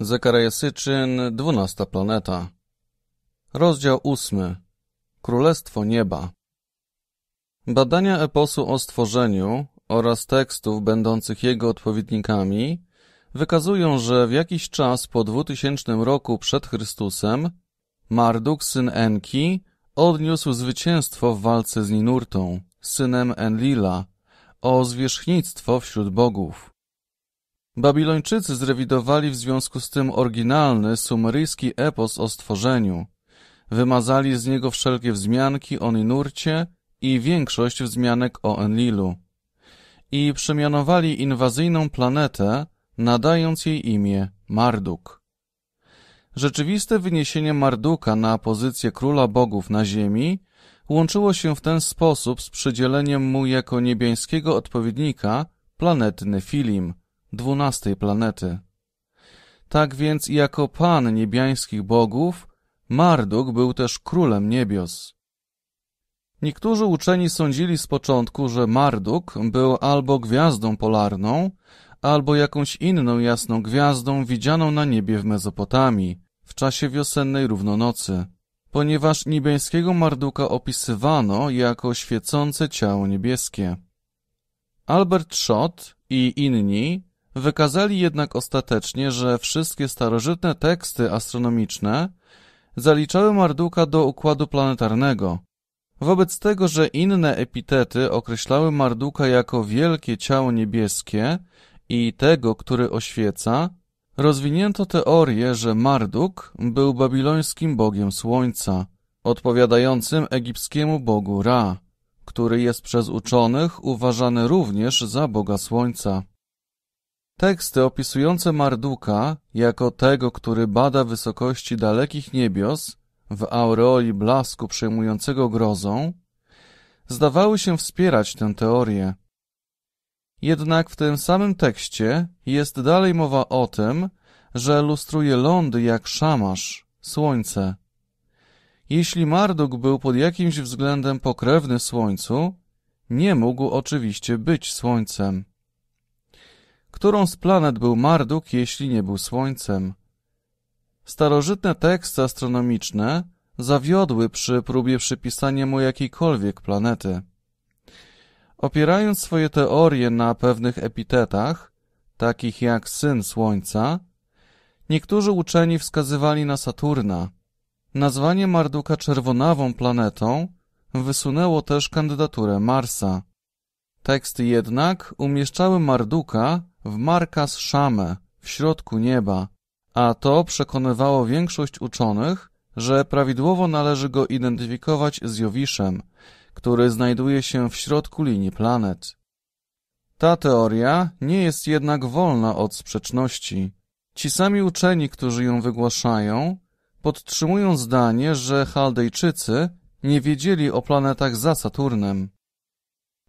Zakaria Syczyn, dwunasta planeta. Rozdział ósmy. Królestwo Nieba. Badania eposu o stworzeniu oraz tekstów będących jego odpowiednikami wykazują, że w jakiś czas po 2000 roku przed Chrystusem Marduk, syn Enki, odniósł zwycięstwo w walce z Ninurtą, synem Enlila, o zwierzchnictwo wśród bogów. Babilończycy zrewidowali w związku z tym oryginalny, sumeryjski epos o stworzeniu. Wymazali z niego wszelkie wzmianki o Ninurcie i większość wzmianek o Enlilu. I przemianowali inwazyjną planetę, nadając jej imię Marduk. Rzeczywiste wyniesienie Marduka na pozycję króla bogów na ziemi łączyło się w ten sposób z przydzieleniem mu jako niebiańskiego odpowiednika planety Nefilim – dwunastej planety. Tak więc i jako pan niebiańskich bogów, Marduk był też królem niebios. Niektórzy uczeni sądzili z początku, że Marduk był albo gwiazdą polarną, albo jakąś inną jasną gwiazdą widzianą na niebie w Mezopotamii, w czasie wiosennej równonocy, ponieważ niebiańskiego Marduka opisywano jako świecące ciało niebieskie. Albert Schott i inni Wykazali jednak ostatecznie, że wszystkie starożytne teksty astronomiczne zaliczały Marduka do układu planetarnego. Wobec tego, że inne epitety określały Marduka jako wielkie ciało niebieskie i tego, który oświeca, rozwinięto teorię, że Marduk był babilońskim bogiem słońca, odpowiadającym egipskiemu bogu Ra, który jest przez uczonych uważany również za boga słońca. Teksty opisujące Marduka jako tego, który bada wysokości dalekich niebios w aureoli blasku przejmującego grozą, zdawały się wspierać tę teorię. Jednak w tym samym tekście jest dalej mowa o tym, że lustruje lądy jak szamasz, słońce. Jeśli Marduk był pod jakimś względem pokrewny słońcu, nie mógł oczywiście być słońcem. Którą z planet był Marduk, jeśli nie był Słońcem? Starożytne teksty astronomiczne zawiodły przy próbie przypisania mu jakiejkolwiek planety. Opierając swoje teorie na pewnych epitetach, takich jak Syn Słońca, niektórzy uczeni wskazywali na Saturna. Nazwanie Marduka czerwonawą planetą wysunęło też kandydaturę Marsa. Teksty jednak umieszczały Marduka w Markas Szamę, w środku nieba, a to przekonywało większość uczonych, że prawidłowo należy go identyfikować z Jowiszem, który znajduje się w środku linii planet. Ta teoria nie jest jednak wolna od sprzeczności. Ci sami uczeni, którzy ją wygłaszają, podtrzymują zdanie, że Chaldejczycy nie wiedzieli o planetach za Saturnem.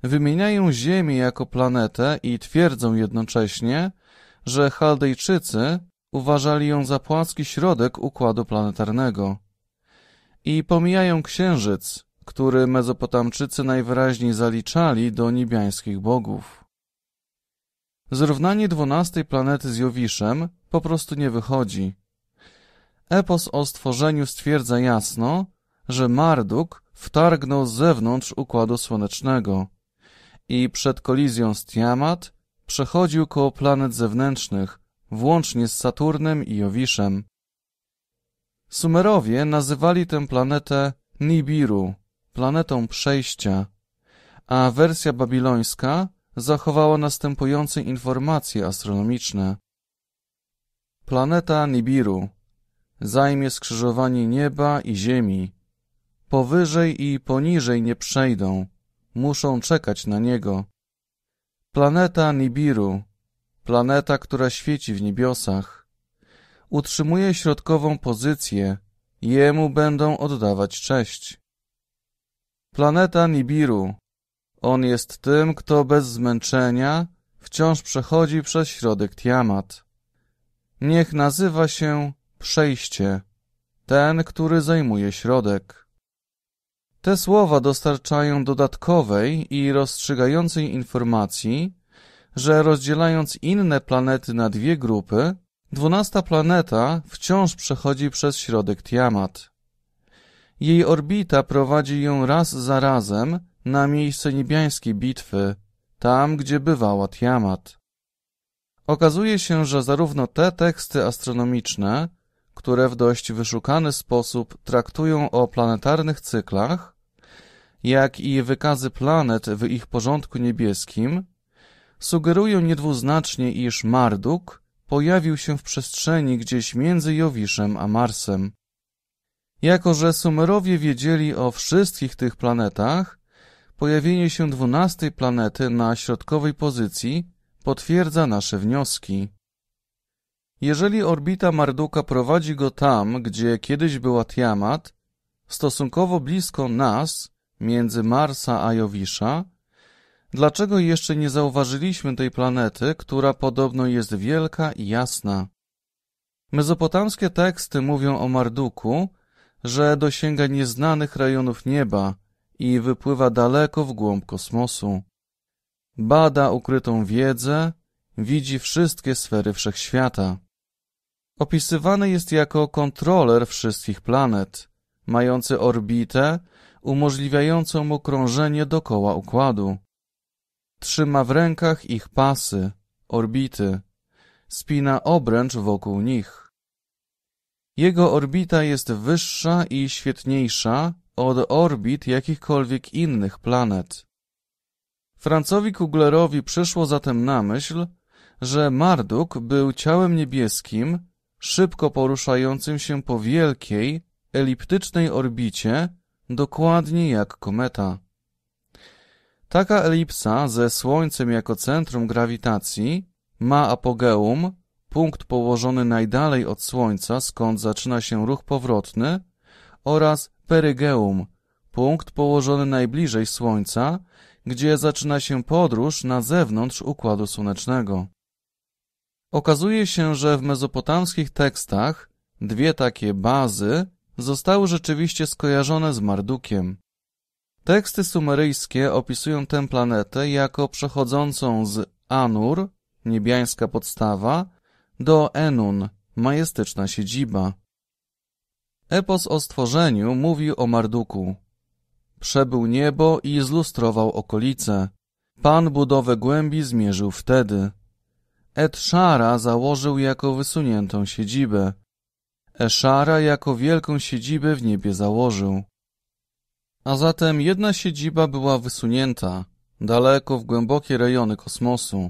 Wymieniają Ziemię jako planetę i twierdzą jednocześnie, że Chaldejczycy uważali ją za płaski środek układu planetarnego. I pomijają Księżyc, który Mezopotamczycy najwyraźniej zaliczali do niebiańskich bogów. Zrównanie dwunastej planety z Jowiszem po prostu nie wychodzi. Epos o stworzeniu stwierdza jasno, że Marduk wtargnął z zewnątrz układu słonecznego i przed kolizją z Tiamat przechodził koło planet zewnętrznych, włącznie z Saturnem i Jowiszem. Sumerowie nazywali tę planetę Nibiru, planetą przejścia, a wersja babilońska zachowała następujące informacje astronomiczne. Planeta Nibiru zajmie skrzyżowanie nieba i ziemi. Powyżej i poniżej nie przejdą muszą czekać na niego. Planeta Nibiru, planeta, która świeci w niebiosach, utrzymuje środkową pozycję, jemu będą oddawać cześć. Planeta Nibiru, on jest tym, kto bez zmęczenia wciąż przechodzi przez środek Tiamat. Niech nazywa się przejście, ten, który zajmuje środek. Te słowa dostarczają dodatkowej i rozstrzygającej informacji, że rozdzielając inne planety na dwie grupy, dwunasta planeta wciąż przechodzi przez środek Tiamat. Jej orbita prowadzi ją raz za razem na miejsce niebiańskiej bitwy, tam gdzie bywała Tiamat. Okazuje się, że zarówno te teksty astronomiczne, które w dość wyszukany sposób traktują o planetarnych cyklach, jak i wykazy planet w ich porządku niebieskim, sugerują niedwuznacznie, iż Marduk pojawił się w przestrzeni gdzieś między Jowiszem a Marsem. Jako, że Sumerowie wiedzieli o wszystkich tych planetach, pojawienie się dwunastej planety na środkowej pozycji potwierdza nasze wnioski. Jeżeli orbita Marduka prowadzi go tam, gdzie kiedyś była Tiamat, stosunkowo blisko nas, między Marsa a Jowisza, dlaczego jeszcze nie zauważyliśmy tej planety, która podobno jest wielka i jasna? Mezopotamskie teksty mówią o Marduku, że dosięga nieznanych rejonów nieba i wypływa daleko w głąb kosmosu. Bada ukrytą wiedzę, widzi wszystkie sfery wszechświata. Opisywany jest jako kontroler wszystkich planet, mający orbitę umożliwiającą mu krążenie dokoła układu. Trzyma w rękach ich pasy, orbity, spina obręcz wokół nich. Jego orbita jest wyższa i świetniejsza od orbit jakichkolwiek innych planet. Francowi Kuglerowi przyszło zatem na myśl, że Marduk był ciałem niebieskim, szybko poruszającym się po wielkiej, eliptycznej orbicie, dokładnie jak kometa. Taka elipsa ze Słońcem jako centrum grawitacji ma apogeum, punkt położony najdalej od Słońca, skąd zaczyna się ruch powrotny, oraz perygeum, punkt położony najbliżej Słońca, gdzie zaczyna się podróż na zewnątrz Układu Słonecznego. Okazuje się, że w mezopotamskich tekstach dwie takie bazy zostały rzeczywiście skojarzone z Mardukiem. Teksty sumeryjskie opisują tę planetę jako przechodzącą z Anur, niebiańska podstawa, do Enun, majestyczna siedziba. Epos o stworzeniu mówi o Marduku. Przebył niebo i zlustrował okolice. Pan budowę głębi zmierzył wtedy. Etszara założył jako wysuniętą siedzibę. Eszara jako wielką siedzibę w niebie założył. A zatem jedna siedziba była wysunięta, daleko w głębokie rejony kosmosu.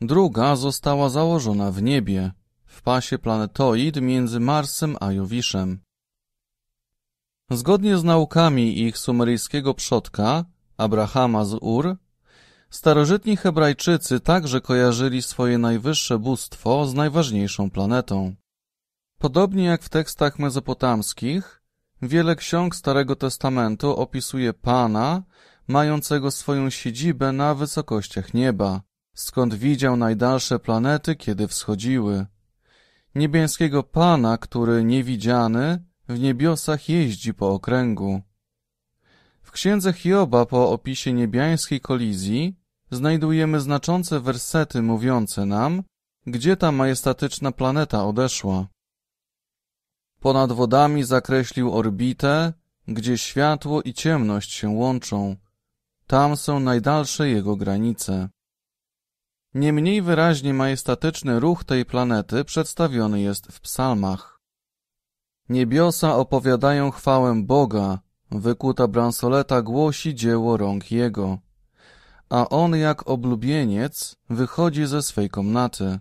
Druga została założona w niebie, w pasie planetoid między Marsem a Jowiszem. Zgodnie z naukami ich sumeryjskiego przodka, Abrahama z Ur, Starożytni Hebrajczycy także kojarzyli swoje najwyższe bóstwo z najważniejszą planetą. Podobnie jak w tekstach mezopotamskich, wiele ksiąg Starego Testamentu opisuje Pana, mającego swoją siedzibę na wysokościach nieba, skąd widział najdalsze planety, kiedy wschodziły. Niebiańskiego Pana, który niewidziany w niebiosach jeździ po okręgu. W księdze Hioba po opisie niebiańskiej kolizji znajdujemy znaczące wersety mówiące nam, gdzie ta majestatyczna planeta odeszła. Ponad wodami zakreślił orbitę, gdzie światło i ciemność się łączą. Tam są najdalsze jego granice. Niemniej wyraźnie majestatyczny ruch tej planety przedstawiony jest w psalmach. Niebiosa opowiadają chwałę Boga, wykuta bransoleta głosi dzieło rąk Jego a on jak oblubieniec wychodzi ze swej komnaty.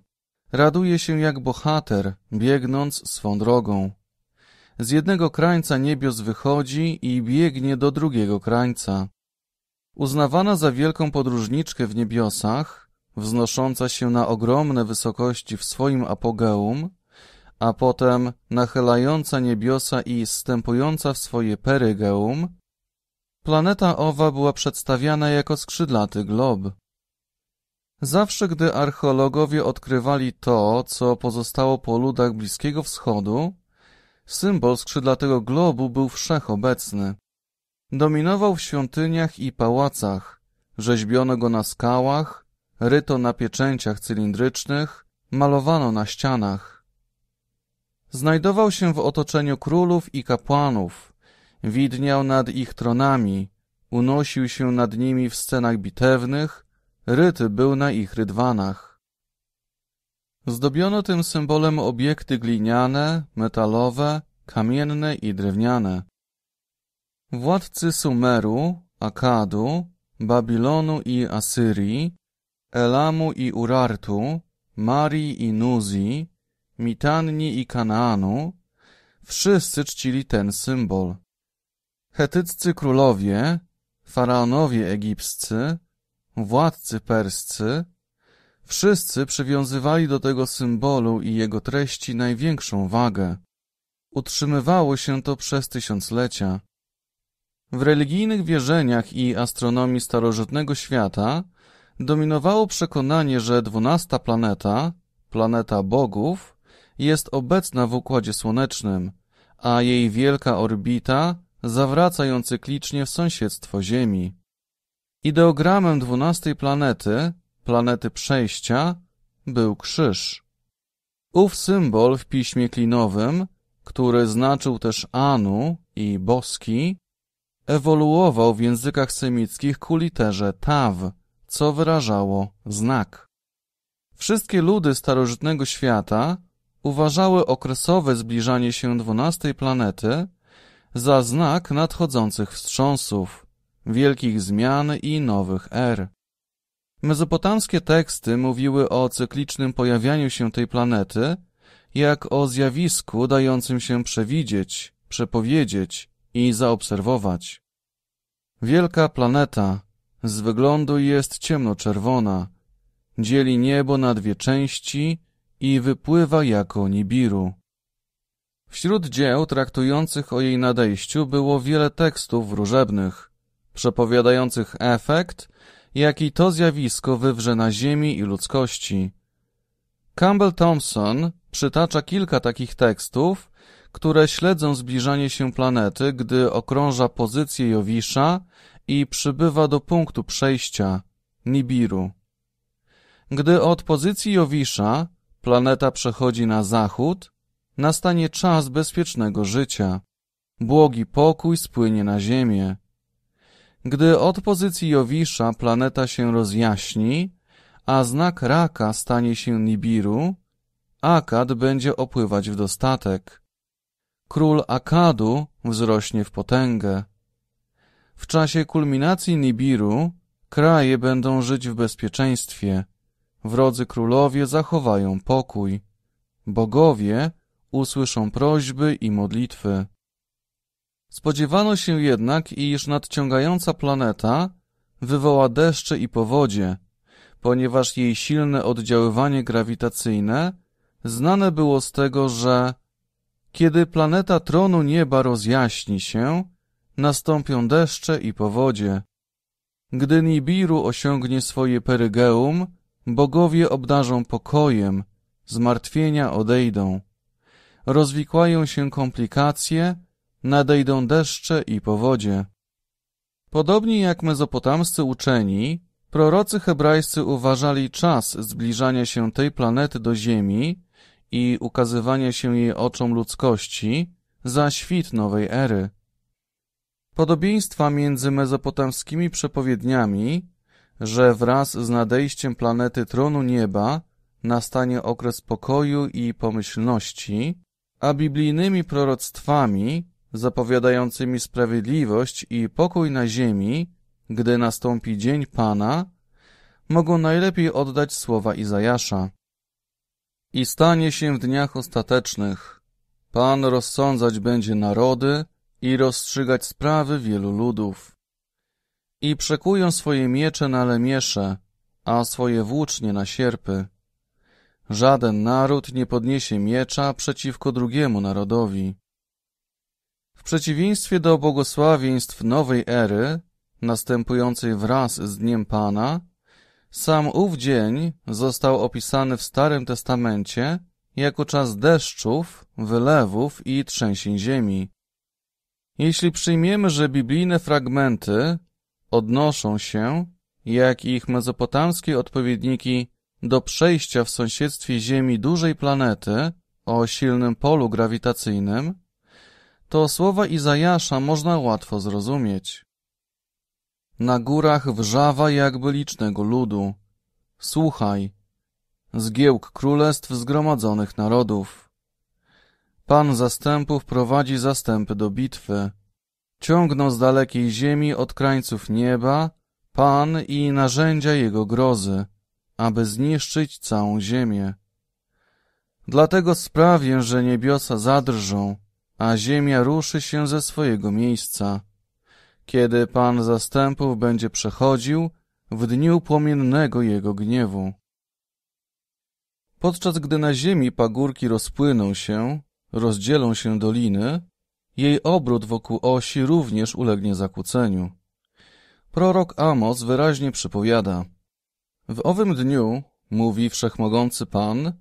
Raduje się jak bohater, biegnąc swą drogą. Z jednego krańca niebios wychodzi i biegnie do drugiego krańca. Uznawana za wielką podróżniczkę w niebiosach, wznosząca się na ogromne wysokości w swoim apogeum, a potem nachylająca niebiosa i stępująca w swoje perygeum, Planeta owa była przedstawiana jako skrzydlaty glob. Zawsze gdy archeologowie odkrywali to, co pozostało po ludach Bliskiego Wschodu, symbol skrzydlatego globu był wszechobecny. Dominował w świątyniach i pałacach, rzeźbiono go na skałach, ryto na pieczęciach cylindrycznych, malowano na ścianach. Znajdował się w otoczeniu królów i kapłanów, widniał nad ich tronami, unosił się nad nimi w scenach bitewnych, ryty był na ich rydwanach. Zdobiono tym symbolem obiekty gliniane, metalowe, kamienne i drewniane. Władcy Sumeru, Akadu, Babilonu i Asyrii, Elamu i Urartu, Marii i Nuzi, Mitanni i Kanaanu, wszyscy czcili ten symbol. Chetyccy królowie, faraonowie egipscy, władcy perscy, wszyscy przywiązywali do tego symbolu i jego treści największą wagę. Utrzymywało się to przez tysiąclecia. W religijnych wierzeniach i astronomii starożytnego świata dominowało przekonanie, że dwunasta planeta, planeta bogów, jest obecna w Układzie Słonecznym, a jej wielka orbita zawracający klicznie cyklicznie w sąsiedztwo Ziemi. Ideogramem dwunastej planety, planety przejścia, był krzyż. Ów symbol w piśmie klinowym, który znaczył też Anu i Boski, ewoluował w językach semickich ku literze Taw, co wyrażało znak. Wszystkie ludy starożytnego świata uważały okresowe zbliżanie się dwunastej planety za znak nadchodzących wstrząsów, wielkich zmian i nowych er. Mezopotamskie teksty mówiły o cyklicznym pojawianiu się tej planety, jak o zjawisku dającym się przewidzieć, przepowiedzieć i zaobserwować. Wielka planeta z wyglądu jest ciemnoczerwona, dzieli niebo na dwie części i wypływa jako Nibiru. Wśród dzieł traktujących o jej nadejściu było wiele tekstów wróżebnych, przepowiadających efekt, jaki to zjawisko wywrze na ziemi i ludzkości. Campbell Thompson przytacza kilka takich tekstów, które śledzą zbliżanie się planety, gdy okrąża pozycję Jowisza i przybywa do punktu przejścia Nibiru. Gdy od pozycji Jowisza planeta przechodzi na zachód, nastanie czas bezpiecznego życia. Błogi pokój spłynie na ziemię. Gdy od pozycji Jowisza planeta się rozjaśni, a znak raka stanie się Nibiru, Akad będzie opływać w dostatek. Król Akadu wzrośnie w potęgę. W czasie kulminacji Nibiru kraje będą żyć w bezpieczeństwie. Wrodzy królowie zachowają pokój. Bogowie usłyszą prośby i modlitwy. Spodziewano się jednak, iż nadciągająca planeta wywoła deszcze i powodzie, ponieważ jej silne oddziaływanie grawitacyjne znane było z tego, że kiedy planeta tronu nieba rozjaśni się, nastąpią deszcze i powodzie. Gdy Nibiru osiągnie swoje perygeum, bogowie obdarzą pokojem, zmartwienia odejdą rozwikłają się komplikacje, nadejdą deszcze i powodzie. Podobnie jak mezopotamscy uczeni, prorocy hebrajscy uważali czas zbliżania się tej planety do Ziemi i ukazywania się jej oczom ludzkości za świt nowej ery. Podobieństwa między mezopotamskimi przepowiedniami, że wraz z nadejściem planety tronu nieba nastanie okres pokoju i pomyślności, a biblijnymi proroctwami zapowiadającymi sprawiedliwość i pokój na ziemi, gdy nastąpi dzień Pana, mogą najlepiej oddać słowa Izajasza. I stanie się w dniach ostatecznych. Pan rozsądzać będzie narody i rozstrzygać sprawy wielu ludów. I przekują swoje miecze na lemiesze, a swoje włócznie na sierpy. Żaden naród nie podniesie miecza przeciwko drugiemu narodowi. W przeciwieństwie do błogosławieństw nowej ery, następującej wraz z Dniem Pana, sam ów dzień został opisany w Starym Testamencie jako czas deszczów, wylewów i trzęsień ziemi. Jeśli przyjmiemy, że biblijne fragmenty odnoszą się, jak ich mezopotamskie odpowiedniki do przejścia w sąsiedztwie Ziemi dużej planety o silnym polu grawitacyjnym, to słowa Izajasza można łatwo zrozumieć. Na górach wrzawa jakby licznego ludu. Słuchaj, zgiełk królestw zgromadzonych narodów. Pan zastępów prowadzi zastępy do bitwy. Ciągną z dalekiej ziemi od krańców nieba Pan i narzędzia Jego grozy aby zniszczyć całą ziemię. Dlatego sprawię, że niebiosa zadrżą, a ziemia ruszy się ze swojego miejsca. Kiedy Pan zastępów będzie przechodził w dniu płomiennego jego gniewu. Podczas gdy na ziemi pagórki rozpłyną się, rozdzielą się doliny, jej obrót wokół osi również ulegnie zakłóceniu. Prorok Amos wyraźnie przypowiada – w owym dniu, mówi Wszechmogący Pan,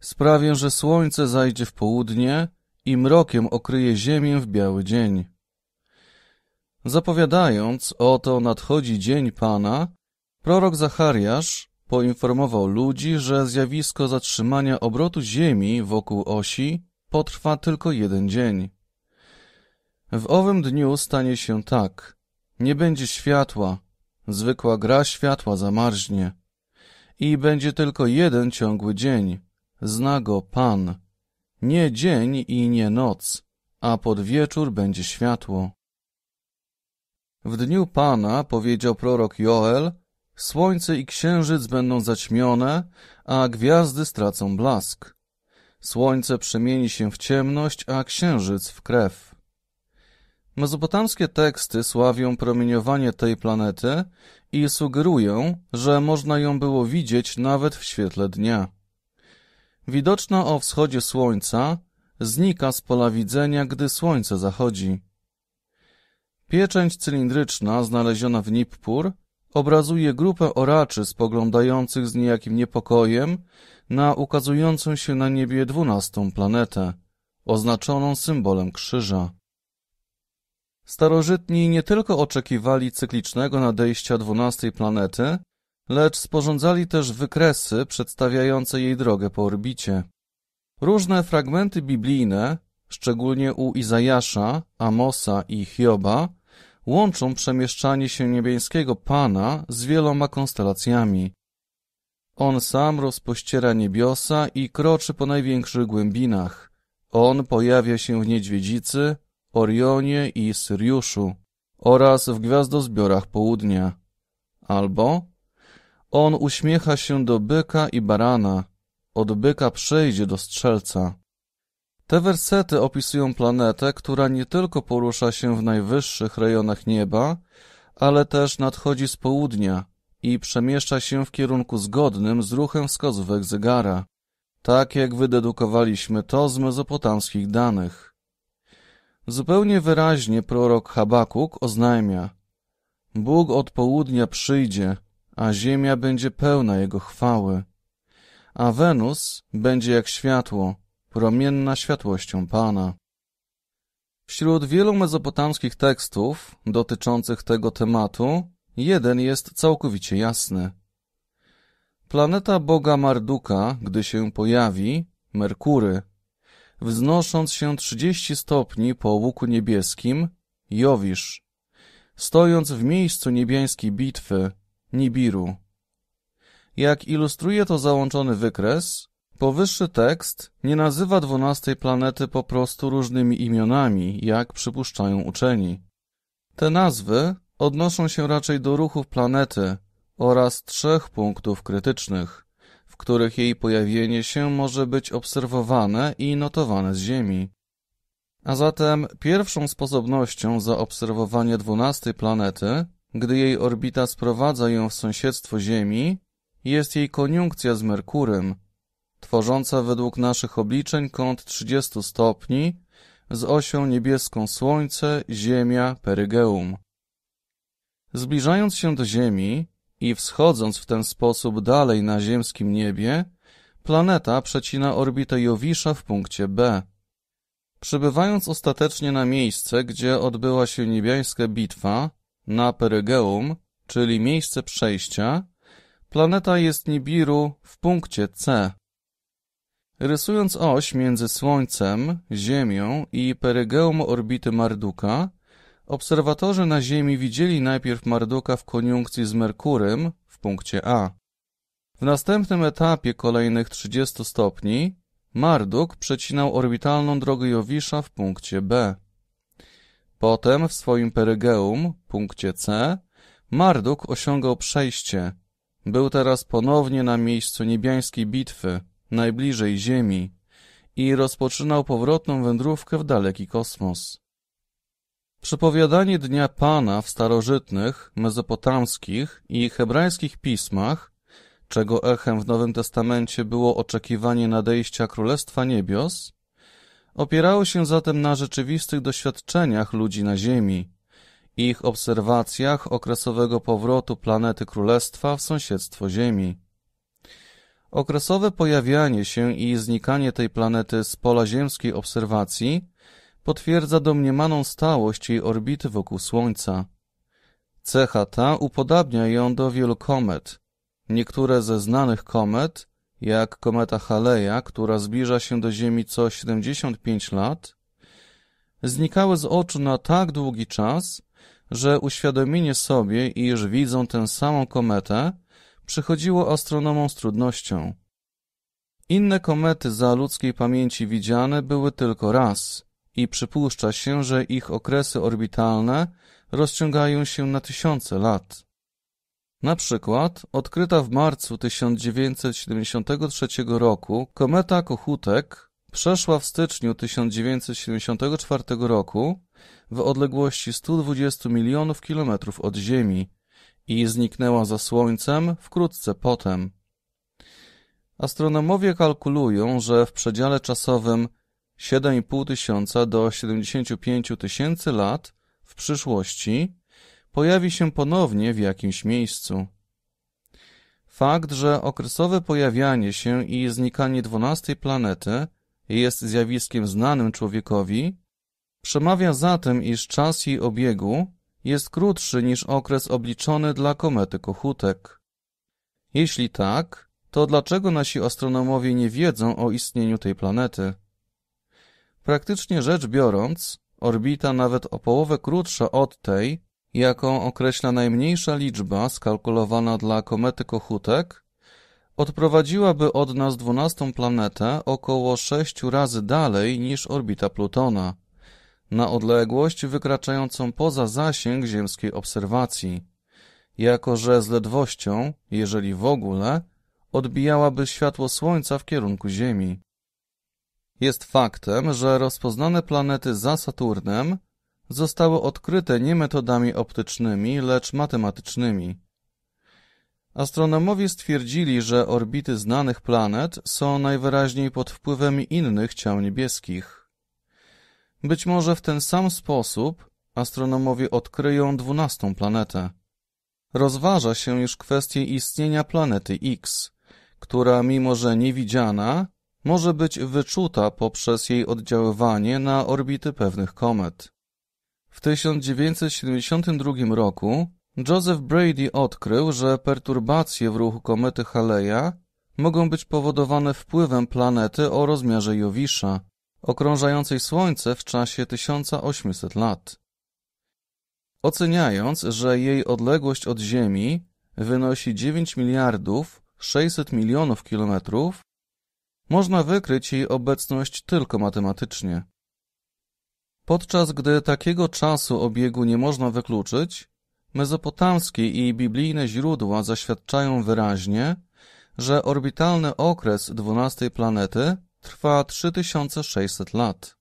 sprawię, że słońce zajdzie w południe i mrokiem okryje ziemię w biały dzień. Zapowiadając, oto nadchodzi dzień Pana, prorok Zachariasz poinformował ludzi, że zjawisko zatrzymania obrotu ziemi wokół osi potrwa tylko jeden dzień. W owym dniu stanie się tak. Nie będzie światła, zwykła gra światła zamarznie i będzie tylko jeden ciągły dzień. Zna go Pan. Nie dzień i nie noc, a pod wieczór będzie światło. W dniu Pana, powiedział prorok Joel, słońce i księżyc będą zaćmione, a gwiazdy stracą blask. Słońce przemieni się w ciemność, a księżyc w krew. Mezopotamskie teksty sławią promieniowanie tej planety i sugerują, że można ją było widzieć nawet w świetle dnia. Widoczna o wschodzie słońca, znika z pola widzenia, gdy słońce zachodzi. Pieczęć cylindryczna znaleziona w Nippur obrazuje grupę oraczy spoglądających z niejakim niepokojem na ukazującą się na niebie dwunastą planetę, oznaczoną symbolem krzyża. Starożytni nie tylko oczekiwali cyklicznego nadejścia dwunastej planety, lecz sporządzali też wykresy przedstawiające jej drogę po orbicie. Różne fragmenty biblijne, szczególnie u Izajasza, Amosa i Hioba, łączą przemieszczanie się niebieskiego Pana z wieloma konstelacjami. On sam rozpościera niebiosa i kroczy po największych głębinach. On pojawia się w niedźwiedzicy, Orionie i Syriuszu oraz w gwiazdozbiorach południa. Albo on uśmiecha się do byka i barana, od byka przejdzie do strzelca. Te wersety opisują planetę, która nie tylko porusza się w najwyższych rejonach nieba, ale też nadchodzi z południa i przemieszcza się w kierunku zgodnym z ruchem wskazówek zegara, tak jak wydedukowaliśmy to z mezopotamskich danych. Zupełnie wyraźnie prorok Habakuk oznajmia Bóg od południa przyjdzie, a ziemia będzie pełna Jego chwały, a Wenus będzie jak światło, promienna światłością Pana. Wśród wielu mezopotamskich tekstów dotyczących tego tematu jeden jest całkowicie jasny. Planeta boga Marduka, gdy się pojawi, Merkury, wznosząc się trzydzieści stopni po łuku niebieskim, Jowisz, stojąc w miejscu niebiańskiej bitwy, Nibiru. Jak ilustruje to załączony wykres, powyższy tekst nie nazywa dwunastej planety po prostu różnymi imionami, jak przypuszczają uczeni. Te nazwy odnoszą się raczej do ruchów planety oraz trzech punktów krytycznych w których jej pojawienie się może być obserwowane i notowane z Ziemi. A zatem pierwszą sposobnością zaobserwowanie dwunastej planety, gdy jej orbita sprowadza ją w sąsiedztwo Ziemi, jest jej koniunkcja z Merkurym, tworząca według naszych obliczeń kąt 30 stopni z osią niebieską Słońce, Ziemia, Perygeum. Zbliżając się do Ziemi, i wschodząc w ten sposób dalej na ziemskim niebie, planeta przecina orbitę Jowisza w punkcie B. Przybywając ostatecznie na miejsce, gdzie odbyła się niebiańska bitwa, na Perygeum, czyli miejsce przejścia, planeta jest Nibiru w punkcie C. Rysując oś między Słońcem, Ziemią i Perygeum orbity Marduka, Obserwatorzy na Ziemi widzieli najpierw Marduka w koniunkcji z Merkurem w punkcie A. W następnym etapie kolejnych 30 stopni Marduk przecinał orbitalną drogę Jowisza w punkcie B. Potem w swoim perygeum, punkcie C, Marduk osiągał przejście. Był teraz ponownie na miejscu niebiańskiej bitwy, najbliżej Ziemi, i rozpoczynał powrotną wędrówkę w daleki kosmos. Przepowiadanie Dnia Pana w starożytnych, mezopotamskich i hebrajskich pismach, czego echem w Nowym Testamencie było oczekiwanie nadejścia Królestwa Niebios, opierało się zatem na rzeczywistych doświadczeniach ludzi na ziemi, ich obserwacjach okresowego powrotu planety Królestwa w sąsiedztwo Ziemi. Okresowe pojawianie się i znikanie tej planety z pola ziemskiej obserwacji – potwierdza domniemaną stałość jej orbity wokół Słońca. Cecha ta upodabnia ją do wielu komet. Niektóre ze znanych komet, jak kometa Haleja, która zbliża się do Ziemi co 75 lat, znikały z oczu na tak długi czas, że uświadomienie sobie, iż widzą tę samą kometę, przychodziło astronomom z trudnością. Inne komety za ludzkiej pamięci widziane były tylko raz – i przypuszcza się, że ich okresy orbitalne rozciągają się na tysiące lat. Na przykład odkryta w marcu 1973 roku kometa Kochutek przeszła w styczniu 1974 roku w odległości 120 milionów kilometrów od Ziemi i zniknęła za Słońcem wkrótce potem. Astronomowie kalkulują, że w przedziale czasowym 7,5 tysiąca do 75 tysięcy lat w przyszłości pojawi się ponownie w jakimś miejscu. Fakt, że okresowe pojawianie się i znikanie dwunastej planety jest zjawiskiem znanym człowiekowi, przemawia za tym, iż czas jej obiegu jest krótszy niż okres obliczony dla komety Kochutek. Jeśli tak, to dlaczego nasi astronomowie nie wiedzą o istnieniu tej planety? Praktycznie rzecz biorąc, orbita nawet o połowę krótsza od tej, jaką określa najmniejsza liczba skalkulowana dla komety Kochutek, odprowadziłaby od nas dwunastą planetę około sześciu razy dalej niż orbita Plutona, na odległość wykraczającą poza zasięg ziemskiej obserwacji, jako że z ledwością, jeżeli w ogóle, odbijałaby światło Słońca w kierunku Ziemi. Jest faktem, że rozpoznane planety za Saturnem zostały odkryte nie metodami optycznymi, lecz matematycznymi. Astronomowie stwierdzili, że orbity znanych planet są najwyraźniej pod wpływem innych ciał niebieskich. Być może w ten sam sposób astronomowie odkryją dwunastą planetę. Rozważa się już kwestię istnienia planety X, która mimo że niewidziana, może być wyczuta poprzez jej oddziaływanie na orbity pewnych komet. W 1972 roku Joseph Brady odkrył, że perturbacje w ruchu komety Haleja mogą być powodowane wpływem planety o rozmiarze Jowisza, okrążającej Słońce w czasie 1800 lat. Oceniając, że jej odległość od Ziemi wynosi 9 miliardów 600 milionów kilometrów, można wykryć jej obecność tylko matematycznie. Podczas gdy takiego czasu obiegu nie można wykluczyć, mezopotamskie i biblijne źródła zaświadczają wyraźnie, że orbitalny okres dwunastej planety trwa 3600 lat.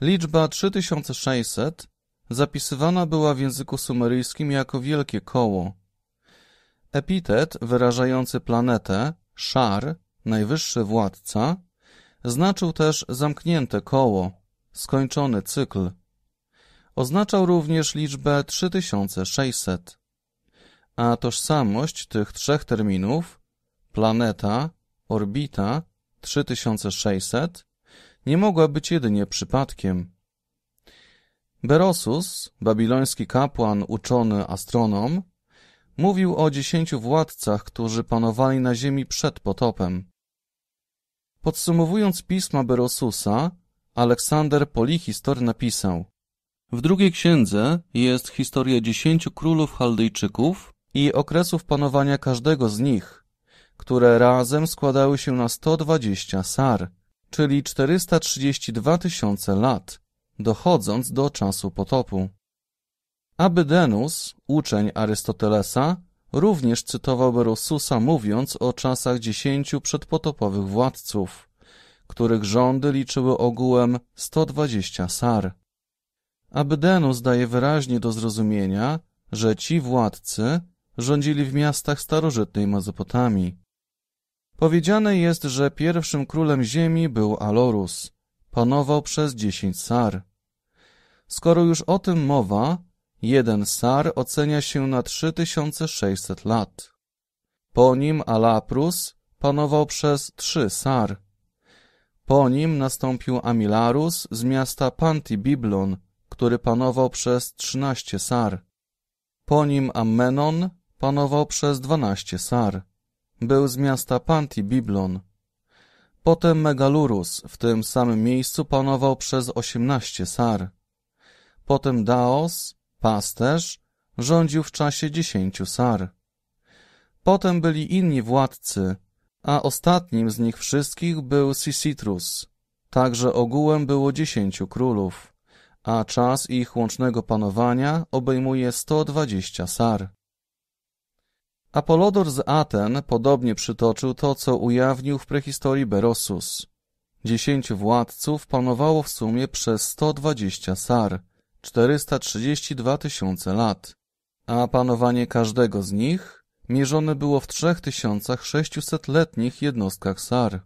Liczba 3600 zapisywana była w języku sumeryjskim jako wielkie koło. Epitet wyrażający planetę, szar, najwyższy władca, znaczył też zamknięte koło, skończony cykl. Oznaczał również liczbę 3600. A tożsamość tych trzech terminów planeta, orbita 3600 nie mogła być jedynie przypadkiem. Berosus, babiloński kapłan, uczony astronom, mówił o dziesięciu władcach, którzy panowali na ziemi przed potopem. Podsumowując pisma Berosusa, Aleksander Polihistor napisał W drugiej księdze jest historia dziesięciu królów Chaldejczyków i okresów panowania każdego z nich, które razem składały się na 120 sar, czyli 432 tysiące lat, dochodząc do czasu potopu. Abydenus, uczeń Arystotelesa, Również cytował Berosusa mówiąc o czasach dziesięciu przedpotopowych władców, których rządy liczyły ogółem 120 sar. Abdenus daje wyraźnie do zrozumienia, że ci władcy rządzili w miastach starożytnej Mezopotamii. Powiedziane jest, że pierwszym królem ziemi był Alorus. Panował przez dziesięć sar. Skoro już o tym mowa, Jeden sar ocenia się na 3600 lat. Po nim Alaprus panował przez trzy sar. Po nim nastąpił Amilarus z miasta Pantibiblon, który panował przez 13 sar. Po nim Ammenon panował przez 12 sar. Był z miasta Pantibiblon. Potem Megalurus w tym samym miejscu panował przez 18 sar. Potem Daos Pasterz rządził w czasie dziesięciu sar. Potem byli inni władcy, a ostatnim z nich wszystkich był Sisitrus. Także ogółem było dziesięciu królów, a czas ich łącznego panowania obejmuje 120 sar. Apolodor z Aten podobnie przytoczył to, co ujawnił w prehistorii Berosus. Dziesięciu władców panowało w sumie przez 120 sar – 432 tysiące lat, a panowanie każdego z nich mierzone było w 3600-letnich jednostkach Sar.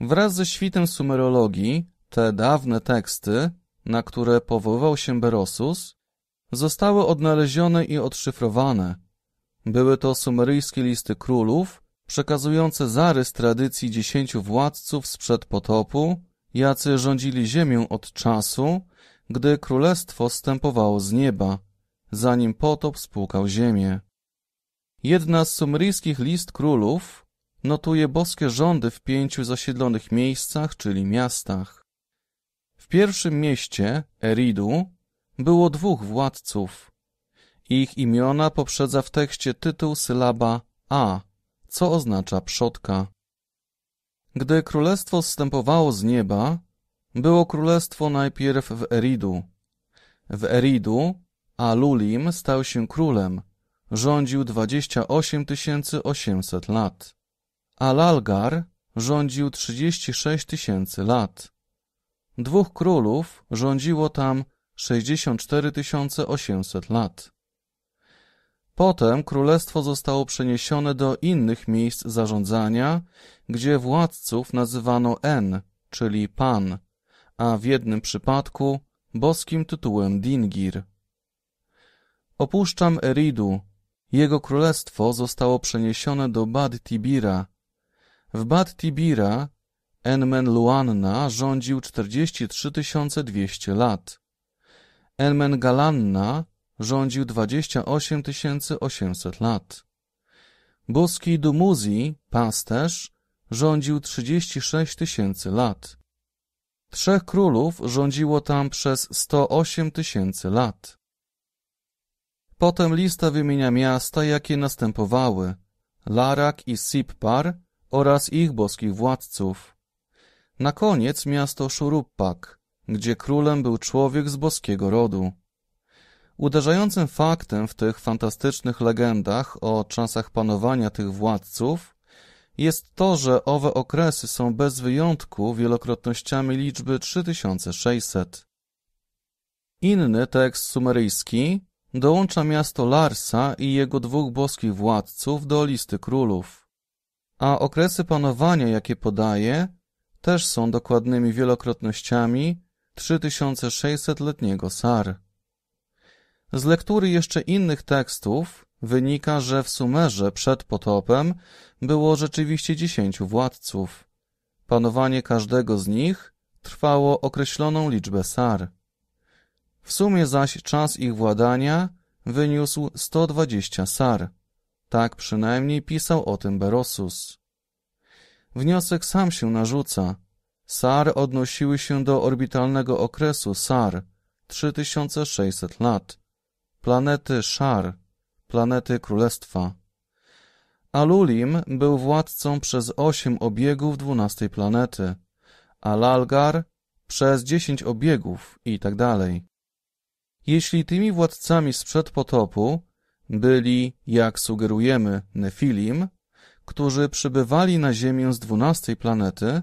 Wraz ze świtem sumerologii te dawne teksty, na które powoływał się Berosus, zostały odnalezione i odszyfrowane. Były to sumeryjskie listy królów, przekazujące zarys tradycji dziesięciu władców sprzed potopu, jacy rządzili ziemią od czasu, gdy królestwo stępowało z nieba, zanim potop spłukał ziemię. Jedna z sumeryjskich list królów notuje boskie rządy w pięciu zasiedlonych miejscach, czyli miastach. W pierwszym mieście, Eridu, było dwóch władców. Ich imiona poprzedza w tekście tytuł sylaba A, co oznacza przodka. Gdy królestwo zstępowało z nieba, było królestwo najpierw w Eridu. W Eridu Alulim stał się królem. Rządził 28 800 lat. Alalgar rządził 36 tysięcy lat. Dwóch królów rządziło tam 64 800 lat. Potem królestwo zostało przeniesione do innych miejsc zarządzania, gdzie władców nazywano En, czyli Pan, a w jednym przypadku boskim tytułem Dingir. Opuszczam Eridu. Jego królestwo zostało przeniesione do Bad Tibira. W Bad Tibira Enmenluanna rządził 43 200 lat. Enmengalanna rządził 28 800 lat. Boski Dumuzi, pasterz, rządził 36 tysięcy lat. Trzech królów rządziło tam przez 108 tysięcy lat. Potem lista wymienia miasta, jakie następowały, Larak i Sippar oraz ich boskich władców. Na koniec miasto Szurupak, gdzie królem był człowiek z boskiego rodu. Uderzającym faktem w tych fantastycznych legendach o czasach panowania tych władców jest to, że owe okresy są bez wyjątku wielokrotnościami liczby 3600. Inny tekst sumeryjski dołącza miasto Larsa i jego dwóch boskich władców do listy królów, a okresy panowania, jakie podaje, też są dokładnymi wielokrotnościami 3600-letniego Sar. Z lektury jeszcze innych tekstów Wynika, że w Sumerze przed potopem było rzeczywiście dziesięciu władców. Panowanie każdego z nich trwało określoną liczbę sar. W sumie zaś czas ich władania wyniósł 120 sar. Tak przynajmniej pisał o tym Berosus. Wniosek sam się narzuca. Sar odnosiły się do orbitalnego okresu Sar 3600 lat, planety Szar planety Królestwa. Alulim był władcą przez osiem obiegów dwunastej planety, Alalgar przez dziesięć obiegów i tak dalej. Jeśli tymi władcami sprzed potopu byli, jak sugerujemy, Nefilim, którzy przybywali na Ziemię z dwunastej planety,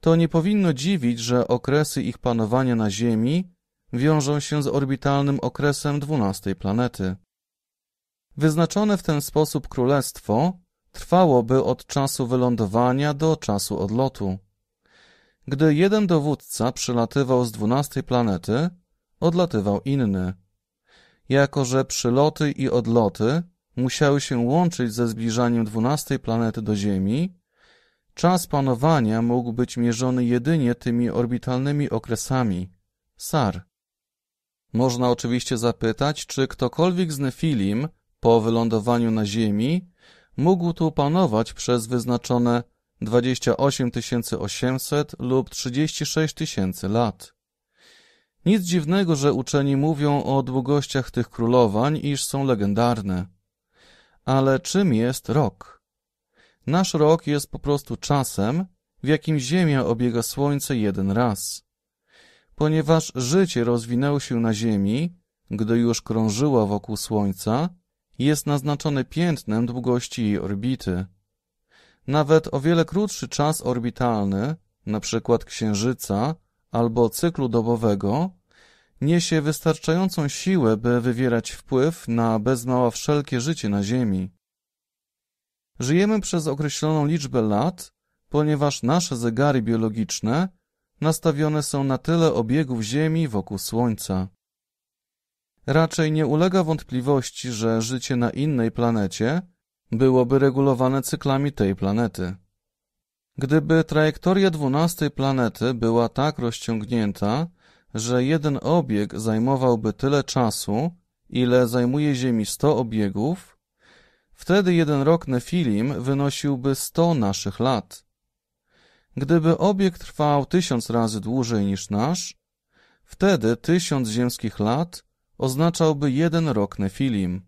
to nie powinno dziwić, że okresy ich panowania na Ziemi wiążą się z orbitalnym okresem dwunastej planety. Wyznaczone w ten sposób królestwo trwałoby od czasu wylądowania do czasu odlotu. Gdy jeden dowódca przylatywał z dwunastej planety, odlatywał inny. Jako, że przyloty i odloty musiały się łączyć ze zbliżaniem dwunastej planety do Ziemi, czas panowania mógł być mierzony jedynie tymi orbitalnymi okresami SAR. Można oczywiście zapytać, czy ktokolwiek z Nefilim po wylądowaniu na Ziemi mógł tu panować przez wyznaczone 28 800 lub 36 tysięcy lat. Nic dziwnego, że uczeni mówią o długościach tych królowań, iż są legendarne. Ale czym jest rok? Nasz rok jest po prostu czasem, w jakim Ziemia obiega Słońce jeden raz. Ponieważ życie rozwinęło się na Ziemi, gdy już krążyła wokół Słońca, jest naznaczony piętnem długości jej orbity. Nawet o wiele krótszy czas orbitalny, np. Księżyca albo cyklu dobowego, niesie wystarczającą siłę, by wywierać wpływ na bez mała wszelkie życie na Ziemi. Żyjemy przez określoną liczbę lat, ponieważ nasze zegary biologiczne nastawione są na tyle obiegów Ziemi wokół Słońca. Raczej nie ulega wątpliwości, że życie na innej planecie byłoby regulowane cyklami tej planety. Gdyby trajektoria dwunastej planety była tak rozciągnięta, że jeden obieg zajmowałby tyle czasu, ile zajmuje Ziemi 100 obiegów, wtedy jeden rok Nefilim wynosiłby 100 naszych lat. Gdyby obieg trwał tysiąc razy dłużej niż nasz, wtedy tysiąc ziemskich lat oznaczałby jeden rok Nefilim.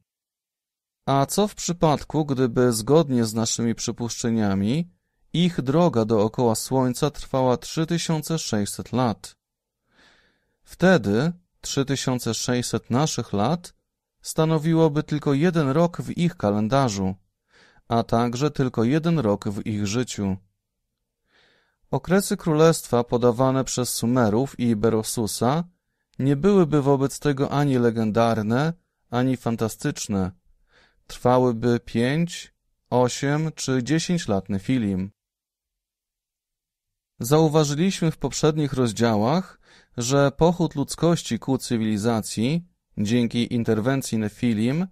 A co w przypadku, gdyby zgodnie z naszymi przypuszczeniami ich droga dookoła Słońca trwała 3600 lat? Wtedy 3600 naszych lat stanowiłoby tylko jeden rok w ich kalendarzu, a także tylko jeden rok w ich życiu. Okresy królestwa podawane przez Sumerów i Berosusa nie byłyby wobec tego ani legendarne, ani fantastyczne. Trwałyby pięć, osiem czy dziesięćlatny film. Zauważyliśmy w poprzednich rozdziałach, że pochód ludzkości ku cywilizacji, dzięki interwencji Nefilim,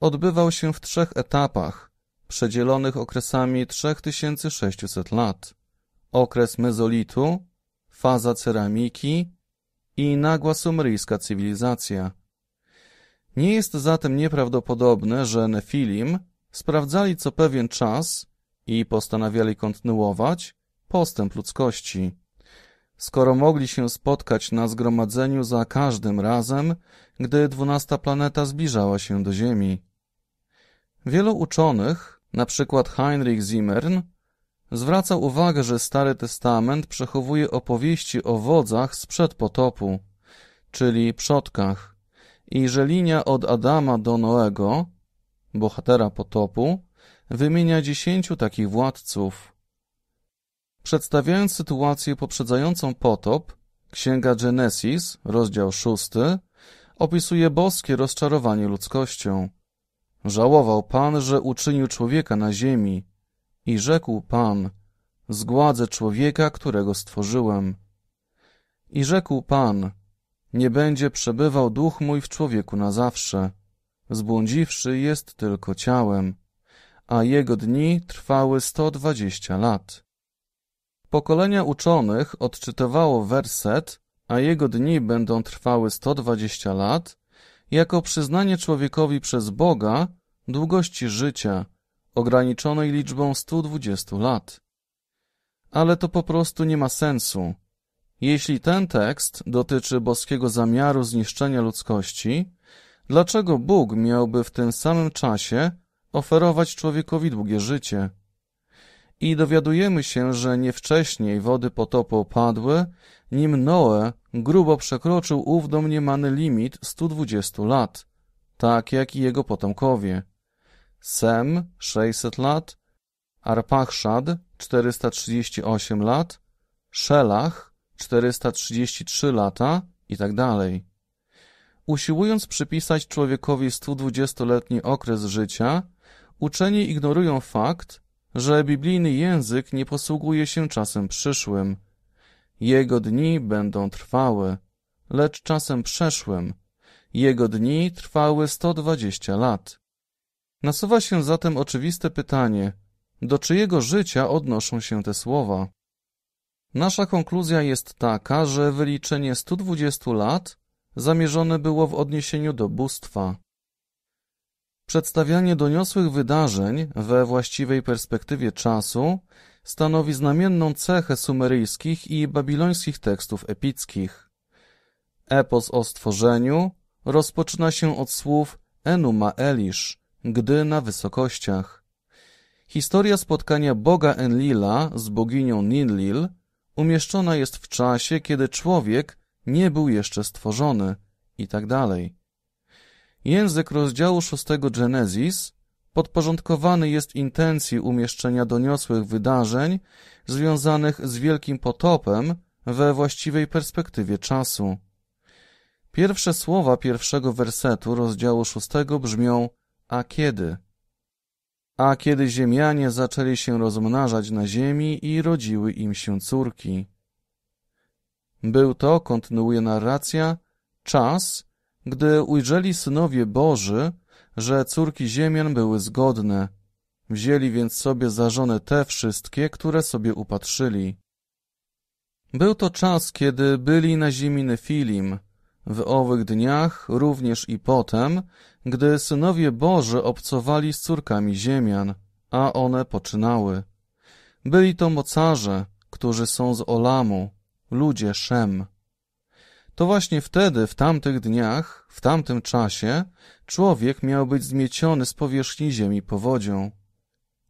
odbywał się w trzech etapach, przedzielonych okresami 3600 lat. Okres mezolitu, faza ceramiki i nagła sumeryjska cywilizacja. Nie jest zatem nieprawdopodobne, że Nefilim sprawdzali co pewien czas i postanawiali kontynuować postęp ludzkości. Skoro mogli się spotkać na zgromadzeniu za każdym razem, gdy dwunasta planeta zbliżała się do Ziemi. Wielu uczonych, na przykład Heinrich Zimmern, Zwracał uwagę, że Stary Testament przechowuje opowieści o wodzach sprzed potopu, czyli przodkach, i że linia od Adama do Noego, bohatera potopu, wymienia dziesięciu takich władców. Przedstawiając sytuację poprzedzającą potop, Księga Genesis, rozdział szósty, opisuje boskie rozczarowanie ludzkością. Żałował Pan, że uczynił człowieka na ziemi, i rzekł Pan, zgładzę człowieka, którego stworzyłem. I rzekł Pan, nie będzie przebywał duch mój w człowieku na zawsze, zbłądziwszy jest tylko ciałem, a jego dni trwały sto dwadzieścia lat. Pokolenia uczonych odczytywało werset, a jego dni będą trwały sto dwadzieścia lat, jako przyznanie człowiekowi przez Boga długości życia – ograniczonej liczbą 120 lat. Ale to po prostu nie ma sensu. Jeśli ten tekst dotyczy boskiego zamiaru zniszczenia ludzkości, dlaczego Bóg miałby w tym samym czasie oferować człowiekowi długie życie? I dowiadujemy się, że nie wcześniej wody potopu opadły, nim Noe grubo przekroczył ów domniemany limit 120 lat, tak jak i jego potomkowie. Sem 600 lat, Arpachszad 438 lat, Szelach 433 lata i tak dalej. Usiłując przypisać człowiekowi 120-letni okres życia, uczeni ignorują fakt, że biblijny język nie posługuje się czasem przyszłym. Jego dni będą trwałe, lecz czasem przeszłym. Jego dni trwały 120 lat. Nasuwa się zatem oczywiste pytanie, do czyjego życia odnoszą się te słowa? Nasza konkluzja jest taka, że wyliczenie 120 lat zamierzone było w odniesieniu do bóstwa. Przedstawianie doniosłych wydarzeń we właściwej perspektywie czasu stanowi znamienną cechę sumeryjskich i babilońskich tekstów epickich. Epos o stworzeniu rozpoczyna się od słów Enuma Elish, gdy na wysokościach. Historia spotkania boga Enlila z boginią Ninlil umieszczona jest w czasie, kiedy człowiek nie był jeszcze stworzony i tak dalej. Język rozdziału szóstego Genesis podporządkowany jest intencji umieszczenia doniosłych wydarzeń związanych z wielkim potopem we właściwej perspektywie czasu. Pierwsze słowa pierwszego wersetu rozdziału szóstego brzmią a kiedy? A kiedy ziemianie zaczęli się rozmnażać na ziemi i rodziły im się córki. Był to, kontynuuje narracja, czas, gdy ujrzeli synowie Boży, że córki ziemian były zgodne. Wzięli więc sobie za żony te wszystkie, które sobie upatrzyli. Był to czas, kiedy byli na ziemi Nefilim, w owych dniach, również i potem, gdy synowie Boży obcowali z córkami ziemian, a one poczynały. Byli to mocarze, którzy są z Olamu, ludzie Szem. To właśnie wtedy, w tamtych dniach, w tamtym czasie, człowiek miał być zmieciony z powierzchni ziemi powodzią.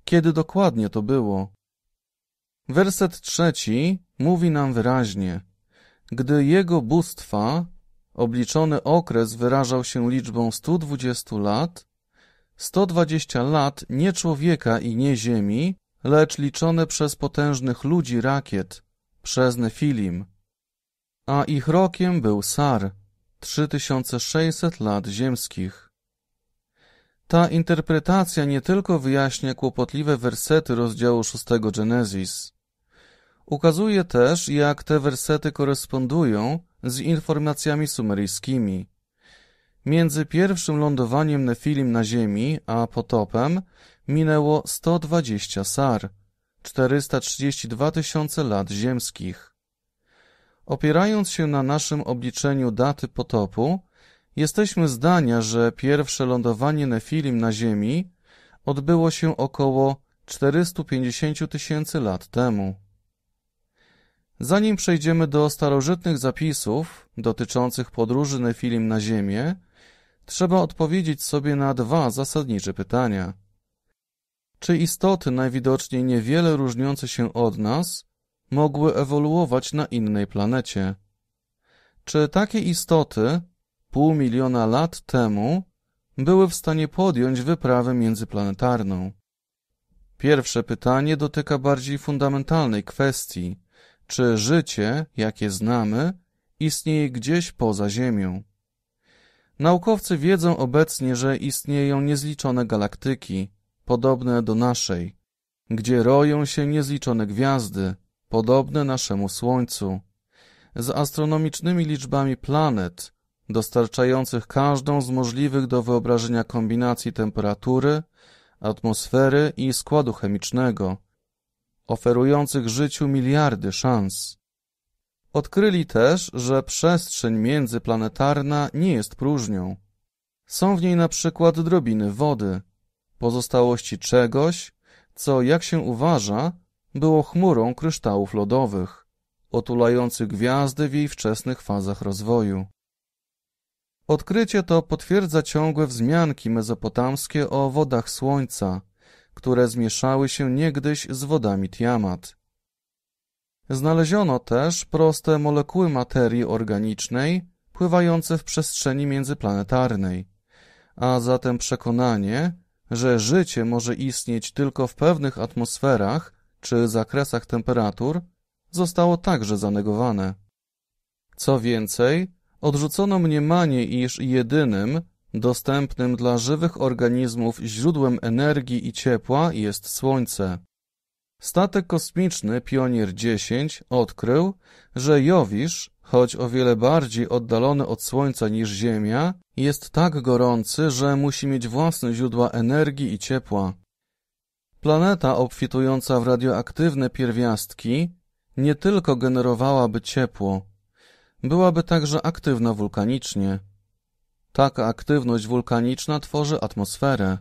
Kiedy dokładnie to było? Werset trzeci mówi nam wyraźnie, gdy jego bóstwa Obliczony okres wyrażał się liczbą 120 lat. 120 lat nie człowieka i nie ziemi, lecz liczone przez potężnych ludzi rakiet, przez Nefilim. A ich rokiem był Sar, 3600 lat ziemskich. Ta interpretacja nie tylko wyjaśnia kłopotliwe wersety rozdziału 6 Genesis. Ukazuje też, jak te wersety korespondują z informacjami sumeryjskimi. Między pierwszym lądowaniem Nefilim na ziemi a potopem minęło 120 sar, 432 tysiące lat ziemskich. Opierając się na naszym obliczeniu daty potopu, jesteśmy zdania, że pierwsze lądowanie Nefilim na ziemi odbyło się około 450 tysięcy lat temu. Zanim przejdziemy do starożytnych zapisów dotyczących podróży Nefilim na Ziemię, trzeba odpowiedzieć sobie na dwa zasadnicze pytania. Czy istoty najwidoczniej niewiele różniące się od nas mogły ewoluować na innej planecie? Czy takie istoty pół miliona lat temu były w stanie podjąć wyprawę międzyplanetarną? Pierwsze pytanie dotyka bardziej fundamentalnej kwestii – czy życie, jakie znamy, istnieje gdzieś poza Ziemią. Naukowcy wiedzą obecnie, że istnieją niezliczone galaktyki, podobne do naszej, gdzie roją się niezliczone gwiazdy, podobne naszemu Słońcu, z astronomicznymi liczbami planet, dostarczających każdą z możliwych do wyobrażenia kombinacji temperatury, atmosfery i składu chemicznego – oferujących życiu miliardy szans. Odkryli też, że przestrzeń międzyplanetarna nie jest próżnią. Są w niej na przykład drobiny wody, pozostałości czegoś, co, jak się uważa, było chmurą kryształów lodowych, otulających gwiazdy w jej wczesnych fazach rozwoju. Odkrycie to potwierdza ciągłe wzmianki mezopotamskie o wodach Słońca, które zmieszały się niegdyś z wodami Tiamat. Znaleziono też proste molekuły materii organicznej pływające w przestrzeni międzyplanetarnej, a zatem przekonanie, że życie może istnieć tylko w pewnych atmosferach czy zakresach temperatur, zostało także zanegowane. Co więcej, odrzucono mniemanie, iż jedynym, Dostępnym dla żywych organizmów źródłem energii i ciepła jest Słońce. Statek kosmiczny Pionier 10 odkrył, że Jowisz, choć o wiele bardziej oddalony od Słońca niż Ziemia, jest tak gorący, że musi mieć własne źródła energii i ciepła. Planeta obfitująca w radioaktywne pierwiastki nie tylko generowałaby ciepło, byłaby także aktywna wulkanicznie. Taka aktywność wulkaniczna tworzy atmosferę.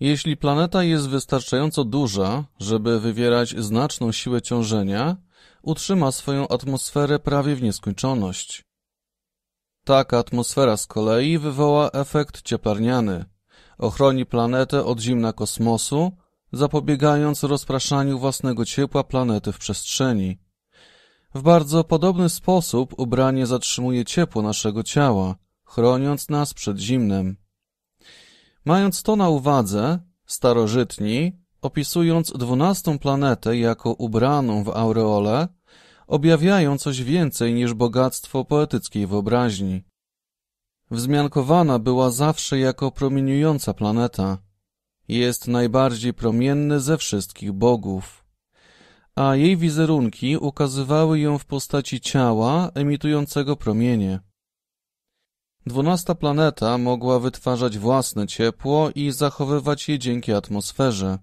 Jeśli planeta jest wystarczająco duża, żeby wywierać znaczną siłę ciążenia, utrzyma swoją atmosferę prawie w nieskończoność. Taka atmosfera z kolei wywoła efekt cieplarniany, ochroni planetę od zimna kosmosu, zapobiegając rozpraszaniu własnego ciepła planety w przestrzeni. W bardzo podobny sposób ubranie zatrzymuje ciepło naszego ciała, chroniąc nas przed zimnem. Mając to na uwadze, starożytni, opisując dwunastą planetę jako ubraną w aureole, objawiają coś więcej niż bogactwo poetyckiej wyobraźni. Wzmiankowana była zawsze jako promieniująca planeta. Jest najbardziej promienny ze wszystkich bogów. A jej wizerunki ukazywały ją w postaci ciała emitującego promienie. Dwunasta planeta mogła wytwarzać własne ciepło i zachowywać je dzięki atmosferze.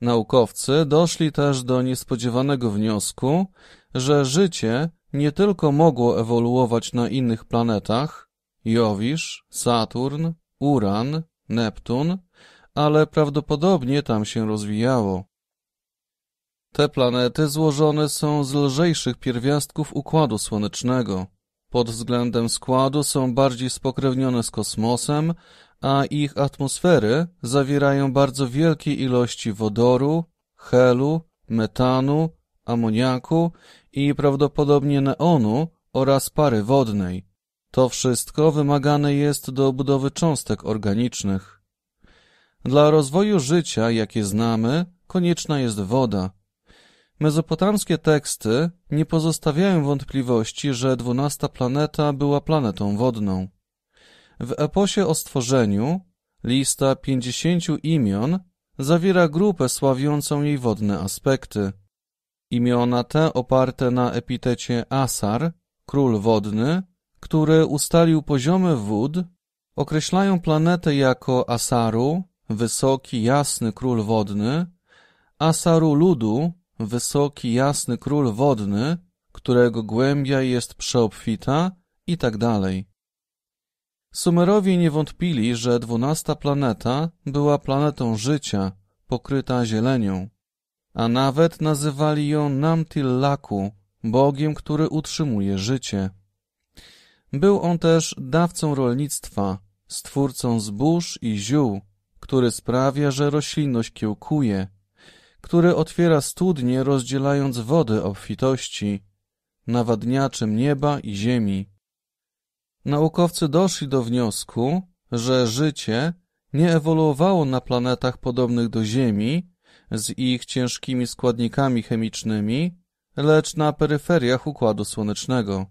Naukowcy doszli też do niespodziewanego wniosku, że życie nie tylko mogło ewoluować na innych planetach Jowisz, Saturn, Uran, Neptun, ale prawdopodobnie tam się rozwijało. Te planety złożone są z lżejszych pierwiastków układu słonecznego. Pod względem składu są bardziej spokrewnione z kosmosem, a ich atmosfery zawierają bardzo wielkie ilości wodoru, helu, metanu, amoniaku i prawdopodobnie neonu oraz pary wodnej. To wszystko wymagane jest do budowy cząstek organicznych. Dla rozwoju życia, jakie znamy, konieczna jest woda, Mezopotamskie teksty nie pozostawiają wątpliwości, że dwunasta planeta była planetą wodną. W eposie o stworzeniu lista pięćdziesięciu imion zawiera grupę sławiącą jej wodne aspekty. Imiona te oparte na epitecie Asar, król wodny, który ustalił poziomy wód, określają planetę jako Asaru, wysoki, jasny król wodny, Asaru ludu, wysoki, jasny król wodny, którego głębia jest przeobfita i tak dalej. Sumerowie nie wątpili, że dwunasta planeta była planetą życia, pokryta zielenią, a nawet nazywali ją Namtillaku, bogiem, który utrzymuje życie. Był on też dawcą rolnictwa, stwórcą zbóż i ziół, który sprawia, że roślinność kiełkuje, który otwiera studnie, rozdzielając wody obfitości, nawadniaczem nieba i ziemi. Naukowcy doszli do wniosku, że życie nie ewoluowało na planetach podobnych do Ziemi, z ich ciężkimi składnikami chemicznymi, lecz na peryferiach Układu Słonecznego.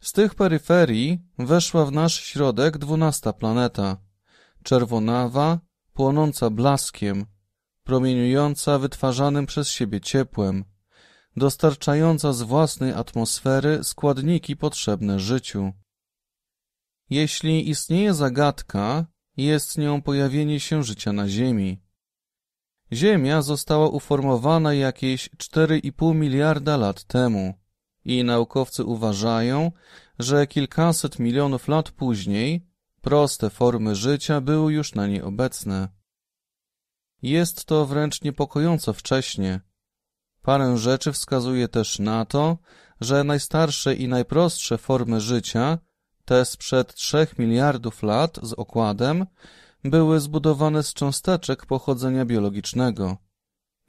Z tych peryferii weszła w nasz środek dwunasta planeta, czerwonawa, płonąca blaskiem – promieniująca wytwarzanym przez siebie ciepłem, dostarczająca z własnej atmosfery składniki potrzebne życiu. Jeśli istnieje zagadka, jest nią pojawienie się życia na Ziemi. Ziemia została uformowana jakieś 4,5 miliarda lat temu i naukowcy uważają, że kilkaset milionów lat później proste formy życia były już na niej obecne. Jest to wręcz niepokojąco wcześnie. Parę rzeczy wskazuje też na to, że najstarsze i najprostsze formy życia, te sprzed 3 miliardów lat z okładem, były zbudowane z cząsteczek pochodzenia biologicznego.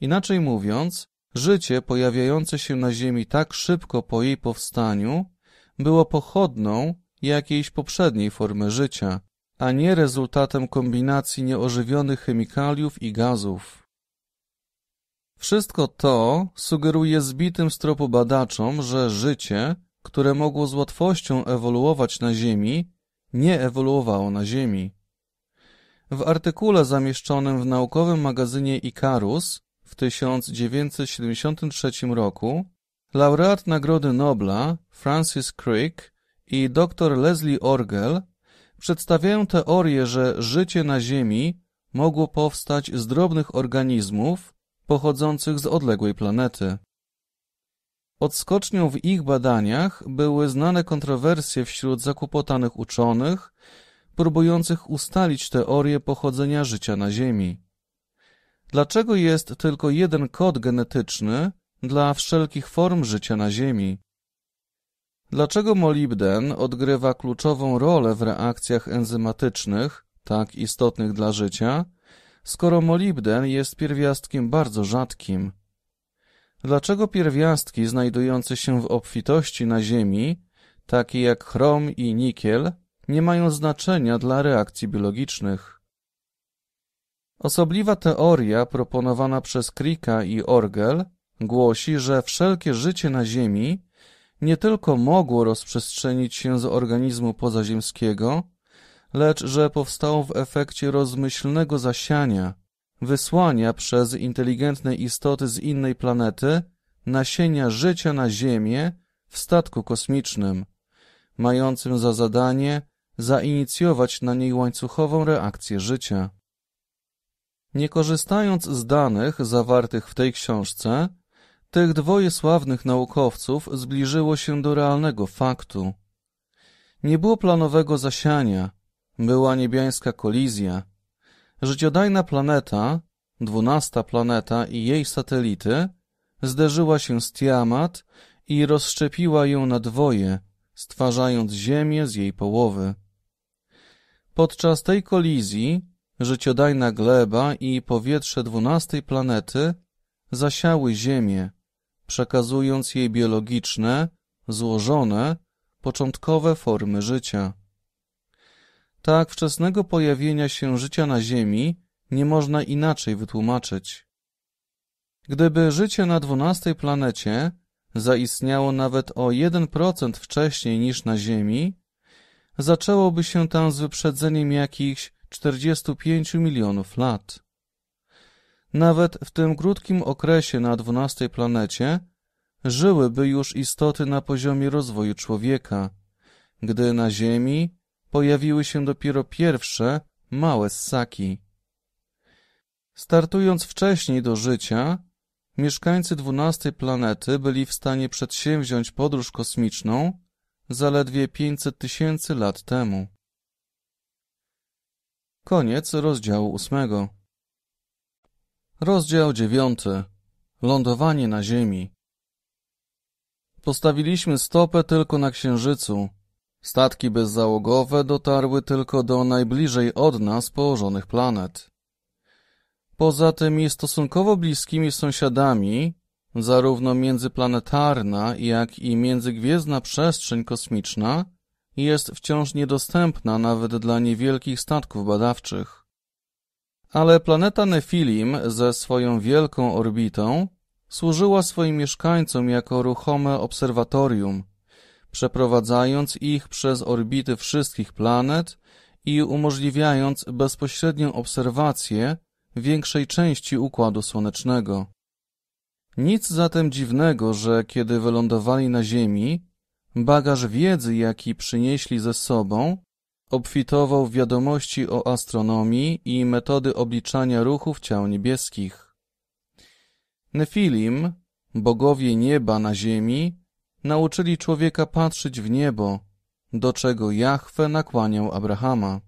Inaczej mówiąc, życie pojawiające się na Ziemi tak szybko po jej powstaniu było pochodną jakiejś poprzedniej formy życia, a nie rezultatem kombinacji nieożywionych chemikaliów i gazów. Wszystko to sugeruje zbitym stropu badaczom, że życie, które mogło z łatwością ewoluować na Ziemi, nie ewoluowało na Ziemi. W artykule zamieszczonym w naukowym magazynie Icarus w 1973 roku laureat Nagrody Nobla Francis Crick i dr Leslie Orgel Przedstawiają teorię, że życie na Ziemi mogło powstać z drobnych organizmów pochodzących z odległej planety. Odskocznią w ich badaniach były znane kontrowersje wśród zakłopotanych uczonych, próbujących ustalić teorię pochodzenia życia na Ziemi. Dlaczego jest tylko jeden kod genetyczny dla wszelkich form życia na Ziemi? Dlaczego molibden odgrywa kluczową rolę w reakcjach enzymatycznych, tak istotnych dla życia, skoro molibden jest pierwiastkiem bardzo rzadkim? Dlaczego pierwiastki znajdujące się w obfitości na Ziemi, takie jak chrom i nikiel, nie mają znaczenia dla reakcji biologicznych? Osobliwa teoria proponowana przez Krika i Orgel głosi, że wszelkie życie na Ziemi nie tylko mogło rozprzestrzenić się z organizmu pozaziemskiego, lecz że powstało w efekcie rozmyślnego zasiania, wysłania przez inteligentne istoty z innej planety nasienia życia na Ziemię w statku kosmicznym, mającym za zadanie zainicjować na niej łańcuchową reakcję życia. Nie korzystając z danych zawartych w tej książce, tych dwoje sławnych naukowców zbliżyło się do realnego faktu. Nie było planowego zasiania, była niebiańska kolizja. Życiodajna planeta, dwunasta planeta i jej satelity, zderzyła się z Tiamat i rozszczepiła ją na dwoje, stwarzając Ziemię z jej połowy. Podczas tej kolizji życiodajna gleba i powietrze dwunastej planety zasiały Ziemię przekazując jej biologiczne, złożone, początkowe formy życia. Tak wczesnego pojawienia się życia na Ziemi nie można inaczej wytłumaczyć. Gdyby życie na dwunastej planecie zaistniało nawet o 1% wcześniej niż na Ziemi, zaczęłoby się tam z wyprzedzeniem jakichś 45 milionów lat. Nawet w tym krótkim okresie na dwunastej planecie żyłyby już istoty na poziomie rozwoju człowieka, gdy na Ziemi pojawiły się dopiero pierwsze, małe ssaki. Startując wcześniej do życia, mieszkańcy dwunastej planety byli w stanie przedsięwziąć podróż kosmiczną zaledwie 500 tysięcy lat temu. Koniec rozdziału ósmego. Rozdział dziewiąty. Lądowanie na Ziemi. Postawiliśmy stopę tylko na Księżycu. Statki bezzałogowe dotarły tylko do najbliżej od nas położonych planet. Poza tymi stosunkowo bliskimi sąsiadami, zarówno międzyplanetarna, jak i międzygwiezdna przestrzeń kosmiczna jest wciąż niedostępna nawet dla niewielkich statków badawczych. Ale planeta Nefilim ze swoją wielką orbitą służyła swoim mieszkańcom jako ruchome obserwatorium, przeprowadzając ich przez orbity wszystkich planet i umożliwiając bezpośrednią obserwację większej części Układu Słonecznego. Nic zatem dziwnego, że kiedy wylądowali na Ziemi, bagaż wiedzy, jaki przynieśli ze sobą, Obfitował w wiadomości o astronomii i metody obliczania ruchów ciał niebieskich. Nefilim, bogowie nieba na ziemi, nauczyli człowieka patrzeć w niebo, do czego Jahwe nakłaniał Abrahama.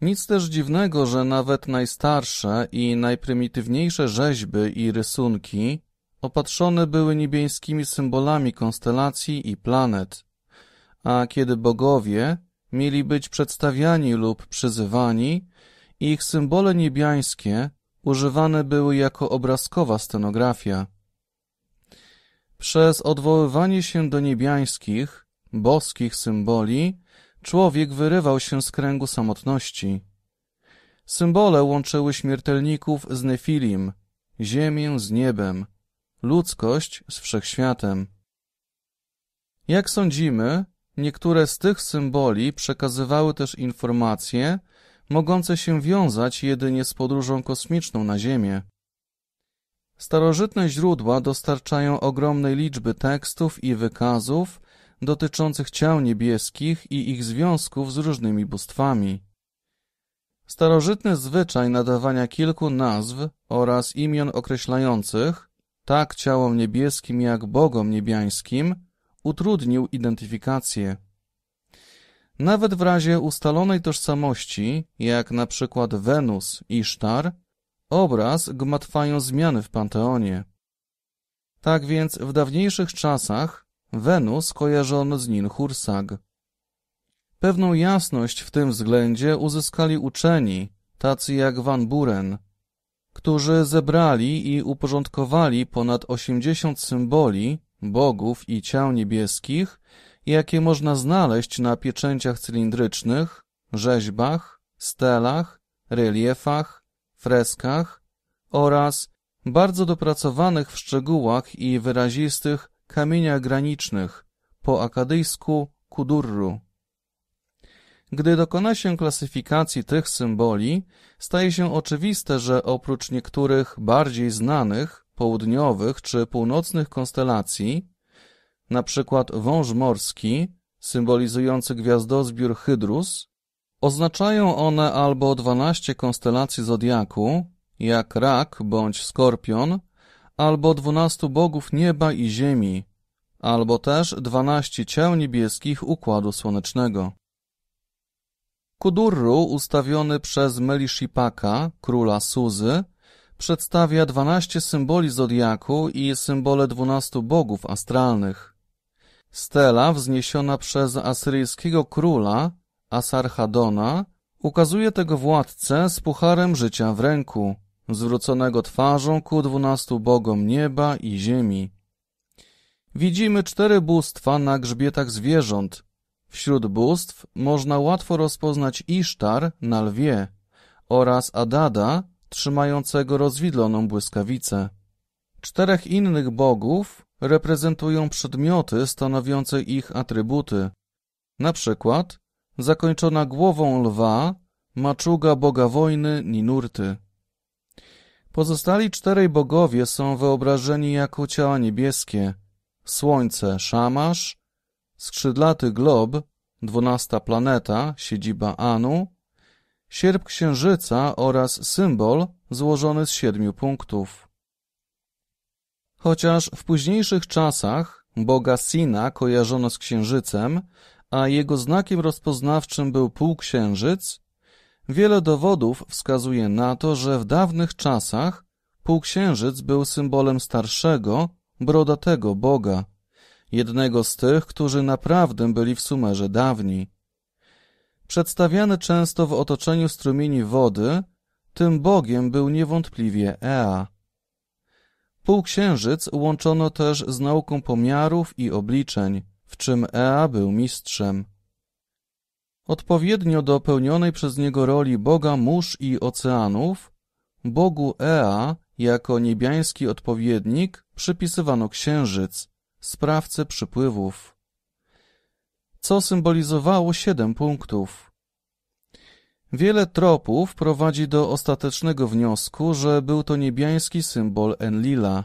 Nic też dziwnego, że nawet najstarsze i najprymitywniejsze rzeźby i rysunki opatrzone były niebieskimi symbolami konstelacji i planet, a kiedy bogowie, mieli być przedstawiani lub przyzywani ich symbole niebiańskie używane były jako obrazkowa scenografia. Przez odwoływanie się do niebiańskich, boskich symboli, człowiek wyrywał się z kręgu samotności. Symbole łączyły śmiertelników z Nefilim, ziemię z niebem, ludzkość z wszechświatem. Jak sądzimy, Niektóre z tych symboli przekazywały też informacje mogące się wiązać jedynie z podróżą kosmiczną na Ziemię. Starożytne źródła dostarczają ogromnej liczby tekstów i wykazów dotyczących ciał niebieskich i ich związków z różnymi bóstwami. Starożytny zwyczaj nadawania kilku nazw oraz imion określających, tak ciałom niebieskim jak bogom niebiańskim, utrudnił identyfikację. Nawet w razie ustalonej tożsamości, jak na przykład Wenus i Sztar, obraz gmatwają zmiany w panteonie. Tak więc w dawniejszych czasach Wenus kojarzono z Ninhursag. Pewną jasność w tym względzie uzyskali uczeni, tacy jak Van Buren, którzy zebrali i uporządkowali ponad 80 symboli bogów i ciał niebieskich, jakie można znaleźć na pieczęciach cylindrycznych, rzeźbach, stelach, reliefach, freskach oraz bardzo dopracowanych w szczegółach i wyrazistych kamieniach granicznych, po akadyjsku kudurru. Gdy dokona się klasyfikacji tych symboli, staje się oczywiste, że oprócz niektórych bardziej znanych, południowych czy północnych konstelacji, na przykład wąż morski, symbolizujący gwiazdozbiór Hydrus, oznaczają one albo 12 konstelacji zodiaku, jak rak bądź skorpion, albo 12 bogów nieba i ziemi, albo też 12 ciał niebieskich układu słonecznego. Kudurru ustawiony przez Melishipaka, króla Suzy, przedstawia 12 symboli zodiaku i symbole 12 bogów astralnych. Stela wzniesiona przez asyryjskiego króla Asarhadona ukazuje tego władcę z pucharem życia w ręku, zwróconego twarzą ku dwunastu bogom nieba i ziemi. Widzimy cztery bóstwa na grzbietach zwierząt. Wśród bóstw można łatwo rozpoznać Isztar na lwie oraz Adada trzymającego rozwidloną błyskawicę. Czterech innych bogów reprezentują przedmioty stanowiące ich atrybuty. Na przykład zakończona głową lwa maczuga boga wojny Ninurty. Pozostali czterej bogowie są wyobrażeni jako ciała niebieskie. Słońce Szamasz, skrzydlaty glob, dwunasta planeta, siedziba Anu, sierp księżyca oraz symbol złożony z siedmiu punktów. Chociaż w późniejszych czasach boga Sina kojarzono z księżycem, a jego znakiem rozpoznawczym był półksiężyc, wiele dowodów wskazuje na to, że w dawnych czasach półksiężyc był symbolem starszego, brodatego Boga, jednego z tych, którzy naprawdę byli w Sumerze dawni. Przedstawiany często w otoczeniu strumieni wody, tym bogiem był niewątpliwie Ea. Półksiężyc łączono też z nauką pomiarów i obliczeń, w czym Ea był mistrzem. Odpowiednio do pełnionej przez niego roli Boga mórz i oceanów, Bogu Ea jako niebiański odpowiednik przypisywano księżyc, sprawcę przypływów co symbolizowało siedem punktów. Wiele tropów prowadzi do ostatecznego wniosku, że był to niebiański symbol Enlila.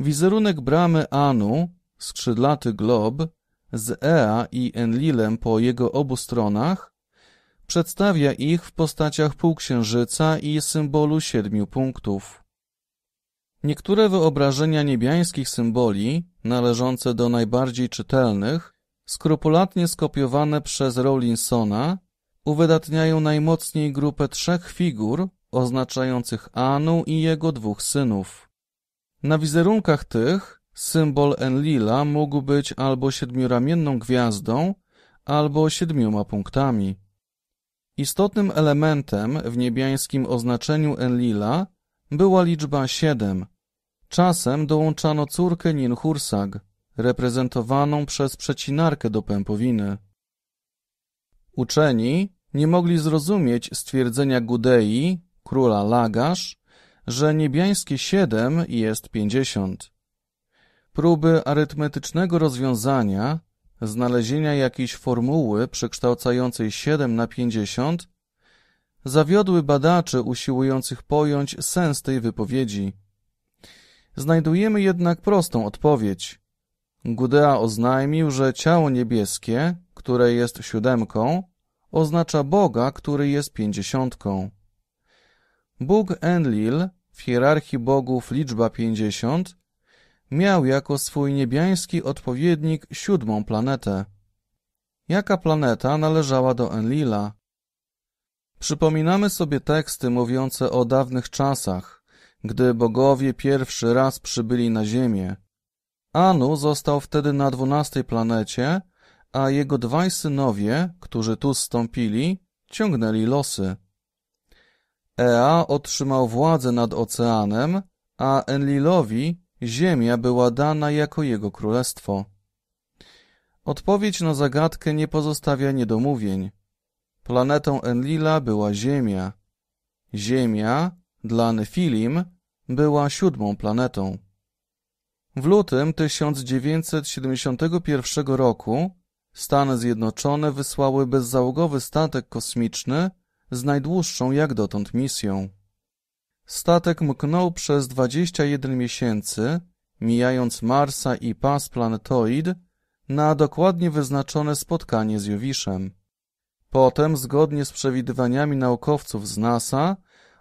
Wizerunek bramy Anu, skrzydlaty glob, z Ea i Enlilem po jego obu stronach, przedstawia ich w postaciach półksiężyca i symbolu siedmiu punktów. Niektóre wyobrażenia niebiańskich symboli, należące do najbardziej czytelnych, skrupulatnie skopiowane przez Rawlinsona, uwydatniają najmocniej grupę trzech figur oznaczających Anu i jego dwóch synów. Na wizerunkach tych symbol Enlila mógł być albo siedmioramienną gwiazdą, albo siedmioma punktami. Istotnym elementem w niebiańskim oznaczeniu Enlila była liczba siedem. Czasem dołączano córkę Ninhursag – reprezentowaną przez przecinarkę do pępowiny. Uczeni nie mogli zrozumieć stwierdzenia Gudei, króla Lagasz, że niebiańskie siedem jest pięćdziesiąt. Próby arytmetycznego rozwiązania, znalezienia jakiejś formuły przekształcającej siedem na pięćdziesiąt, zawiodły badaczy usiłujących pojąć sens tej wypowiedzi. Znajdujemy jednak prostą odpowiedź. Gudea oznajmił, że ciało niebieskie, które jest siódemką, oznacza Boga, który jest pięćdziesiątką. Bóg Enlil w hierarchii bogów liczba pięćdziesiąt miał jako swój niebiański odpowiednik siódmą planetę. Jaka planeta należała do Enlila? Przypominamy sobie teksty mówiące o dawnych czasach, gdy bogowie pierwszy raz przybyli na ziemię. Anu został wtedy na dwunastej planecie, a jego dwaj synowie, którzy tu zstąpili, ciągnęli losy. Ea otrzymał władzę nad oceanem, a Enlilowi ziemia była dana jako jego królestwo. Odpowiedź na zagadkę nie pozostawia niedomówień. Planetą Enlila była Ziemia. Ziemia, dla Nefilim, była siódmą planetą. W lutym 1971 roku Stany Zjednoczone wysłały bezzałogowy statek kosmiczny z najdłuższą jak dotąd misją. Statek mknął przez 21 miesięcy, mijając Marsa i pas planetoid, na dokładnie wyznaczone spotkanie z Jowiszem. Potem, zgodnie z przewidywaniami naukowców z NASA,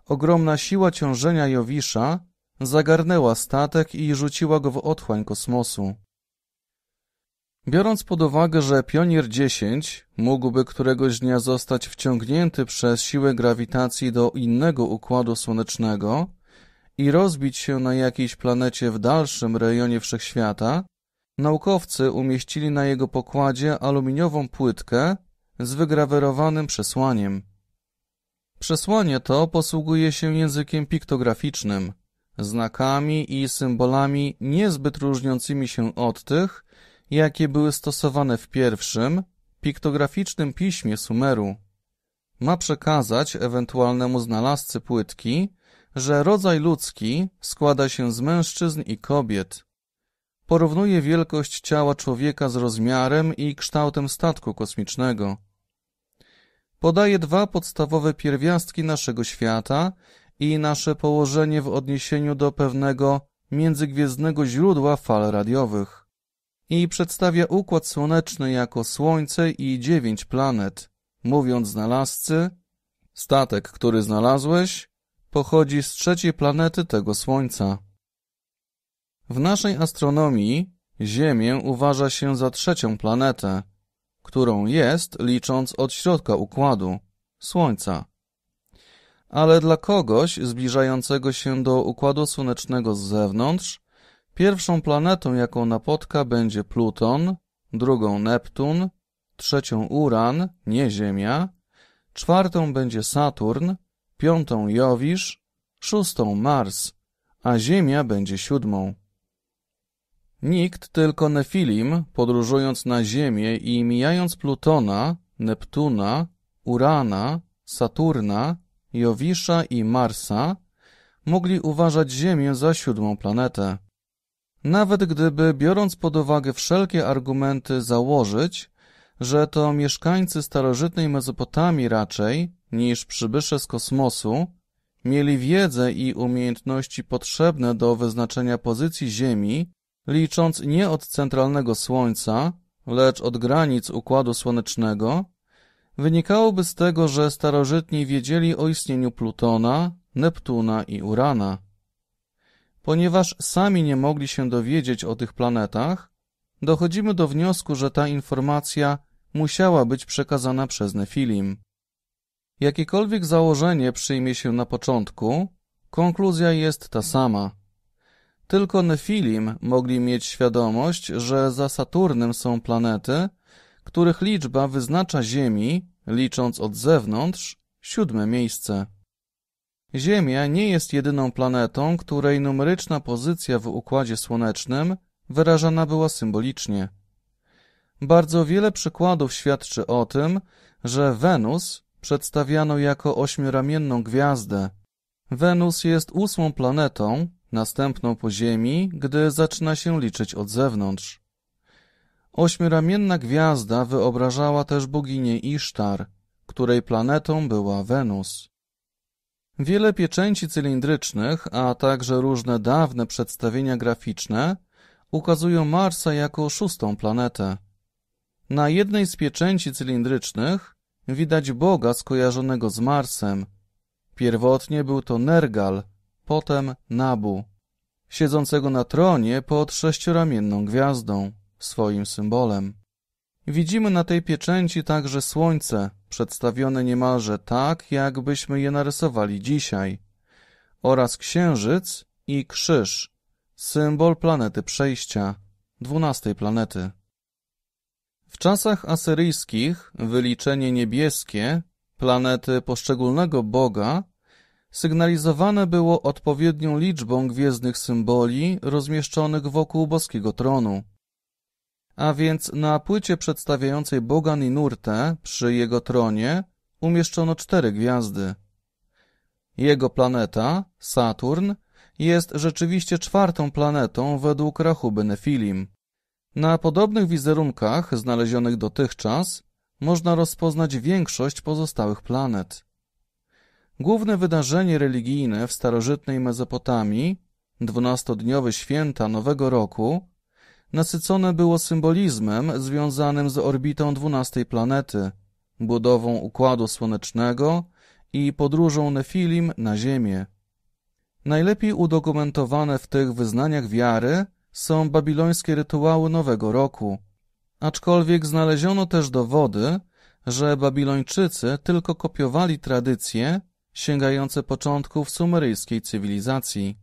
ogromna siła ciążenia Jowisza Zagarnęła statek i rzuciła go w otchłań kosmosu. Biorąc pod uwagę, że Pionier 10 mógłby któregoś dnia zostać wciągnięty przez siłę grawitacji do innego układu słonecznego i rozbić się na jakiejś planecie w dalszym rejonie wszechświata, naukowcy umieścili na jego pokładzie aluminiową płytkę z wygrawerowanym przesłaniem. Przesłanie to posługuje się językiem piktograficznym znakami i symbolami niezbyt różniącymi się od tych, jakie były stosowane w pierwszym, piktograficznym piśmie Sumeru. Ma przekazać ewentualnemu znalazcy płytki, że rodzaj ludzki składa się z mężczyzn i kobiet. Porównuje wielkość ciała człowieka z rozmiarem i kształtem statku kosmicznego. Podaje dwa podstawowe pierwiastki naszego świata i nasze położenie w odniesieniu do pewnego międzygwiezdnego źródła fal radiowych i przedstawia Układ Słoneczny jako Słońce i dziewięć planet. Mówiąc znalazcy, statek, który znalazłeś, pochodzi z trzeciej planety tego Słońca. W naszej astronomii Ziemię uważa się za trzecią planetę, którą jest, licząc od środka układu, Słońca ale dla kogoś zbliżającego się do Układu Słonecznego z zewnątrz, pierwszą planetą, jaką napotka, będzie Pluton, drugą Neptun, trzecią Uran, nie Ziemia, czwartą będzie Saturn, piątą Jowisz, szóstą Mars, a Ziemia będzie siódmą. Nikt, tylko Nefilim, podróżując na Ziemię i mijając Plutona, Neptuna, Urana, Saturna, Jowisza i Marsa, mogli uważać Ziemię za siódmą planetę. Nawet gdyby, biorąc pod uwagę wszelkie argumenty, założyć, że to mieszkańcy starożytnej Mezopotamii raczej niż przybysze z kosmosu mieli wiedzę i umiejętności potrzebne do wyznaczenia pozycji Ziemi, licząc nie od centralnego Słońca, lecz od granic Układu Słonecznego, Wynikałoby z tego, że starożytni wiedzieli o istnieniu Plutona, Neptuna i Urana. Ponieważ sami nie mogli się dowiedzieć o tych planetach, dochodzimy do wniosku, że ta informacja musiała być przekazana przez Nefilim. Jakiekolwiek założenie przyjmie się na początku, konkluzja jest ta sama. Tylko Nefilim mogli mieć świadomość, że za Saturnem są planety, których liczba wyznacza Ziemi licząc od zewnątrz, siódme miejsce. Ziemia nie jest jedyną planetą, której numeryczna pozycja w Układzie Słonecznym wyrażana była symbolicznie. Bardzo wiele przykładów świadczy o tym, że Wenus przedstawiano jako ośmioramienną gwiazdę. Wenus jest ósmą planetą, następną po Ziemi, gdy zaczyna się liczyć od zewnątrz. Ośmioramienna gwiazda wyobrażała też boginię Isztar, której planetą była Wenus. Wiele pieczęci cylindrycznych, a także różne dawne przedstawienia graficzne ukazują Marsa jako szóstą planetę. Na jednej z pieczęci cylindrycznych widać Boga skojarzonego z Marsem. Pierwotnie był to Nergal, potem Nabu, siedzącego na tronie pod sześcioramienną gwiazdą swoim symbolem. Widzimy na tej pieczęci także słońce, przedstawione niemalże tak, jakbyśmy je narysowali dzisiaj, oraz księżyc i krzyż, symbol planety przejścia, dwunastej planety. W czasach asyryjskich wyliczenie niebieskie, planety poszczególnego boga, sygnalizowane było odpowiednią liczbą gwiezdnych symboli rozmieszczonych wokół boskiego tronu. A więc na płycie przedstawiającej Boga Ninurte przy jego tronie umieszczono cztery gwiazdy. Jego planeta, Saturn, jest rzeczywiście czwartą planetą według Rachuby Nefilim. Na podobnych wizerunkach znalezionych dotychczas można rozpoznać większość pozostałych planet. Główne wydarzenie religijne w starożytnej Mezopotamii, dwunastodniowe święta Nowego Roku, Nasycone było symbolizmem związanym z orbitą dwunastej planety, budową Układu Słonecznego i podróżą Nefilim na Ziemię. Najlepiej udokumentowane w tych wyznaniach wiary są babilońskie rytuały Nowego Roku, aczkolwiek znaleziono też dowody, że Babilończycy tylko kopiowali tradycje sięgające początków sumeryjskiej cywilizacji.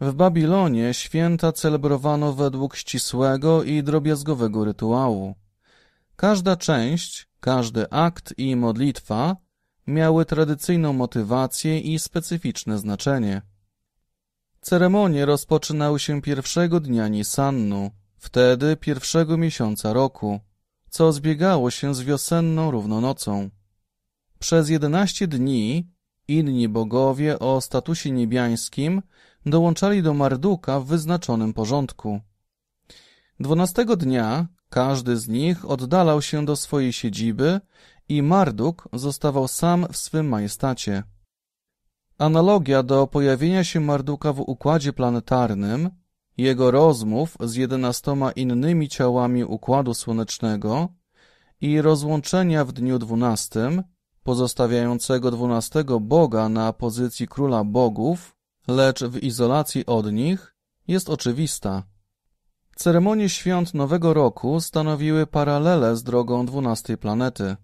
W Babilonie święta celebrowano według ścisłego i drobiazgowego rytuału. Każda część, każdy akt i modlitwa miały tradycyjną motywację i specyficzne znaczenie. Ceremonie rozpoczynały się pierwszego dnia Nisannu, wtedy pierwszego miesiąca roku, co zbiegało się z wiosenną równonocą. Przez jedenaście dni inni bogowie o statusie niebiańskim dołączali do Marduka w wyznaczonym porządku. Dwunastego dnia każdy z nich oddalał się do swojej siedziby i Marduk zostawał sam w swym majestacie. Analogia do pojawienia się Marduka w układzie planetarnym, jego rozmów z jedenastoma innymi ciałami układu słonecznego i rozłączenia w dniu dwunastym, pozostawiającego dwunastego Boga na pozycji króla bogów, lecz w izolacji od nich jest oczywista. Ceremonie świąt Nowego Roku stanowiły paralele z drogą dwunastej planety.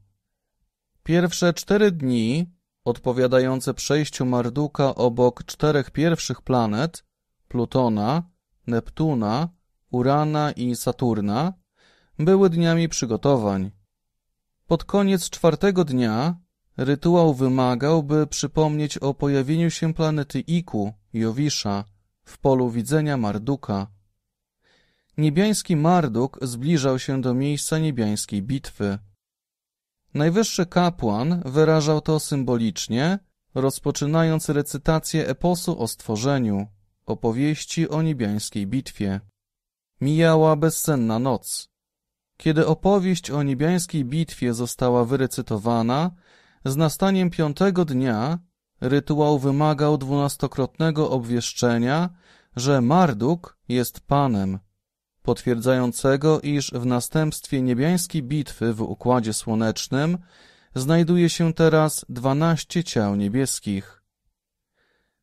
Pierwsze cztery dni, odpowiadające przejściu Marduka obok czterech pierwszych planet, Plutona, Neptuna, Urana i Saturna, były dniami przygotowań. Pod koniec czwartego dnia Rytuał wymagał, by przypomnieć o pojawieniu się planety Iku, Jowisza, w polu widzenia Marduka. Niebiański Marduk zbliżał się do miejsca niebiańskiej bitwy. Najwyższy kapłan wyrażał to symbolicznie, rozpoczynając recytację eposu o stworzeniu, opowieści o niebiańskiej bitwie. Mijała bezsenna noc. Kiedy opowieść o niebiańskiej bitwie została wyrecytowana, z nastaniem piątego dnia rytuał wymagał dwunastokrotnego obwieszczenia, że Marduk jest panem, potwierdzającego, iż w następstwie niebiańskiej bitwy w Układzie Słonecznym znajduje się teraz dwanaście ciał niebieskich.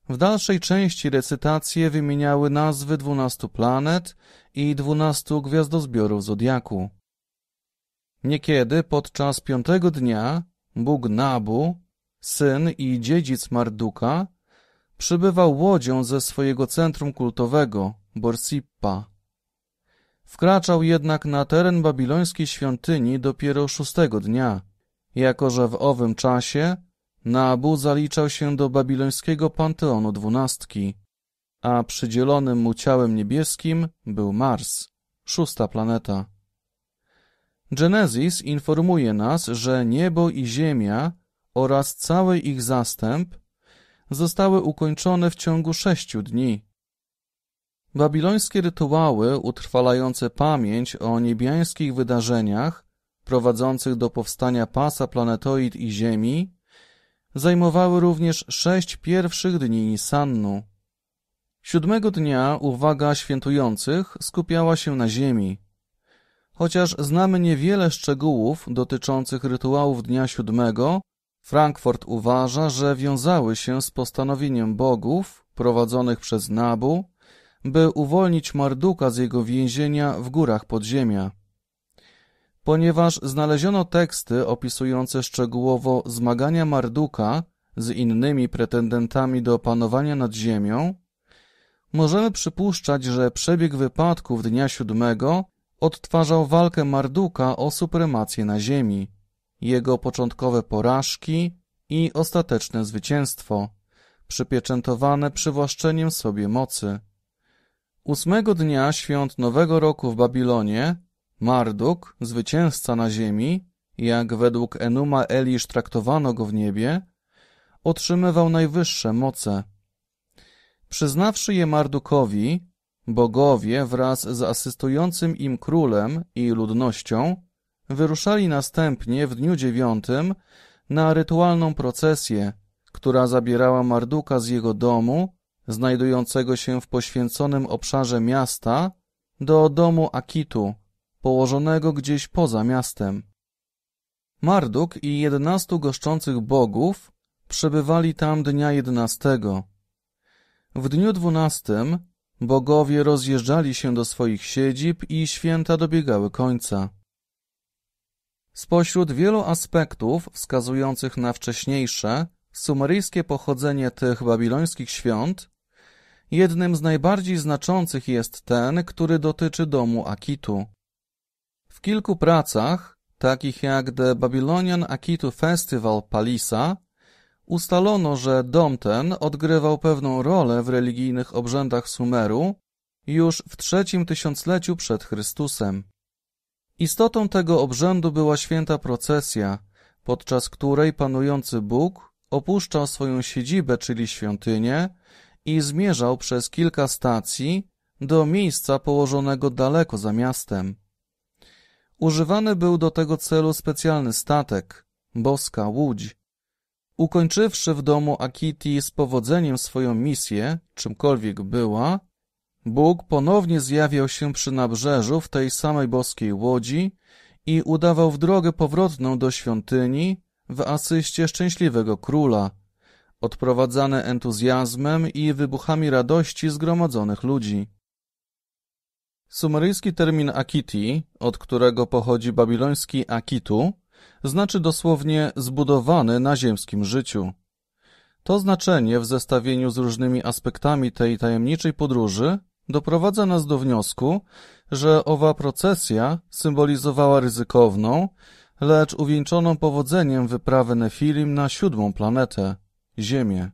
W dalszej części recytacje wymieniały nazwy dwunastu planet i dwunastu gwiazdozbiorów Zodiaku. Niekiedy podczas piątego dnia Bóg Nabu, syn i dziedzic Marduka, przybywał łodzią ze swojego centrum kultowego, Borsippa. Wkraczał jednak na teren babilońskiej świątyni dopiero szóstego dnia, jako że w owym czasie Nabu zaliczał się do babilońskiego panteonu dwunastki, a przydzielonym mu ciałem niebieskim był Mars, szósta planeta. Genesis informuje nas, że niebo i ziemia oraz cały ich zastęp zostały ukończone w ciągu sześciu dni. Babilońskie rytuały utrwalające pamięć o niebiańskich wydarzeniach prowadzących do powstania pasa planetoid i Ziemi zajmowały również sześć pierwszych dni Nisannu. Siódmego dnia uwaga świętujących skupiała się na Ziemi. Chociaż znamy niewiele szczegółów dotyczących rytuałów dnia siódmego, Frankfurt uważa, że wiązały się z postanowieniem bogów prowadzonych przez Nabu, by uwolnić Marduka z jego więzienia w górach podziemia. Ponieważ znaleziono teksty opisujące szczegółowo zmagania Marduka z innymi pretendentami do panowania nad ziemią, możemy przypuszczać, że przebieg wypadków dnia siódmego odtwarzał walkę Marduka o supremację na ziemi, jego początkowe porażki i ostateczne zwycięstwo, przypieczętowane przywłaszczeniem sobie mocy. Ósmego dnia świąt Nowego Roku w Babilonie Marduk, zwycięzca na ziemi, jak według Enuma Elisz traktowano go w niebie, otrzymywał najwyższe moce. Przyznawszy je Mardukowi, Bogowie wraz z asystującym im królem i ludnością wyruszali następnie w dniu dziewiątym na rytualną procesję, która zabierała Marduka z jego domu, znajdującego się w poświęconym obszarze miasta, do domu Akitu, położonego gdzieś poza miastem. Marduk i jedenastu goszczących bogów przebywali tam dnia jedenastego. W dniu dwunastym Bogowie rozjeżdżali się do swoich siedzib i święta dobiegały końca. Spośród wielu aspektów wskazujących na wcześniejsze, sumeryjskie pochodzenie tych babilońskich świąt, jednym z najbardziej znaczących jest ten, który dotyczy domu Akitu. W kilku pracach, takich jak The Babylonian Akitu Festival Palisa Ustalono, że dom ten odgrywał pewną rolę w religijnych obrzędach Sumeru już w trzecim tysiącleciu przed Chrystusem. Istotą tego obrzędu była święta procesja, podczas której panujący Bóg opuszczał swoją siedzibę, czyli świątynię, i zmierzał przez kilka stacji do miejsca położonego daleko za miastem. Używany był do tego celu specjalny statek, boska łódź, Ukończywszy w domu Akiti z powodzeniem swoją misję, czymkolwiek była, Bóg ponownie zjawiał się przy nabrzeżu w tej samej boskiej łodzi i udawał w drogę powrotną do świątyni w asyście szczęśliwego króla, odprowadzane entuzjazmem i wybuchami radości zgromadzonych ludzi. Sumeryjski termin Akiti, od którego pochodzi babiloński Akitu, znaczy dosłownie zbudowany na ziemskim życiu. To znaczenie w zestawieniu z różnymi aspektami tej tajemniczej podróży doprowadza nas do wniosku, że owa procesja symbolizowała ryzykowną, lecz uwieńczoną powodzeniem wyprawę Nefilim na siódmą planetę Ziemię.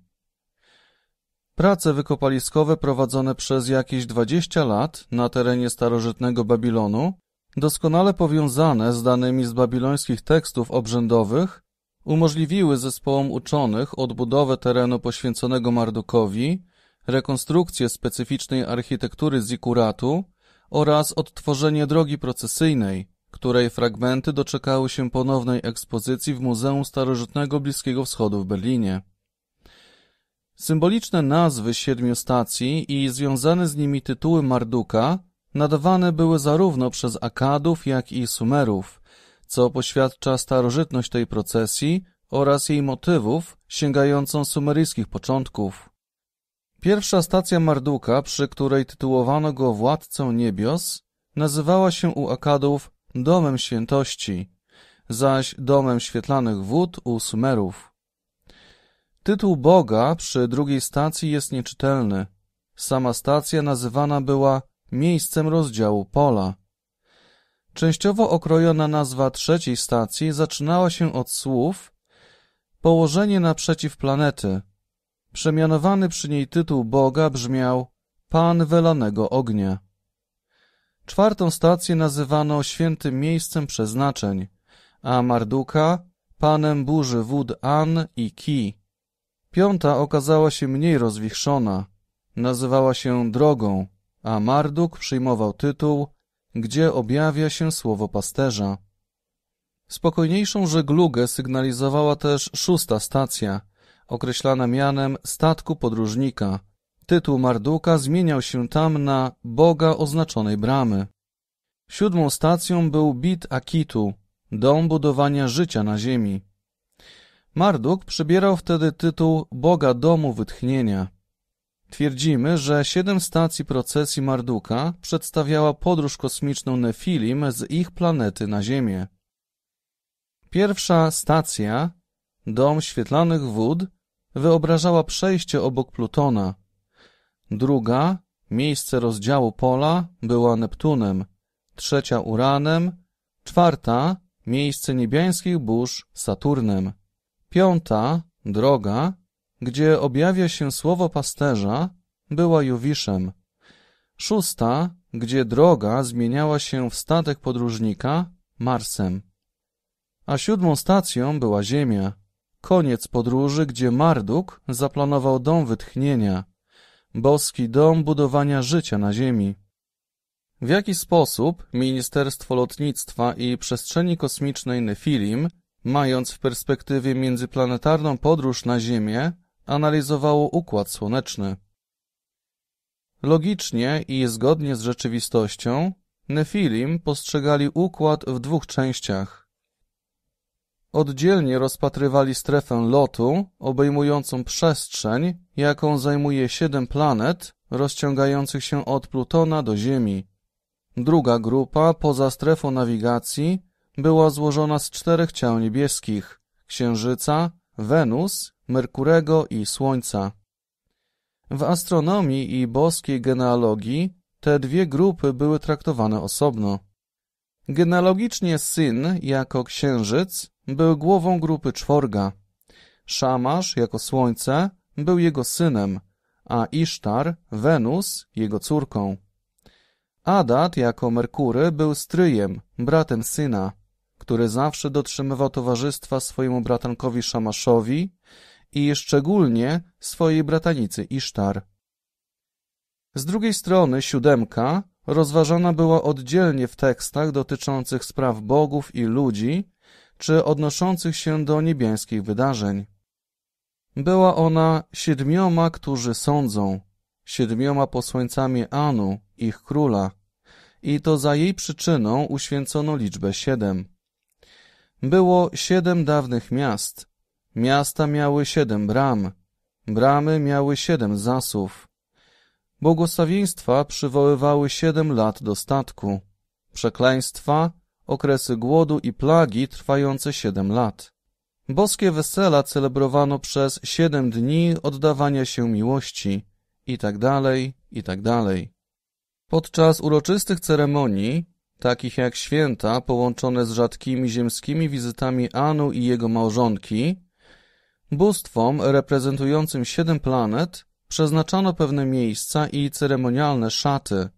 Prace wykopaliskowe prowadzone przez jakieś 20 lat na terenie starożytnego Babilonu doskonale powiązane z danymi z babilońskich tekstów obrzędowych, umożliwiły zespołom uczonych odbudowę terenu poświęconego Mardukowi, rekonstrukcję specyficznej architektury Zikuratu oraz odtworzenie drogi procesyjnej, której fragmenty doczekały się ponownej ekspozycji w Muzeum Starożytnego Bliskiego Wschodu w Berlinie. Symboliczne nazwy siedmiu stacji i związane z nimi tytuły Marduka nadawane były zarówno przez Akadów, jak i Sumerów, co poświadcza starożytność tej procesji oraz jej motywów sięgającą sumeryjskich początków. Pierwsza stacja Marduka, przy której tytułowano go władcą niebios, nazywała się u Akadów Domem Świętości, zaś Domem Świetlanych Wód u Sumerów. Tytuł Boga przy drugiej stacji jest nieczytelny. Sama stacja nazywana była miejscem rozdziału pola. Częściowo okrojona nazwa trzeciej stacji zaczynała się od słów Położenie naprzeciw planety. Przemianowany przy niej tytuł Boga brzmiał Pan Welanego Ognia. Czwartą stację nazywano świętym miejscem przeznaczeń, a Marduka panem burzy wód An i Ki. Piąta okazała się mniej rozwichrzona. Nazywała się Drogą a Marduk przyjmował tytuł, gdzie objawia się słowo pasterza. Spokojniejszą żeglugę sygnalizowała też szósta stacja, określana mianem statku podróżnika. Tytuł Marduka zmieniał się tam na Boga oznaczonej bramy. Siódmą stacją był Bit Akitu, dom budowania życia na ziemi. Marduk przybierał wtedy tytuł Boga domu wytchnienia. Twierdzimy, że siedem stacji procesji Marduka przedstawiała podróż kosmiczną Nefilim z ich planety na Ziemię. Pierwsza stacja, dom świetlanych wód, wyobrażała przejście obok Plutona. Druga, miejsce rozdziału pola, była Neptunem, trzecia Uranem, czwarta, miejsce niebiańskich burz, Saturnem. Piąta, droga, gdzie objawia się słowo pasterza, była Jowiszem. Szósta, gdzie droga zmieniała się w statek podróżnika, Marsem. A siódmą stacją była Ziemia. Koniec podróży, gdzie Marduk zaplanował dom wytchnienia, boski dom budowania życia na Ziemi. W jaki sposób Ministerstwo Lotnictwa i Przestrzeni Kosmicznej Nefilim, mając w perspektywie międzyplanetarną podróż na Ziemię, analizowało układ słoneczny. Logicznie i zgodnie z rzeczywistością, Nefilim postrzegali układ w dwóch częściach. Oddzielnie rozpatrywali strefę lotu, obejmującą przestrzeń, jaką zajmuje siedem planet rozciągających się od Plutona do Ziemi. Druga grupa, poza strefą nawigacji, była złożona z czterech ciał niebieskich – Księżyca, Wenus, Merkurego i Słońca. W astronomii i boskiej genealogii te dwie grupy były traktowane osobno. Genealogicznie syn, jako księżyc, był głową grupy czworga. Szamasz, jako słońce, był jego synem, a Isztar, Wenus, jego córką. Adat, jako Merkury, był stryjem, bratem syna który zawsze dotrzymywał towarzystwa swojemu bratankowi Szamaszowi i szczególnie swojej bratanicy Isztar. Z drugiej strony siódemka rozważana była oddzielnie w tekstach dotyczących spraw bogów i ludzi, czy odnoszących się do niebiańskich wydarzeń. Była ona siedmioma, którzy sądzą, siedmioma posłańcami Anu, ich króla, i to za jej przyczyną uświęcono liczbę siedem. Było siedem dawnych miast. Miasta miały siedem bram. Bramy miały siedem zasów. Błogosławieństwa przywoływały siedem lat dostatku. Przekleństwa, okresy głodu i plagi trwające siedem lat. Boskie wesela celebrowano przez siedem dni oddawania się miłości i tak dalej, i tak dalej. Podczas uroczystych ceremonii takich jak święta połączone z rzadkimi ziemskimi wizytami Anu i jego małżonki, bóstwom reprezentującym siedem planet przeznaczano pewne miejsca i ceremonialne szaty.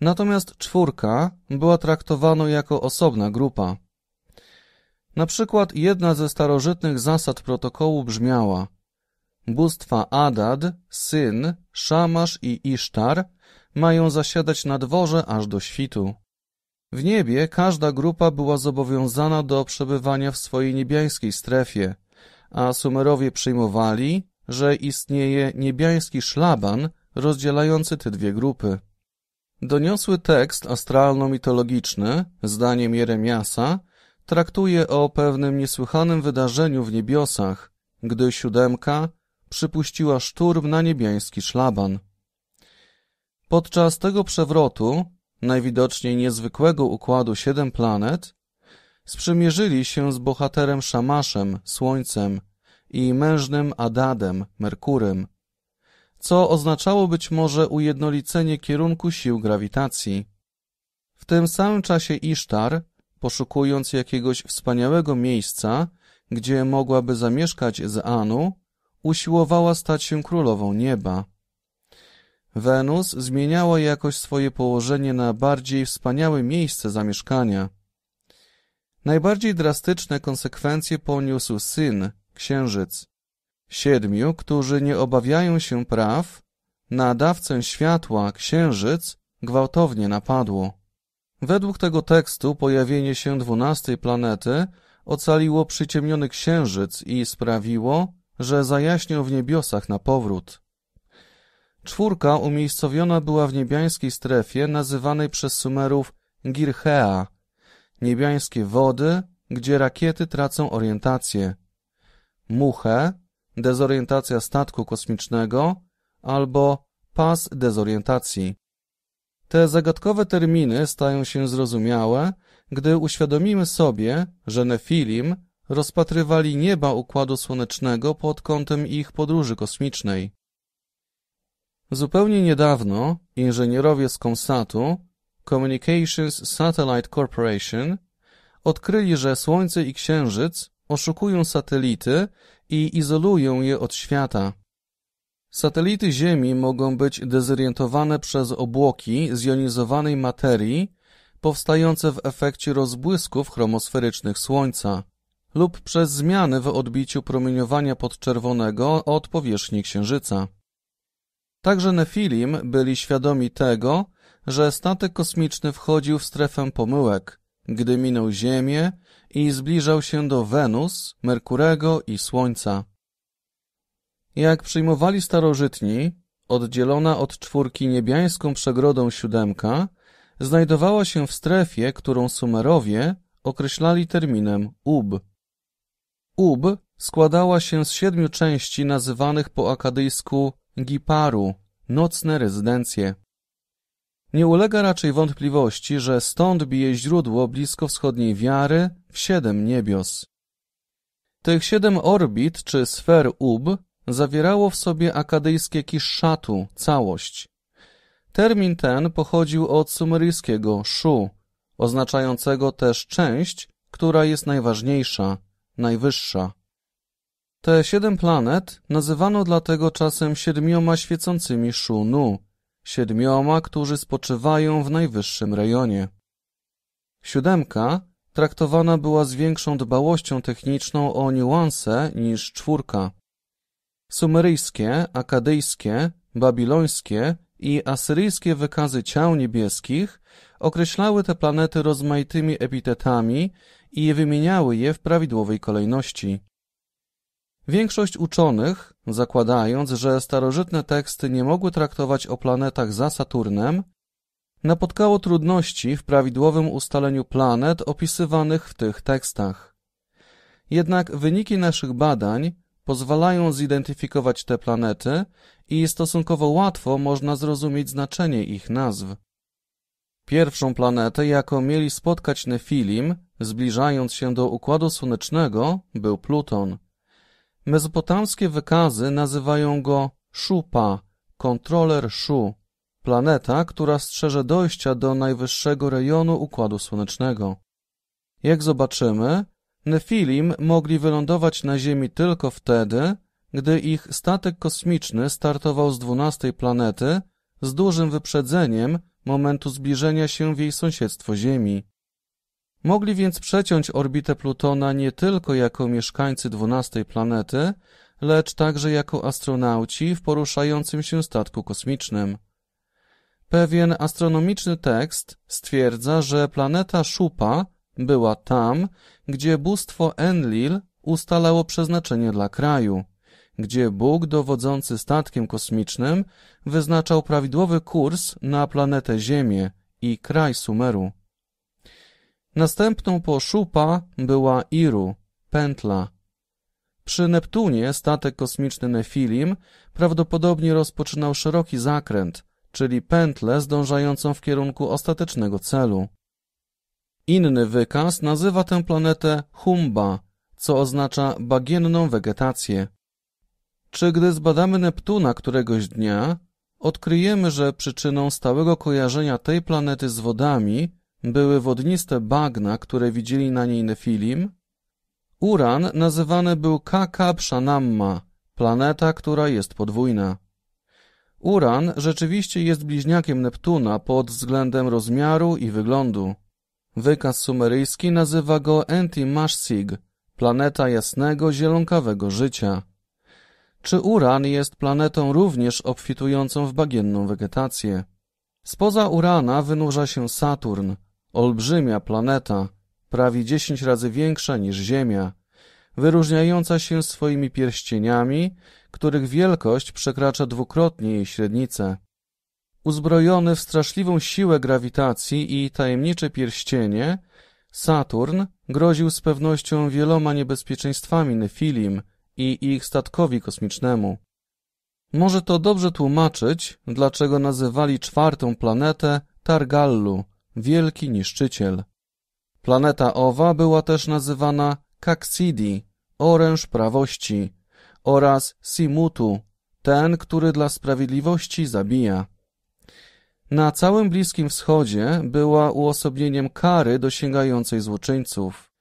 Natomiast czwórka była traktowana jako osobna grupa. Na przykład jedna ze starożytnych zasad protokołu brzmiała Bóstwa Adad, Syn, Szamasz i Isztar mają zasiadać na dworze aż do świtu. W niebie każda grupa była zobowiązana do przebywania w swojej niebiańskiej strefie, a Sumerowie przyjmowali, że istnieje niebiański szlaban rozdzielający te dwie grupy. Doniosły tekst astralno-mitologiczny, zdaniem Jeremiasa, traktuje o pewnym niesłychanym wydarzeniu w niebiosach, gdy siódemka przypuściła szturm na niebiański szlaban. Podczas tego przewrotu najwidoczniej niezwykłego układu siedem planet, sprzymierzyli się z bohaterem Szamaszem, Słońcem i mężnym Adadem, Merkurym, co oznaczało być może ujednolicenie kierunku sił grawitacji. W tym samym czasie Isztar, poszukując jakiegoś wspaniałego miejsca, gdzie mogłaby zamieszkać z Anu, usiłowała stać się królową nieba. Wenus zmieniała jakoś swoje położenie na bardziej wspaniałe miejsce zamieszkania. Najbardziej drastyczne konsekwencje poniósł syn, księżyc. Siedmiu, którzy nie obawiają się praw, na dawcę światła, księżyc, gwałtownie napadło. Według tego tekstu pojawienie się dwunastej planety ocaliło przyciemniony księżyc i sprawiło, że zajaśniał w niebiosach na powrót. Czwórka umiejscowiona była w niebiańskiej strefie nazywanej przez Sumerów Girchea, niebiańskie wody, gdzie rakiety tracą orientację. Muche, dezorientacja statku kosmicznego albo pas dezorientacji. Te zagadkowe terminy stają się zrozumiałe, gdy uświadomimy sobie, że Nefilim rozpatrywali nieba Układu Słonecznego pod kątem ich podróży kosmicznej. Zupełnie niedawno inżynierowie z Comsatu Communications Satellite Corporation odkryli, że Słońce i Księżyc oszukują satelity i izolują je od świata. Satelity Ziemi mogą być dezorientowane przez obłoki zjonizowanej materii powstające w efekcie rozbłysków chromosferycznych Słońca lub przez zmiany w odbiciu promieniowania podczerwonego od powierzchni Księżyca. Także Nefilim byli świadomi tego, że statek kosmiczny wchodził w strefę pomyłek, gdy minął Ziemię i zbliżał się do Wenus, Merkurego i Słońca. Jak przyjmowali starożytni, oddzielona od czwórki niebiańską przegrodą siódemka, znajdowała się w strefie, którą Sumerowie określali terminem Ub. Ub składała się z siedmiu części nazywanych po akadyjsku Giparu, nocne rezydencje. Nie ulega raczej wątpliwości, że stąd bije źródło bliskowschodniej wiary w siedem niebios. Tych siedem orbit czy sfer ub zawierało w sobie akadyjskie kiszatu, całość. Termin ten pochodził od sumeryjskiego szu, oznaczającego też część, która jest najważniejsza, najwyższa. Te siedem planet nazywano dlatego czasem siedmioma świecącymi Shu-Nu, siedmioma, którzy spoczywają w najwyższym rejonie. Siódemka traktowana była z większą dbałością techniczną o niuanse niż czwórka. Sumeryjskie, akadyjskie, babilońskie i asyryjskie wykazy ciał niebieskich określały te planety rozmaitymi epitetami i wymieniały je w prawidłowej kolejności. Większość uczonych, zakładając, że starożytne teksty nie mogły traktować o planetach za Saturnem, napotkało trudności w prawidłowym ustaleniu planet opisywanych w tych tekstach. Jednak wyniki naszych badań pozwalają zidentyfikować te planety i stosunkowo łatwo można zrozumieć znaczenie ich nazw. Pierwszą planetę, jaką mieli spotkać Nefilim, zbliżając się do Układu Słonecznego, był Pluton. Mezopotamskie wykazy nazywają go Szupa, kontroler Szu, planeta, która strzeże dojścia do najwyższego rejonu Układu Słonecznego. Jak zobaczymy, Nefilim mogli wylądować na Ziemi tylko wtedy, gdy ich statek kosmiczny startował z dwunastej planety z dużym wyprzedzeniem momentu zbliżenia się w jej sąsiedztwo Ziemi. Mogli więc przeciąć orbitę Plutona nie tylko jako mieszkańcy dwunastej planety, lecz także jako astronauci w poruszającym się statku kosmicznym. Pewien astronomiczny tekst stwierdza, że planeta Szupa była tam, gdzie bóstwo Enlil ustalało przeznaczenie dla kraju, gdzie Bóg dowodzący statkiem kosmicznym wyznaczał prawidłowy kurs na planetę Ziemię i kraj Sumeru. Następną po Szupa była Iru, pętla. Przy Neptunie statek kosmiczny Nefilim prawdopodobnie rozpoczynał szeroki zakręt, czyli pętlę zdążającą w kierunku ostatecznego celu. Inny wykaz nazywa tę planetę Humba, co oznacza bagienną wegetację. Czy gdy zbadamy Neptuna któregoś dnia, odkryjemy, że przyczyną stałego kojarzenia tej planety z wodami były wodniste bagna, które widzieli na niej Nefilim. Uran nazywany był Kaka Prsanamma, planeta, która jest podwójna. Uran rzeczywiście jest bliźniakiem Neptuna pod względem rozmiaru i wyglądu. Wykaz sumeryjski nazywa go Entimashsig, planeta jasnego, zielonkawego życia. Czy Uran jest planetą również obfitującą w bagienną wegetację? Spoza Urana wynurza się Saturn, Olbrzymia planeta, prawie dziesięć razy większa niż Ziemia, wyróżniająca się swoimi pierścieniami, których wielkość przekracza dwukrotnie jej średnicę. Uzbrojony w straszliwą siłę grawitacji i tajemnicze pierścienie, Saturn groził z pewnością wieloma niebezpieczeństwami Nefilim i ich statkowi kosmicznemu. Może to dobrze tłumaczyć, dlaczego nazywali czwartą planetę Targallu, wielki niszczyciel. Planeta owa była też nazywana Kaksidi, oręż prawości, oraz Simutu, ten, który dla sprawiedliwości zabija. Na całym Bliskim Wschodzie była uosobnieniem kary dosięgającej złoczyńców.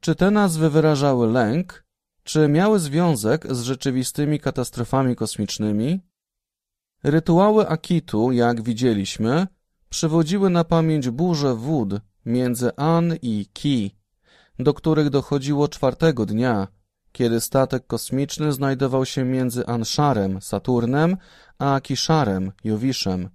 Czy te nazwy wyrażały lęk, czy miały związek z rzeczywistymi katastrofami kosmicznymi? Rytuały Akitu, jak widzieliśmy, przywodziły na pamięć burze wód między An i Ki, do których dochodziło czwartego dnia, kiedy statek kosmiczny znajdował się między Anszarem, Saturnem, a Kiszarem, Jowiszem.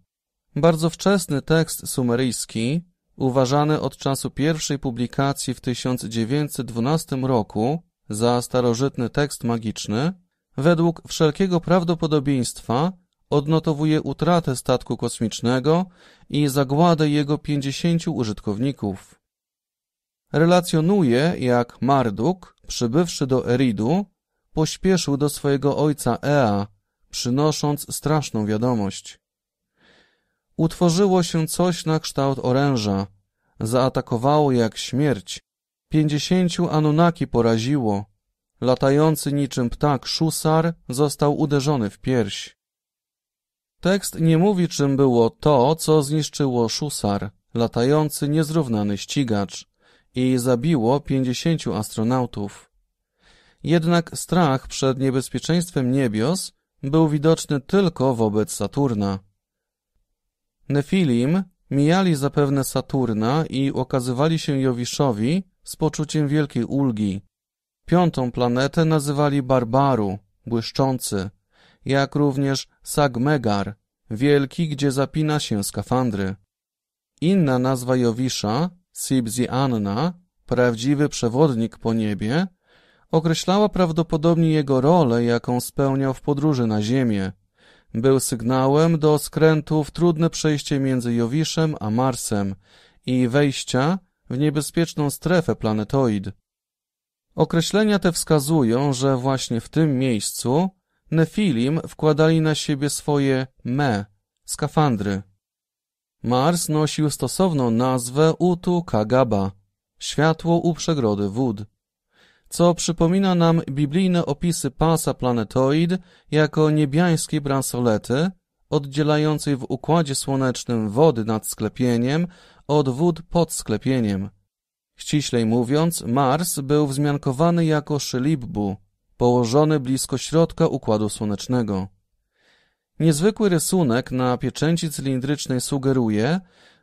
Bardzo wczesny tekst sumeryjski, uważany od czasu pierwszej publikacji w 1912 roku za starożytny tekst magiczny, według wszelkiego prawdopodobieństwa odnotowuje utratę statku kosmicznego i zagładę jego 50 użytkowników. Relacjonuje, jak Marduk, przybywszy do Eridu, pośpieszył do swojego ojca Ea, przynosząc straszną wiadomość. Utworzyło się coś na kształt oręża, zaatakowało jak śmierć, pięćdziesięciu Anunaki poraziło, latający niczym ptak szusar został uderzony w pierś. Tekst nie mówi, czym było to, co zniszczyło Szusar, latający niezrównany ścigacz, i zabiło pięćdziesięciu astronautów. Jednak strach przed niebezpieczeństwem niebios był widoczny tylko wobec Saturna. Nefilim mijali zapewne Saturna i okazywali się Jowiszowi z poczuciem wielkiej ulgi. Piątą planetę nazywali Barbaru, błyszczący, jak również Sagmegar, wielki, gdzie zapina się skafandry. Inna nazwa Jowisza, Sibzi Anna, prawdziwy przewodnik po niebie, określała prawdopodobnie jego rolę, jaką spełniał w podróży na ziemię. Był sygnałem do skrętu w trudne przejście między Jowiszem a Marsem i wejścia w niebezpieczną strefę planetoid. Określenia te wskazują, że właśnie w tym miejscu Nefilim wkładali na siebie swoje me, skafandry. Mars nosił stosowną nazwę Utu Kagaba, światło u przegrody wód, co przypomina nam biblijne opisy pasa planetoid jako niebiańskiej bransolety, oddzielającej w układzie słonecznym wody nad sklepieniem od wód pod sklepieniem. Ściślej mówiąc, Mars był wzmiankowany jako Szylibbu, położony blisko środka układu słonecznego. Niezwykły rysunek na pieczęci cylindrycznej sugeruje,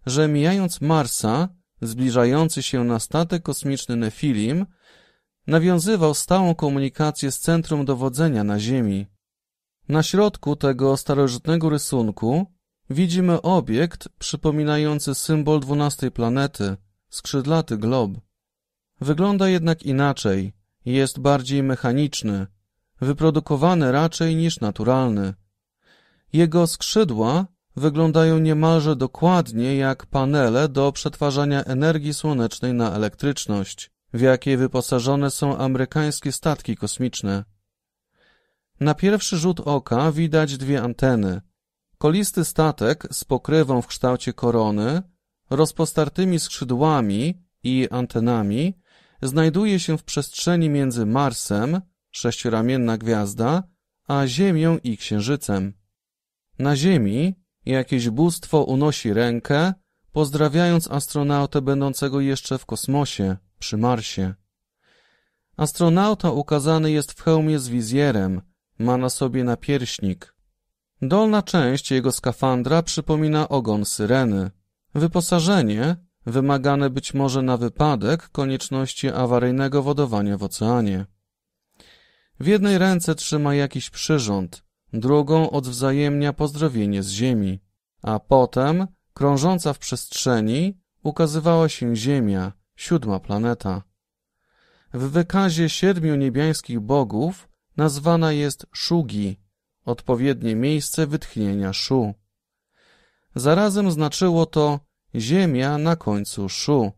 że mijając Marsa, zbliżający się na statek kosmiczny Nefilim, nawiązywał stałą komunikację z centrum dowodzenia na Ziemi. Na środku tego starożytnego rysunku widzimy obiekt przypominający symbol dwunastej planety, skrzydlaty glob. Wygląda jednak inaczej – jest bardziej mechaniczny, wyprodukowany raczej niż naturalny. Jego skrzydła wyglądają niemalże dokładnie jak panele do przetwarzania energii słonecznej na elektryczność, w jakiej wyposażone są amerykańskie statki kosmiczne. Na pierwszy rzut oka widać dwie anteny. Kolisty statek z pokrywą w kształcie korony, rozpostartymi skrzydłami i antenami znajduje się w przestrzeni między Marsem, sześcioramienna gwiazda, a Ziemią i Księżycem. Na Ziemi jakieś bóstwo unosi rękę, pozdrawiając astronautę będącego jeszcze w kosmosie, przy Marsie. Astronauta ukazany jest w hełmie z wizjerem, ma na sobie napierśnik. Dolna część jego skafandra przypomina ogon syreny. Wyposażenie wymagane być może na wypadek konieczności awaryjnego wodowania w oceanie. W jednej ręce trzyma jakiś przyrząd, drugą odwzajemnia pozdrowienie z ziemi, a potem, krążąca w przestrzeni, ukazywała się Ziemia, siódma planeta. W wykazie siedmiu niebiańskich bogów nazwana jest Szugi, odpowiednie miejsce wytchnienia Szu. Zarazem znaczyło to Ziemia na końcu Szu,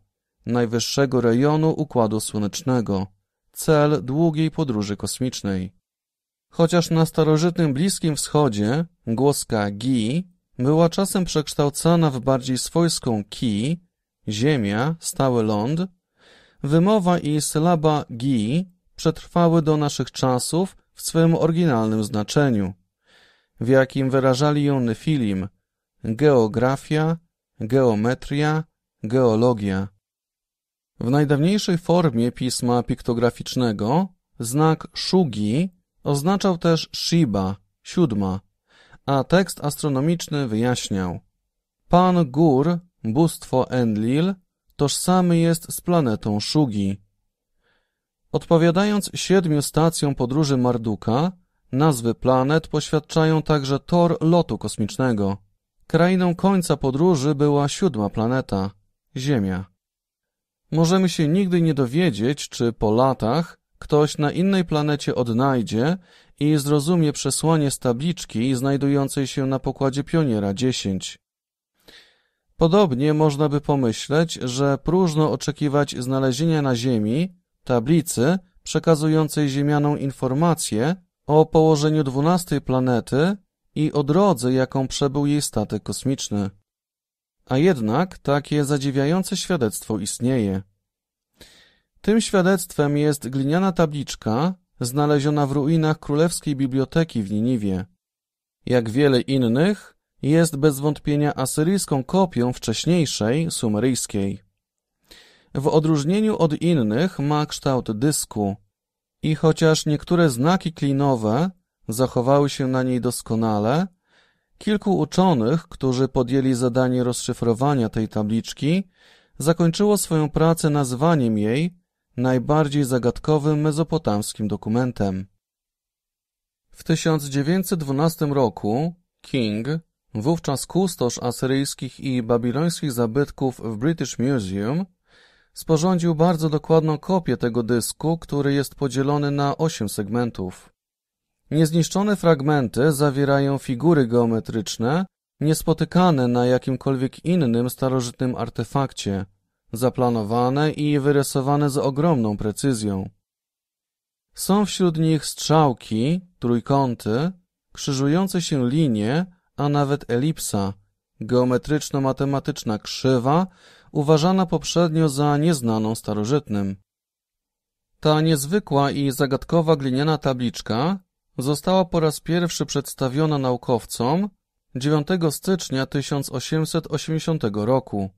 najwyższego rejonu Układu Słonecznego, cel długiej podróży kosmicznej. Chociaż na starożytnym Bliskim Wschodzie głoska Gi była czasem przekształcana w bardziej swojską Ki, ziemia, stały ląd, wymowa i sylaba Gi przetrwały do naszych czasów w swym oryginalnym znaczeniu, w jakim wyrażali ją Nefilim, geografia, geometria, geologia. W najdawniejszej formie pisma piktograficznego znak szugi oznaczał też Shiba, siódma, a tekst astronomiczny wyjaśniał. Pan Gór, bóstwo Enlil, tożsamy jest z planetą Szugi. Odpowiadając siedmiu stacjom podróży Marduka, nazwy planet poświadczają także tor lotu kosmicznego. Krainą końca podróży była siódma planeta Ziemia. Możemy się nigdy nie dowiedzieć, czy po latach ktoś na innej planecie odnajdzie i zrozumie przesłanie z tabliczki znajdującej się na pokładzie Pioniera 10. Podobnie można by pomyśleć, że próżno oczekiwać znalezienia na Ziemi tablicy przekazującej ziemianą informacje o położeniu dwunastej planety i o drodze, jaką przebył jej statek kosmiczny. A jednak takie zadziwiające świadectwo istnieje. Tym świadectwem jest gliniana tabliczka znaleziona w ruinach Królewskiej Biblioteki w Niniwie. Jak wiele innych, jest bez wątpienia asyryjską kopią wcześniejszej, sumeryjskiej. W odróżnieniu od innych ma kształt dysku i chociaż niektóre znaki klinowe zachowały się na niej doskonale, kilku uczonych, którzy podjęli zadanie rozszyfrowania tej tabliczki, zakończyło swoją pracę nazwaniem jej najbardziej zagadkowym mezopotamskim dokumentem. W 1912 roku King, wówczas kustosz asyryjskich i babilońskich zabytków w British Museum, sporządził bardzo dokładną kopię tego dysku, który jest podzielony na osiem segmentów. Niezniszczone fragmenty zawierają figury geometryczne niespotykane na jakimkolwiek innym starożytnym artefakcie, zaplanowane i wyrysowane z ogromną precyzją. Są wśród nich strzałki, trójkąty, krzyżujące się linie, a nawet elipsa, geometryczno-matematyczna krzywa, uważana poprzednio za nieznaną starożytnym. Ta niezwykła i zagadkowa gliniana tabliczka została po raz pierwszy przedstawiona naukowcom 9 stycznia 1880 roku.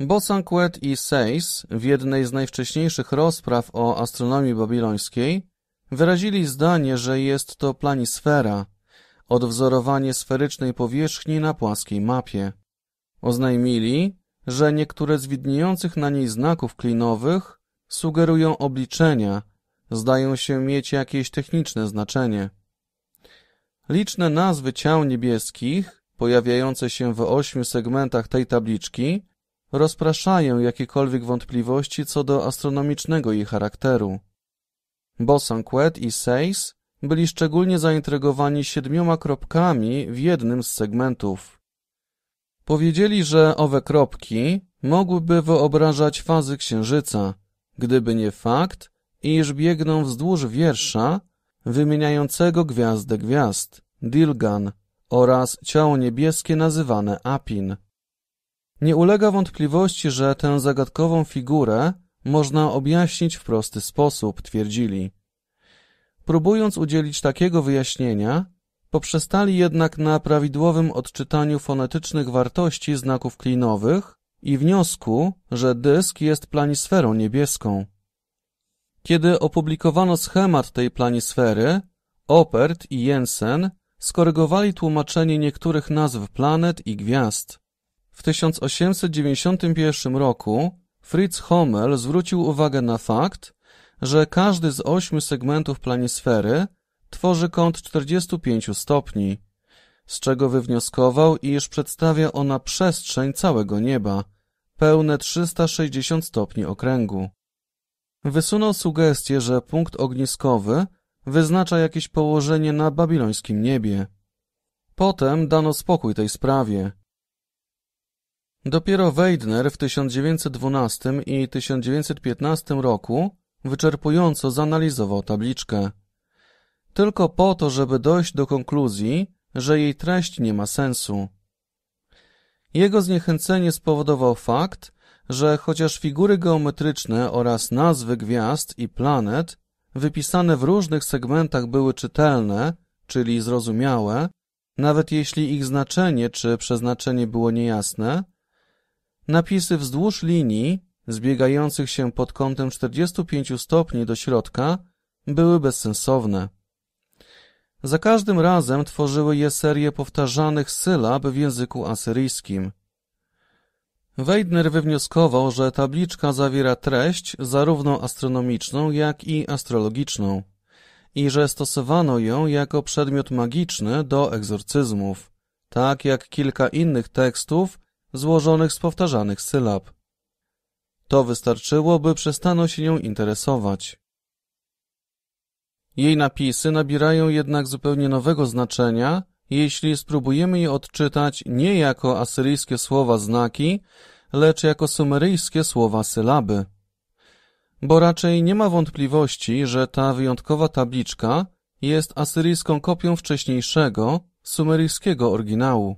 Bosanquet i Seys w jednej z najwcześniejszych rozpraw o astronomii babilońskiej wyrazili zdanie, że jest to planisfera, odwzorowanie sferycznej powierzchni na płaskiej mapie. Oznajmili, że niektóre z widniejących na niej znaków klinowych sugerują obliczenia, zdają się mieć jakieś techniczne znaczenie. Liczne nazwy ciał niebieskich, pojawiające się w ośmiu segmentach tej tabliczki, rozpraszają jakiekolwiek wątpliwości co do astronomicznego jej charakteru. Bosanquet i Seis byli szczególnie zaintrygowani siedmioma kropkami w jednym z segmentów. Powiedzieli, że owe kropki mogłyby wyobrażać fazy Księżyca, gdyby nie fakt, iż biegną wzdłuż wiersza wymieniającego gwiazdę gwiazd, Dilgan, oraz ciało niebieskie nazywane Apin. Nie ulega wątpliwości, że tę zagadkową figurę można objaśnić w prosty sposób, twierdzili. Próbując udzielić takiego wyjaśnienia, poprzestali jednak na prawidłowym odczytaniu fonetycznych wartości znaków klinowych i wniosku, że dysk jest planisferą niebieską. Kiedy opublikowano schemat tej planisfery, Opert i Jensen skorygowali tłumaczenie niektórych nazw planet i gwiazd. W 1891 roku Fritz Hommel zwrócił uwagę na fakt, że każdy z ośmiu segmentów planisfery tworzy kąt 45 stopni, z czego wywnioskował, iż przedstawia ona przestrzeń całego nieba, pełne 360 stopni okręgu. Wysunął sugestię, że punkt ogniskowy wyznacza jakieś położenie na babilońskim niebie. Potem dano spokój tej sprawie. Dopiero Weidner w 1912 i 1915 roku wyczerpująco zanalizował tabliczkę. Tylko po to, żeby dojść do konkluzji, że jej treść nie ma sensu. Jego zniechęcenie spowodował fakt, że chociaż figury geometryczne oraz nazwy gwiazd i planet wypisane w różnych segmentach były czytelne, czyli zrozumiałe, nawet jeśli ich znaczenie czy przeznaczenie było niejasne, napisy wzdłuż linii, zbiegających się pod kątem 45 stopni do środka, były bezsensowne. Za każdym razem tworzyły je serię powtarzanych sylab w języku asyryjskim. Weidner wywnioskował, że tabliczka zawiera treść zarówno astronomiczną, jak i astrologiczną i że stosowano ją jako przedmiot magiczny do egzorcyzmów, tak jak kilka innych tekstów złożonych z powtarzanych sylab. To wystarczyło, by przestano się nią interesować. Jej napisy nabierają jednak zupełnie nowego znaczenia – jeśli spróbujemy je odczytać nie jako asyryjskie słowa znaki, lecz jako sumeryjskie słowa sylaby. Bo raczej nie ma wątpliwości, że ta wyjątkowa tabliczka jest asyryjską kopią wcześniejszego, sumeryjskiego oryginału.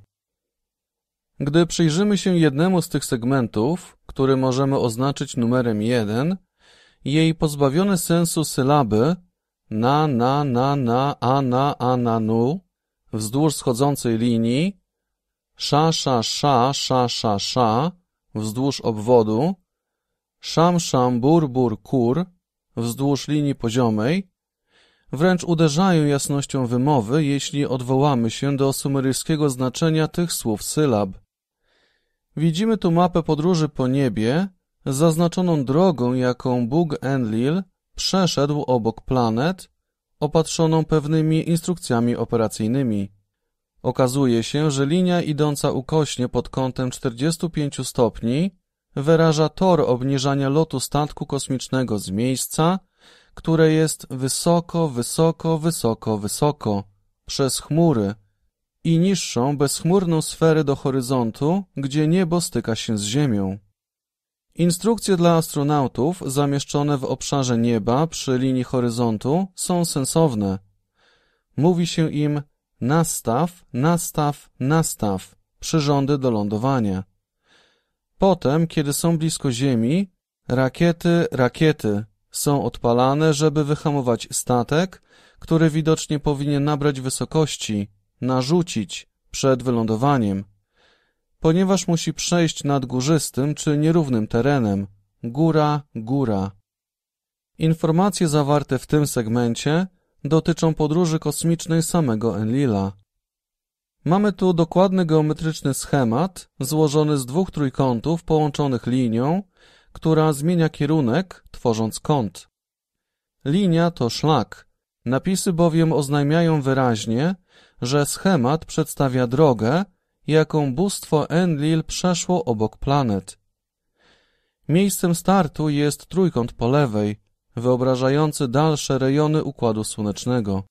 Gdy przyjrzymy się jednemu z tych segmentów, który możemy oznaczyć numerem 1, jej pozbawione sensu sylaby na na na na a na a na nu wzdłuż schodzącej linii, sza, sza, sza, sza, sza, sza, wzdłuż obwodu, szam, szam, bur, bur, kur, wzdłuż linii poziomej, wręcz uderzają jasnością wymowy, jeśli odwołamy się do sumeryjskiego znaczenia tych słów sylab. Widzimy tu mapę podróży po niebie, zaznaczoną drogą, jaką Bóg Enlil przeszedł obok planet, opatrzoną pewnymi instrukcjami operacyjnymi. Okazuje się, że linia idąca ukośnie pod kątem 45 stopni wyraża tor obniżania lotu statku kosmicznego z miejsca, które jest wysoko, wysoko, wysoko, wysoko, przez chmury i niższą, bezchmurną sferę do horyzontu, gdzie niebo styka się z ziemią. Instrukcje dla astronautów zamieszczone w obszarze nieba przy linii horyzontu są sensowne. Mówi się im nastaw, nastaw, nastaw przyrządy do lądowania. Potem, kiedy są blisko Ziemi, rakiety, rakiety są odpalane, żeby wyhamować statek, który widocznie powinien nabrać wysokości, narzucić przed wylądowaniem ponieważ musi przejść nad górzystym czy nierównym terenem. Góra, góra. Informacje zawarte w tym segmencie dotyczą podróży kosmicznej samego Enlila. Mamy tu dokładny geometryczny schemat złożony z dwóch trójkątów połączonych linią, która zmienia kierunek, tworząc kąt. Linia to szlak. Napisy bowiem oznajmiają wyraźnie, że schemat przedstawia drogę, jaką bóstwo Enlil przeszło obok planet. Miejscem startu jest trójkąt po lewej, wyobrażający dalsze rejony Układu Słonecznego.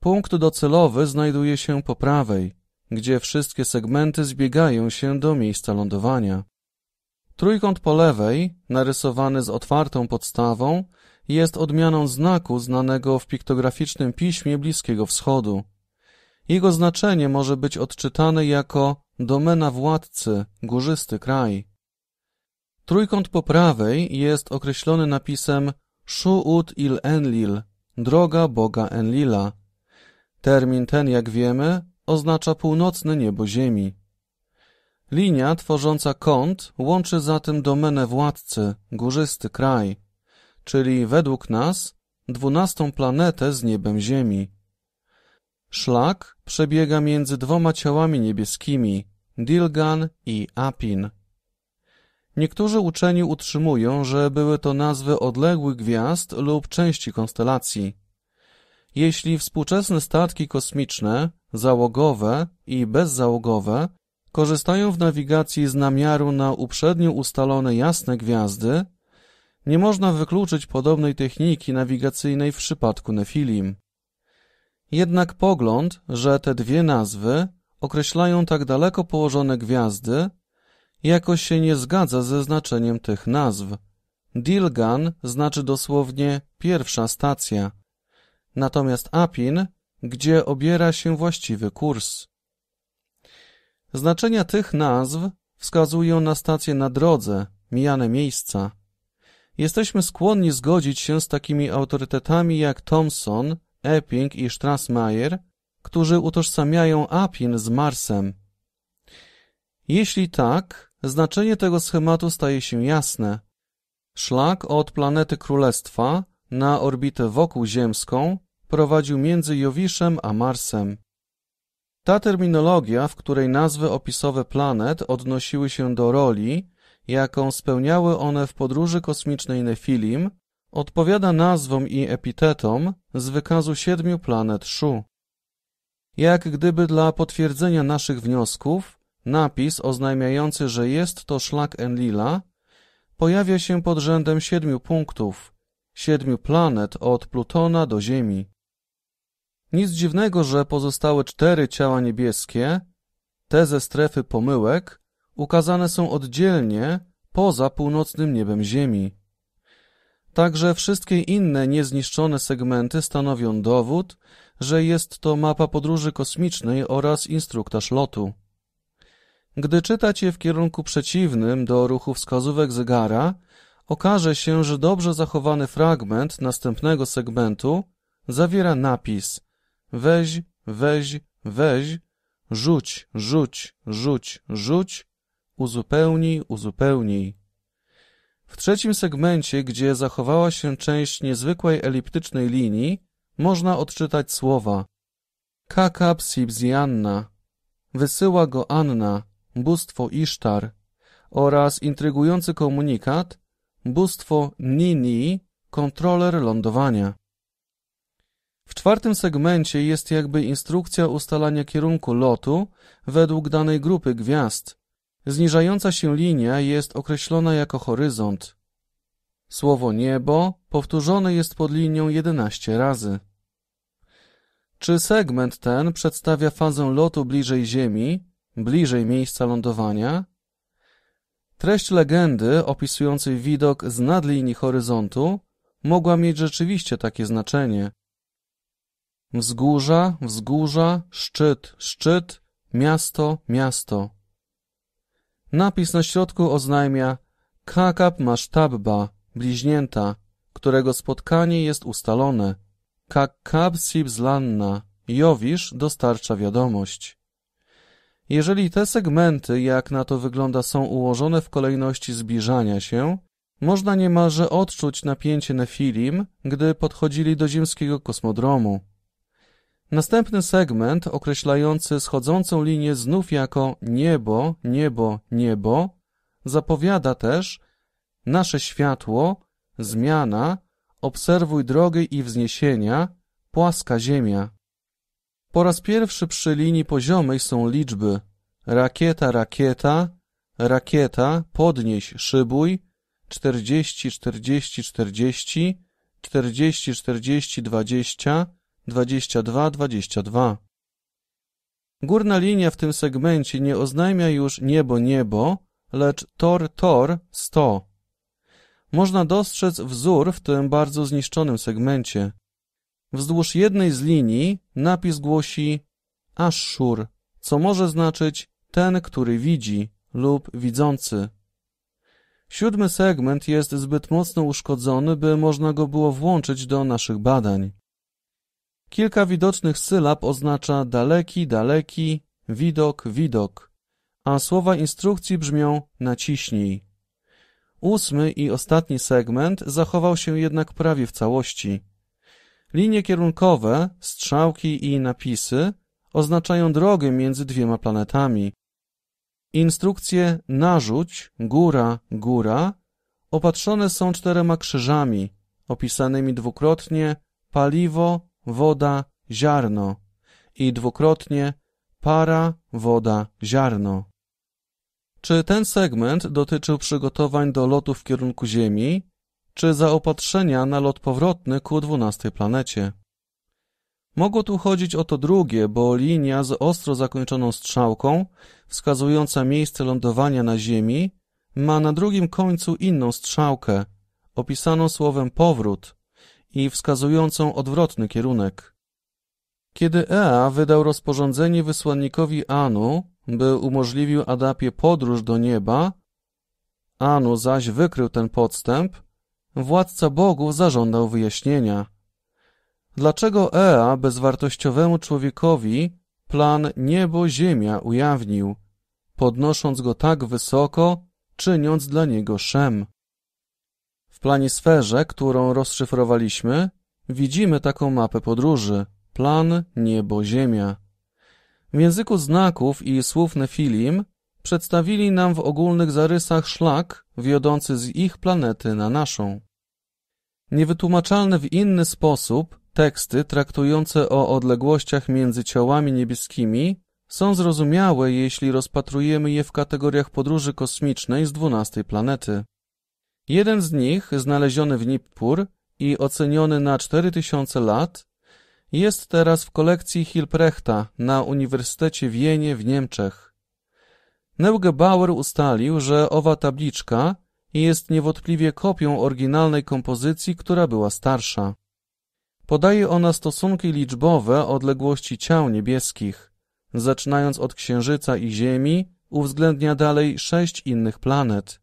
Punkt docelowy znajduje się po prawej, gdzie wszystkie segmenty zbiegają się do miejsca lądowania. Trójkąt po lewej, narysowany z otwartą podstawą, jest odmianą znaku znanego w piktograficznym piśmie Bliskiego Wschodu. Jego znaczenie może być odczytane jako domena władcy, górzysty kraj. Trójkąt po prawej jest określony napisem Shu'ut il Enlil, droga Boga Enlila. Termin ten, jak wiemy, oznacza północne niebo ziemi. Linia tworząca kąt łączy zatem domenę władcy, górzysty kraj, czyli według nas dwunastą planetę z niebem ziemi. Szlak przebiega między dwoma ciałami niebieskimi, Dilgan i Apin. Niektórzy uczeni utrzymują, że były to nazwy odległych gwiazd lub części konstelacji. Jeśli współczesne statki kosmiczne, załogowe i bezzałogowe, korzystają w nawigacji z namiaru na uprzednio ustalone jasne gwiazdy, nie można wykluczyć podobnej techniki nawigacyjnej w przypadku Nefilim. Jednak pogląd, że te dwie nazwy określają tak daleko położone gwiazdy, jakoś się nie zgadza ze znaczeniem tych nazw. Dilgan znaczy dosłownie pierwsza stacja, natomiast Apin, gdzie obiera się właściwy kurs. Znaczenia tych nazw wskazują na stacje na drodze, mijane miejsca. Jesteśmy skłonni zgodzić się z takimi autorytetami jak Thomson, Epping i Strassmayer, którzy utożsamiają Apin z Marsem. Jeśli tak, znaczenie tego schematu staje się jasne. Szlak od planety Królestwa na orbitę wokół ziemską prowadził między Jowiszem a Marsem. Ta terminologia, w której nazwy opisowe planet odnosiły się do roli, jaką spełniały one w podróży kosmicznej Nefilim, Odpowiada nazwom i epitetom z wykazu siedmiu planet Szu. Jak gdyby dla potwierdzenia naszych wniosków, napis oznajmiający, że jest to szlak Enlila, pojawia się pod rzędem siedmiu punktów, siedmiu planet od Plutona do Ziemi. Nic dziwnego, że pozostałe cztery ciała niebieskie, te ze strefy pomyłek, ukazane są oddzielnie poza północnym niebem Ziemi. Także wszystkie inne niezniszczone segmenty stanowią dowód, że jest to mapa podróży kosmicznej oraz instruktaż lotu. Gdy czytać je w kierunku przeciwnym do ruchu wskazówek zegara, okaże się, że dobrze zachowany fragment następnego segmentu zawiera napis weź, weź, weź, rzuć, rzuć, rzuć, rzuć, uzupełnij, uzupełnij. W trzecim segmencie, gdzie zachowała się część niezwykłej eliptycznej linii, można odczytać słowa Kaka wysyła go Anna, bóstwo Isztar oraz intrygujący komunikat bóstwo Nini, kontroler lądowania. W czwartym segmencie jest jakby instrukcja ustalania kierunku lotu według danej grupy gwiazd, Zniżająca się linia jest określona jako horyzont. Słowo niebo powtórzone jest pod linią 11 razy. Czy segment ten przedstawia fazę lotu bliżej Ziemi, bliżej miejsca lądowania? Treść legendy opisującej widok z nad linii horyzontu mogła mieć rzeczywiście takie znaczenie. Wzgórza, wzgórza, szczyt, szczyt, miasto, miasto. Napis na środku oznajmia "Kakap Masztabba, bliźnięta, którego spotkanie jest ustalone. Kakab Sibzlanna, Jowisz dostarcza wiadomość. Jeżeli te segmenty, jak na to wygląda, są ułożone w kolejności zbliżania się, można niemalże odczuć napięcie Nefilim, gdy podchodzili do ziemskiego kosmodromu. Następny segment określający schodzącą linię znów jako niebo, niebo, niebo zapowiada też nasze światło, zmiana, obserwuj drogi i wzniesienia, płaska ziemia. Po raz pierwszy przy linii poziomej są liczby rakieta, rakieta, rakieta, podnieś, szybuj, 40, 40, 40, 40, 40, 20, 22, 22. Górna linia w tym segmencie nie oznajmia już niebo, niebo, lecz tor, tor, 100. Można dostrzec wzór w tym bardzo zniszczonym segmencie. Wzdłuż jednej z linii napis głosi Ashur, co może znaczyć ten, który widzi lub widzący. Siódmy segment jest zbyt mocno uszkodzony, by można go było włączyć do naszych badań. Kilka widocznych sylab oznacza daleki, daleki, widok, widok, a słowa instrukcji brzmią naciśnij. Ósmy i ostatni segment zachował się jednak prawie w całości. Linie kierunkowe, strzałki i napisy oznaczają drogę między dwiema planetami. Instrukcje narzuć, góra, góra opatrzone są czterema krzyżami, opisanymi dwukrotnie paliwo, woda, ziarno i dwukrotnie para, woda, ziarno. Czy ten segment dotyczył przygotowań do lotu w kierunku Ziemi, czy zaopatrzenia na lot powrotny ku dwunastej planecie? Mogło tu chodzić o to drugie, bo linia z ostro zakończoną strzałką, wskazująca miejsce lądowania na Ziemi, ma na drugim końcu inną strzałkę, opisaną słowem powrót, i wskazującą odwrotny kierunek. Kiedy Ea wydał rozporządzenie wysłannikowi Anu, by umożliwił Adapie podróż do nieba, Anu zaś wykrył ten podstęp, władca bogów zażądał wyjaśnienia. Dlaczego Ea bezwartościowemu człowiekowi plan niebo-ziemia ujawnił, podnosząc go tak wysoko, czyniąc dla niego szem? planisferze, którą rozszyfrowaliśmy, widzimy taką mapę podróży – plan niebo-ziemia. W języku znaków i słów Nefilim przedstawili nam w ogólnych zarysach szlak wiodący z ich planety na naszą. Niewytłumaczalne w inny sposób teksty traktujące o odległościach między ciałami niebieskimi są zrozumiałe, jeśli rozpatrujemy je w kategoriach podróży kosmicznej z dwunastej planety. Jeden z nich, znaleziony w Nippur i oceniony na 4000 lat, jest teraz w kolekcji Hilprechta na Uniwersytecie w Jenie w Niemczech. Neugebauer ustalił, że owa tabliczka jest niewątpliwie kopią oryginalnej kompozycji, która była starsza. Podaje ona stosunki liczbowe odległości ciał niebieskich. Zaczynając od Księżyca i Ziemi, uwzględnia dalej sześć innych planet.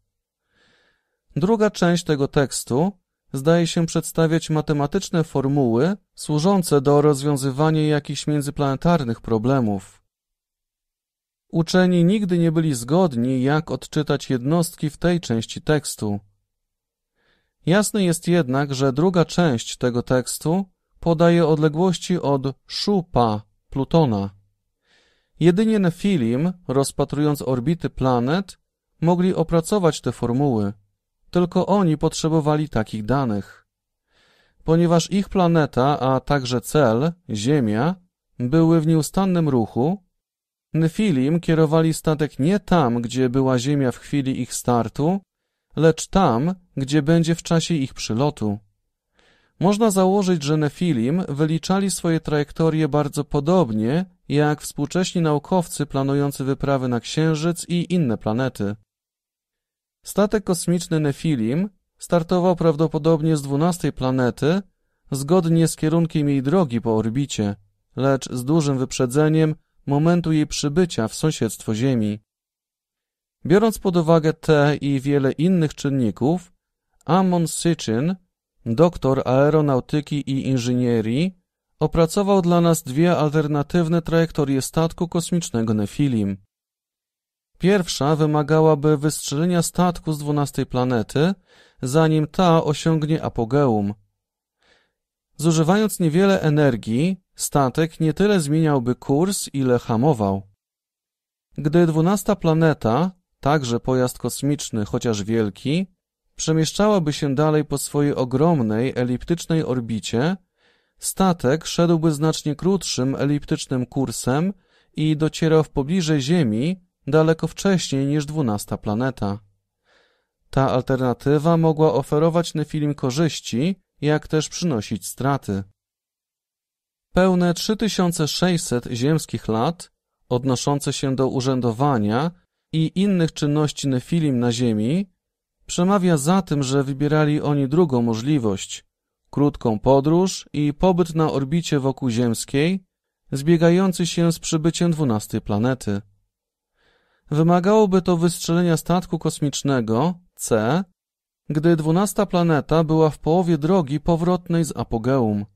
Druga część tego tekstu zdaje się przedstawiać matematyczne formuły służące do rozwiązywania jakichś międzyplanetarnych problemów. Uczeni nigdy nie byli zgodni, jak odczytać jednostki w tej części tekstu. Jasne jest jednak, że druga część tego tekstu podaje odległości od Szupa Plutona. Jedynie Nefilim, rozpatrując orbity planet, mogli opracować te formuły. Tylko oni potrzebowali takich danych. Ponieważ ich planeta, a także cel, Ziemia, były w nieustannym ruchu, Nefilim kierowali statek nie tam, gdzie była Ziemia w chwili ich startu, lecz tam, gdzie będzie w czasie ich przylotu. Można założyć, że Nefilim wyliczali swoje trajektorie bardzo podobnie jak współcześni naukowcy planujący wyprawy na Księżyc i inne planety. Statek kosmiczny Nefilim startował prawdopodobnie z dwunastej planety, zgodnie z kierunkiem jej drogi po orbicie, lecz z dużym wyprzedzeniem momentu jej przybycia w sąsiedztwo Ziemi. Biorąc pod uwagę te i wiele innych czynników, Amon Sitchin, doktor aeronautyki i inżynierii, opracował dla nas dwie alternatywne trajektorie statku kosmicznego Nefilim. Pierwsza wymagałaby wystrzelenia statku z dwunastej planety, zanim ta osiągnie apogeum. Zużywając niewiele energii, statek nie tyle zmieniałby kurs, ile hamował. Gdy dwunasta planeta, także pojazd kosmiczny, chociaż wielki, przemieszczałaby się dalej po swojej ogromnej, eliptycznej orbicie, statek szedłby znacznie krótszym, eliptycznym kursem i docierał w pobliże Ziemi, daleko wcześniej niż dwunasta planeta. Ta alternatywa mogła oferować Nefilim korzyści, jak też przynosić straty. Pełne 3600 ziemskich lat, odnoszące się do urzędowania i innych czynności Nefilim na Ziemi, przemawia za tym, że wybierali oni drugą możliwość krótką podróż i pobyt na orbicie wokół ziemskiej, zbiegający się z przybyciem dwunastej planety. Wymagałoby to wystrzelenia statku kosmicznego C, gdy dwunasta planeta była w połowie drogi powrotnej z apogeum.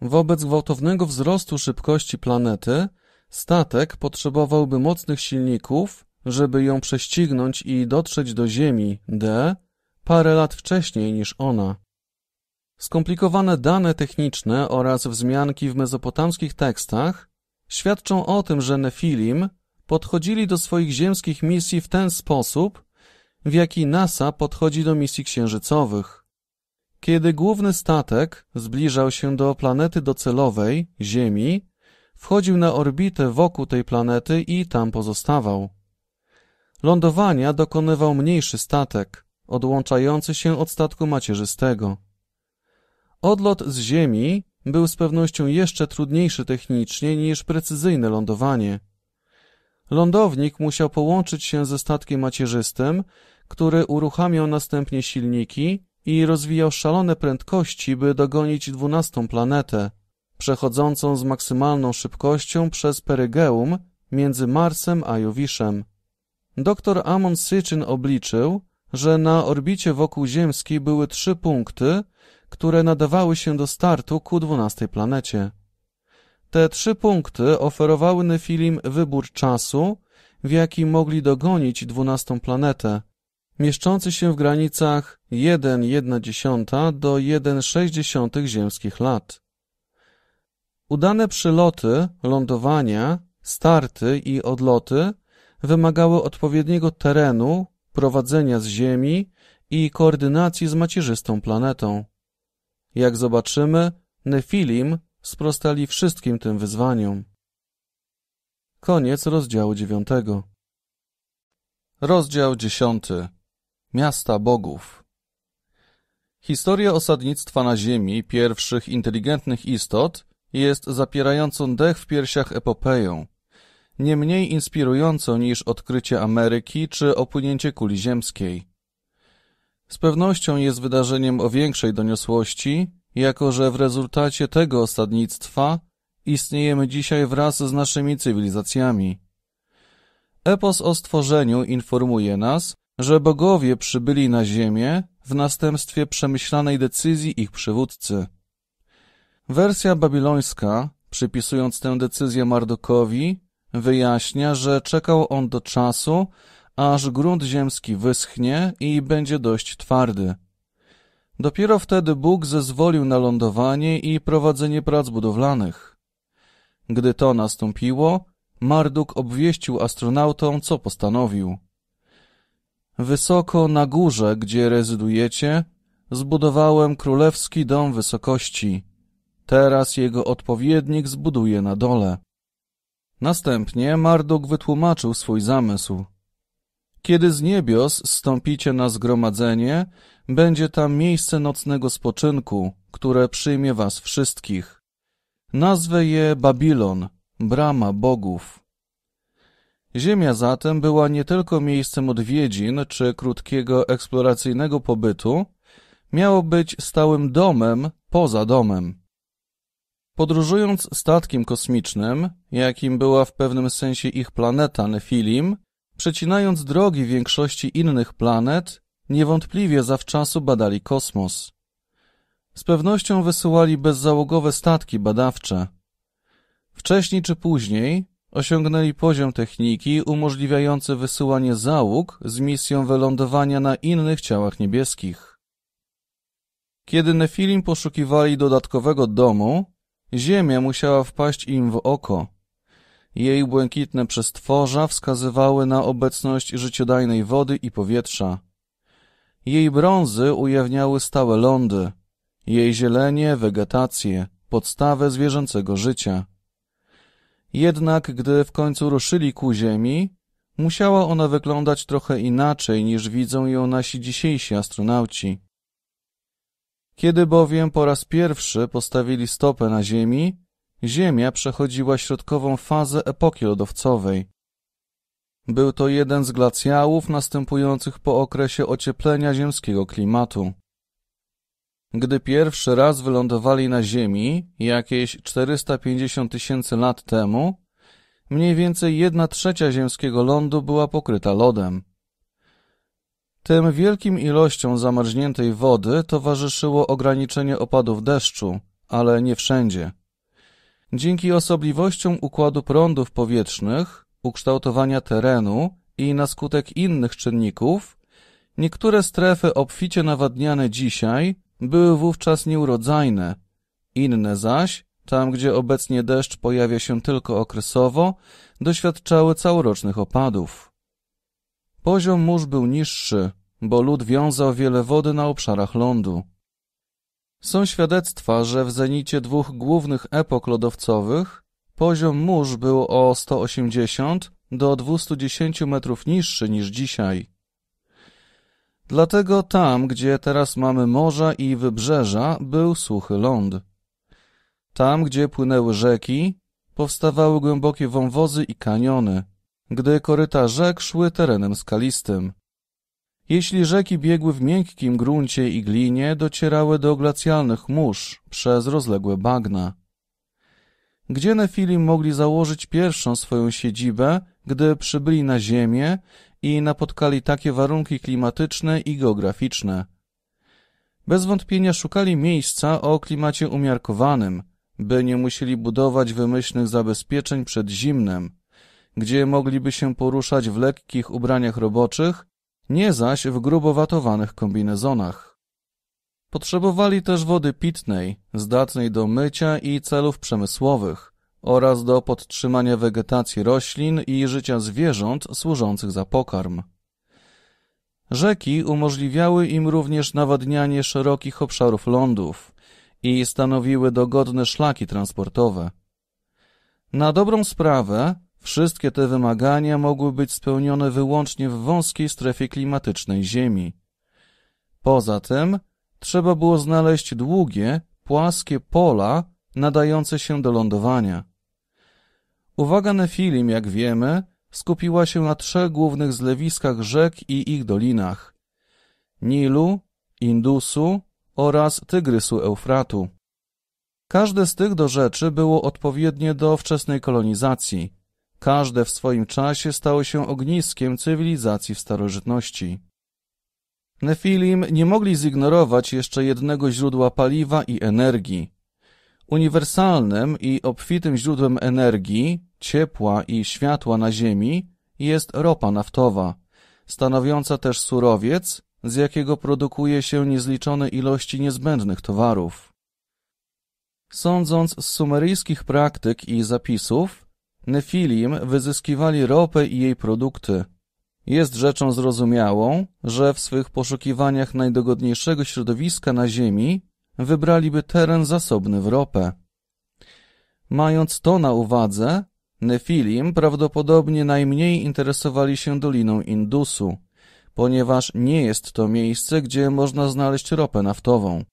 Wobec gwałtownego wzrostu szybkości planety, statek potrzebowałby mocnych silników, żeby ją prześcignąć i dotrzeć do Ziemi D parę lat wcześniej niż ona. Skomplikowane dane techniczne oraz wzmianki w mezopotamskich tekstach świadczą o tym, że Nefilim podchodzili do swoich ziemskich misji w ten sposób, w jaki NASA podchodzi do misji księżycowych. Kiedy główny statek zbliżał się do planety docelowej, Ziemi, wchodził na orbitę wokół tej planety i tam pozostawał. Lądowania dokonywał mniejszy statek, odłączający się od statku macierzystego. Odlot z Ziemi był z pewnością jeszcze trudniejszy technicznie niż precyzyjne lądowanie. Lądownik musiał połączyć się ze statkiem macierzystym, który uruchamiał następnie silniki i rozwijał szalone prędkości, by dogonić dwunastą planetę, przechodzącą z maksymalną szybkością przez Perygeum między Marsem a Jowiszem. Doktor Amon Syczyn obliczył, że na orbicie wokół Ziemskiej były trzy punkty, które nadawały się do startu ku dwunastej planecie. Te trzy punkty oferowały Nefilim wybór czasu, w jaki mogli dogonić dwunastą planetę, mieszczący się w granicach 1,1 do 1,6 ziemskich lat. Udane przyloty, lądowania, starty i odloty wymagały odpowiedniego terenu, prowadzenia z Ziemi i koordynacji z macierzystą planetą. Jak zobaczymy, Nefilim sprostali wszystkim tym wyzwaniom. Koniec rozdziału dziewiątego. Rozdział dziesiąty. Miasta bogów. Historia osadnictwa na ziemi pierwszych inteligentnych istot jest zapierającą dech w piersiach epopeją, nie mniej inspirującą niż odkrycie Ameryki czy opłynięcie kuli ziemskiej. Z pewnością jest wydarzeniem o większej doniosłości, jako że w rezultacie tego osadnictwa istniejemy dzisiaj wraz z naszymi cywilizacjami. Epos o stworzeniu informuje nas, że bogowie przybyli na ziemię w następstwie przemyślanej decyzji ich przywódcy. Wersja babilońska, przypisując tę decyzję Mardukowi, wyjaśnia, że czekał on do czasu, aż grunt ziemski wyschnie i będzie dość twardy. Dopiero wtedy Bóg zezwolił na lądowanie i prowadzenie prac budowlanych. Gdy to nastąpiło, Marduk obwieścił astronautom, co postanowił. Wysoko na górze, gdzie rezydujecie, zbudowałem królewski dom wysokości. Teraz jego odpowiednik zbuduje na dole. Następnie Marduk wytłumaczył swój zamysł. Kiedy z niebios stąpicie na zgromadzenie, będzie tam miejsce nocnego spoczynku, które przyjmie was wszystkich. Nazwę je Babilon, brama bogów. Ziemia zatem była nie tylko miejscem odwiedzin czy krótkiego eksploracyjnego pobytu, miało być stałym domem poza domem. Podróżując statkiem kosmicznym, jakim była w pewnym sensie ich planeta Nefilim, przecinając drogi większości innych planet, niewątpliwie zawczasu badali kosmos. Z pewnością wysyłali bezzałogowe statki badawcze. Wcześniej czy później osiągnęli poziom techniki umożliwiający wysyłanie załóg z misją wylądowania na innych ciałach niebieskich. Kiedy Nefilim poszukiwali dodatkowego domu, ziemia musiała wpaść im w oko. Jej błękitne przestworza wskazywały na obecność życiodajnej wody i powietrza. Jej brązy ujawniały stałe lądy, jej zielenie, wegetację, podstawę zwierzęcego życia. Jednak gdy w końcu ruszyli ku Ziemi, musiała ona wyglądać trochę inaczej niż widzą ją nasi dzisiejsi astronauci. Kiedy bowiem po raz pierwszy postawili stopę na Ziemi, Ziemia przechodziła środkową fazę epoki lodowcowej. Był to jeden z glacjałów następujących po okresie ocieplenia ziemskiego klimatu. Gdy pierwszy raz wylądowali na Ziemi, jakieś 450 tysięcy lat temu, mniej więcej jedna trzecia ziemskiego lądu była pokryta lodem. Tym wielkim ilością zamarzniętej wody towarzyszyło ograniczenie opadów deszczu, ale nie wszędzie. Dzięki osobliwościom układu prądów powietrznych ukształtowania terenu i na skutek innych czynników, niektóre strefy obficie nawadniane dzisiaj były wówczas nieurodzajne, inne zaś, tam gdzie obecnie deszcz pojawia się tylko okresowo, doświadczały całorocznych opadów. Poziom mórz był niższy, bo lód wiązał wiele wody na obszarach lądu. Są świadectwa, że w zenicie dwóch głównych epok lodowcowych Poziom mórz był o 180 do 210 metrów niższy niż dzisiaj. Dlatego tam, gdzie teraz mamy morza i wybrzeża, był suchy ląd. Tam, gdzie płynęły rzeki, powstawały głębokie wąwozy i kaniony, gdy koryta rzek szły terenem skalistym. Jeśli rzeki biegły w miękkim gruncie i glinie, docierały do glacjalnych mórz przez rozległe bagna gdzie Nefili mogli założyć pierwszą swoją siedzibę, gdy przybyli na Ziemię i napotkali takie warunki klimatyczne i geograficzne. Bez wątpienia szukali miejsca o klimacie umiarkowanym, by nie musieli budować wymyślnych zabezpieczeń przed zimnem, gdzie mogliby się poruszać w lekkich ubraniach roboczych, nie zaś w grubowatowanych kombinezonach. Potrzebowali też wody pitnej, zdatnej do mycia i celów przemysłowych oraz do podtrzymania wegetacji roślin i życia zwierząt służących za pokarm. Rzeki umożliwiały im również nawadnianie szerokich obszarów lądów i stanowiły dogodne szlaki transportowe. Na dobrą sprawę wszystkie te wymagania mogły być spełnione wyłącznie w wąskiej strefie klimatycznej Ziemi. Poza tym trzeba było znaleźć długie, płaskie pola nadające się do lądowania. Uwaga Nefilim, jak wiemy, skupiła się na trzech głównych zlewiskach rzek i ich dolinach Nilu, Indusu oraz Tygrysu Eufratu. Każde z tych do rzeczy było odpowiednie do wczesnej kolonizacji. Każde w swoim czasie stało się ogniskiem cywilizacji w starożytności. Nefilim nie mogli zignorować jeszcze jednego źródła paliwa i energii. Uniwersalnym i obfitym źródłem energii, ciepła i światła na Ziemi jest ropa naftowa, stanowiąca też surowiec, z jakiego produkuje się niezliczone ilości niezbędnych towarów. Sądząc z sumeryjskich praktyk i zapisów, Nefilim wyzyskiwali ropę i jej produkty – jest rzeczą zrozumiałą, że w swych poszukiwaniach najdogodniejszego środowiska na Ziemi wybraliby teren zasobny w ropę. Mając to na uwadze, Nefilim prawdopodobnie najmniej interesowali się Doliną Indusu, ponieważ nie jest to miejsce, gdzie można znaleźć ropę naftową.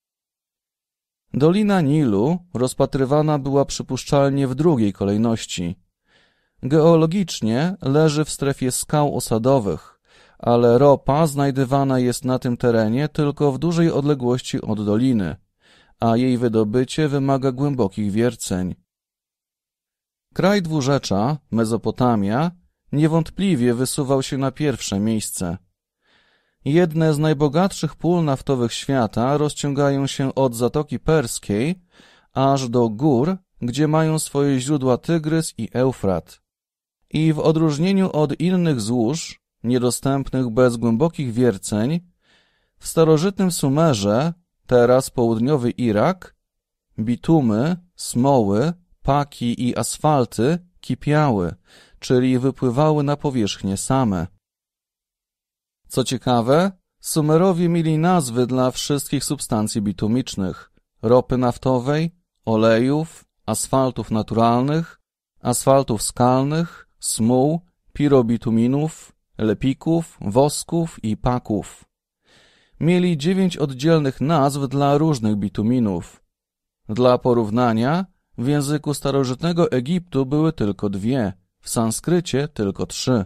Dolina Nilu rozpatrywana była przypuszczalnie w drugiej kolejności – Geologicznie leży w strefie skał osadowych, ale ropa znajdywana jest na tym terenie tylko w dużej odległości od doliny, a jej wydobycie wymaga głębokich wierceń. Kraj Dwórzecza, Mezopotamia, niewątpliwie wysuwał się na pierwsze miejsce. Jedne z najbogatszych pól naftowych świata rozciągają się od Zatoki Perskiej aż do gór, gdzie mają swoje źródła Tygrys i Eufrat i w odróżnieniu od innych złóż, niedostępnych bez głębokich wierceń, w starożytnym Sumerze, teraz południowy Irak, bitumy, smoły, paki i asfalty kipiały, czyli wypływały na powierzchnię same. Co ciekawe, Sumerowie mieli nazwy dla wszystkich substancji bitumicznych, ropy naftowej, olejów, asfaltów naturalnych, asfaltów skalnych, smuł, pirobituminów, lepików, wosków i paków. Mieli dziewięć oddzielnych nazw dla różnych bituminów. Dla porównania, w języku starożytnego Egiptu były tylko dwie, w sanskrycie tylko trzy.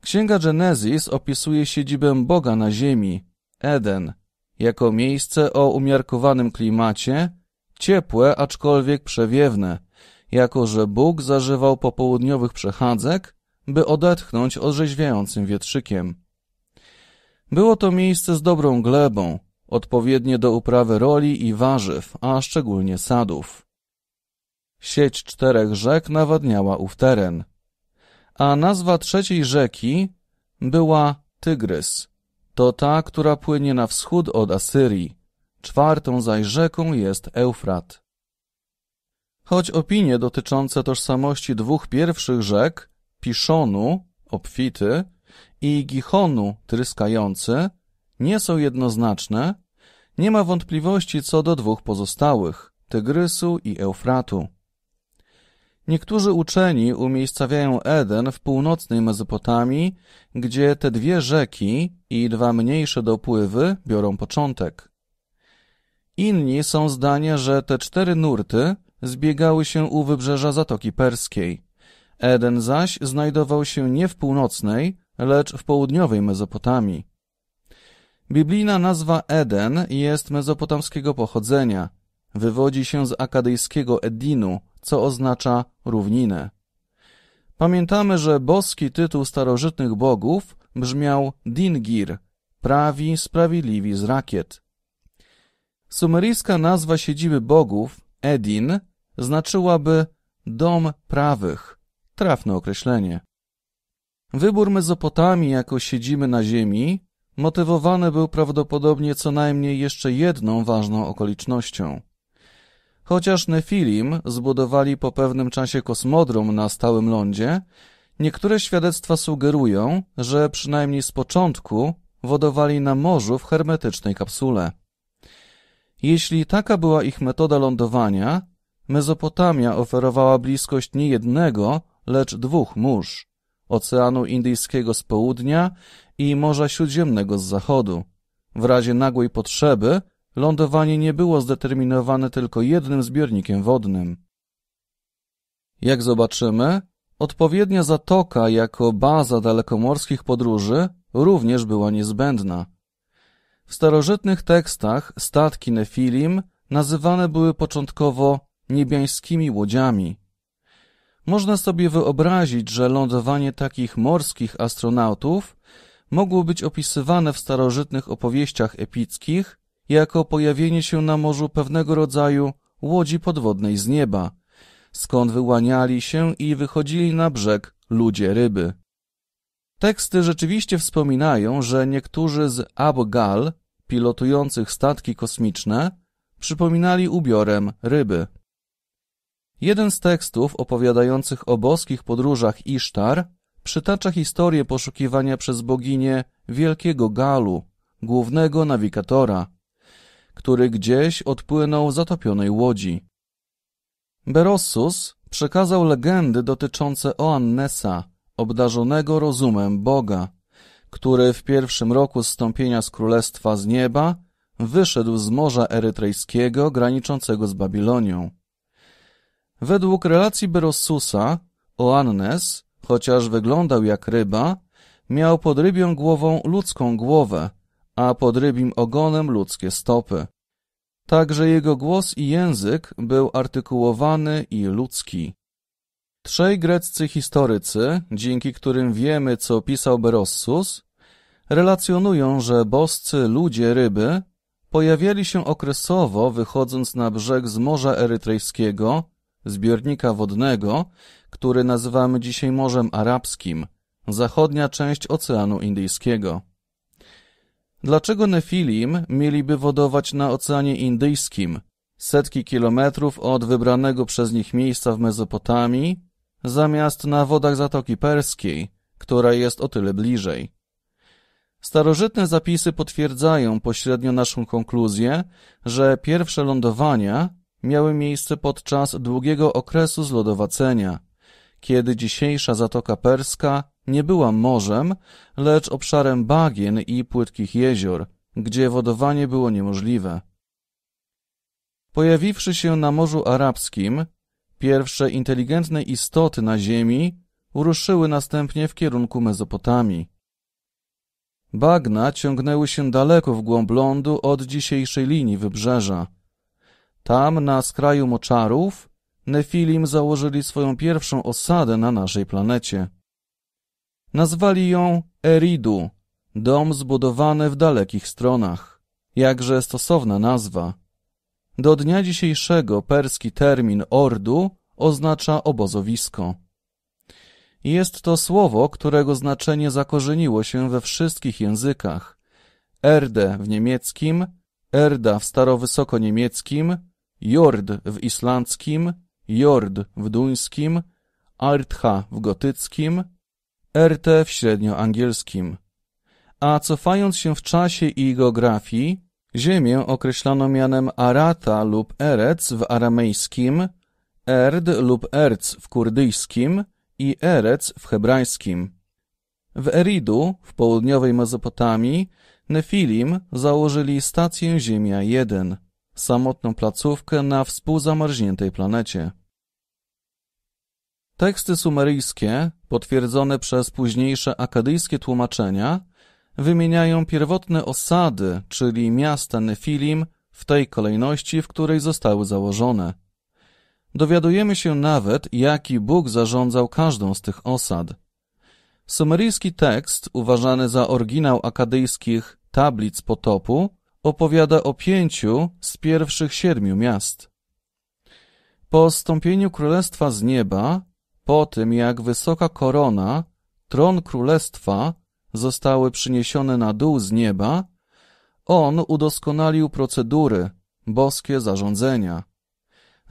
Księga Genezis opisuje siedzibę Boga na ziemi, Eden, jako miejsce o umiarkowanym klimacie, ciepłe, aczkolwiek przewiewne – jako że Bóg zażywał popołudniowych przechadzek, by odetchnąć orzeźwiającym wietrzykiem. Było to miejsce z dobrą glebą, odpowiednie do uprawy roli i warzyw, a szczególnie sadów. Sieć czterech rzek nawadniała ów teren, a nazwa trzeciej rzeki była Tygrys. To ta, która płynie na wschód od Asyrii. Czwartą zaś rzeką jest Eufrat. Choć opinie dotyczące tożsamości dwóch pierwszych rzek, Piszonu, obfity, i Gichonu, tryskający, nie są jednoznaczne, nie ma wątpliwości co do dwóch pozostałych, Tygrysu i Eufratu. Niektórzy uczeni umiejscawiają Eden w północnej Mezopotamii, gdzie te dwie rzeki i dwa mniejsze dopływy biorą początek. Inni są zdania, że te cztery nurty – zbiegały się u wybrzeża Zatoki Perskiej. Eden zaś znajdował się nie w północnej, lecz w południowej Mezopotamii. Biblijna nazwa Eden jest mezopotamskiego pochodzenia. Wywodzi się z akadyjskiego Edinu, co oznacza równinę. Pamiętamy, że boski tytuł starożytnych bogów brzmiał Dingir, prawi, sprawiedliwi z rakiet. Sumeryjska nazwa siedziby bogów, Edin, znaczyłaby dom prawych, trafne określenie. Wybór Mezopotamii jako siedzimy na ziemi motywowany był prawdopodobnie co najmniej jeszcze jedną ważną okolicznością. Chociaż Nefilim zbudowali po pewnym czasie kosmodrom na stałym lądzie, niektóre świadectwa sugerują, że przynajmniej z początku wodowali na morzu w hermetycznej kapsule. Jeśli taka była ich metoda lądowania, Mezopotamia oferowała bliskość nie jednego, lecz dwóch mórz Oceanu Indyjskiego z południa i Morza Śródziemnego z zachodu. W razie nagłej potrzeby lądowanie nie było zdeterminowane tylko jednym zbiornikiem wodnym. Jak zobaczymy, odpowiednia zatoka jako baza dalekomorskich podróży również była niezbędna. W starożytnych tekstach statki Nefilim nazywane były początkowo niebiańskimi łodziami. Można sobie wyobrazić, że lądowanie takich morskich astronautów mogło być opisywane w starożytnych opowieściach epickich jako pojawienie się na morzu pewnego rodzaju łodzi podwodnej z nieba, skąd wyłaniali się i wychodzili na brzeg ludzie ryby. Teksty rzeczywiście wspominają, że niektórzy z Abgal, pilotujących statki kosmiczne, przypominali ubiorem ryby. Jeden z tekstów opowiadających o boskich podróżach Isztar przytacza historię poszukiwania przez boginię wielkiego galu, głównego nawigatora, który gdzieś odpłynął zatopionej łodzi. Berossus przekazał legendy dotyczące Oannesa, obdarzonego rozumem Boga, który w pierwszym roku zstąpienia z Królestwa z Nieba wyszedł z Morza Erytrejskiego graniczącego z Babilonią. Według relacji Berossusa, Oannes, chociaż wyglądał jak ryba, miał pod rybią głową ludzką głowę, a pod rybim ogonem ludzkie stopy. Także jego głos i język był artykułowany i ludzki. Trzej greccy historycy, dzięki którym wiemy, co pisał Berossus, relacjonują, że boscy ludzie ryby pojawiali się okresowo wychodząc na brzeg z Morza Erytrejskiego zbiornika wodnego, który nazywamy dzisiaj Morzem Arabskim, zachodnia część Oceanu Indyjskiego. Dlaczego Nefilim mieliby wodować na Oceanie Indyjskim, setki kilometrów od wybranego przez nich miejsca w Mezopotamii, zamiast na wodach Zatoki Perskiej, która jest o tyle bliżej? Starożytne zapisy potwierdzają pośrednio naszą konkluzję, że pierwsze lądowania miały miejsce podczas długiego okresu zlodowacenia, kiedy dzisiejsza Zatoka Perska nie była morzem, lecz obszarem bagien i płytkich jezior, gdzie wodowanie było niemożliwe. Pojawiwszy się na Morzu Arabskim, pierwsze inteligentne istoty na ziemi ruszyły następnie w kierunku Mezopotamii. Bagna ciągnęły się daleko w głąb lądu od dzisiejszej linii wybrzeża. Tam, na skraju moczarów, Nefilim założyli swoją pierwszą osadę na naszej planecie. Nazwali ją Eridu, dom zbudowany w dalekich stronach. Jakże stosowna nazwa. Do dnia dzisiejszego perski termin ordu oznacza obozowisko. Jest to słowo, którego znaczenie zakorzeniło się we wszystkich językach. Erde w niemieckim, Erda w starowysokoniemieckim, Jord w islandzkim, Jord w duńskim, Artha w gotyckim, RT w średnioangielskim. A cofając się w czasie i geografii, ziemię określano mianem Arata lub Erec w aramejskim, Erd lub Erc w kurdyjskim i Erec w hebrajskim. W Eridu, w południowej Mezopotamii, Nefilim założyli stację Ziemia 1 samotną placówkę na współzamarzniętej planecie. Teksty sumeryjskie, potwierdzone przez późniejsze akadyjskie tłumaczenia, wymieniają pierwotne osady, czyli miasta Nefilim, w tej kolejności, w której zostały założone. Dowiadujemy się nawet, jaki Bóg zarządzał każdą z tych osad. Sumeryjski tekst, uważany za oryginał akadyjskich tablic potopu, opowiada o pięciu z pierwszych siedmiu miast. Po stąpieniu królestwa z nieba, po tym jak wysoka korona, tron królestwa zostały przyniesione na dół z nieba, on udoskonalił procedury, boskie zarządzenia.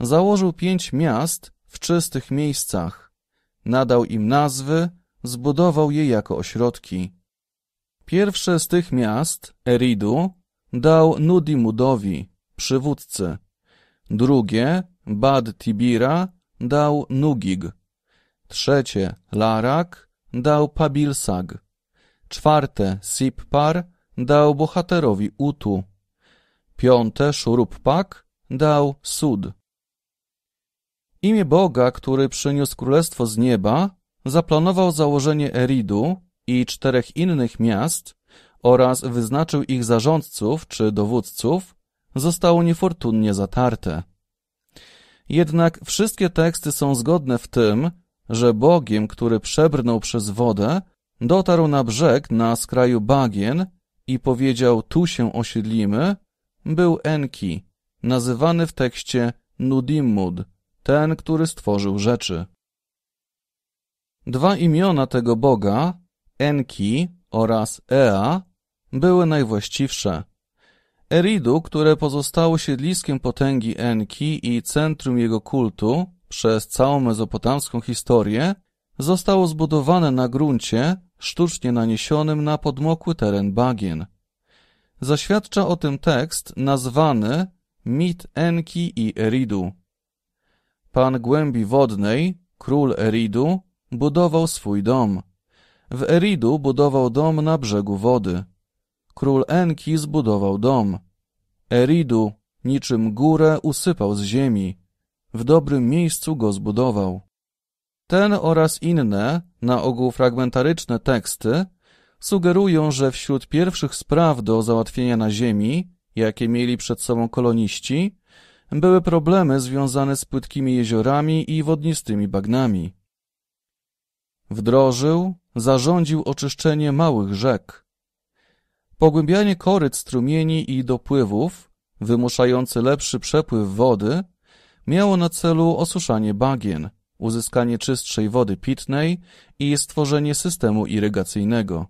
Założył pięć miast w czystych miejscach, nadał im nazwy, zbudował je jako ośrodki. Pierwsze z tych miast, Eridu, dał Nudimudowi, przywódcy. Drugie, Bad Tibira, dał Nugig. Trzecie, Larak, dał Pabilsag. Czwarte, Sippar, dał bohaterowi Utu. Piąte, Szurupak, dał Sud. Imię Boga, który przyniósł królestwo z nieba, zaplanował założenie Eridu i czterech innych miast, oraz wyznaczył ich zarządców czy dowódców, zostało niefortunnie zatarte. Jednak wszystkie teksty są zgodne w tym, że Bogiem, który przebrnął przez wodę, dotarł na brzeg na skraju bagien i powiedział tu się osiedlimy, był Enki, nazywany w tekście Nudimmud, ten, który stworzył rzeczy. Dwa imiona tego Boga, Enki oraz Ea, były najwłaściwsze. Eridu, które pozostało siedliskiem potęgi Enki i centrum jego kultu przez całą mezopotamską historię, zostało zbudowane na gruncie sztucznie naniesionym na podmokły teren bagien. Zaświadcza o tym tekst nazwany Mit Enki i Eridu. Pan głębi wodnej, król Eridu, budował swój dom. W Eridu budował dom na brzegu wody. Król Enki zbudował dom. Eridu, niczym górę, usypał z ziemi. W dobrym miejscu go zbudował. Ten oraz inne, na ogół fragmentaryczne teksty, sugerują, że wśród pierwszych spraw do załatwienia na ziemi, jakie mieli przed sobą koloniści, były problemy związane z płytkimi jeziorami i wodnistymi bagnami. Wdrożył, zarządził oczyszczenie małych rzek, Pogłębianie koryt strumieni i dopływów, wymuszający lepszy przepływ wody, miało na celu osuszanie bagien, uzyskanie czystszej wody pitnej i stworzenie systemu irygacyjnego.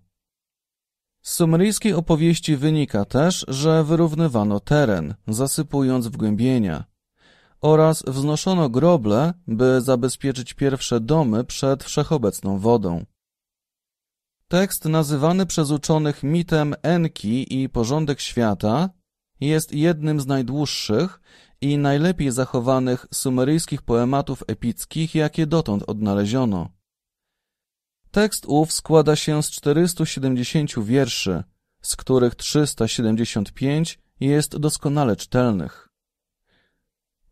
Z sumeryjskiej opowieści wynika też, że wyrównywano teren, zasypując wgłębienia, oraz wznoszono groble, by zabezpieczyć pierwsze domy przed wszechobecną wodą. Tekst nazywany przez uczonych mitem Enki i porządek świata jest jednym z najdłuższych i najlepiej zachowanych sumeryjskich poematów epickich, jakie dotąd odnaleziono. Tekst ów składa się z 470 wierszy, z których 375 jest doskonale czytelnych.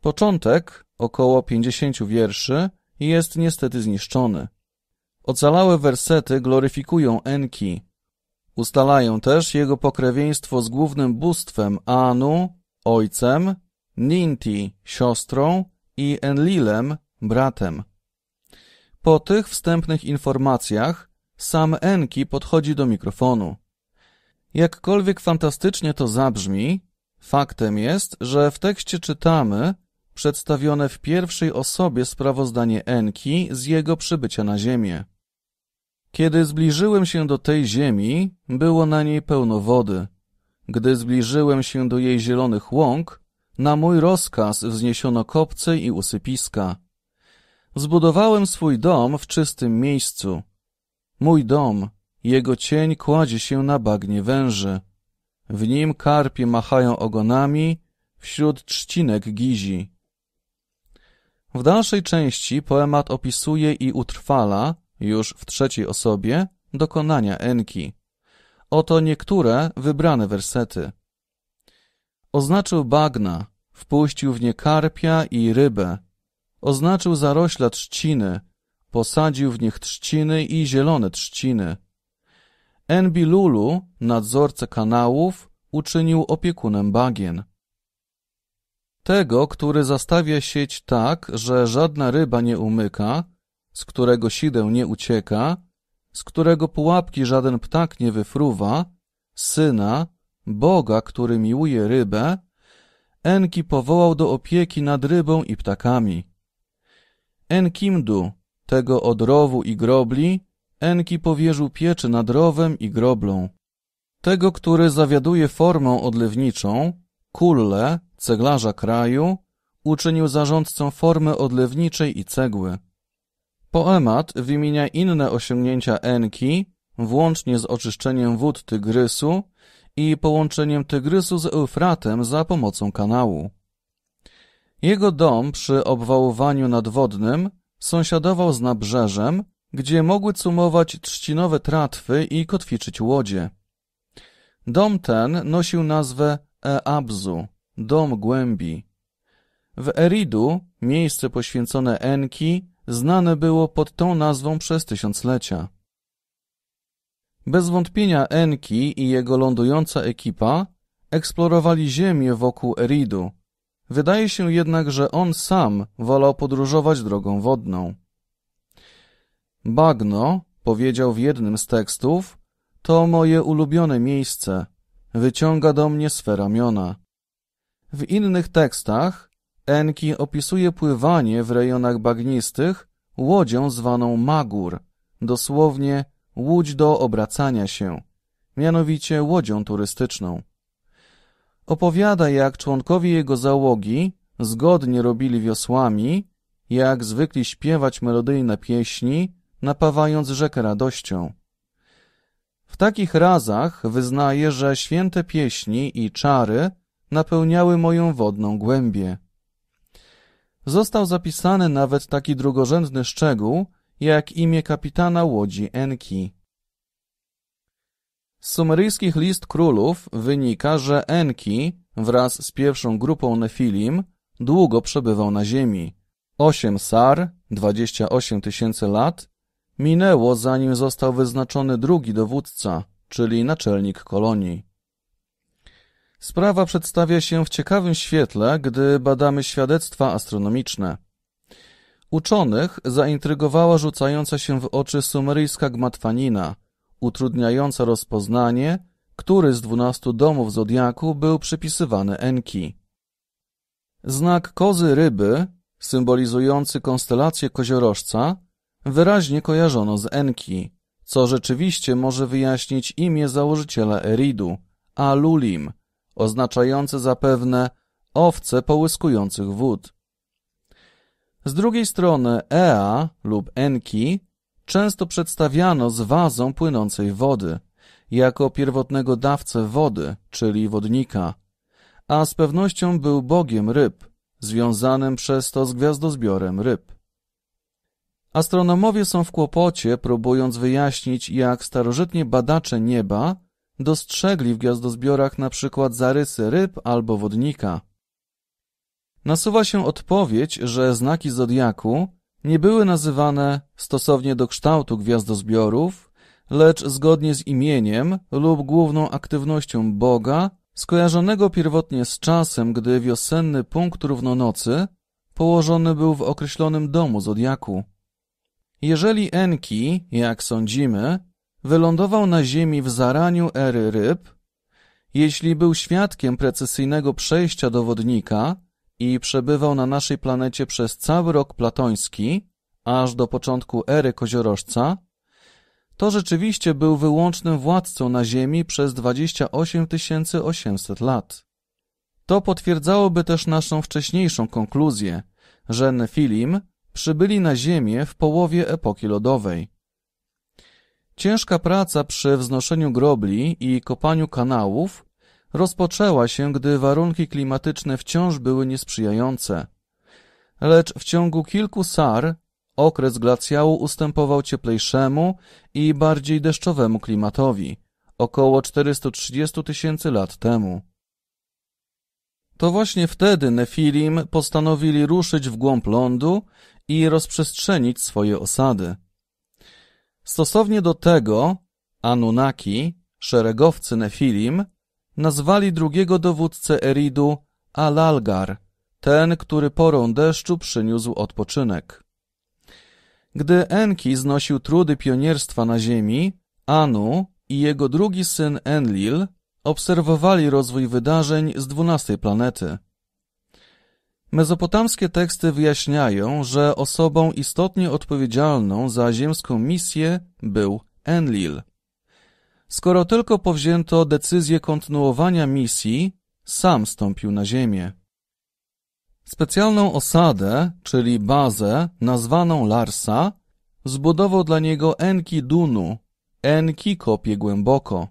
Początek, około 50 wierszy, jest niestety zniszczony. Ocalałe wersety gloryfikują Enki. Ustalają też jego pokrewieństwo z głównym bóstwem Anu, ojcem, Ninti, siostrą i Enlilem, bratem. Po tych wstępnych informacjach sam Enki podchodzi do mikrofonu. Jakkolwiek fantastycznie to zabrzmi, faktem jest, że w tekście czytamy przedstawione w pierwszej osobie sprawozdanie Enki z jego przybycia na Ziemię. Kiedy zbliżyłem się do tej ziemi, było na niej pełno wody. Gdy zbliżyłem się do jej zielonych łąk, na mój rozkaz wzniesiono kopce i usypiska. Zbudowałem swój dom w czystym miejscu. Mój dom, jego cień kładzie się na bagnie węży. W nim karpie machają ogonami wśród trzcinek gizi. W dalszej części poemat opisuje i utrwala już w trzeciej osobie, dokonania Enki. Oto niektóre wybrane wersety. Oznaczył bagna, wpuścił w nie karpia i rybę. Oznaczył zarośla trzciny, posadził w nich trzciny i zielone trzciny. Enbi Lulu, kanałów, uczynił opiekunem bagien. Tego, który zastawia sieć tak, że żadna ryba nie umyka, z którego sideł nie ucieka, z którego pułapki żaden ptak nie wyfruwa, syna, Boga, który miłuje rybę, Enki powołał do opieki nad rybą i ptakami. Enkimdu, tego od rowu i grobli, Enki powierzył pieczy nad rowem i groblą. Tego, który zawiaduje formą odlewniczą, Kulle, ceglarza kraju, uczynił zarządcą formy odlewniczej i cegły. Poemat wymienia inne osiągnięcia Enki, włącznie z oczyszczeniem wód Tygrysu i połączeniem Tygrysu z Eufratem za pomocą kanału. Jego dom przy obwałowaniu nadwodnym sąsiadował z nabrzeżem, gdzie mogły cumować trzcinowe tratwy i kotwiczyć łodzie. Dom ten nosił nazwę Eabzu, dom głębi. W Eridu, miejsce poświęcone Enki, znane było pod tą nazwą przez tysiąclecia. Bez wątpienia Enki i jego lądująca ekipa eksplorowali ziemię wokół Eridu. Wydaje się jednak, że on sam wolał podróżować drogą wodną. Bagno, powiedział w jednym z tekstów, to moje ulubione miejsce, wyciąga do mnie swe ramiona. W innych tekstach Enki opisuje pływanie w rejonach bagnistych łodzią zwaną magur, dosłownie łódź do obracania się, mianowicie łodzią turystyczną. Opowiada, jak członkowie jego załogi zgodnie robili wiosłami, jak zwykli śpiewać melodyjne pieśni, napawając rzekę radością. W takich razach wyznaje, że święte pieśni i czary napełniały moją wodną głębię został zapisany nawet taki drugorzędny szczegół, jak imię kapitana łodzi Enki. Z sumeryjskich list królów wynika, że Enki wraz z pierwszą grupą Nefilim długo przebywał na ziemi. Osiem sar, 28 tysięcy lat, minęło zanim został wyznaczony drugi dowódca, czyli naczelnik kolonii. Sprawa przedstawia się w ciekawym świetle, gdy badamy świadectwa astronomiczne. Uczonych zaintrygowała rzucająca się w oczy sumeryjska gmatwanina, utrudniająca rozpoznanie, który z dwunastu domów Zodiaku był przypisywany Enki. Znak kozy ryby, symbolizujący konstelację koziorożca, wyraźnie kojarzono z Enki, co rzeczywiście może wyjaśnić imię założyciela Eridu, Alulim, oznaczające zapewne owce połyskujących wód. Z drugiej strony Ea lub Enki często przedstawiano z wazą płynącej wody, jako pierwotnego dawcę wody, czyli wodnika, a z pewnością był bogiem ryb, związanym przez to z gwiazdozbiorem ryb. Astronomowie są w kłopocie, próbując wyjaśnić, jak starożytni badacze nieba dostrzegli w gwiazdozbiorach na przykład zarysy ryb albo wodnika. Nasuwa się odpowiedź, że znaki zodiaku nie były nazywane stosownie do kształtu gwiazdozbiorów, lecz zgodnie z imieniem lub główną aktywnością Boga, skojarzonego pierwotnie z czasem, gdy wiosenny punkt równonocy położony był w określonym domu zodiaku. Jeżeli Enki, jak sądzimy, wylądował na Ziemi w zaraniu ery ryb, jeśli był świadkiem precesyjnego przejścia dowodnika i przebywał na naszej planecie przez cały rok platoński, aż do początku ery koziorożca, to rzeczywiście był wyłącznym władcą na Ziemi przez 28 800 lat. To potwierdzałoby też naszą wcześniejszą konkluzję, że Nefilim przybyli na Ziemię w połowie epoki lodowej. Ciężka praca przy wznoszeniu grobli i kopaniu kanałów rozpoczęła się, gdy warunki klimatyczne wciąż były niesprzyjające. Lecz w ciągu kilku sar okres glacjału ustępował cieplejszemu i bardziej deszczowemu klimatowi, około 430 tysięcy lat temu. To właśnie wtedy Nefilim postanowili ruszyć w głąb lądu i rozprzestrzenić swoje osady. Stosownie do tego Anunnaki, szeregowcy Nefilim, nazwali drugiego dowódcę Eridu Alalgar, ten, który porą deszczu przyniósł odpoczynek. Gdy Enki znosił trudy pionierstwa na ziemi, Anu i jego drugi syn Enlil obserwowali rozwój wydarzeń z dwunastej planety – Mezopotamskie teksty wyjaśniają, że osobą istotnie odpowiedzialną za ziemską misję był Enlil. Skoro tylko powzięto decyzję kontynuowania misji, sam stąpił na ziemię. Specjalną osadę, czyli bazę, nazwaną Larsa, zbudował dla niego Enki Dunu. Enki kopie głęboko.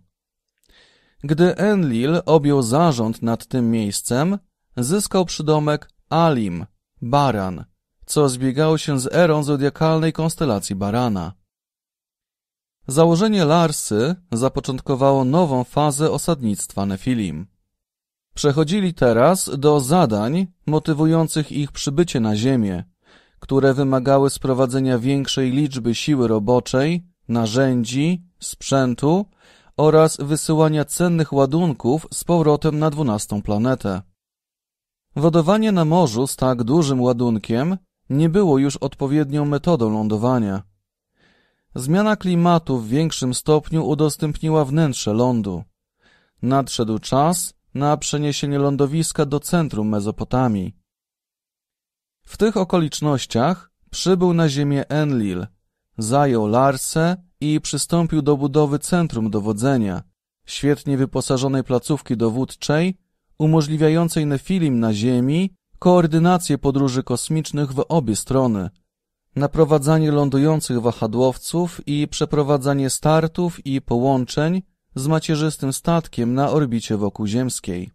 Gdy Enlil objął zarząd nad tym miejscem, zyskał przydomek Alim, baran, co zbiegało się z erą zodiakalnej konstelacji barana. Założenie Larsy zapoczątkowało nową fazę osadnictwa Nefilim. Przechodzili teraz do zadań motywujących ich przybycie na Ziemię, które wymagały sprowadzenia większej liczby siły roboczej, narzędzi, sprzętu oraz wysyłania cennych ładunków z powrotem na dwunastą planetę. Wodowanie na morzu z tak dużym ładunkiem nie było już odpowiednią metodą lądowania. Zmiana klimatu w większym stopniu udostępniła wnętrze lądu. Nadszedł czas na przeniesienie lądowiska do centrum Mezopotamii. W tych okolicznościach przybył na ziemię Enlil, zajął Larsę i przystąpił do budowy centrum dowodzenia, świetnie wyposażonej placówki dowódczej umożliwiającej Nefilim na Ziemi koordynację podróży kosmicznych w obie strony, naprowadzanie lądujących wahadłowców i przeprowadzanie startów i połączeń z macierzystym statkiem na orbicie wokół ziemskiej.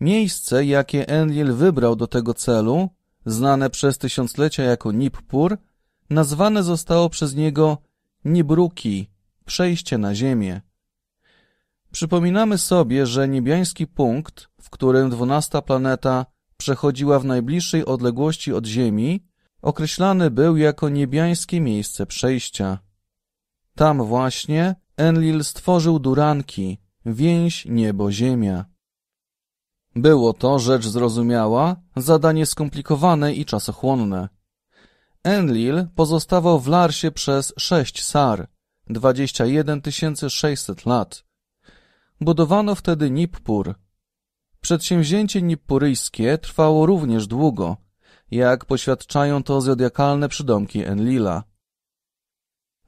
Miejsce, jakie Enlil wybrał do tego celu, znane przez tysiąclecia jako Nippur, nazwane zostało przez niego Nibruki, przejście na ziemię. Przypominamy sobie, że niebiański punkt, w którym dwunasta planeta przechodziła w najbliższej odległości od Ziemi, określany był jako niebiańskie miejsce przejścia. Tam właśnie Enlil stworzył Duranki, więź niebo-ziemia. Było to rzecz zrozumiała, zadanie skomplikowane i czasochłonne. Enlil pozostawał w Larsie przez sześć sar, 21 600 lat. Budowano wtedy Nippur. Przedsięwzięcie nippuryjskie trwało również długo, jak poświadczają to zodiakalne przydomki Enlila.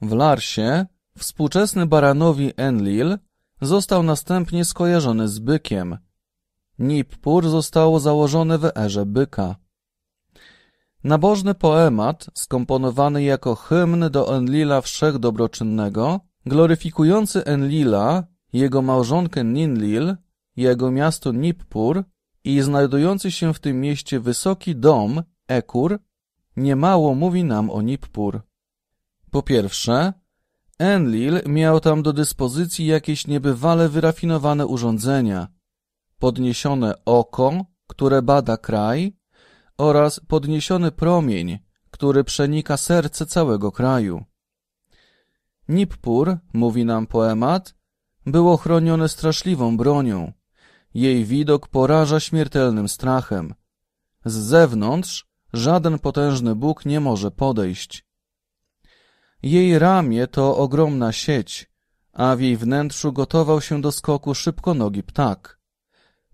W Larsie współczesny baranowi Enlil został następnie skojarzony z bykiem. Nippur zostało założone w erze byka. Nabożny poemat, skomponowany jako hymn do Enlila Wszechdobroczynnego, gloryfikujący Enlila jego małżonkę Ninlil, jego miasto Nippur i znajdujący się w tym mieście wysoki dom, Ekur, niemało mówi nam o Nippur. Po pierwsze, Enlil miał tam do dyspozycji jakieś niebywale wyrafinowane urządzenia, podniesione oko, które bada kraj oraz podniesiony promień, który przenika serce całego kraju. Nippur, mówi nam poemat, było chronione straszliwą bronią. Jej widok poraża śmiertelnym strachem. Z zewnątrz żaden potężny Bóg nie może podejść. Jej ramię to ogromna sieć, a w jej wnętrzu gotował się do skoku szybko nogi ptak.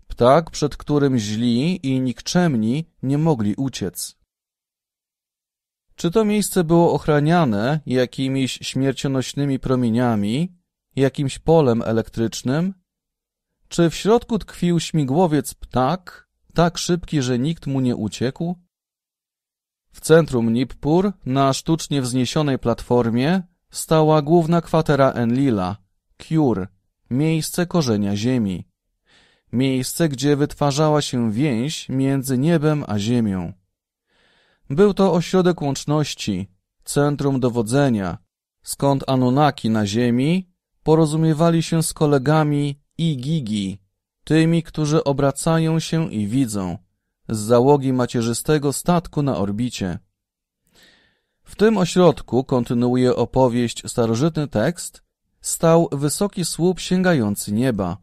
Ptak, przed którym źli i nikczemni nie mogli uciec. Czy to miejsce było ochraniane jakimiś śmiercionośnymi promieniami, jakimś polem elektrycznym? Czy w środku tkwił śmigłowiec ptak, tak szybki, że nikt mu nie uciekł? W centrum Nippur, na sztucznie wzniesionej platformie, stała główna kwatera Enlila, Kiur, miejsce korzenia ziemi. Miejsce, gdzie wytwarzała się więź między niebem a ziemią. Był to ośrodek łączności, centrum dowodzenia, skąd Anunnaki na ziemi porozumiewali się z kolegami i Gigi, tymi, którzy obracają się i widzą, z załogi macierzystego statku na orbicie. W tym ośrodku, kontynuuje opowieść starożytny tekst, stał wysoki słup sięgający nieba.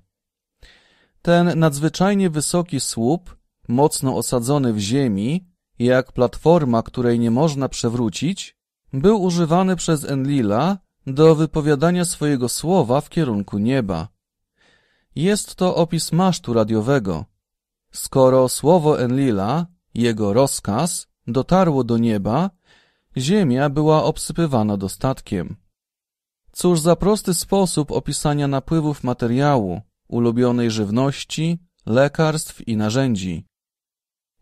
Ten nadzwyczajnie wysoki słup, mocno osadzony w ziemi, jak platforma, której nie można przewrócić, był używany przez Enlila do wypowiadania swojego słowa w kierunku nieba. Jest to opis masztu radiowego. Skoro słowo Enlila, jego rozkaz, dotarło do nieba, ziemia była obsypywana dostatkiem. Cóż za prosty sposób opisania napływów materiału, ulubionej żywności, lekarstw i narzędzi.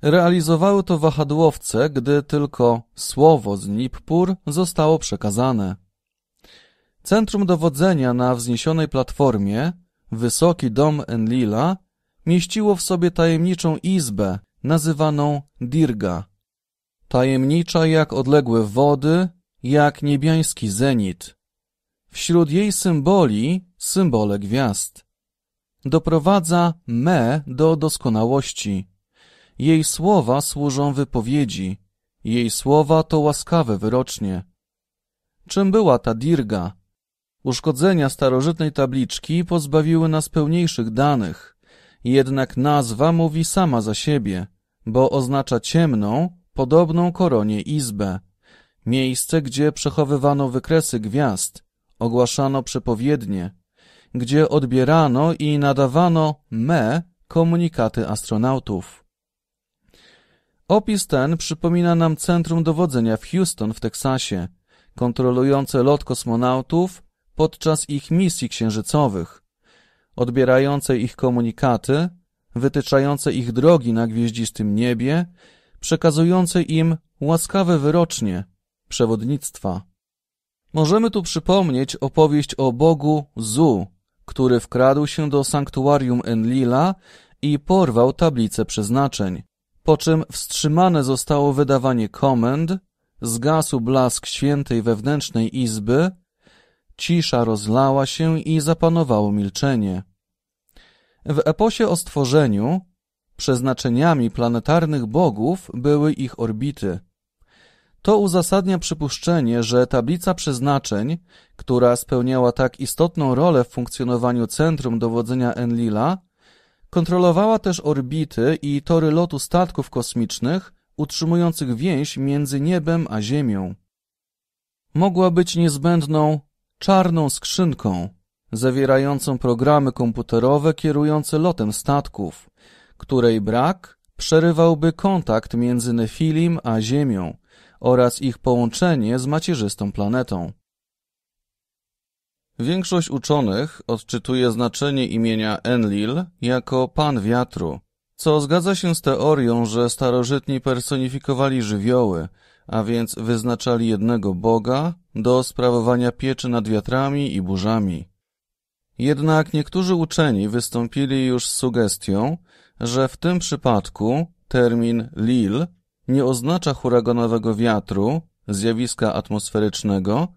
Realizowały to wahadłowce, gdy tylko słowo z Nippur zostało przekazane. Centrum dowodzenia na wzniesionej platformie, wysoki dom Enlila, mieściło w sobie tajemniczą izbę nazywaną Dirga. Tajemnicza jak odległe wody, jak niebiański zenit. Wśród jej symboli symbole gwiazd. Doprowadza me do doskonałości. Jej słowa służą wypowiedzi. Jej słowa to łaskawe wyrocznie. Czym była ta dirga? Uszkodzenia starożytnej tabliczki pozbawiły nas pełniejszych danych, jednak nazwa mówi sama za siebie, bo oznacza ciemną, podobną koronie izbę, miejsce, gdzie przechowywano wykresy gwiazd, ogłaszano przepowiednie, gdzie odbierano i nadawano me komunikaty astronautów. Opis ten przypomina nam centrum dowodzenia w Houston w Teksasie, kontrolujące lot kosmonautów podczas ich misji księżycowych, odbierającej ich komunikaty, wytyczającej ich drogi na gwieździstym niebie, przekazujące im łaskawe wyrocznie przewodnictwa. Możemy tu przypomnieć opowieść o bogu Zu, który wkradł się do sanktuarium Enlila i porwał tablicę przeznaczeń, po czym wstrzymane zostało wydawanie komend, zgasł blask świętej wewnętrznej izby, Cisza rozlała się i zapanowało milczenie. W eposie o stworzeniu przeznaczeniami planetarnych bogów były ich orbity. To uzasadnia przypuszczenie, że tablica przeznaczeń, która spełniała tak istotną rolę w funkcjonowaniu centrum dowodzenia Enlila, kontrolowała też orbity i tory lotu statków kosmicznych utrzymujących więź między niebem a Ziemią. Mogła być niezbędną czarną skrzynką zawierającą programy komputerowe kierujące lotem statków, której brak przerywałby kontakt między Nefilim a Ziemią oraz ich połączenie z macierzystą planetą. Większość uczonych odczytuje znaczenie imienia Enlil jako pan wiatru, co zgadza się z teorią, że starożytni personifikowali żywioły – a więc wyznaczali jednego Boga do sprawowania pieczy nad wiatrami i burzami. Jednak niektórzy uczeni wystąpili już z sugestią, że w tym przypadku termin lil nie oznacza huraganowego wiatru, zjawiska atmosferycznego,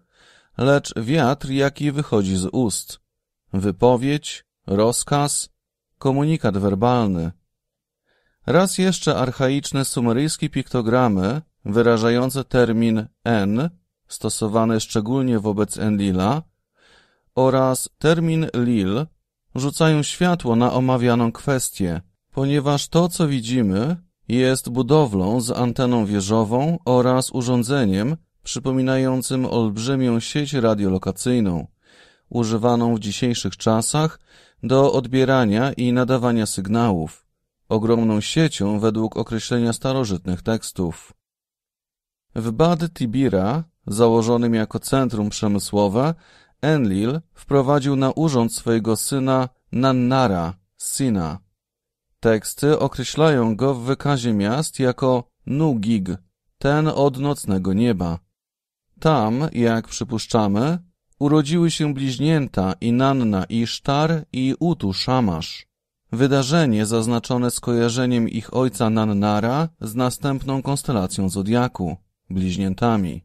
lecz wiatr, jaki wychodzi z ust. Wypowiedź, rozkaz, komunikat werbalny. Raz jeszcze archaiczne sumeryjskie piktogramy wyrażające termin n, stosowany szczególnie wobec enlila, oraz termin lil rzucają światło na omawianą kwestię, ponieważ to, co widzimy, jest budowlą z anteną wieżową oraz urządzeniem przypominającym olbrzymią sieć radiolokacyjną, używaną w dzisiejszych czasach do odbierania i nadawania sygnałów, ogromną siecią według określenia starożytnych tekstów. W Bad Tibira, założonym jako centrum przemysłowe, Enlil wprowadził na urząd swojego syna Nannara, Sina. Teksty określają go w wykazie miast jako Nugig, ten od nocnego nieba. Tam, jak przypuszczamy, urodziły się bliźnięta Inanna Isztar i Utu Szamasz. Wydarzenie zaznaczone skojarzeniem ich ojca Nannara z następną konstelacją Zodiaku bliźniętami.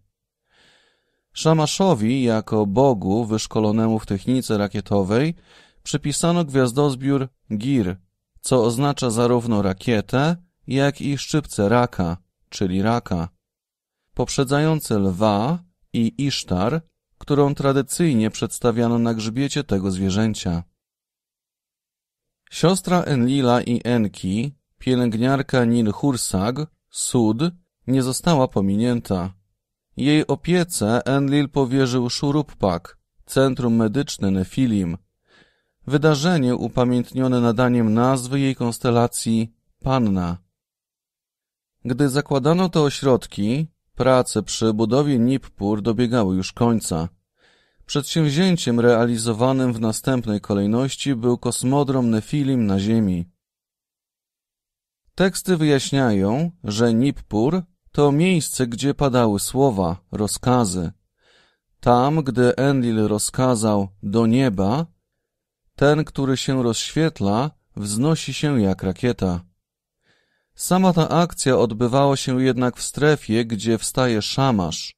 Szamaszowi, jako bogu wyszkolonemu w technice rakietowej, przypisano gwiazdozbiór Gir, co oznacza zarówno rakietę, jak i szczypce raka, czyli raka. Poprzedzające lwa i isztar, którą tradycyjnie przedstawiano na grzbiecie tego zwierzęcia. Siostra Enlila i Enki, pielęgniarka Nil Hursag, Sud, nie została pominięta. Jej opiece Enlil powierzył Szurupak, Centrum Medyczne Nefilim. Wydarzenie upamiętnione nadaniem nazwy jej konstelacji Panna. Gdy zakładano te ośrodki, prace przy budowie Nippur dobiegały już końca. Przedsięwzięciem realizowanym w następnej kolejności był kosmodrom Nefilim na Ziemi. Teksty wyjaśniają, że Nippur to miejsce, gdzie padały słowa, rozkazy. Tam, gdy Enlil rozkazał do nieba, ten, który się rozświetla, wznosi się jak rakieta. Sama ta akcja odbywała się jednak w strefie, gdzie wstaje szamasz,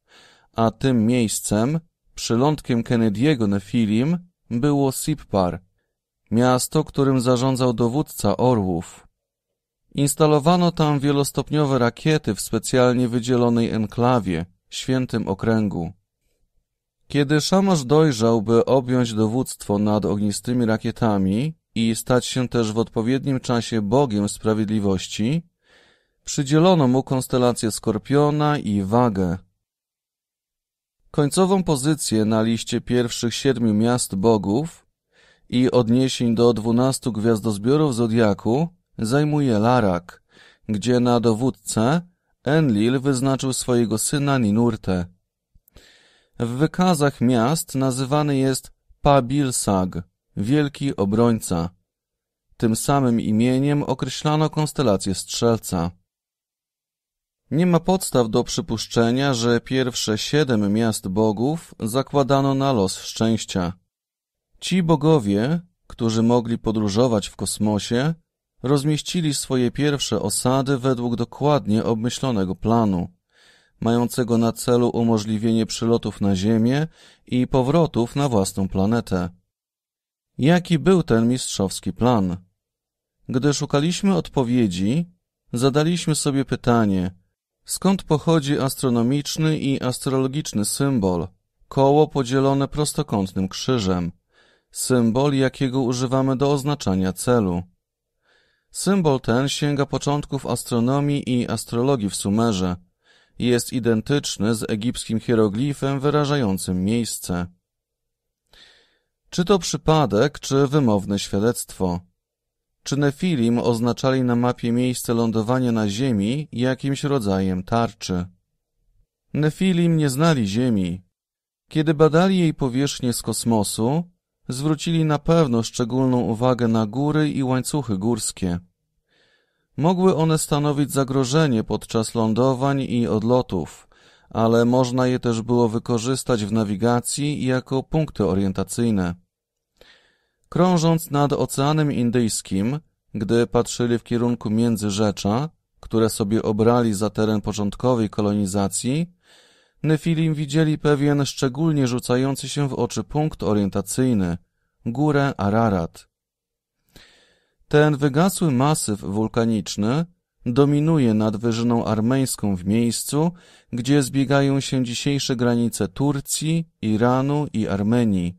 a tym miejscem, przylądkiem Kennedy'ego Nefilim, było Sippar, miasto, którym zarządzał dowódca orłów. Instalowano tam wielostopniowe rakiety w specjalnie wydzielonej enklawie, świętym okręgu. Kiedy szamasz dojrzał, by objąć dowództwo nad ognistymi rakietami i stać się też w odpowiednim czasie Bogiem Sprawiedliwości, przydzielono mu konstelację Skorpiona i Wagę. Końcową pozycję na liście pierwszych siedmiu miast bogów i odniesień do dwunastu gwiazdozbiorów Zodiaku zajmuje Larak, gdzie na dowódcę Enlil wyznaczył swojego syna Ninurte. W wykazach miast nazywany jest Pabilsag, wielki obrońca. Tym samym imieniem określano konstelację strzelca. Nie ma podstaw do przypuszczenia, że pierwsze siedem miast bogów zakładano na los szczęścia. Ci bogowie, którzy mogli podróżować w kosmosie, rozmieścili swoje pierwsze osady według dokładnie obmyślonego planu, mającego na celu umożliwienie przylotów na Ziemię i powrotów na własną planetę. Jaki był ten mistrzowski plan? Gdy szukaliśmy odpowiedzi, zadaliśmy sobie pytanie, skąd pochodzi astronomiczny i astrologiczny symbol, koło podzielone prostokątnym krzyżem, symbol jakiego używamy do oznaczania celu. Symbol ten sięga początków astronomii i astrologii w Sumerze. Jest identyczny z egipskim hieroglifem wyrażającym miejsce. Czy to przypadek, czy wymowne świadectwo? Czy Nefilim oznaczali na mapie miejsce lądowania na Ziemi jakimś rodzajem tarczy? Nefilim nie znali Ziemi. Kiedy badali jej powierzchnię z kosmosu, zwrócili na pewno szczególną uwagę na góry i łańcuchy górskie. Mogły one stanowić zagrożenie podczas lądowań i odlotów, ale można je też było wykorzystać w nawigacji jako punkty orientacyjne. Krążąc nad Oceanem Indyjskim, gdy patrzyli w kierunku Międzyrzecza, które sobie obrali za teren początkowej kolonizacji, Nefilim widzieli pewien szczególnie rzucający się w oczy punkt orientacyjny – górę Ararat. Ten wygasły masyw wulkaniczny dominuje nad wyżyną armeńską w miejscu, gdzie zbiegają się dzisiejsze granice Turcji, Iranu i Armenii.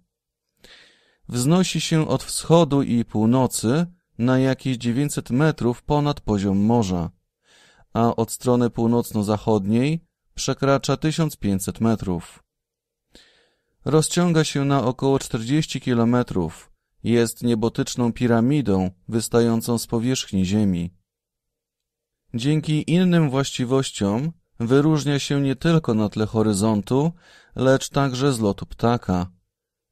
Wznosi się od wschodu i północy na jakieś 900 metrów ponad poziom morza, a od strony północno-zachodniej – przekracza 1500 metrów. Rozciąga się na około 40 kilometrów. Jest niebotyczną piramidą wystającą z powierzchni Ziemi. Dzięki innym właściwościom wyróżnia się nie tylko na tle horyzontu, lecz także z lotu ptaka.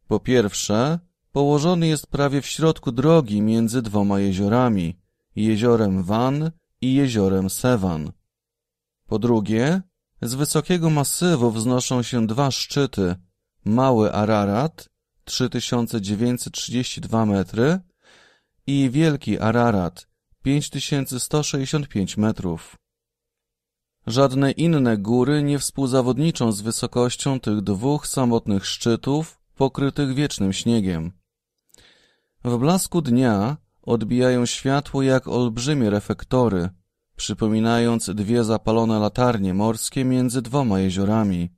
Po pierwsze, położony jest prawie w środku drogi między dwoma jeziorami, jeziorem Van i jeziorem Sevan. Po drugie, z wysokiego masywu wznoszą się dwa szczyty, Mały Ararat 3932 metry i Wielki Ararat 5165 metrów. Żadne inne góry nie współzawodniczą z wysokością tych dwóch samotnych szczytów pokrytych wiecznym śniegiem. W blasku dnia odbijają światło jak olbrzymie refektory – przypominając dwie zapalone latarnie morskie między dwoma jeziorami.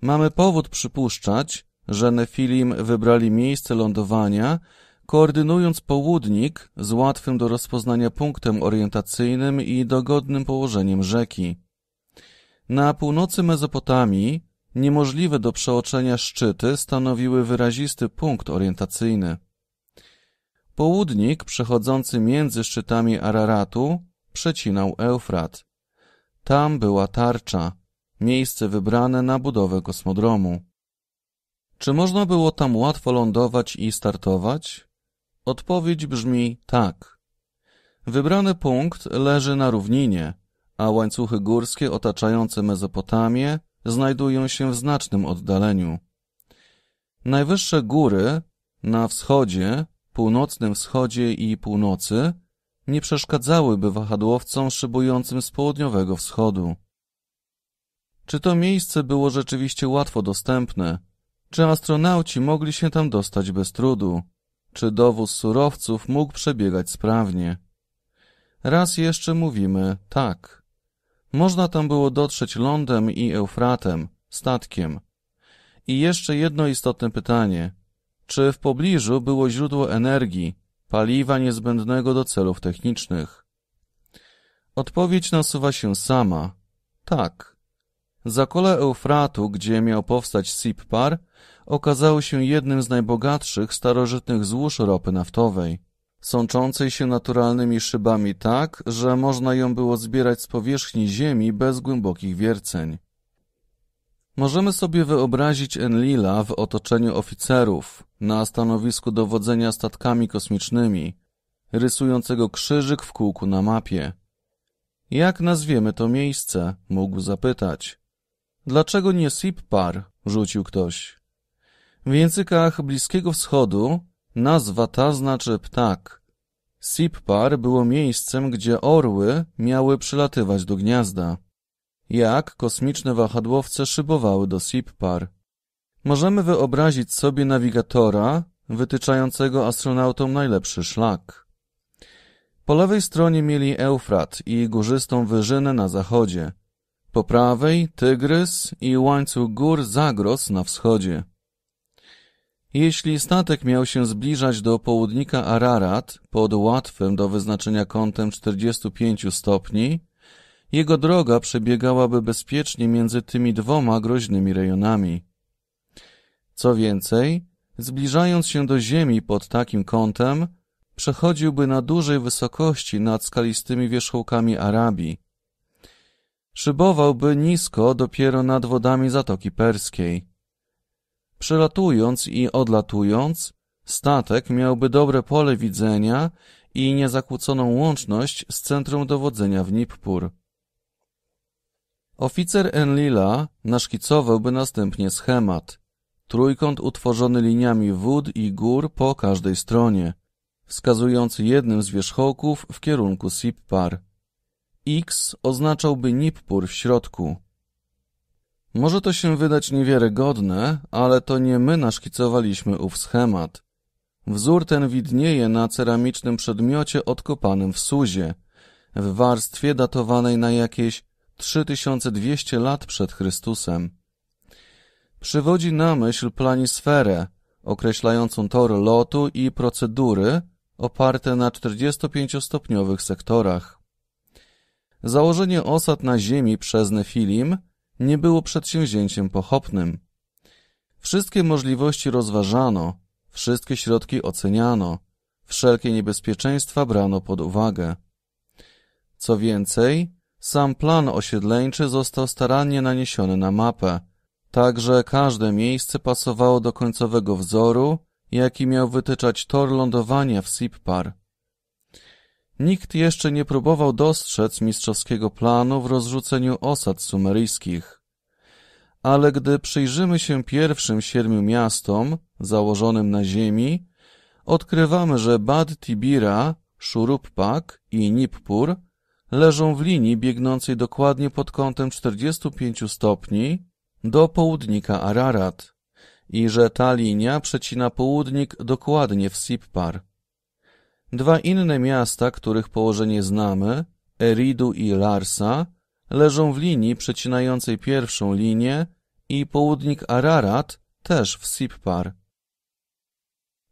Mamy powód przypuszczać, że Nefilim wybrali miejsce lądowania, koordynując południk z łatwym do rozpoznania punktem orientacyjnym i dogodnym położeniem rzeki. Na północy Mezopotamii niemożliwe do przeoczenia szczyty stanowiły wyrazisty punkt orientacyjny. Południk przechodzący między szczytami Araratu przecinał Eufrat. Tam była tarcza, miejsce wybrane na budowę kosmodromu. Czy można było tam łatwo lądować i startować? Odpowiedź brzmi tak. Wybrany punkt leży na równinie, a łańcuchy górskie otaczające Mezopotamię znajdują się w znacznym oddaleniu. Najwyższe góry na wschodzie, północnym wschodzie i północy nie przeszkadzałyby wahadłowcom szybującym z południowego wschodu. Czy to miejsce było rzeczywiście łatwo dostępne? Czy astronauci mogli się tam dostać bez trudu? Czy dowóz surowców mógł przebiegać sprawnie? Raz jeszcze mówimy tak. Można tam było dotrzeć lądem i Eufratem, statkiem. I jeszcze jedno istotne pytanie. Czy w pobliżu było źródło energii, paliwa niezbędnego do celów technicznych. Odpowiedź nasuwa się sama. Tak. Za kole Eufratu, gdzie miał powstać Sippar, okazało się jednym z najbogatszych starożytnych złóż ropy naftowej, sączącej się naturalnymi szybami tak, że można ją było zbierać z powierzchni ziemi bez głębokich wierceń. Możemy sobie wyobrazić Enlila w otoczeniu oficerów, na stanowisku dowodzenia statkami kosmicznymi, rysującego krzyżyk w kółku na mapie. Jak nazwiemy to miejsce? mógł zapytać. Dlaczego nie Sippar? rzucił ktoś. W językach Bliskiego Wschodu nazwa ta znaczy ptak. Sippar było miejscem, gdzie orły miały przylatywać do gniazda jak kosmiczne wahadłowce szybowały do Sipar. Możemy wyobrazić sobie nawigatora wytyczającego astronautom najlepszy szlak. Po lewej stronie mieli Eufrat i górzystą wyżynę na zachodzie. Po prawej Tygrys i łańcuch gór Zagros na wschodzie. Jeśli statek miał się zbliżać do południka Ararat pod łatwym do wyznaczenia kątem 45 stopni, jego droga przebiegałaby bezpiecznie między tymi dwoma groźnymi rejonami. Co więcej, zbliżając się do ziemi pod takim kątem, przechodziłby na dużej wysokości nad skalistymi wierzchołkami Arabii. Szybowałby nisko dopiero nad wodami Zatoki Perskiej. Przelatując i odlatując, statek miałby dobre pole widzenia i niezakłóconą łączność z centrum dowodzenia w Nippur. Oficer Enlila naszkicowałby następnie schemat. Trójkąt utworzony liniami wód i gór po każdej stronie, wskazujący jednym z wierzchołków w kierunku Sippar. X oznaczałby Nippur w środku. Może to się wydać niewiarygodne, ale to nie my naszkicowaliśmy ów schemat. Wzór ten widnieje na ceramicznym przedmiocie odkopanym w Suzie, w warstwie datowanej na jakieś 3200 lat przed Chrystusem. Przywodzi na myśl planisferę, określającą tor lotu i procedury oparte na 45-stopniowych sektorach. Założenie osad na Ziemi przez Nefilim nie było przedsięwzięciem pochopnym. Wszystkie możliwości rozważano, wszystkie środki oceniano, wszelkie niebezpieczeństwa brano pod uwagę. Co więcej, sam plan osiedleńczy został starannie naniesiony na mapę, tak że każde miejsce pasowało do końcowego wzoru, jaki miał wytyczać tor lądowania w Sippar. Nikt jeszcze nie próbował dostrzec mistrzowskiego planu w rozrzuceniu osad sumeryjskich. Ale gdy przyjrzymy się pierwszym siedmiu miastom, założonym na ziemi, odkrywamy, że Bad Tibira, Szuruppak i Nippur – leżą w linii biegnącej dokładnie pod kątem 45 stopni do południka Ararat i że ta linia przecina południk dokładnie w Sipar. Dwa inne miasta, których położenie znamy, Eridu i Larsa, leżą w linii przecinającej pierwszą linię i południk Ararat też w Sipar.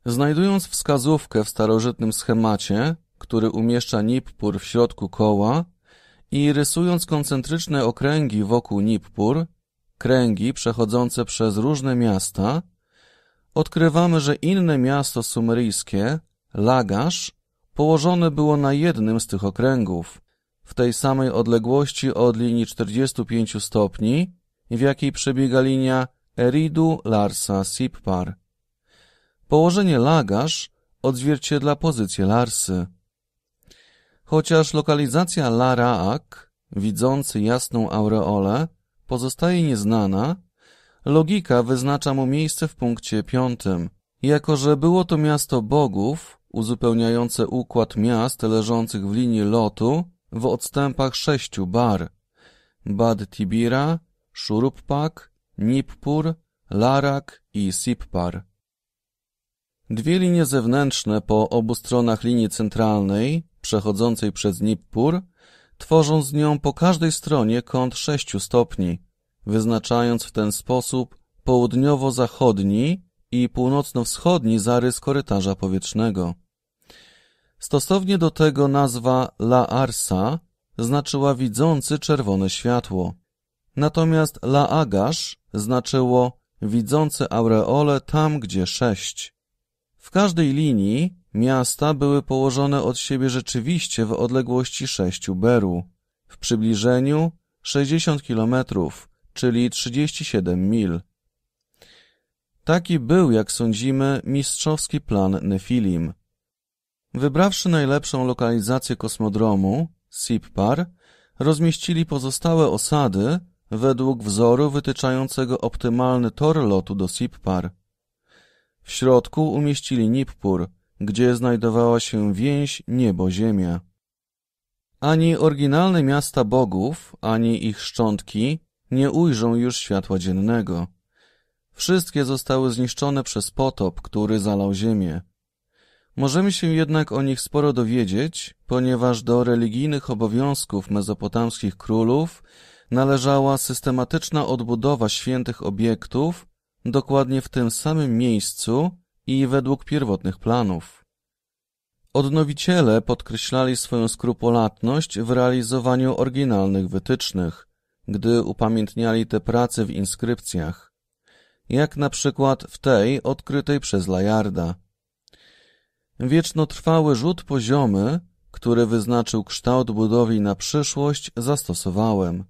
Znajdując wskazówkę w starożytnym schemacie, który umieszcza nippur w środku koła i rysując koncentryczne okręgi wokół nippur, kręgi przechodzące przez różne miasta, odkrywamy, że inne miasto sumeryjskie, Lagasz, położone było na jednym z tych okręgów, w tej samej odległości od linii 45 stopni, w jakiej przebiega linia Eridu Larsa Sipar. Położenie Lagasz odzwierciedla pozycję Larsy. Chociaż lokalizacja Laraak, widzący jasną aureolę, pozostaje nieznana, logika wyznacza mu miejsce w punkcie piątym. Jako, że było to miasto bogów, uzupełniające układ miast leżących w linii lotu w odstępach sześciu bar. Bad Tibira, Szurupak, Nippur, Larak i Sippar. Dwie linie zewnętrzne po obu stronach linii centralnej przechodzącej przez Nippur, tworząc z nią po każdej stronie kąt sześciu stopni, wyznaczając w ten sposób południowo-zachodni i północno-wschodni zarys korytarza powietrznego. Stosownie do tego nazwa La Arsa znaczyła widzący czerwone światło, natomiast La Agash znaczyło widzący aureole tam, gdzie sześć. W każdej linii Miasta były położone od siebie rzeczywiście w odległości sześciu beru, w przybliżeniu 60 kilometrów, czyli 37 mil. Taki był, jak sądzimy, mistrzowski plan Nefilim. Wybrawszy najlepszą lokalizację kosmodromu, Sippar, rozmieścili pozostałe osady według wzoru wytyczającego optymalny tor lotu do Sippar. W środku umieścili Nippur – gdzie znajdowała się więź niebo-ziemia. Ani oryginalne miasta bogów, ani ich szczątki nie ujrzą już światła dziennego. Wszystkie zostały zniszczone przez potop, który zalał ziemię. Możemy się jednak o nich sporo dowiedzieć, ponieważ do religijnych obowiązków mezopotamskich królów należała systematyczna odbudowa świętych obiektów, dokładnie w tym samym miejscu, i według pierwotnych planów. Odnowiciele podkreślali swoją skrupulatność w realizowaniu oryginalnych wytycznych, gdy upamiętniali te prace w inskrypcjach, jak na przykład w tej odkrytej przez Lajarda. Wiecznotrwały rzut poziomy, który wyznaczył kształt budowli na przyszłość, zastosowałem.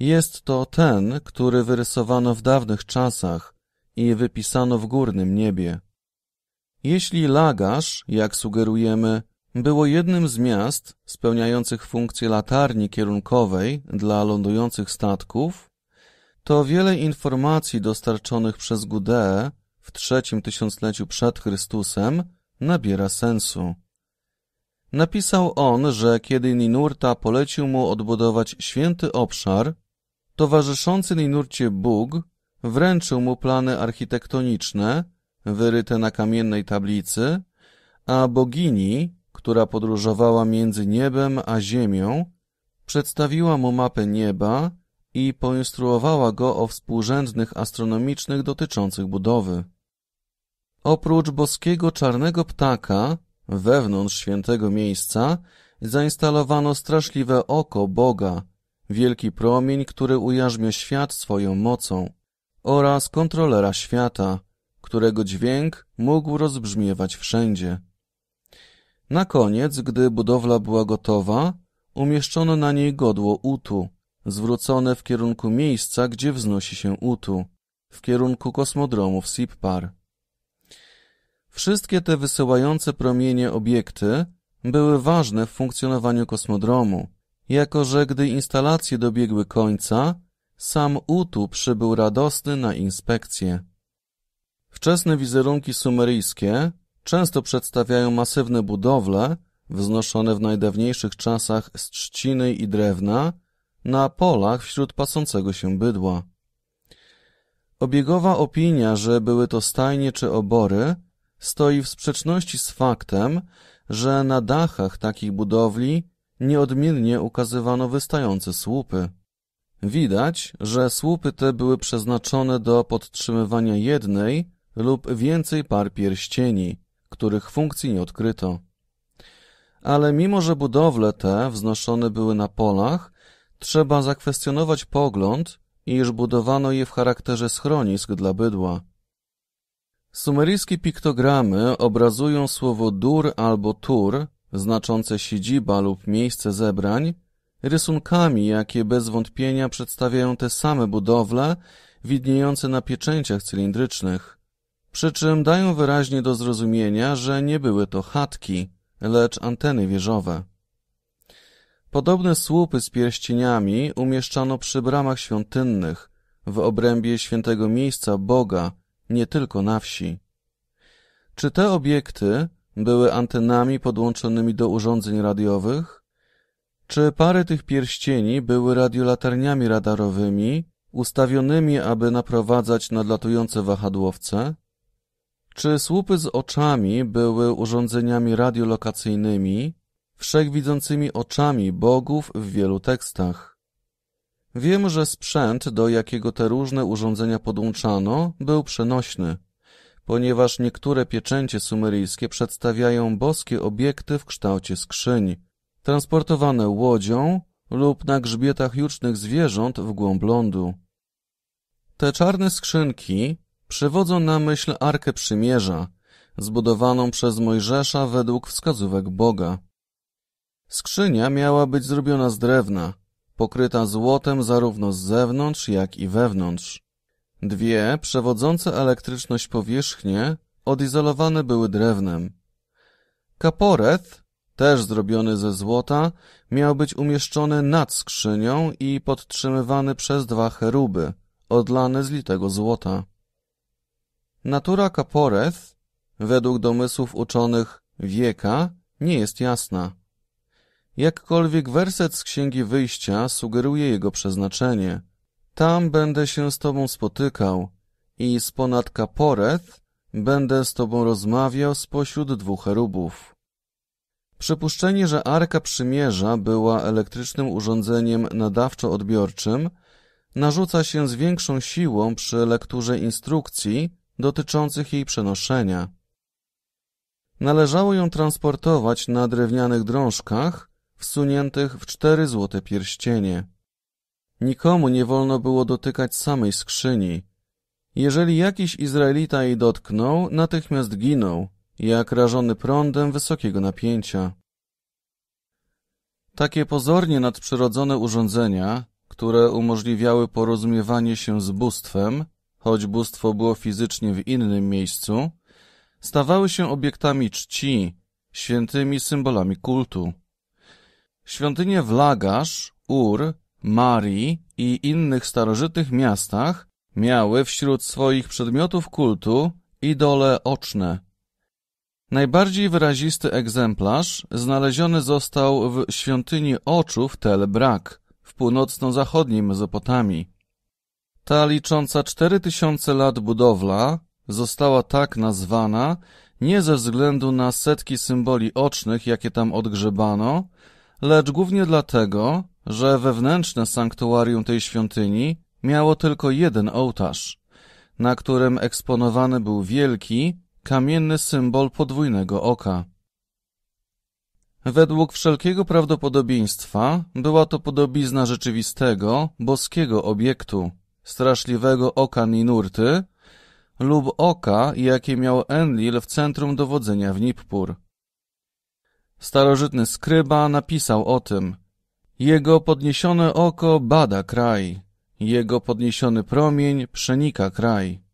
Jest to ten, który wyrysowano w dawnych czasach, i wypisano w górnym niebie. Jeśli Lagasz, jak sugerujemy, było jednym z miast spełniających funkcję latarni kierunkowej dla lądujących statków, to wiele informacji dostarczonych przez Gudeę w trzecim tysiącleciu przed Chrystusem nabiera sensu. Napisał on, że kiedy Ninurta polecił mu odbudować święty obszar, towarzyszący Ninurcie Bóg Wręczył mu plany architektoniczne, wyryte na kamiennej tablicy, a bogini, która podróżowała między niebem a ziemią, przedstawiła mu mapę nieba i poinstruowała go o współrzędnych astronomicznych dotyczących budowy. Oprócz boskiego czarnego ptaka, wewnątrz świętego miejsca, zainstalowano straszliwe oko Boga, wielki promień, który ujarzmia świat swoją mocą oraz kontrolera świata, którego dźwięk mógł rozbrzmiewać wszędzie. Na koniec, gdy budowla była gotowa, umieszczono na niej godło utu, zwrócone w kierunku miejsca, gdzie wznosi się utu, w kierunku kosmodromu w Sipar. Wszystkie te wysyłające promienie obiekty były ważne w funkcjonowaniu kosmodromu, jako że gdy instalacje dobiegły końca, sam Utu przybył radosny na inspekcję. Wczesne wizerunki sumeryjskie często przedstawiają masywne budowle wznoszone w najdawniejszych czasach z trzciny i drewna na polach wśród pasącego się bydła. Obiegowa opinia, że były to stajnie czy obory, stoi w sprzeczności z faktem, że na dachach takich budowli nieodmiennie ukazywano wystające słupy. Widać, że słupy te były przeznaczone do podtrzymywania jednej lub więcej par pierścieni, których funkcji nie odkryto. Ale mimo, że budowle te wznoszone były na polach, trzeba zakwestionować pogląd, iż budowano je w charakterze schronisk dla bydła. Sumeryjskie piktogramy obrazują słowo dur albo tur, znaczące siedziba lub miejsce zebrań, Rysunkami, jakie bez wątpienia przedstawiają te same budowle widniejące na pieczęciach cylindrycznych. Przy czym dają wyraźnie do zrozumienia, że nie były to chatki, lecz anteny wieżowe. Podobne słupy z pierścieniami umieszczano przy bramach świątynnych, w obrębie świętego miejsca Boga, nie tylko na wsi. Czy te obiekty były antenami podłączonymi do urządzeń radiowych? Czy pary tych pierścieni były radiolatarniami radarowymi, ustawionymi, aby naprowadzać nadlatujące wahadłowce? Czy słupy z oczami były urządzeniami radiolokacyjnymi, wszechwidzącymi oczami bogów w wielu tekstach? Wiem, że sprzęt, do jakiego te różne urządzenia podłączano, był przenośny, ponieważ niektóre pieczęcie sumeryjskie przedstawiają boskie obiekty w kształcie skrzyń, transportowane łodzią lub na grzbietach jucznych zwierząt w głąb lądu. Te czarne skrzynki przywodzą na myśl Arkę Przymierza, zbudowaną przez Mojżesza według wskazówek Boga. Skrzynia miała być zrobiona z drewna, pokryta złotem zarówno z zewnątrz, jak i wewnątrz. Dwie przewodzące elektryczność powierzchnie odizolowane były drewnem. Kaporet też zrobiony ze złota, miał być umieszczony nad skrzynią i podtrzymywany przez dwa cheruby, odlane z litego złota. Natura Kaporeth, według domysłów uczonych wieka, nie jest jasna. Jakkolwiek werset z Księgi Wyjścia sugeruje jego przeznaczenie. Tam będę się z Tobą spotykał i z ponad Kaporeth będę z Tobą rozmawiał spośród dwóch cherubów. Przypuszczenie, że Arka Przymierza była elektrycznym urządzeniem nadawczo-odbiorczym, narzuca się z większą siłą przy lekturze instrukcji dotyczących jej przenoszenia. Należało ją transportować na drewnianych drążkach wsuniętych w cztery złote pierścienie. Nikomu nie wolno było dotykać samej skrzyni. Jeżeli jakiś Izraelita jej dotknął, natychmiast ginął, jak rażony prądem wysokiego napięcia. Takie pozornie nadprzyrodzone urządzenia, które umożliwiały porozumiewanie się z bóstwem, choć bóstwo było fizycznie w innym miejscu, stawały się obiektami czci, świętymi symbolami kultu. Świątynie w Lagasz, Ur, Marii i innych starożytnych miastach miały wśród swoich przedmiotów kultu idole oczne, Najbardziej wyrazisty egzemplarz znaleziony został w świątyni oczu w Tel Brak, w północno-zachodniej Mezopotamii. Ta licząca 4000 lat budowla została tak nazwana nie ze względu na setki symboli ocznych, jakie tam odgrzebano, lecz głównie dlatego, że wewnętrzne sanktuarium tej świątyni miało tylko jeden ołtarz, na którym eksponowany był wielki, kamienny symbol podwójnego oka. Według wszelkiego prawdopodobieństwa była to podobizna rzeczywistego, boskiego obiektu, straszliwego oka Ninurty lub oka, jakie miał Enlil w centrum dowodzenia w Nippur. Starożytny skryba napisał o tym. Jego podniesione oko bada kraj, jego podniesiony promień przenika kraj.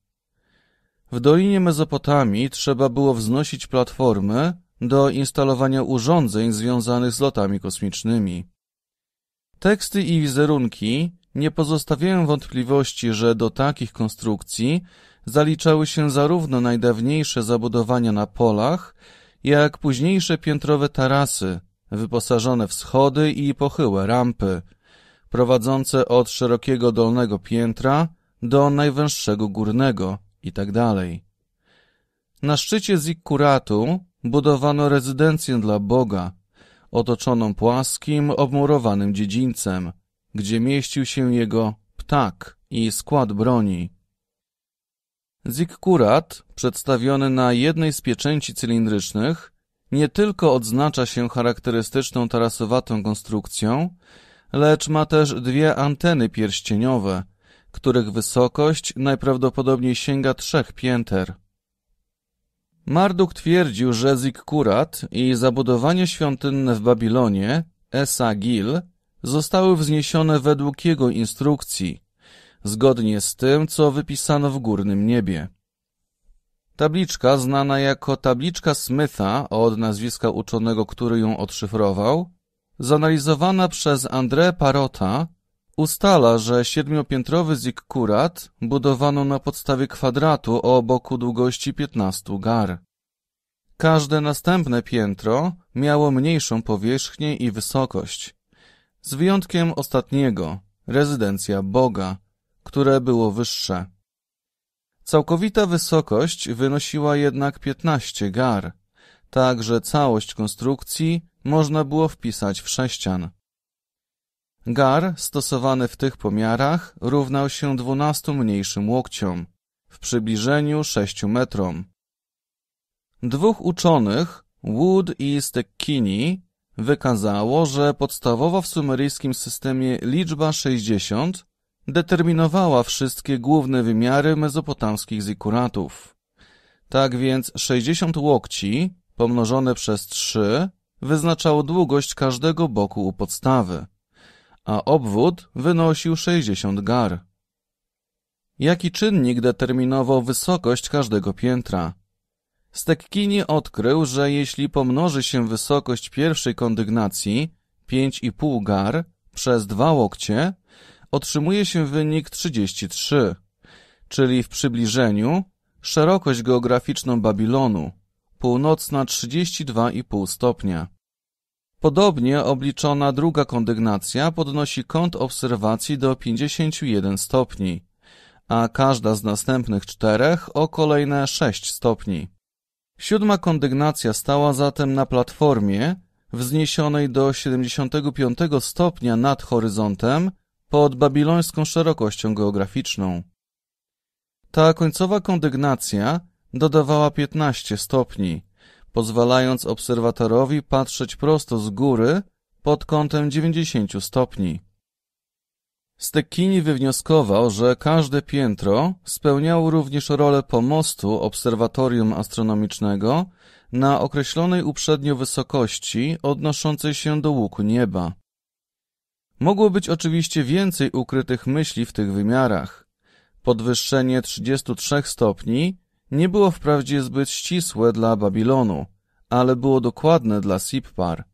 W Dolinie Mezopotamii trzeba było wznosić platformy do instalowania urządzeń związanych z lotami kosmicznymi. Teksty i wizerunki nie pozostawiają wątpliwości, że do takich konstrukcji zaliczały się zarówno najdawniejsze zabudowania na polach, jak późniejsze piętrowe tarasy, wyposażone w schody i pochyłe rampy, prowadzące od szerokiego dolnego piętra do najwęższego górnego, i tak dalej. Na szczycie Zikkuratu budowano rezydencję dla Boga, otoczoną płaskim, obmurowanym dziedzińcem, gdzie mieścił się jego ptak i skład broni. Zikkurat, przedstawiony na jednej z pieczęci cylindrycznych, nie tylko odznacza się charakterystyczną tarasowatą konstrukcją, lecz ma też dwie anteny pierścieniowe – których wysokość najprawdopodobniej sięga trzech pięter. Marduk twierdził, że Zikkurat i zabudowanie świątynne w Babilonie, Esa-Gil, zostały wzniesione według jego instrukcji, zgodnie z tym, co wypisano w górnym niebie. Tabliczka, znana jako tabliczka Smitha od nazwiska uczonego, który ją odszyfrował, zanalizowana przez André Parota, Ustala, że siedmiopiętrowy zikkurat budowano na podstawie kwadratu o boku długości 15 gar. Każde następne piętro miało mniejszą powierzchnię i wysokość, z wyjątkiem ostatniego, rezydencja Boga, które było wyższe. Całkowita wysokość wynosiła jednak 15 gar, tak że całość konstrukcji można było wpisać w sześcian. Gar stosowany w tych pomiarach równał się dwunastu mniejszym łokciom, w przybliżeniu sześciu metrom. Dwóch uczonych, Wood i Stekkini, wykazało, że podstawowa w sumeryjskim systemie liczba 60 determinowała wszystkie główne wymiary mezopotamskich zikuratów. Tak więc 60 łokci pomnożone przez 3 wyznaczało długość każdego boku u podstawy a obwód wynosił 60 gar. Jaki czynnik determinował wysokość każdego piętra? Stekkini odkrył, że jeśli pomnoży się wysokość pierwszej kondygnacji, 5,5 gar, przez dwa łokcie, otrzymuje się wynik 33, czyli w przybliżeniu szerokość geograficzną Babilonu, północna 32,5 stopnia. Podobnie obliczona druga kondygnacja podnosi kąt obserwacji do 51 stopni, a każda z następnych czterech o kolejne 6 stopni. Siódma kondygnacja stała zatem na platformie wzniesionej do 75 stopnia nad horyzontem pod babilońską szerokością geograficzną. Ta końcowa kondygnacja dodawała 15 stopni, pozwalając obserwatorowi patrzeć prosto z góry pod kątem 90 stopni. Stekini wywnioskował, że każde piętro spełniało również rolę pomostu obserwatorium astronomicznego na określonej uprzednio wysokości odnoszącej się do łuku nieba. Mogło być oczywiście więcej ukrytych myśli w tych wymiarach. Podwyższenie 33 stopni nie było wprawdzie zbyt ścisłe dla Babilonu, ale było dokładne dla Sippar.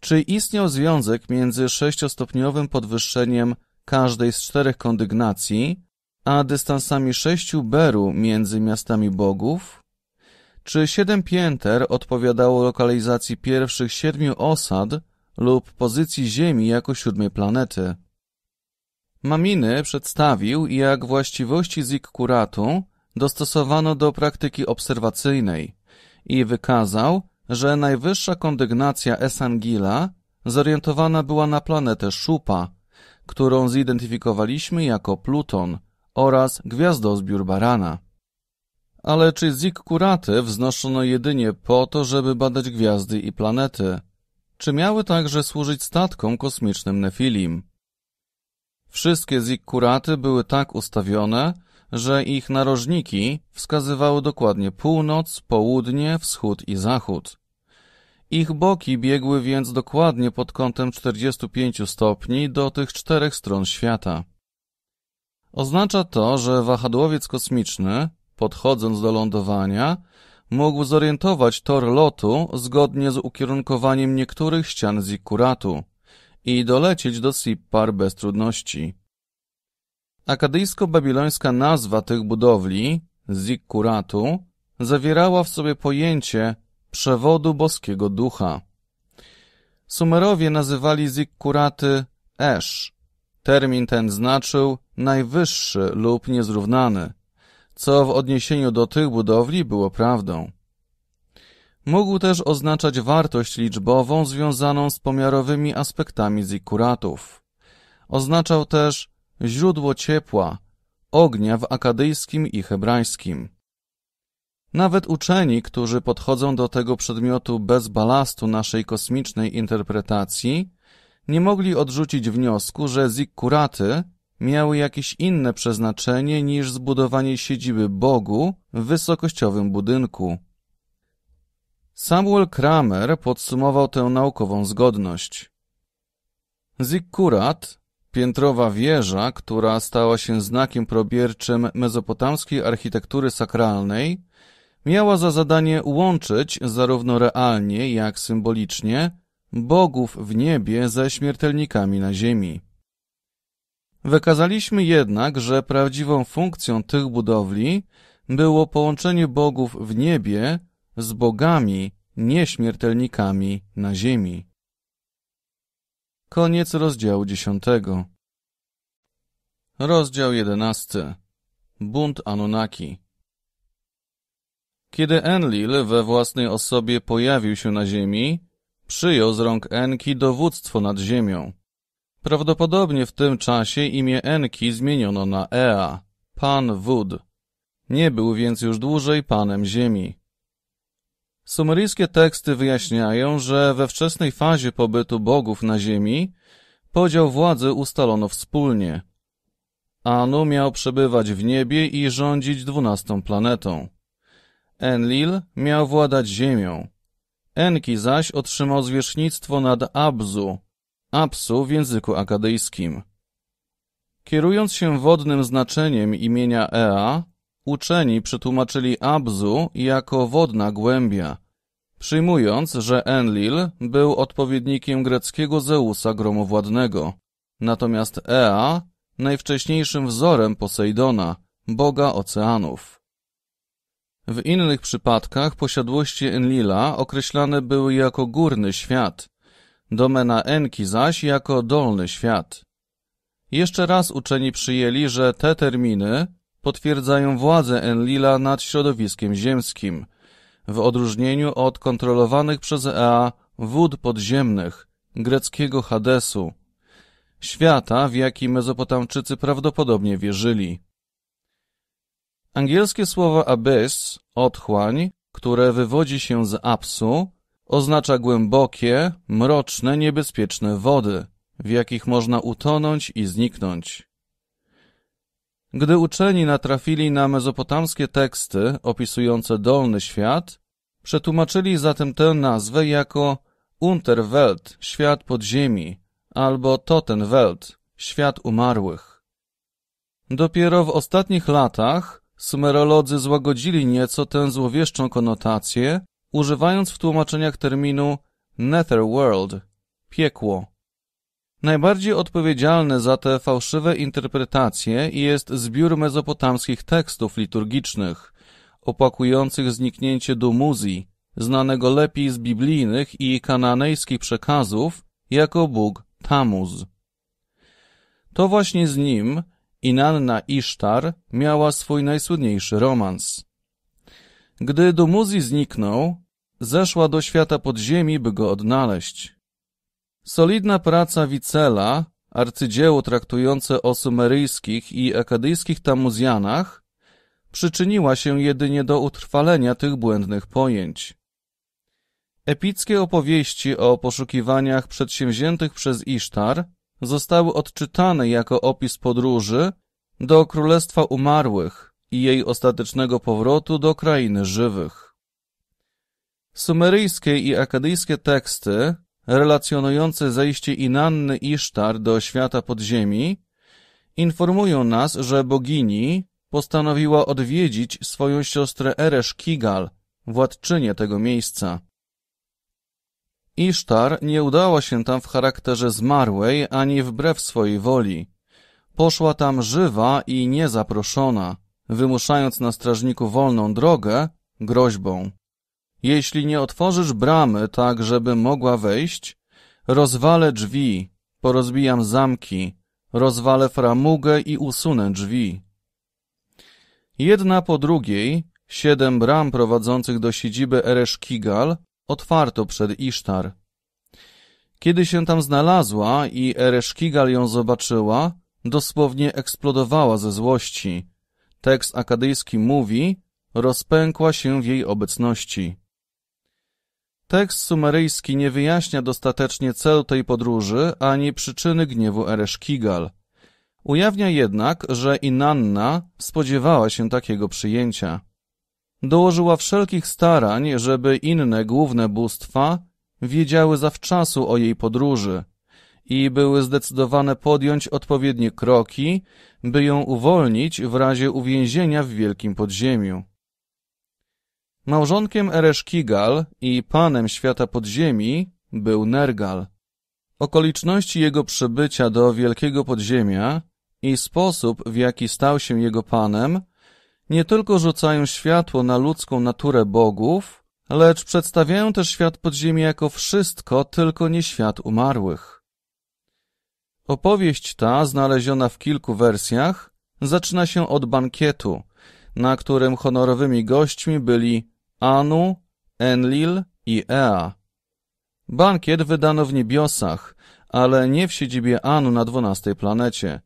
Czy istniał związek między sześciostopniowym podwyższeniem każdej z czterech kondygnacji, a dystansami sześciu beru między miastami bogów? Czy siedem pięter odpowiadało lokalizacji pierwszych siedmiu osad lub pozycji Ziemi jako siódmej planety? Maminy przedstawił, jak właściwości Zikkuratu dostosowano do praktyki obserwacyjnej i wykazał, że najwyższa kondygnacja Esangila zorientowana była na planetę Szupa, którą zidentyfikowaliśmy jako Pluton oraz gwiazdozbiór Barana. Ale czy zikkuraty wznoszono jedynie po to, żeby badać gwiazdy i planety? Czy miały także służyć statkom kosmicznym Nefilim? Wszystkie zikkuraty były tak ustawione, że ich narożniki wskazywały dokładnie północ, południe, wschód i zachód. Ich boki biegły więc dokładnie pod kątem 45 stopni do tych czterech stron świata. Oznacza to, że wahadłowiec kosmiczny, podchodząc do lądowania, mógł zorientować tor lotu zgodnie z ukierunkowaniem niektórych ścian Zikuratu i dolecieć do Sippar bez trudności. Akadyjsko-babilońska nazwa tych budowli, Zikkuratu, zawierała w sobie pojęcie przewodu boskiego ducha. Sumerowie nazywali Zikkuraty Esz. Termin ten znaczył najwyższy lub niezrównany, co w odniesieniu do tych budowli było prawdą. Mógł też oznaczać wartość liczbową związaną z pomiarowymi aspektami zikuratów. Oznaczał też źródło ciepła, ognia w akadyjskim i hebrajskim. Nawet uczeni, którzy podchodzą do tego przedmiotu bez balastu naszej kosmicznej interpretacji, nie mogli odrzucić wniosku, że zikkuraty miały jakieś inne przeznaczenie niż zbudowanie siedziby Bogu w wysokościowym budynku. Samuel Kramer podsumował tę naukową zgodność. Zikkurat piętrowa wieża, która stała się znakiem probierczym mezopotamskiej architektury sakralnej, miała za zadanie łączyć zarówno realnie, jak symbolicznie bogów w niebie ze śmiertelnikami na ziemi. Wykazaliśmy jednak, że prawdziwą funkcją tych budowli było połączenie bogów w niebie z bogami, nieśmiertelnikami na ziemi. Koniec rozdziału dziesiątego. Rozdział jedenasty. Bunt Anunnaki. Kiedy Enlil we własnej osobie pojawił się na ziemi, przyjął z rąk Enki dowództwo nad ziemią. Prawdopodobnie w tym czasie imię Enki zmieniono na Ea, Pan Wód. Nie był więc już dłużej Panem Ziemi. Sumeryjskie teksty wyjaśniają, że we wczesnej fazie pobytu bogów na ziemi podział władzy ustalono wspólnie. Anu miał przebywać w niebie i rządzić dwunastą planetą. Enlil miał władać ziemią. Enki zaś otrzymał zwierzchnictwo nad Abzu, Apsu w języku akadyjskim. Kierując się wodnym znaczeniem imienia Ea, Uczeni przetłumaczyli Abzu jako wodna głębia, przyjmując, że Enlil był odpowiednikiem greckiego Zeusa gromowładnego, natomiast Ea najwcześniejszym wzorem Posejdona, boga oceanów. W innych przypadkach posiadłości Enlila określane były jako górny świat, domena Enki zaś jako dolny świat. Jeszcze raz uczeni przyjęli, że te terminy potwierdzają władzę Enlila nad środowiskiem ziemskim, w odróżnieniu od kontrolowanych przez Ea wód podziemnych, greckiego Hadesu, świata, w jaki Mezopotamczycy prawdopodobnie wierzyli. Angielskie słowo abyss, otchłań, które wywodzi się z apsu, oznacza głębokie, mroczne, niebezpieczne wody, w jakich można utonąć i zniknąć. Gdy uczeni natrafili na mezopotamskie teksty opisujące dolny świat, przetłumaczyli zatem tę nazwę jako Unterwelt, świat podziemi, albo Totenwelt, świat umarłych. Dopiero w ostatnich latach sumerolodzy złagodzili nieco tę złowieszczą konotację, używając w tłumaczeniach terminu netherworld, piekło. Najbardziej odpowiedzialny za te fałszywe interpretacje jest zbiór mezopotamskich tekstów liturgicznych, opakujących zniknięcie Dumuzji, znanego lepiej z biblijnych i kananejskich przekazów, jako Bóg Tamuz. To właśnie z nim Inanna Isztar miała swój najsłynniejszy romans. Gdy Dumuzi zniknął, zeszła do świata podziemi, by go odnaleźć. Solidna praca Wicela, arcydzieło traktujące o sumeryjskich i akadyjskich tamuzjanach, przyczyniła się jedynie do utrwalenia tych błędnych pojęć. Epickie opowieści o poszukiwaniach przedsięwziętych przez Isztar zostały odczytane jako opis podróży do Królestwa Umarłych i jej ostatecznego powrotu do krainy żywych. Sumeryjskie i akadyjskie teksty relacjonujące zejście Inanny Isztar do świata podziemi, informują nas, że bogini postanowiła odwiedzić swoją siostrę Eresz Kigal, władczynię tego miejsca. Isztar nie udała się tam w charakterze zmarłej ani wbrew swojej woli. Poszła tam żywa i niezaproszona, wymuszając na strażniku wolną drogę groźbą. Jeśli nie otworzysz bramy tak, żeby mogła wejść, rozwalę drzwi, porozbijam zamki, rozwalę framugę i usunę drzwi. Jedna po drugiej, siedem bram prowadzących do siedziby Ereszkigal otwarto przed Isztar. Kiedy się tam znalazła i Ereszkigal ją zobaczyła, dosłownie eksplodowała ze złości. Tekst akadyjski mówi, rozpękła się w jej obecności. Tekst sumeryjski nie wyjaśnia dostatecznie celu tej podróży ani przyczyny gniewu Ereszkigal. Ujawnia jednak, że Inanna spodziewała się takiego przyjęcia. Dołożyła wszelkich starań, żeby inne główne bóstwa wiedziały zawczasu o jej podróży i były zdecydowane podjąć odpowiednie kroki, by ją uwolnić w razie uwięzienia w wielkim podziemiu. Małżonkiem Ereszkigal i panem świata podziemi był Nergal. Okoliczności jego przybycia do Wielkiego Podziemia i sposób, w jaki stał się jego panem, nie tylko rzucają światło na ludzką naturę bogów, lecz przedstawiają też świat podziemi jako wszystko, tylko nie świat umarłych. Opowieść ta, znaleziona w kilku wersjach, zaczyna się od bankietu, na którym honorowymi gośćmi byli Anu, Enlil i Ea. Bankiet wydano w niebiosach, ale nie w siedzibie Anu na dwunastej planecie.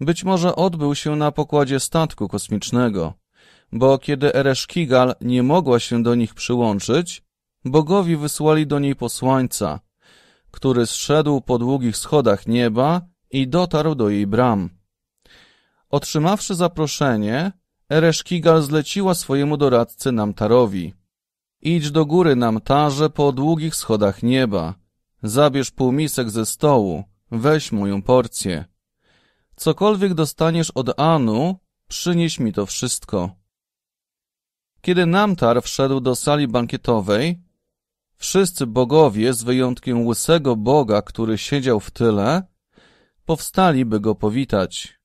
Być może odbył się na pokładzie statku kosmicznego, bo kiedy Ereszkigal nie mogła się do nich przyłączyć, bogowi wysłali do niej posłańca, który zszedł po długich schodach nieba i dotarł do jej bram. Otrzymawszy zaproszenie, Ereszkigal zleciła swojemu doradcy Namtarowi. Idź do góry Namtarze po długich schodach nieba. Zabierz półmisek ze stołu, weź moją porcję. Cokolwiek dostaniesz od Anu, przynieś mi to wszystko. Kiedy Namtar wszedł do sali bankietowej, wszyscy bogowie, z wyjątkiem łysego boga, który siedział w tyle, powstali, by go powitać.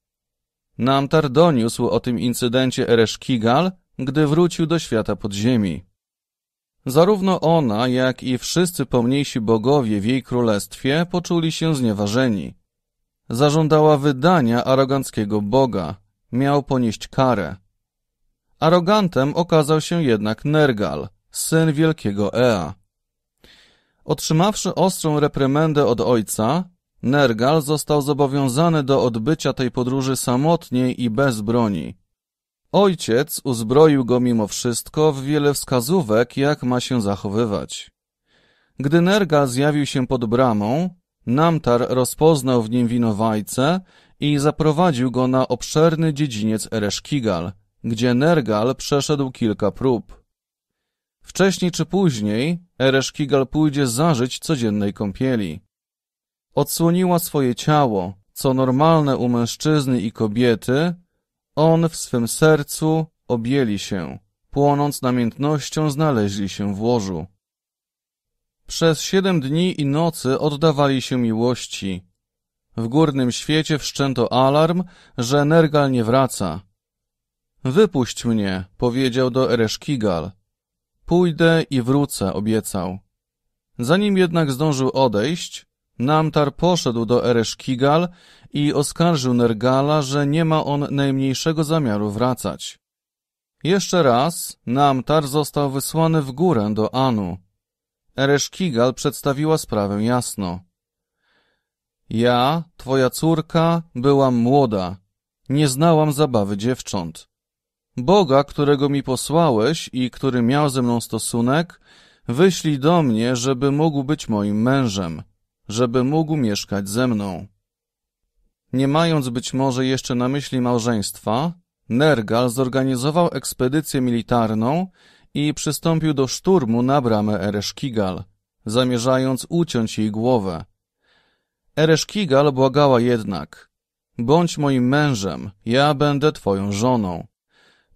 Namtar doniósł o tym incydencie Ereszkigal, gdy wrócił do świata podziemi. Zarówno ona, jak i wszyscy pomniejsi bogowie w jej królestwie poczuli się znieważeni. Zażądała wydania aroganckiego boga, miał ponieść karę. Arogantem okazał się jednak Nergal, syn wielkiego Ea. Otrzymawszy ostrą reprymendę od ojca, Nergal został zobowiązany do odbycia tej podróży samotnie i bez broni. Ojciec uzbroił go mimo wszystko w wiele wskazówek, jak ma się zachowywać. Gdy Nergal zjawił się pod bramą, Namtar rozpoznał w nim winowajcę i zaprowadził go na obszerny dziedziniec Ereszkigal, gdzie Nergal przeszedł kilka prób. Wcześniej czy później Ereszkigal pójdzie zażyć codziennej kąpieli. Odsłoniła swoje ciało, co normalne u mężczyzny i kobiety, on w swym sercu objęli się, płonąc namiętnością znaleźli się w łożu. Przez siedem dni i nocy oddawali się miłości. W górnym świecie wszczęto alarm, że Nergal nie wraca. Wypuść mnie, powiedział do Ereszkigal. Pójdę i wrócę, obiecał. Zanim jednak zdążył odejść, Namtar poszedł do Ereszkigal i oskarżył Nergala, że nie ma on najmniejszego zamiaru wracać. Jeszcze raz Namtar został wysłany w górę do Anu. Ereszkigal przedstawiła sprawę jasno. Ja, twoja córka, byłam młoda. Nie znałam zabawy dziewcząt. Boga, którego mi posłałeś i który miał ze mną stosunek, wyślij do mnie, żeby mógł być moim mężem żeby mógł mieszkać ze mną. Nie mając być może jeszcze na myśli małżeństwa, Nergal zorganizował ekspedycję militarną i przystąpił do szturmu na bramę Ereszkigal, zamierzając uciąć jej głowę. Ereszkigal błagała jednak, bądź moim mężem, ja będę twoją żoną.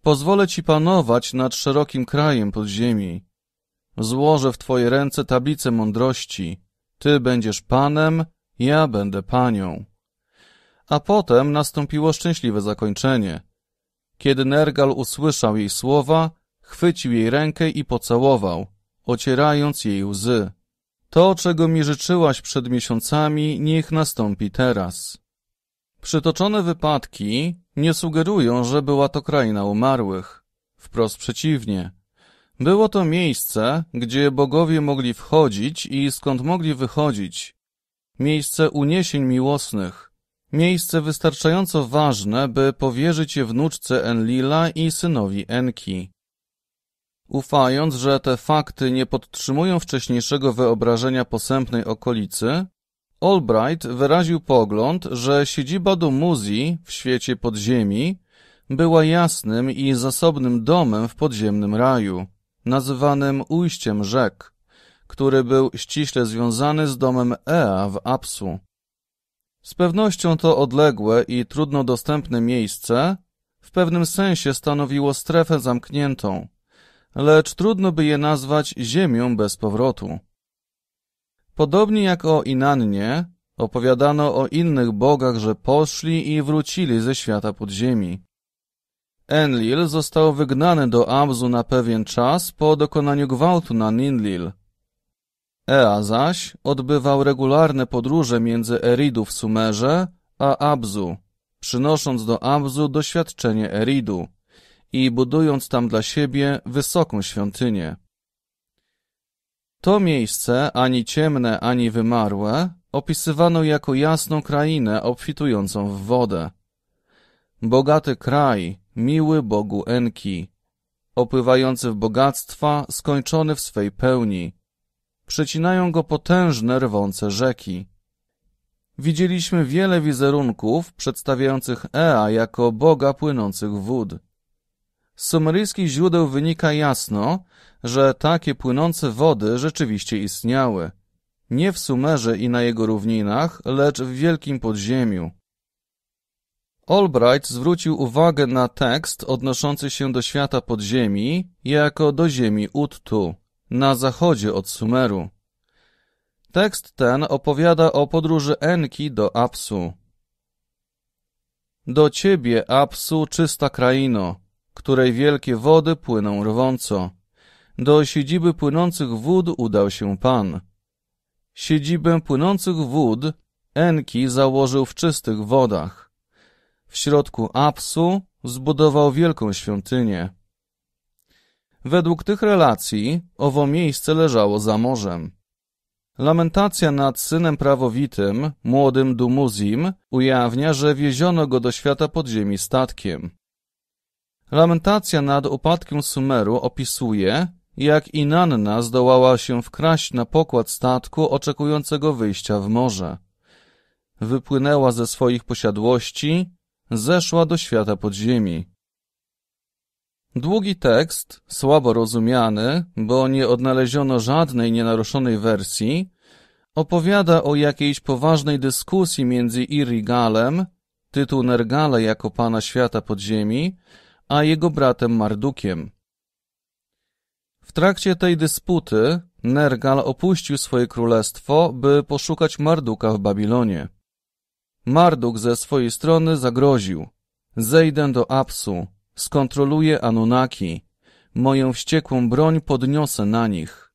Pozwolę ci panować nad szerokim krajem podziemi. Złożę w twoje ręce tablicę mądrości, ty będziesz panem, ja będę panią. A potem nastąpiło szczęśliwe zakończenie. Kiedy Nergal usłyszał jej słowa, chwycił jej rękę i pocałował, ocierając jej łzy. To, czego mi życzyłaś przed miesiącami, niech nastąpi teraz. Przytoczone wypadki nie sugerują, że była to kraina umarłych. Wprost przeciwnie. Było to miejsce, gdzie bogowie mogli wchodzić i skąd mogli wychodzić. Miejsce uniesień miłosnych. Miejsce wystarczająco ważne, by powierzyć je wnuczce Enlila i synowi Enki. Ufając, że te fakty nie podtrzymują wcześniejszego wyobrażenia posępnej okolicy, Albright wyraził pogląd, że siedziba Dumuzi w świecie podziemi była jasnym i zasobnym domem w podziemnym raju nazywanym Ujściem Rzek, który był ściśle związany z domem Ea w Apsu. Z pewnością to odległe i trudno dostępne miejsce w pewnym sensie stanowiło strefę zamkniętą, lecz trudno by je nazwać ziemią bez powrotu. Podobnie jak o Inannie, opowiadano o innych bogach, że poszli i wrócili ze świata podziemi. Enlil został wygnany do Abzu na pewien czas po dokonaniu gwałtu na Ninlil. Ea zaś odbywał regularne podróże między Eridu w Sumerze a Abzu, przynosząc do Abzu doświadczenie Eridu i budując tam dla siebie wysoką świątynię. To miejsce, ani ciemne, ani wymarłe, opisywano jako jasną krainę obfitującą w wodę. Bogaty kraj, miły Bogu Enki, opływający w bogactwa, skończony w swej pełni. Przecinają go potężne, rwące rzeki. Widzieliśmy wiele wizerunków przedstawiających Ea jako boga płynących wód. Z sumeryjskich źródeł wynika jasno, że takie płynące wody rzeczywiście istniały. Nie w Sumerze i na jego równinach, lecz w wielkim podziemiu. Albright zwrócił uwagę na tekst odnoszący się do świata podziemi jako do ziemi Uttu, na zachodzie od Sumeru. Tekst ten opowiada o podróży Enki do Apsu. Do ciebie, Apsu, czysta kraino, której wielkie wody płyną rwąco. Do siedziby płynących wód udał się Pan. Siedzibę płynących wód Enki założył w czystych wodach. W środku Apsu zbudował wielką świątynię. Według tych relacji owo miejsce leżało za morzem. Lamentacja nad synem prawowitym, młodym Dumuzim, ujawnia, że wieziono go do świata podziemi statkiem. Lamentacja nad upadkiem Sumeru opisuje, jak Inanna zdołała się wkraść na pokład statku oczekującego wyjścia w morze. Wypłynęła ze swoich posiadłości, zeszła do świata podziemi. Długi tekst, słabo rozumiany, bo nie odnaleziono żadnej nienaruszonej wersji, opowiada o jakiejś poważnej dyskusji między Irigalem, tytuł Nergala jako pana świata podziemi, a jego bratem Mardukiem. W trakcie tej dysputy Nergal opuścił swoje królestwo, by poszukać Marduka w Babilonie. Marduk ze swojej strony zagroził. Zejdę do Apsu, skontroluję Anunnaki, moją wściekłą broń podniosę na nich.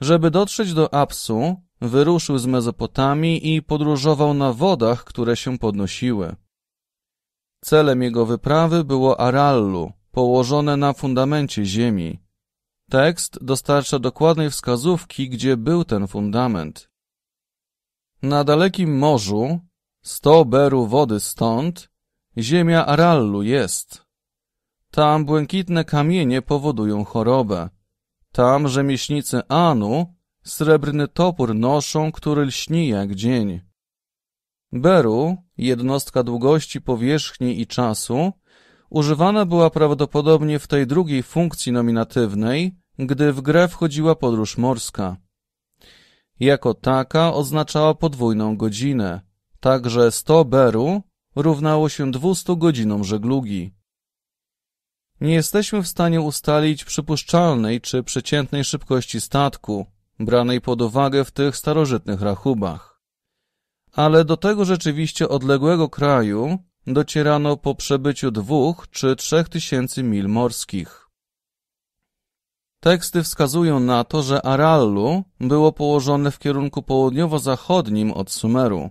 Żeby dotrzeć do Apsu, wyruszył z Mezopotami i podróżował na wodach, które się podnosiły. Celem jego wyprawy było Arallu, położone na fundamencie ziemi. Tekst dostarcza dokładnej wskazówki, gdzie był ten fundament. Na dalekim morzu, Sto beru wody stąd ziemia Arallu jest. Tam błękitne kamienie powodują chorobę. Tam rzemieślnicy Anu srebrny topór noszą, który lśni jak dzień. Beru, jednostka długości powierzchni i czasu, używana była prawdopodobnie w tej drugiej funkcji nominatywnej, gdy w grę wchodziła podróż morska. Jako taka oznaczała podwójną godzinę, Także 100 beru równało się 200 godzinom żeglugi. Nie jesteśmy w stanie ustalić przypuszczalnej czy przeciętnej szybkości statku, branej pod uwagę w tych starożytnych rachubach. Ale do tego rzeczywiście odległego kraju docierano po przebyciu dwóch czy trzech tysięcy mil morskich. Teksty wskazują na to, że Arallu było położone w kierunku południowo-zachodnim od Sumeru.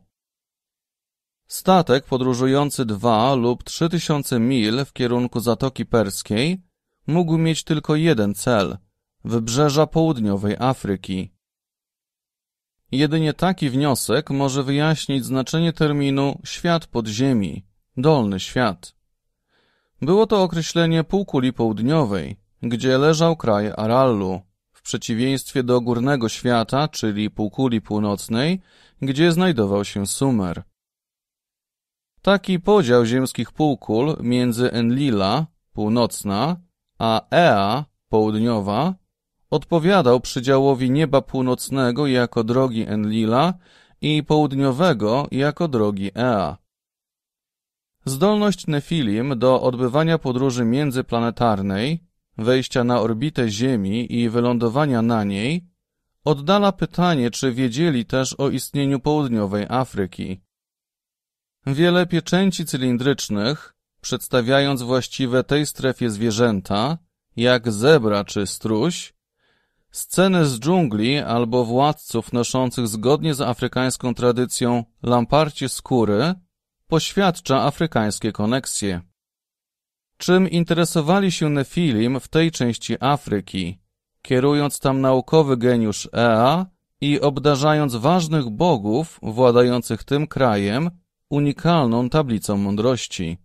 Statek podróżujący dwa lub trzy tysiące mil w kierunku Zatoki Perskiej mógł mieć tylko jeden cel – wybrzeża południowej Afryki. Jedynie taki wniosek może wyjaśnić znaczenie terminu świat podziemi, dolny świat. Było to określenie półkuli południowej, gdzie leżał kraj Arallu, w przeciwieństwie do górnego świata, czyli półkuli północnej, gdzie znajdował się Sumer. Taki podział ziemskich półkul między Enlila, północna, a Ea, południowa, odpowiadał przydziałowi nieba północnego jako drogi Enlila i południowego jako drogi Ea. Zdolność Nefilim do odbywania podróży międzyplanetarnej, wejścia na orbitę Ziemi i wylądowania na niej, oddala pytanie, czy wiedzieli też o istnieniu południowej Afryki. Wiele pieczęci cylindrycznych, przedstawiając właściwe tej strefie zwierzęta, jak zebra czy struś, sceny z dżungli albo władców noszących zgodnie z afrykańską tradycją lamparcie skóry, poświadcza afrykańskie koneksje. Czym interesowali się Nefilim w tej części Afryki, kierując tam naukowy geniusz Ea i obdarzając ważnych bogów władających tym krajem unikalną tablicą mądrości.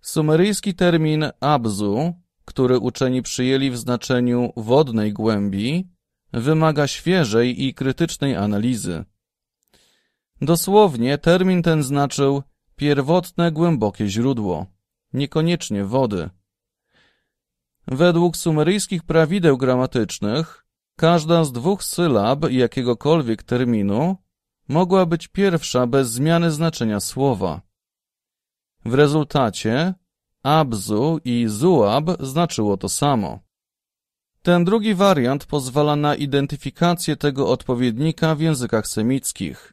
Sumeryjski termin abzu, który uczeni przyjęli w znaczeniu wodnej głębi, wymaga świeżej i krytycznej analizy. Dosłownie termin ten znaczył pierwotne głębokie źródło, niekoniecznie wody. Według sumeryjskich prawideł gramatycznych, każda z dwóch sylab jakiegokolwiek terminu mogła być pierwsza bez zmiany znaczenia słowa. W rezultacie abzu i zuab znaczyło to samo. Ten drugi wariant pozwala na identyfikację tego odpowiednika w językach semickich,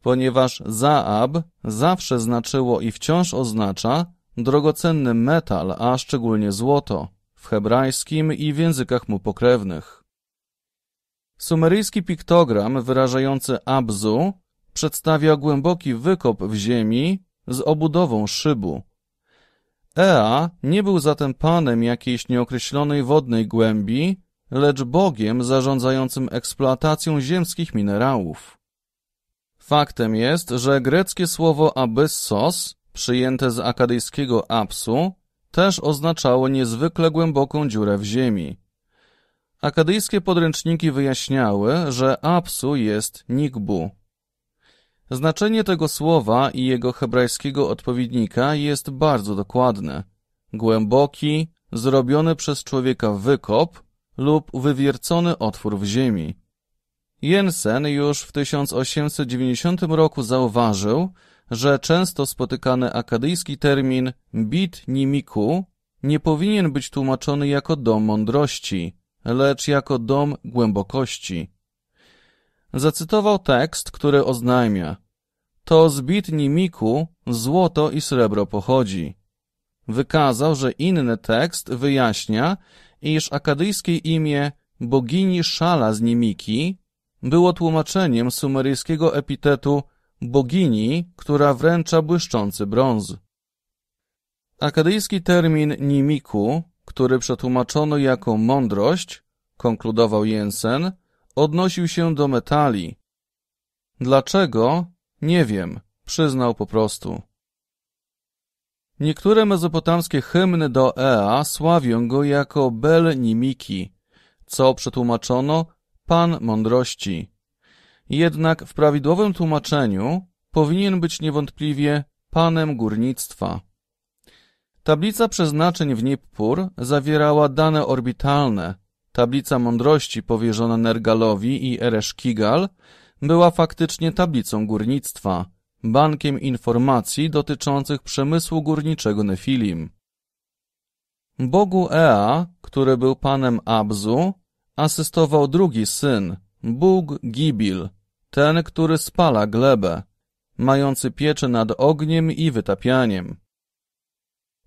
ponieważ zaab zawsze znaczyło i wciąż oznacza drogocenny metal, a szczególnie złoto, w hebrajskim i w językach mu pokrewnych. Sumeryjski piktogram wyrażający Abzu przedstawia głęboki wykop w ziemi z obudową szybu. Ea nie był zatem panem jakiejś nieokreślonej wodnej głębi, lecz bogiem zarządzającym eksploatacją ziemskich minerałów. Faktem jest, że greckie słowo abyssos, przyjęte z akadyjskiego apsu, też oznaczało niezwykle głęboką dziurę w ziemi. Akadyjskie podręczniki wyjaśniały, że Apsu jest Nikbu. Znaczenie tego słowa i jego hebrajskiego odpowiednika jest bardzo dokładne. Głęboki, zrobiony przez człowieka wykop lub wywiercony otwór w ziemi. Jensen już w 1890 roku zauważył, że często spotykany akadyjski termin bit nimiku nie powinien być tłumaczony jako dom mądrości, lecz jako dom głębokości. Zacytował tekst, który oznajmia To z bitni Miku złoto i srebro pochodzi. Wykazał, że inny tekst wyjaśnia, iż akadyjskie imię bogini Szala z Nimiki było tłumaczeniem sumeryjskiego epitetu bogini, która wręcza błyszczący brąz. Akadyjski termin nimiku który przetłumaczono jako mądrość, konkludował Jensen, odnosił się do metali. Dlaczego? Nie wiem, przyznał po prostu. Niektóre mezopotamskie hymny do Ea sławią go jako Bel Nimiki, co przetłumaczono Pan Mądrości. Jednak w prawidłowym tłumaczeniu powinien być niewątpliwie Panem Górnictwa. Tablica przeznaczeń w Nippur zawierała dane orbitalne. Tablica mądrości powierzona Nergalowi i Ereszkigal była faktycznie tablicą górnictwa, bankiem informacji dotyczących przemysłu górniczego Nefilim. Bogu Ea, który był panem Abzu, asystował drugi syn, Bóg Gibil, ten, który spala glebę, mający pieczę nad ogniem i wytapianiem.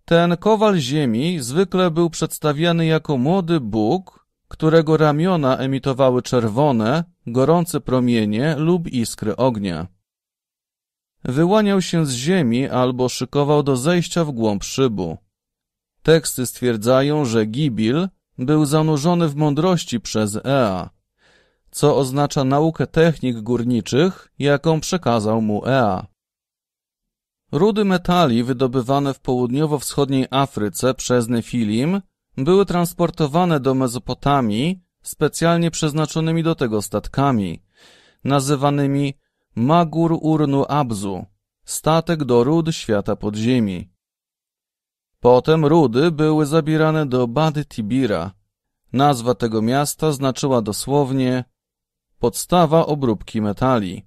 Ten kowal ziemi zwykle był przedstawiany jako młody bóg, którego ramiona emitowały czerwone, gorące promienie lub iskry ognia. Wyłaniał się z ziemi albo szykował do zejścia w głąb szybu. Teksty stwierdzają, że Gibil był zanurzony w mądrości przez Ea, co oznacza naukę technik górniczych, jaką przekazał mu Ea. Rudy metali wydobywane w południowo-wschodniej Afryce przez Nefilim były transportowane do Mezopotamii specjalnie przeznaczonymi do tego statkami, nazywanymi Magur Urnu Abzu, statek do rud świata podziemi. Potem rudy były zabierane do Bady Tibira. Nazwa tego miasta znaczyła dosłownie podstawa obróbki metali.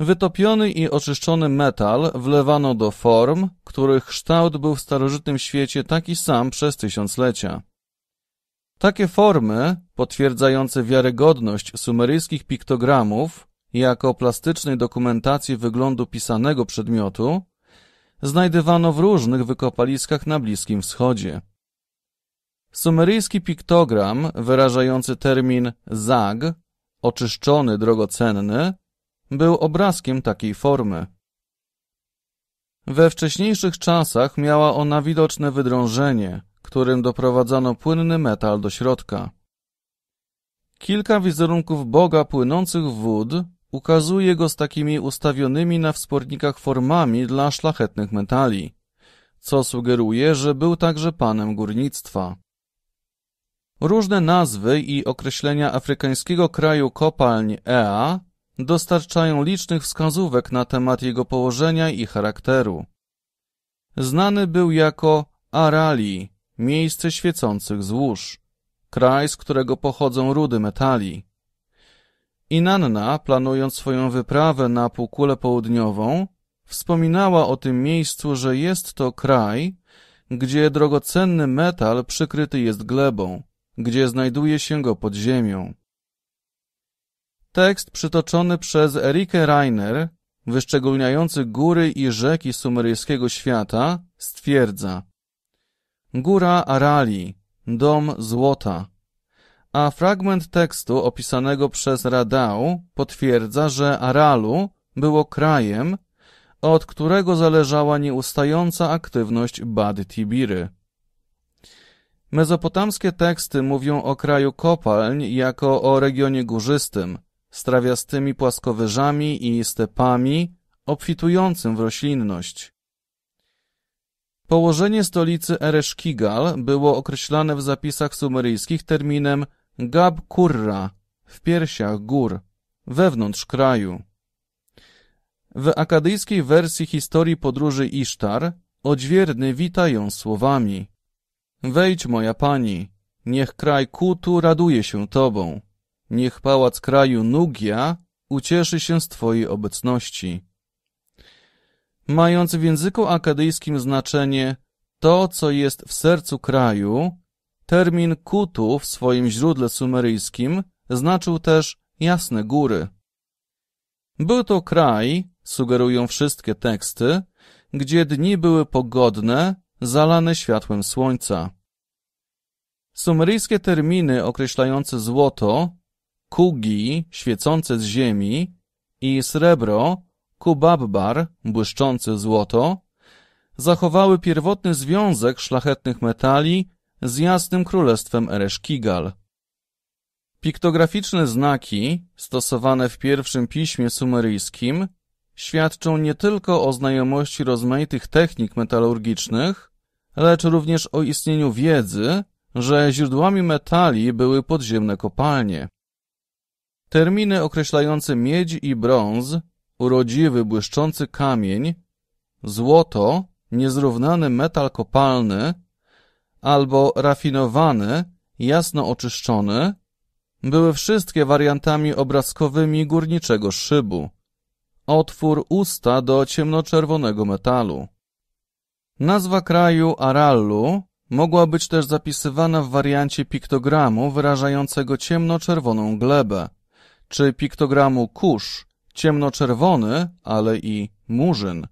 Wytopiony i oczyszczony metal wlewano do form, których kształt był w starożytnym świecie taki sam przez tysiąclecia. Takie formy, potwierdzające wiarygodność sumeryjskich piktogramów jako plastycznej dokumentacji wyglądu pisanego przedmiotu, znajdywano w różnych wykopaliskach na Bliskim Wschodzie. Sumeryjski piktogram wyrażający termin zag, oczyszczony drogocenny, był obrazkiem takiej formy. We wcześniejszych czasach miała ona widoczne wydrążenie, którym doprowadzano płynny metal do środka. Kilka wizerunków Boga płynących wód ukazuje go z takimi ustawionymi na wspornikach formami dla szlachetnych metali, co sugeruje, że był także panem górnictwa. Różne nazwy i określenia afrykańskiego kraju kopalń Ea dostarczają licznych wskazówek na temat jego położenia i charakteru. Znany był jako Arali, miejsce świecących złóż, kraj, z którego pochodzą rudy metali. Inanna, planując swoją wyprawę na półkulę południową, wspominała o tym miejscu, że jest to kraj, gdzie drogocenny metal przykryty jest glebą, gdzie znajduje się go pod ziemią. Tekst przytoczony przez Erike Reiner, wyszczególniający góry i rzeki sumeryjskiego świata, stwierdza Góra Arali, dom złota, a fragment tekstu opisanego przez Radau potwierdza, że Aralu było krajem, od którego zależała nieustająca aktywność Bad-Tibiry. Mezopotamskie teksty mówią o kraju kopalń jako o regionie górzystym, z trawiastymi płaskowyżami i stepami, obfitującym w roślinność. Położenie stolicy Ereszkigal było określane w zapisach sumeryjskich terminem Gab Kurra w piersiach gór, wewnątrz kraju. W akadyjskiej wersji historii podróży Isztar odźwierny wita ją słowami Wejdź moja pani, niech kraj Kutu raduje się tobą. Niech pałac kraju Nugia ucieszy się z Twojej obecności. Mając w języku akadyjskim znaczenie to, co jest w sercu kraju, termin kutu w swoim źródle sumeryjskim znaczył też jasne góry. Był to kraj, sugerują wszystkie teksty, gdzie dni były pogodne, zalane światłem słońca. Sumeryjskie terminy określające złoto kugi świecące z ziemi i srebro, kubabbar błyszczące złoto, zachowały pierwotny związek szlachetnych metali z jasnym królestwem Ereszkigal. Piktograficzne znaki stosowane w pierwszym piśmie sumeryjskim świadczą nie tylko o znajomości rozmaitych technik metalurgicznych, lecz również o istnieniu wiedzy, że źródłami metali były podziemne kopalnie. Terminy określające miedź i brąz, urodziwy błyszczący kamień, złoto, niezrównany metal kopalny albo rafinowany, jasno oczyszczony, były wszystkie wariantami obrazkowymi górniczego szybu. Otwór usta do ciemnoczerwonego metalu. Nazwa kraju Arallu mogła być też zapisywana w wariancie piktogramu wyrażającego ciemnoczerwoną glebę, czy piktogramu kurz, ciemnoczerwony, ale i murzyn,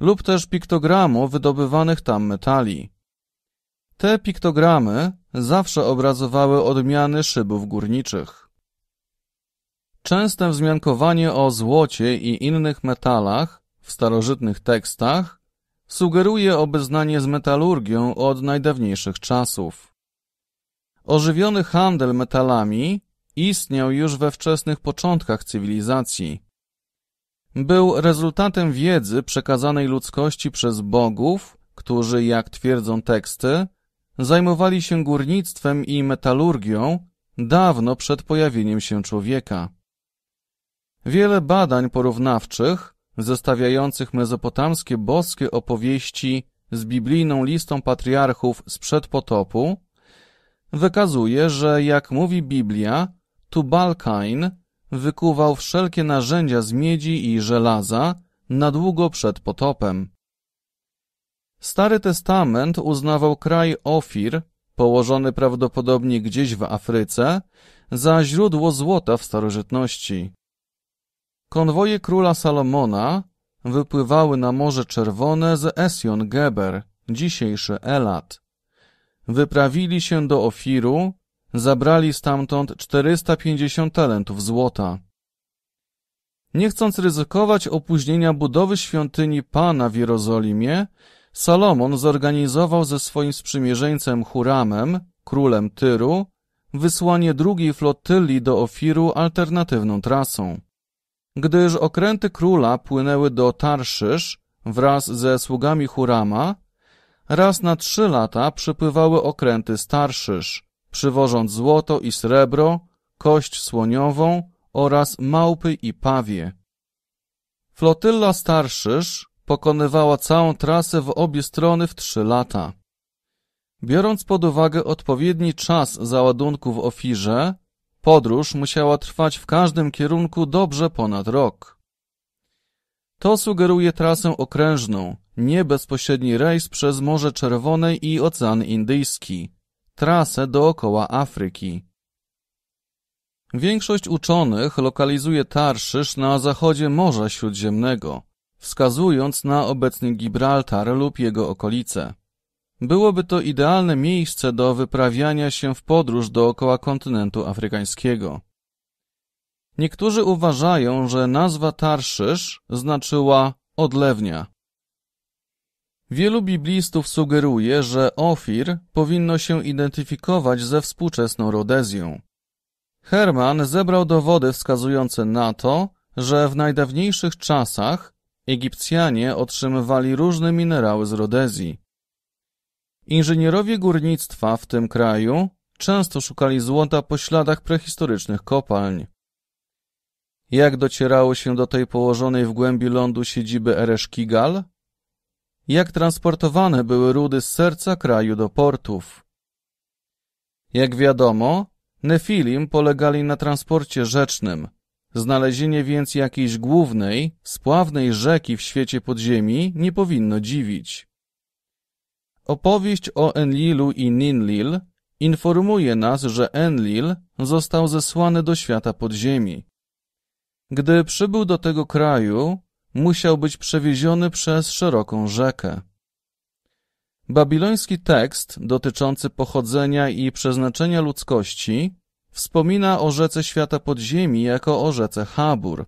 lub też piktogramu wydobywanych tam metali. Te piktogramy zawsze obrazowały odmiany szybów górniczych. Częste wzmiankowanie o złocie i innych metalach w starożytnych tekstach sugeruje obeznanie z metalurgią od najdawniejszych czasów. Ożywiony handel metalami istniał już we wczesnych początkach cywilizacji. Był rezultatem wiedzy przekazanej ludzkości przez bogów, którzy, jak twierdzą teksty, zajmowali się górnictwem i metalurgią dawno przed pojawieniem się człowieka. Wiele badań porównawczych, zestawiających mezopotamskie boskie opowieści z biblijną listą patriarchów sprzed potopu, wykazuje, że jak mówi Biblia, Tubalkain wykuwał wszelkie narzędzia z miedzi i żelaza na długo przed potopem. Stary Testament uznawał kraj Ofir, położony prawdopodobnie gdzieś w Afryce, za źródło złota w starożytności. Konwoje króla Salomona wypływały na Morze Czerwone z Esjon Geber, dzisiejszy Elat. Wyprawili się do Ofiru, Zabrali stamtąd 450 talentów złota. Nie chcąc ryzykować opóźnienia budowy świątyni Pana w Jerozolimie, Salomon zorganizował ze swoim sprzymierzeńcem Huramem, królem Tyru, wysłanie drugiej flotyli do Ofiru alternatywną trasą. Gdyż okręty króla płynęły do Tarszysz wraz ze sługami Hurama, raz na trzy lata przypływały okręty z Tarszysz, przywożąc złoto i srebro, kość słoniową oraz małpy i pawie. Flotylla Starszysz pokonywała całą trasę w obie strony w trzy lata. Biorąc pod uwagę odpowiedni czas załadunku w ofirze, podróż musiała trwać w każdym kierunku dobrze ponad rok. To sugeruje trasę okrężną, nie bezpośredni rejs przez Morze Czerwone i Ocean Indyjski trasę dookoła Afryki. Większość uczonych lokalizuje Tarszysz na zachodzie Morza Śródziemnego, wskazując na obecny Gibraltar lub jego okolice. Byłoby to idealne miejsce do wyprawiania się w podróż dookoła kontynentu afrykańskiego. Niektórzy uważają, że nazwa Tarszysz znaczyła odlewnia. Wielu biblistów sugeruje, że Ofir powinno się identyfikować ze współczesną Rodezją. Herman zebrał dowody wskazujące na to, że w najdawniejszych czasach Egipcjanie otrzymywali różne minerały z Rodezji. Inżynierowie górnictwa w tym kraju często szukali złota po śladach prehistorycznych kopalń. Jak docierało się do tej położonej w głębi lądu siedziby Ereszkigal? jak transportowane były rudy z serca kraju do portów. Jak wiadomo, Nefilim polegali na transporcie rzecznym. Znalezienie więc jakiejś głównej, spławnej rzeki w świecie podziemi nie powinno dziwić. Opowieść o Enlilu i Ninlil informuje nas, że Enlil został zesłany do świata podziemi. Gdy przybył do tego kraju, musiał być przewieziony przez szeroką rzekę. Babiloński tekst dotyczący pochodzenia i przeznaczenia ludzkości wspomina o rzece świata podziemi jako o rzece Habur,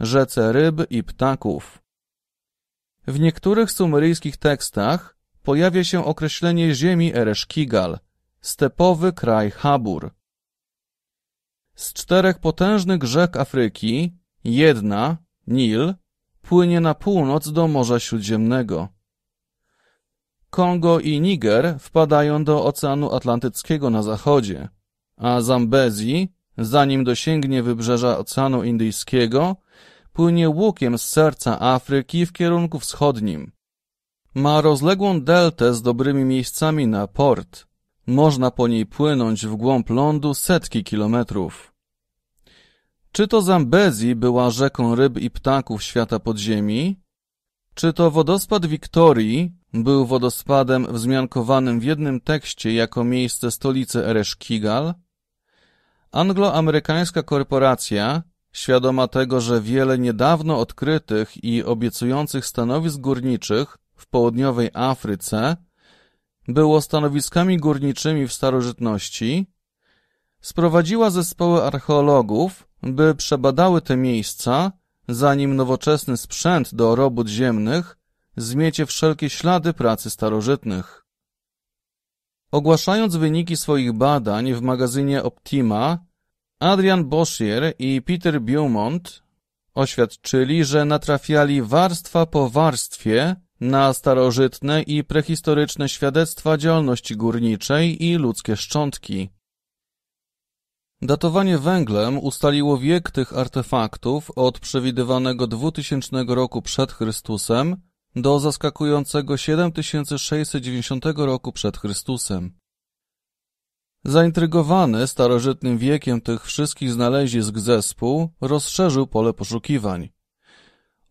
rzece ryb i ptaków. W niektórych sumeryjskich tekstach pojawia się określenie ziemi Ereszkigal, stepowy kraj Habur. Z czterech potężnych rzek Afryki, jedna, Nil, płynie na północ do Morza Śródziemnego. Kongo i Niger wpadają do Oceanu Atlantyckiego na zachodzie, a Zambezi, zanim dosięgnie wybrzeża Oceanu Indyjskiego, płynie łukiem z serca Afryki w kierunku wschodnim. Ma rozległą deltę z dobrymi miejscami na port. Można po niej płynąć w głąb lądu setki kilometrów. Czy to Zambezi była rzeką ryb i ptaków świata podziemi? Czy to wodospad Wiktorii był wodospadem wzmiankowanym w jednym tekście jako miejsce stolicy Ereszkigal? Angloamerykańska korporacja, świadoma tego, że wiele niedawno odkrytych i obiecujących stanowisk górniczych w południowej Afryce było stanowiskami górniczymi w starożytności, sprowadziła zespoły archeologów, by przebadały te miejsca, zanim nowoczesny sprzęt do robót ziemnych zmiecie wszelkie ślady pracy starożytnych. Ogłaszając wyniki swoich badań w magazynie Optima, Adrian Boschier i Peter Beaumont oświadczyli, że natrafiali warstwa po warstwie na starożytne i prehistoryczne świadectwa działalności górniczej i ludzkie szczątki. Datowanie węglem ustaliło wiek tych artefaktów od przewidywanego 2000 roku przed Chrystusem do zaskakującego 7690 roku przed Chrystusem. Zaintrygowany starożytnym wiekiem tych wszystkich znalezisk zespół rozszerzył pole poszukiwań.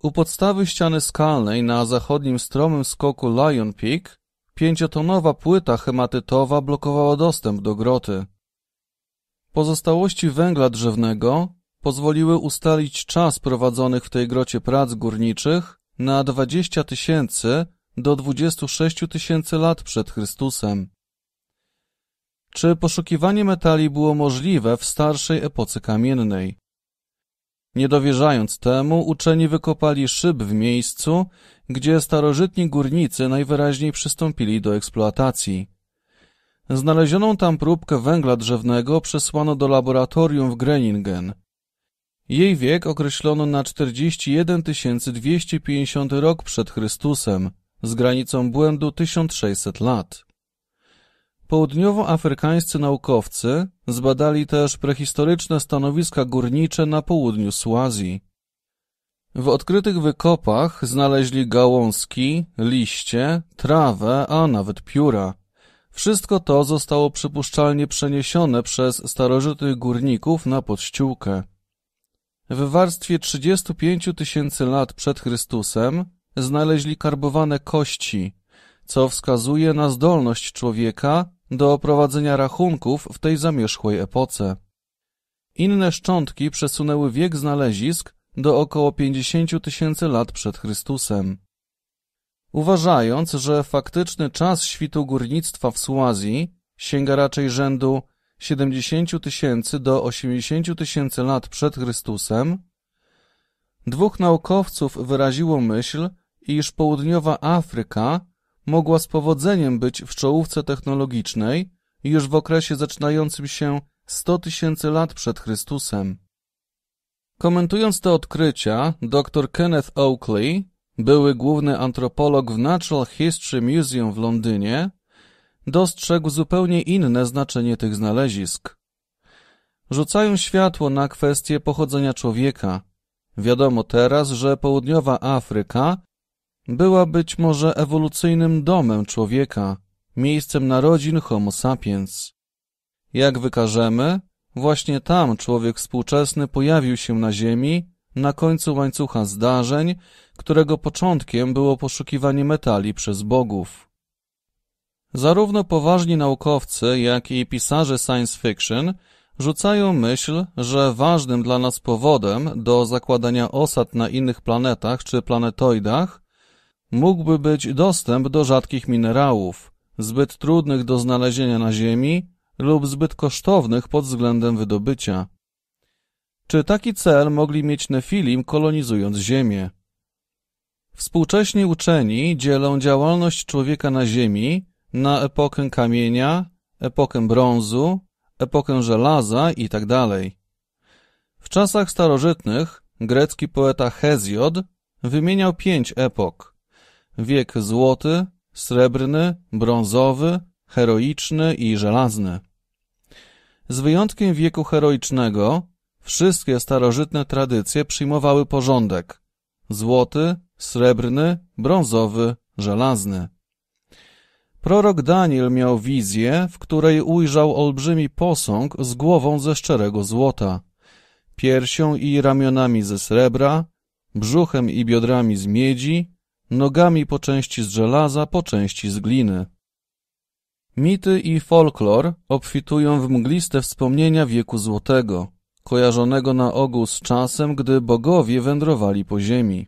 U podstawy ściany skalnej na zachodnim stromym skoku Lion Peak pięciotonowa płyta hematytowa blokowała dostęp do groty. Pozostałości węgla drzewnego pozwoliły ustalić czas prowadzonych w tej grocie prac górniczych na 20 tysięcy do 26 tysięcy lat przed Chrystusem. Czy poszukiwanie metali było możliwe w starszej epoce kamiennej? Nie dowierzając temu, uczeni wykopali szyb w miejscu, gdzie starożytni górnicy najwyraźniej przystąpili do eksploatacji. Znalezioną tam próbkę węgla drzewnego przesłano do laboratorium w Greningen. Jej wiek określono na 41 250 rok przed Chrystusem, z granicą błędu 1600 lat. Południowoafrykańscy naukowcy zbadali też prehistoryczne stanowiska górnicze na południu Słazji. W odkrytych wykopach znaleźli gałązki, liście, trawę, a nawet pióra. Wszystko to zostało przypuszczalnie przeniesione przez starożytnych górników na podściółkę. W warstwie 35 tysięcy lat przed Chrystusem znaleźli karbowane kości, co wskazuje na zdolność człowieka do prowadzenia rachunków w tej zamierzchłej epoce. Inne szczątki przesunęły wiek znalezisk do około 50 tysięcy lat przed Chrystusem uważając, że faktyczny czas świtu górnictwa w Suazji sięga raczej rzędu 70 tysięcy do 80 tysięcy lat przed Chrystusem, dwóch naukowców wyraziło myśl, iż południowa Afryka mogła z powodzeniem być w czołówce technologicznej już w okresie zaczynającym się 100 tysięcy lat przed Chrystusem. Komentując te odkrycia, dr Kenneth Oakley były główny antropolog w Natural History Museum w Londynie, dostrzegł zupełnie inne znaczenie tych znalezisk. Rzucają światło na kwestię pochodzenia człowieka. Wiadomo teraz, że południowa Afryka była być może ewolucyjnym domem człowieka, miejscem narodzin Homo sapiens. Jak wykażemy, właśnie tam człowiek współczesny pojawił się na Ziemi na końcu łańcucha zdarzeń, którego początkiem było poszukiwanie metali przez bogów. Zarówno poważni naukowcy, jak i pisarze science fiction rzucają myśl, że ważnym dla nas powodem do zakładania osad na innych planetach czy planetoidach mógłby być dostęp do rzadkich minerałów, zbyt trudnych do znalezienia na Ziemi lub zbyt kosztownych pod względem wydobycia. Czy taki cel mogli mieć Nefilim kolonizując Ziemię? Współcześni uczeni dzielą działalność człowieka na Ziemi na epokę kamienia, epokę brązu, epokę żelaza itd. Tak w czasach starożytnych grecki poeta Hesiod wymieniał pięć epok. Wiek złoty, srebrny, brązowy, heroiczny i żelazny. Z wyjątkiem wieku heroicznego Wszystkie starożytne tradycje przyjmowały porządek: złoty, srebrny, brązowy, żelazny. Prorok Daniel miał wizję, w której ujrzał olbrzymi posąg z głową ze szczerego złota, piersią i ramionami ze srebra, brzuchem i biodrami z miedzi, nogami po części z żelaza, po części z gliny. Mity i folklor obfitują w mgliste wspomnienia wieku złotego kojarzonego na ogół z czasem, gdy bogowie wędrowali po ziemi.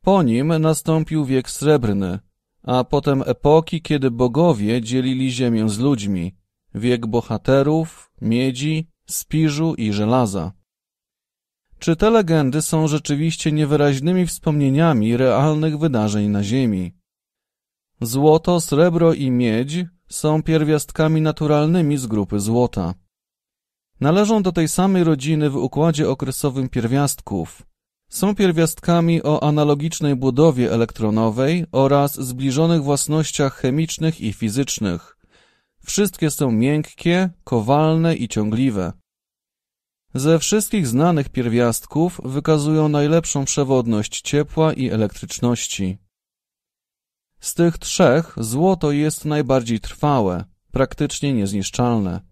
Po nim nastąpił wiek srebrny, a potem epoki, kiedy bogowie dzielili ziemię z ludźmi, wiek bohaterów, miedzi, spiżu i żelaza. Czy te legendy są rzeczywiście niewyraźnymi wspomnieniami realnych wydarzeń na Ziemi? Złoto, srebro i miedź są pierwiastkami naturalnymi z grupy złota. Należą do tej samej rodziny w układzie okresowym pierwiastków. Są pierwiastkami o analogicznej budowie elektronowej oraz zbliżonych własnościach chemicznych i fizycznych. Wszystkie są miękkie, kowalne i ciągliwe. Ze wszystkich znanych pierwiastków wykazują najlepszą przewodność ciepła i elektryczności. Z tych trzech złoto jest najbardziej trwałe, praktycznie niezniszczalne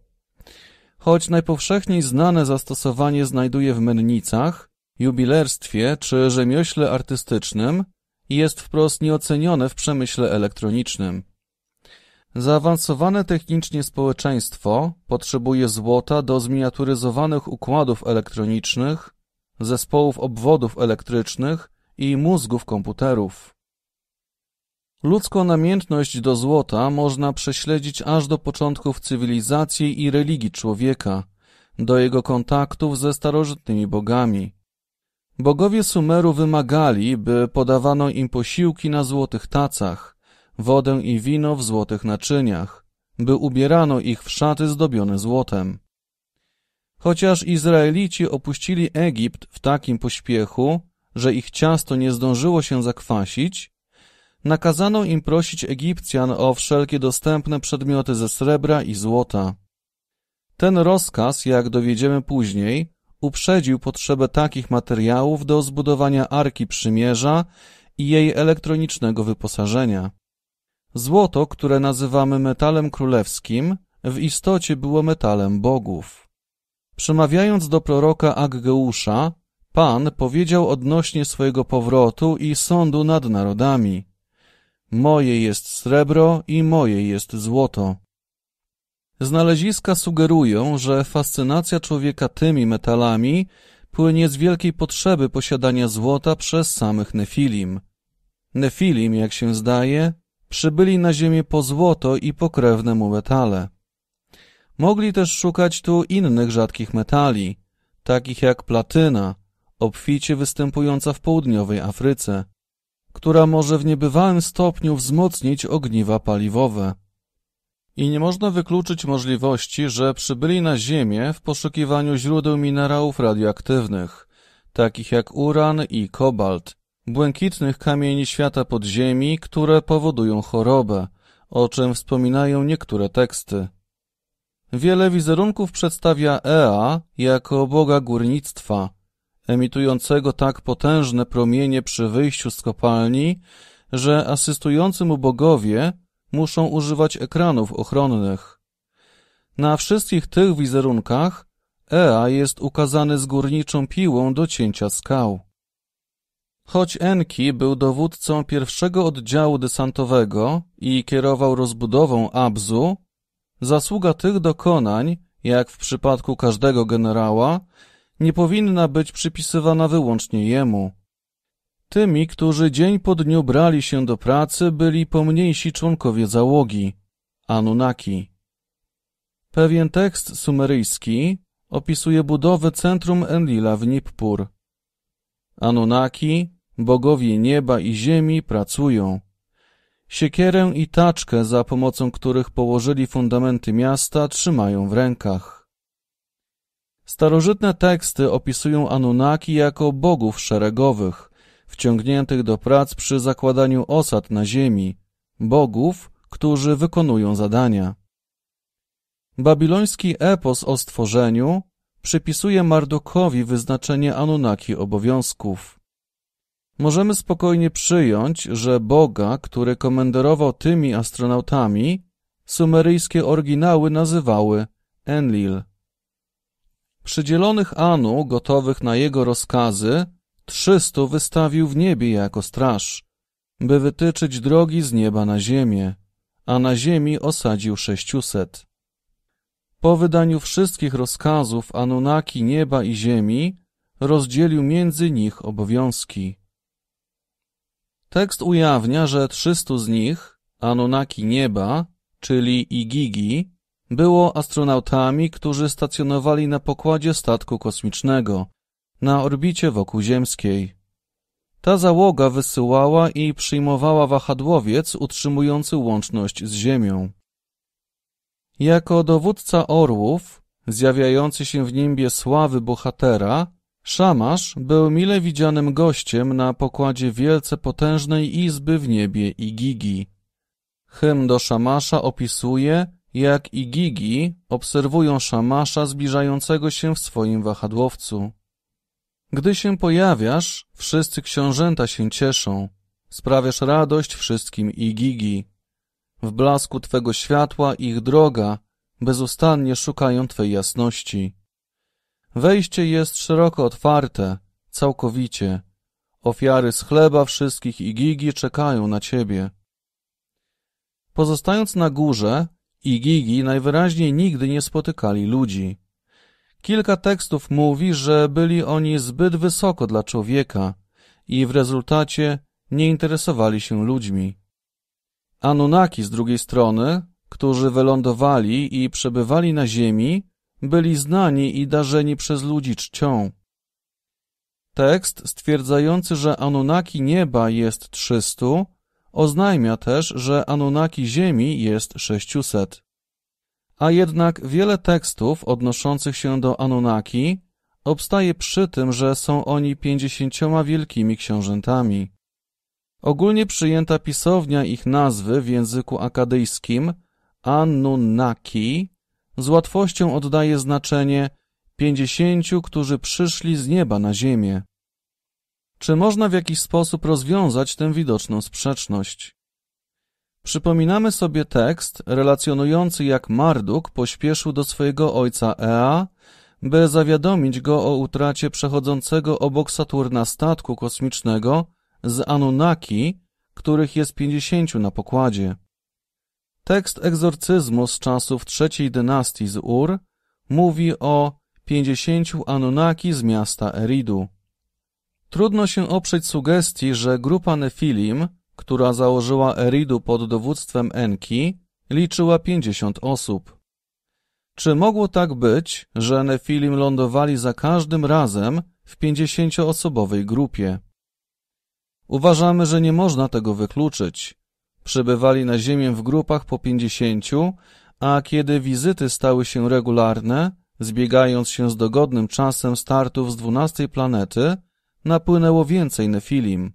choć najpowszechniej znane zastosowanie znajduje w mennicach, jubilerstwie czy rzemiośle artystycznym i jest wprost nieocenione w przemyśle elektronicznym. Zaawansowane technicznie społeczeństwo potrzebuje złota do zminiaturyzowanych układów elektronicznych, zespołów obwodów elektrycznych i mózgów komputerów. Ludzką namiętność do złota można prześledzić aż do początków cywilizacji i religii człowieka, do jego kontaktów ze starożytnymi bogami. Bogowie Sumeru wymagali, by podawano im posiłki na złotych tacach, wodę i wino w złotych naczyniach, by ubierano ich w szaty zdobione złotem. Chociaż Izraelici opuścili Egipt w takim pośpiechu, że ich ciasto nie zdążyło się zakwasić, Nakazano im prosić Egipcjan o wszelkie dostępne przedmioty ze srebra i złota. Ten rozkaz, jak dowiedziemy później, uprzedził potrzebę takich materiałów do zbudowania Arki Przymierza i jej elektronicznego wyposażenia. Złoto, które nazywamy metalem królewskim, w istocie było metalem bogów. Przemawiając do proroka Aggeusza, Pan powiedział odnośnie swojego powrotu i sądu nad narodami. Moje jest srebro i moje jest złoto. Znaleziska sugerują, że fascynacja człowieka tymi metalami płynie z wielkiej potrzeby posiadania złota przez samych Nefilim. Nefilim, jak się zdaje, przybyli na ziemię po złoto i pokrewne mu metale. Mogli też szukać tu innych rzadkich metali, takich jak platyna, obficie występująca w południowej Afryce która może w niebywałym stopniu wzmocnić ogniwa paliwowe. I nie można wykluczyć możliwości, że przybyli na Ziemię w poszukiwaniu źródeł minerałów radioaktywnych, takich jak uran i kobalt, błękitnych kamieni świata podziemi, które powodują chorobę, o czym wspominają niektóre teksty. Wiele wizerunków przedstawia Ea jako boga górnictwa – emitującego tak potężne promienie przy wyjściu z kopalni, że asystujący mu bogowie muszą używać ekranów ochronnych. Na wszystkich tych wizerunkach Ea jest ukazany z górniczą piłą do cięcia skał. Choć Enki był dowódcą pierwszego oddziału desantowego i kierował rozbudową Abzu, zasługa tych dokonań, jak w przypadku każdego generała, nie powinna być przypisywana wyłącznie jemu. Tymi, którzy dzień po dniu brali się do pracy, byli pomniejsi członkowie załogi, Anunnaki. Pewien tekst sumeryjski opisuje budowę centrum Enlila w Nippur. Anunnaki, bogowie nieba i ziemi, pracują. Siekierę i taczkę, za pomocą których położyli fundamenty miasta, trzymają w rękach. Starożytne teksty opisują Anunnaki jako bogów szeregowych, wciągniętych do prac przy zakładaniu osad na ziemi, bogów, którzy wykonują zadania. Babiloński epos o stworzeniu przypisuje Mardukowi wyznaczenie Anunnaki obowiązków. Możemy spokojnie przyjąć, że Boga, który komenderował tymi astronautami, sumeryjskie oryginały nazywały Enlil. Przydzielonych Anu, gotowych na jego rozkazy, trzystu wystawił w niebie jako straż, by wytyczyć drogi z nieba na ziemię, a na ziemi osadził sześciuset. Po wydaniu wszystkich rozkazów Anunaki nieba i ziemi rozdzielił między nich obowiązki. Tekst ujawnia, że 300 z nich, Anunaki nieba, czyli Igigi, było astronautami, którzy stacjonowali na pokładzie statku kosmicznego, na orbicie wokół ziemskiej. Ta załoga wysyłała i przyjmowała wahadłowiec utrzymujący łączność z Ziemią. Jako dowódca orłów, zjawiający się w nimbie sławy bohatera, Szamasz był mile widzianym gościem na pokładzie wielce potężnej izby w niebie i gigi. Hymn do Szamasza opisuje, jak i Gigi obserwują szamasza zbliżającego się w swoim wahadłowcu. Gdy się pojawiasz, wszyscy książęta się cieszą, sprawiasz radość wszystkim i Gigi. W blasku Twego światła ich droga, bezustannie szukają Twej jasności. Wejście jest szeroko otwarte, całkowicie. Ofiary z chleba wszystkich i Gigi czekają na Ciebie. Pozostając na górze, i Gigi najwyraźniej nigdy nie spotykali ludzi. Kilka tekstów mówi, że byli oni zbyt wysoko dla człowieka i w rezultacie nie interesowali się ludźmi. Anunnaki z drugiej strony, którzy wylądowali i przebywali na ziemi, byli znani i darzeni przez ludzi czcią. Tekst stwierdzający, że Anunnaki nieba jest trzystu. Oznajmia też, że Anunnaki Ziemi jest 600. A jednak wiele tekstów odnoszących się do Anunnaki obstaje przy tym, że są oni pięćdziesięcioma wielkimi książętami. Ogólnie przyjęta pisownia ich nazwy w języku akadyjskim Anunnaki z łatwością oddaje znaczenie pięćdziesięciu, którzy przyszli z nieba na ziemię. Czy można w jakiś sposób rozwiązać tę widoczną sprzeczność? Przypominamy sobie tekst relacjonujący, jak Marduk pośpieszył do swojego ojca Ea, by zawiadomić go o utracie przechodzącego obok Saturna statku kosmicznego z Anunnaki, których jest pięćdziesięciu na pokładzie. Tekst egzorcyzmu z czasów trzeciej dynastii z Ur mówi o pięćdziesięciu Anunnaki z miasta Eridu. Trudno się oprzeć sugestii, że grupa Nefilim, która założyła Eridu pod dowództwem Enki, liczyła 50 osób. Czy mogło tak być, że Nefilim lądowali za każdym razem w 50-osobowej grupie? Uważamy, że nie można tego wykluczyć. Przybywali na ziemię w grupach po 50, a kiedy wizyty stały się regularne, zbiegając się z dogodnym czasem startów z 12 planety, napłynęło więcej Nefilim.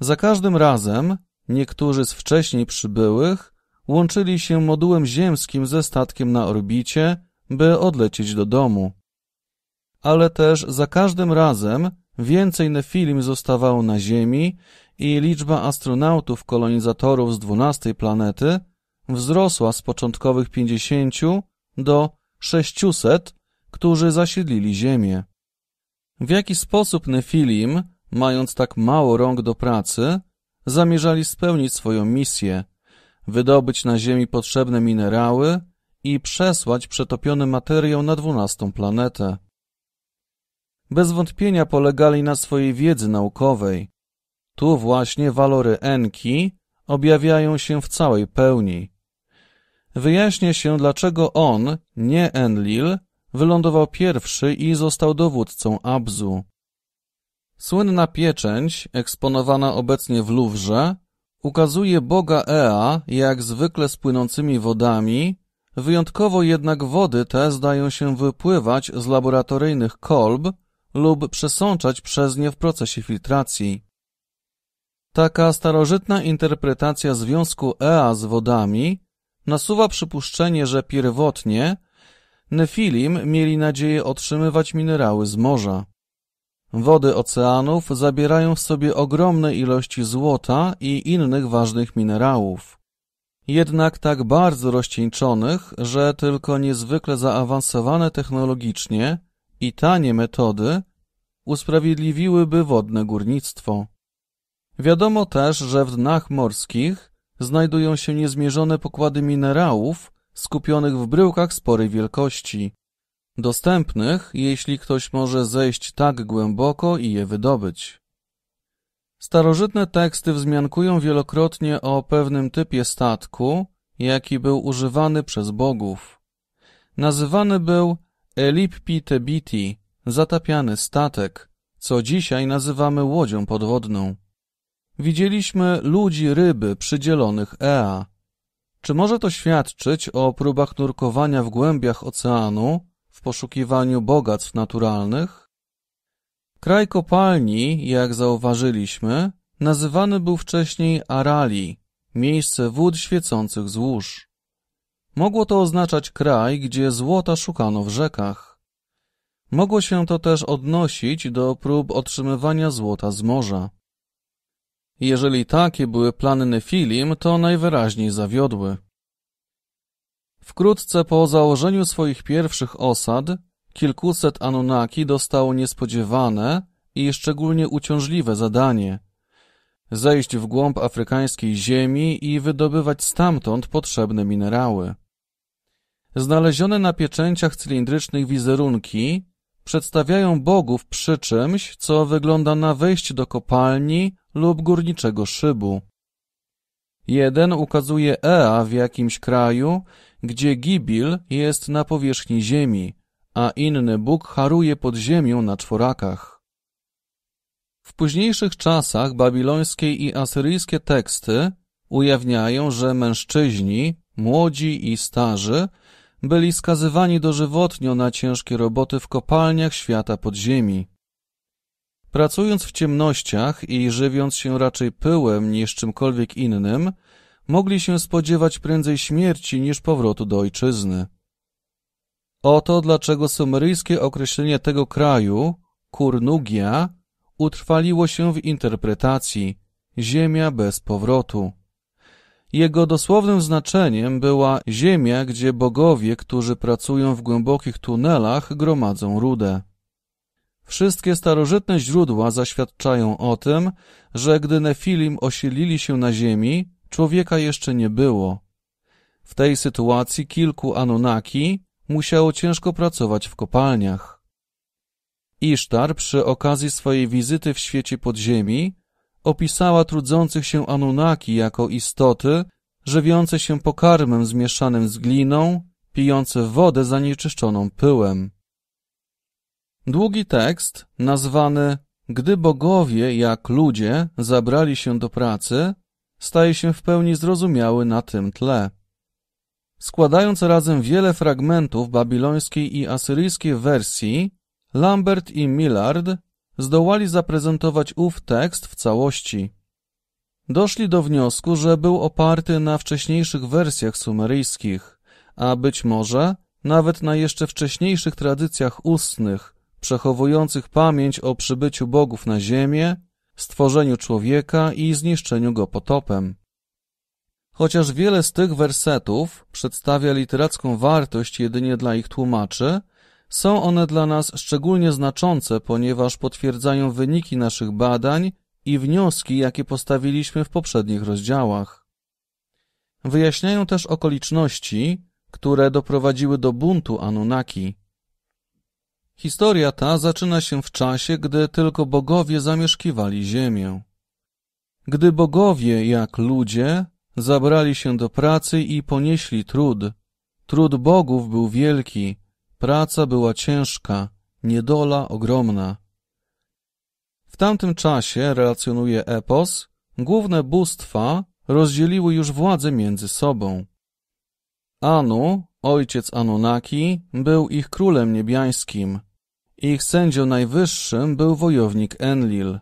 Za każdym razem niektórzy z wcześniej przybyłych łączyli się modułem ziemskim ze statkiem na orbicie, by odlecieć do domu. Ale też za każdym razem więcej Nefilim zostawało na Ziemi i liczba astronautów kolonizatorów z dwunastej planety wzrosła z początkowych pięćdziesięciu do 600, którzy zasiedlili Ziemię. W jaki sposób Nefilim, mając tak mało rąk do pracy, zamierzali spełnić swoją misję, wydobyć na Ziemi potrzebne minerały i przesłać przetopiony materiał na dwunastą planetę. Bez wątpienia polegali na swojej wiedzy naukowej. Tu właśnie walory Enki objawiają się w całej pełni. Wyjaśnia się, dlaczego on, nie Enlil, wylądował pierwszy i został dowódcą Abzu. Słynna pieczęć, eksponowana obecnie w Luwrze, ukazuje Boga Ea jak zwykle płynącymi wodami, wyjątkowo jednak wody te zdają się wypływać z laboratoryjnych kolb lub przesączać przez nie w procesie filtracji. Taka starożytna interpretacja związku Ea z wodami nasuwa przypuszczenie, że pierwotnie Nefilim mieli nadzieję otrzymywać minerały z morza. Wody oceanów zabierają w sobie ogromne ilości złota i innych ważnych minerałów. Jednak tak bardzo rozcieńczonych, że tylko niezwykle zaawansowane technologicznie i tanie metody usprawiedliwiłyby wodne górnictwo. Wiadomo też, że w dnach morskich znajdują się niezmierzone pokłady minerałów, skupionych w bryłkach sporej wielkości, dostępnych, jeśli ktoś może zejść tak głęboko i je wydobyć. Starożytne teksty wzmiankują wielokrotnie o pewnym typie statku, jaki był używany przez bogów. Nazywany był Elippi Tebiti, zatapiany statek, co dzisiaj nazywamy łodzią podwodną. Widzieliśmy ludzi ryby przydzielonych Ea. Czy może to świadczyć o próbach nurkowania w głębiach oceanu w poszukiwaniu bogactw naturalnych? Kraj kopalni, jak zauważyliśmy, nazywany był wcześniej Arali, miejsce wód świecących złóż. Mogło to oznaczać kraj, gdzie złota szukano w rzekach. Mogło się to też odnosić do prób otrzymywania złota z morza. Jeżeli takie były plany Nefilim, to najwyraźniej zawiodły. Wkrótce po założeniu swoich pierwszych osad, kilkuset Anunnaki dostało niespodziewane i szczególnie uciążliwe zadanie – zejść w głąb afrykańskiej ziemi i wydobywać stamtąd potrzebne minerały. Znalezione na pieczęciach cylindrycznych wizerunki przedstawiają bogów przy czymś, co wygląda na wejście do kopalni lub górniczego szybu. Jeden ukazuje Ea w jakimś kraju, gdzie Gibil jest na powierzchni ziemi, a inny Bóg haruje pod ziemią na czworakach. W późniejszych czasach babilońskie i asyryjskie teksty ujawniają, że mężczyźni, młodzi i starzy, byli skazywani dożywotnio na ciężkie roboty w kopalniach świata podziemi. Pracując w ciemnościach i żywiąc się raczej pyłem niż czymkolwiek innym, mogli się spodziewać prędzej śmierci niż powrotu do ojczyzny. Oto dlaczego sumeryjskie określenie tego kraju, Kurnugia, utrwaliło się w interpretacji ziemia bez powrotu. Jego dosłownym znaczeniem była ziemia, gdzie bogowie, którzy pracują w głębokich tunelach, gromadzą rudę. Wszystkie starożytne źródła zaświadczają o tym, że gdy Nefilim osiedlili się na ziemi, człowieka jeszcze nie było. W tej sytuacji kilku Anunnaki musiało ciężko pracować w kopalniach. Isztar przy okazji swojej wizyty w świecie podziemi opisała trudzących się Anunnaki jako istoty żywiące się pokarmem zmieszanym z gliną, pijące wodę zanieczyszczoną pyłem. Długi tekst, nazwany Gdy bogowie jak ludzie zabrali się do pracy, staje się w pełni zrozumiały na tym tle. Składając razem wiele fragmentów babilońskiej i asyryjskiej wersji, Lambert i Millard zdołali zaprezentować ów tekst w całości. Doszli do wniosku, że był oparty na wcześniejszych wersjach sumeryjskich, a być może nawet na jeszcze wcześniejszych tradycjach ustnych, przechowujących pamięć o przybyciu bogów na ziemię, stworzeniu człowieka i zniszczeniu go potopem. Chociaż wiele z tych wersetów przedstawia literacką wartość jedynie dla ich tłumaczy, są one dla nas szczególnie znaczące, ponieważ potwierdzają wyniki naszych badań i wnioski, jakie postawiliśmy w poprzednich rozdziałach. Wyjaśniają też okoliczności, które doprowadziły do buntu Anunnaki. Historia ta zaczyna się w czasie, gdy tylko bogowie zamieszkiwali ziemię. Gdy bogowie, jak ludzie, zabrali się do pracy i ponieśli trud. Trud bogów był wielki, praca była ciężka, niedola ogromna. W tamtym czasie, relacjonuje Epos, główne bóstwa rozdzieliły już władzę między sobą. Anu, ojciec Anunaki, był ich królem niebiańskim, ich sędzią najwyższym był wojownik Enlil.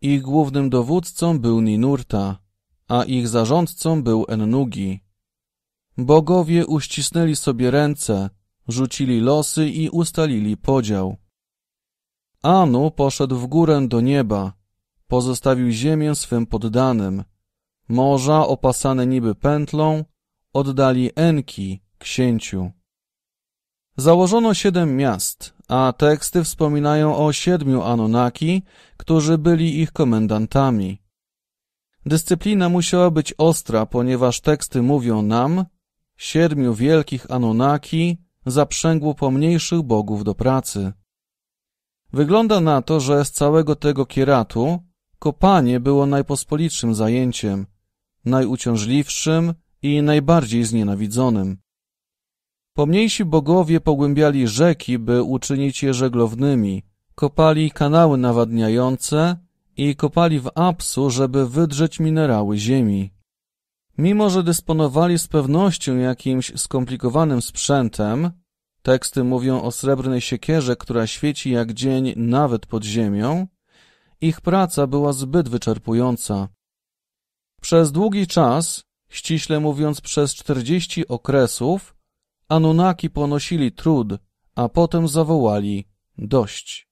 Ich głównym dowódcą był Ninurta, a ich zarządcą był Ennugi. Bogowie uścisnęli sobie ręce, rzucili losy i ustalili podział. Anu poszedł w górę do nieba, pozostawił ziemię swym poddanym. Morza opasane niby pętlą oddali Enki, księciu. Założono siedem miast, a teksty wspominają o siedmiu Anunnaki, którzy byli ich komendantami. Dyscyplina musiała być ostra, ponieważ teksty mówią nam, siedmiu wielkich Anunnaki zaprzęgło pomniejszych bogów do pracy. Wygląda na to, że z całego tego kieratu kopanie było najpospolitszym zajęciem, najuciążliwszym i najbardziej znienawidzonym. Pomniejsi bogowie pogłębiali rzeki, by uczynić je żeglownymi, kopali kanały nawadniające i kopali w Apsu, żeby wydrzeć minerały ziemi. Mimo, że dysponowali z pewnością jakimś skomplikowanym sprzętem, teksty mówią o srebrnej siekierze, która świeci jak dzień nawet pod ziemią, ich praca była zbyt wyczerpująca. Przez długi czas, ściśle mówiąc przez czterdzieści okresów, Anunaki ponosili trud, a potem zawołali dość.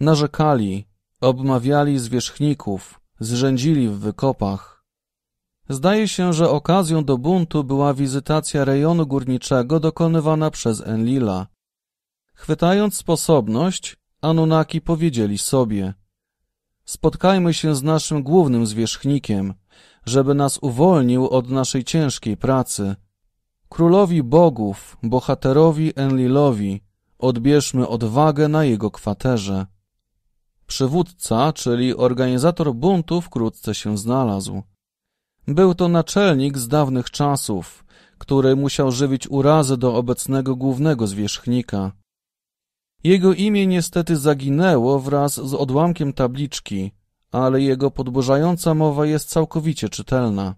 Narzekali, obmawiali zwierzchników, zrzędzili w wykopach. Zdaje się, że okazją do buntu była wizytacja rejonu górniczego dokonywana przez Enlila. Chwytając sposobność, Anunaki powiedzieli sobie Spotkajmy się z naszym głównym zwierzchnikiem, żeby nas uwolnił od naszej ciężkiej pracy, Królowi bogów, bohaterowi Enlilowi, odbierzmy odwagę na jego kwaterze. Przywódca, czyli organizator buntu, wkrótce się znalazł. Był to naczelnik z dawnych czasów, który musiał żywić urazy do obecnego głównego zwierzchnika. Jego imię niestety zaginęło wraz z odłamkiem tabliczki, ale jego podburzająca mowa jest całkowicie czytelna.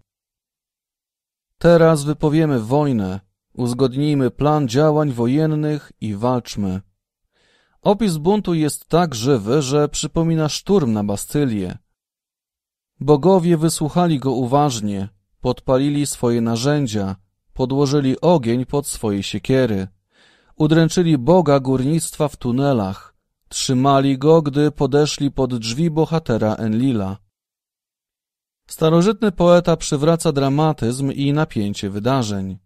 Teraz wypowiemy wojnę, uzgodnijmy plan działań wojennych i walczmy. Opis buntu jest tak żywy, że przypomina szturm na Bastylię. Bogowie wysłuchali go uważnie, podpalili swoje narzędzia, podłożyli ogień pod swoje siekiery, udręczyli Boga górnictwa w tunelach, trzymali go, gdy podeszli pod drzwi bohatera Enlila. Starożytny poeta przywraca dramatyzm i napięcie wydarzeń.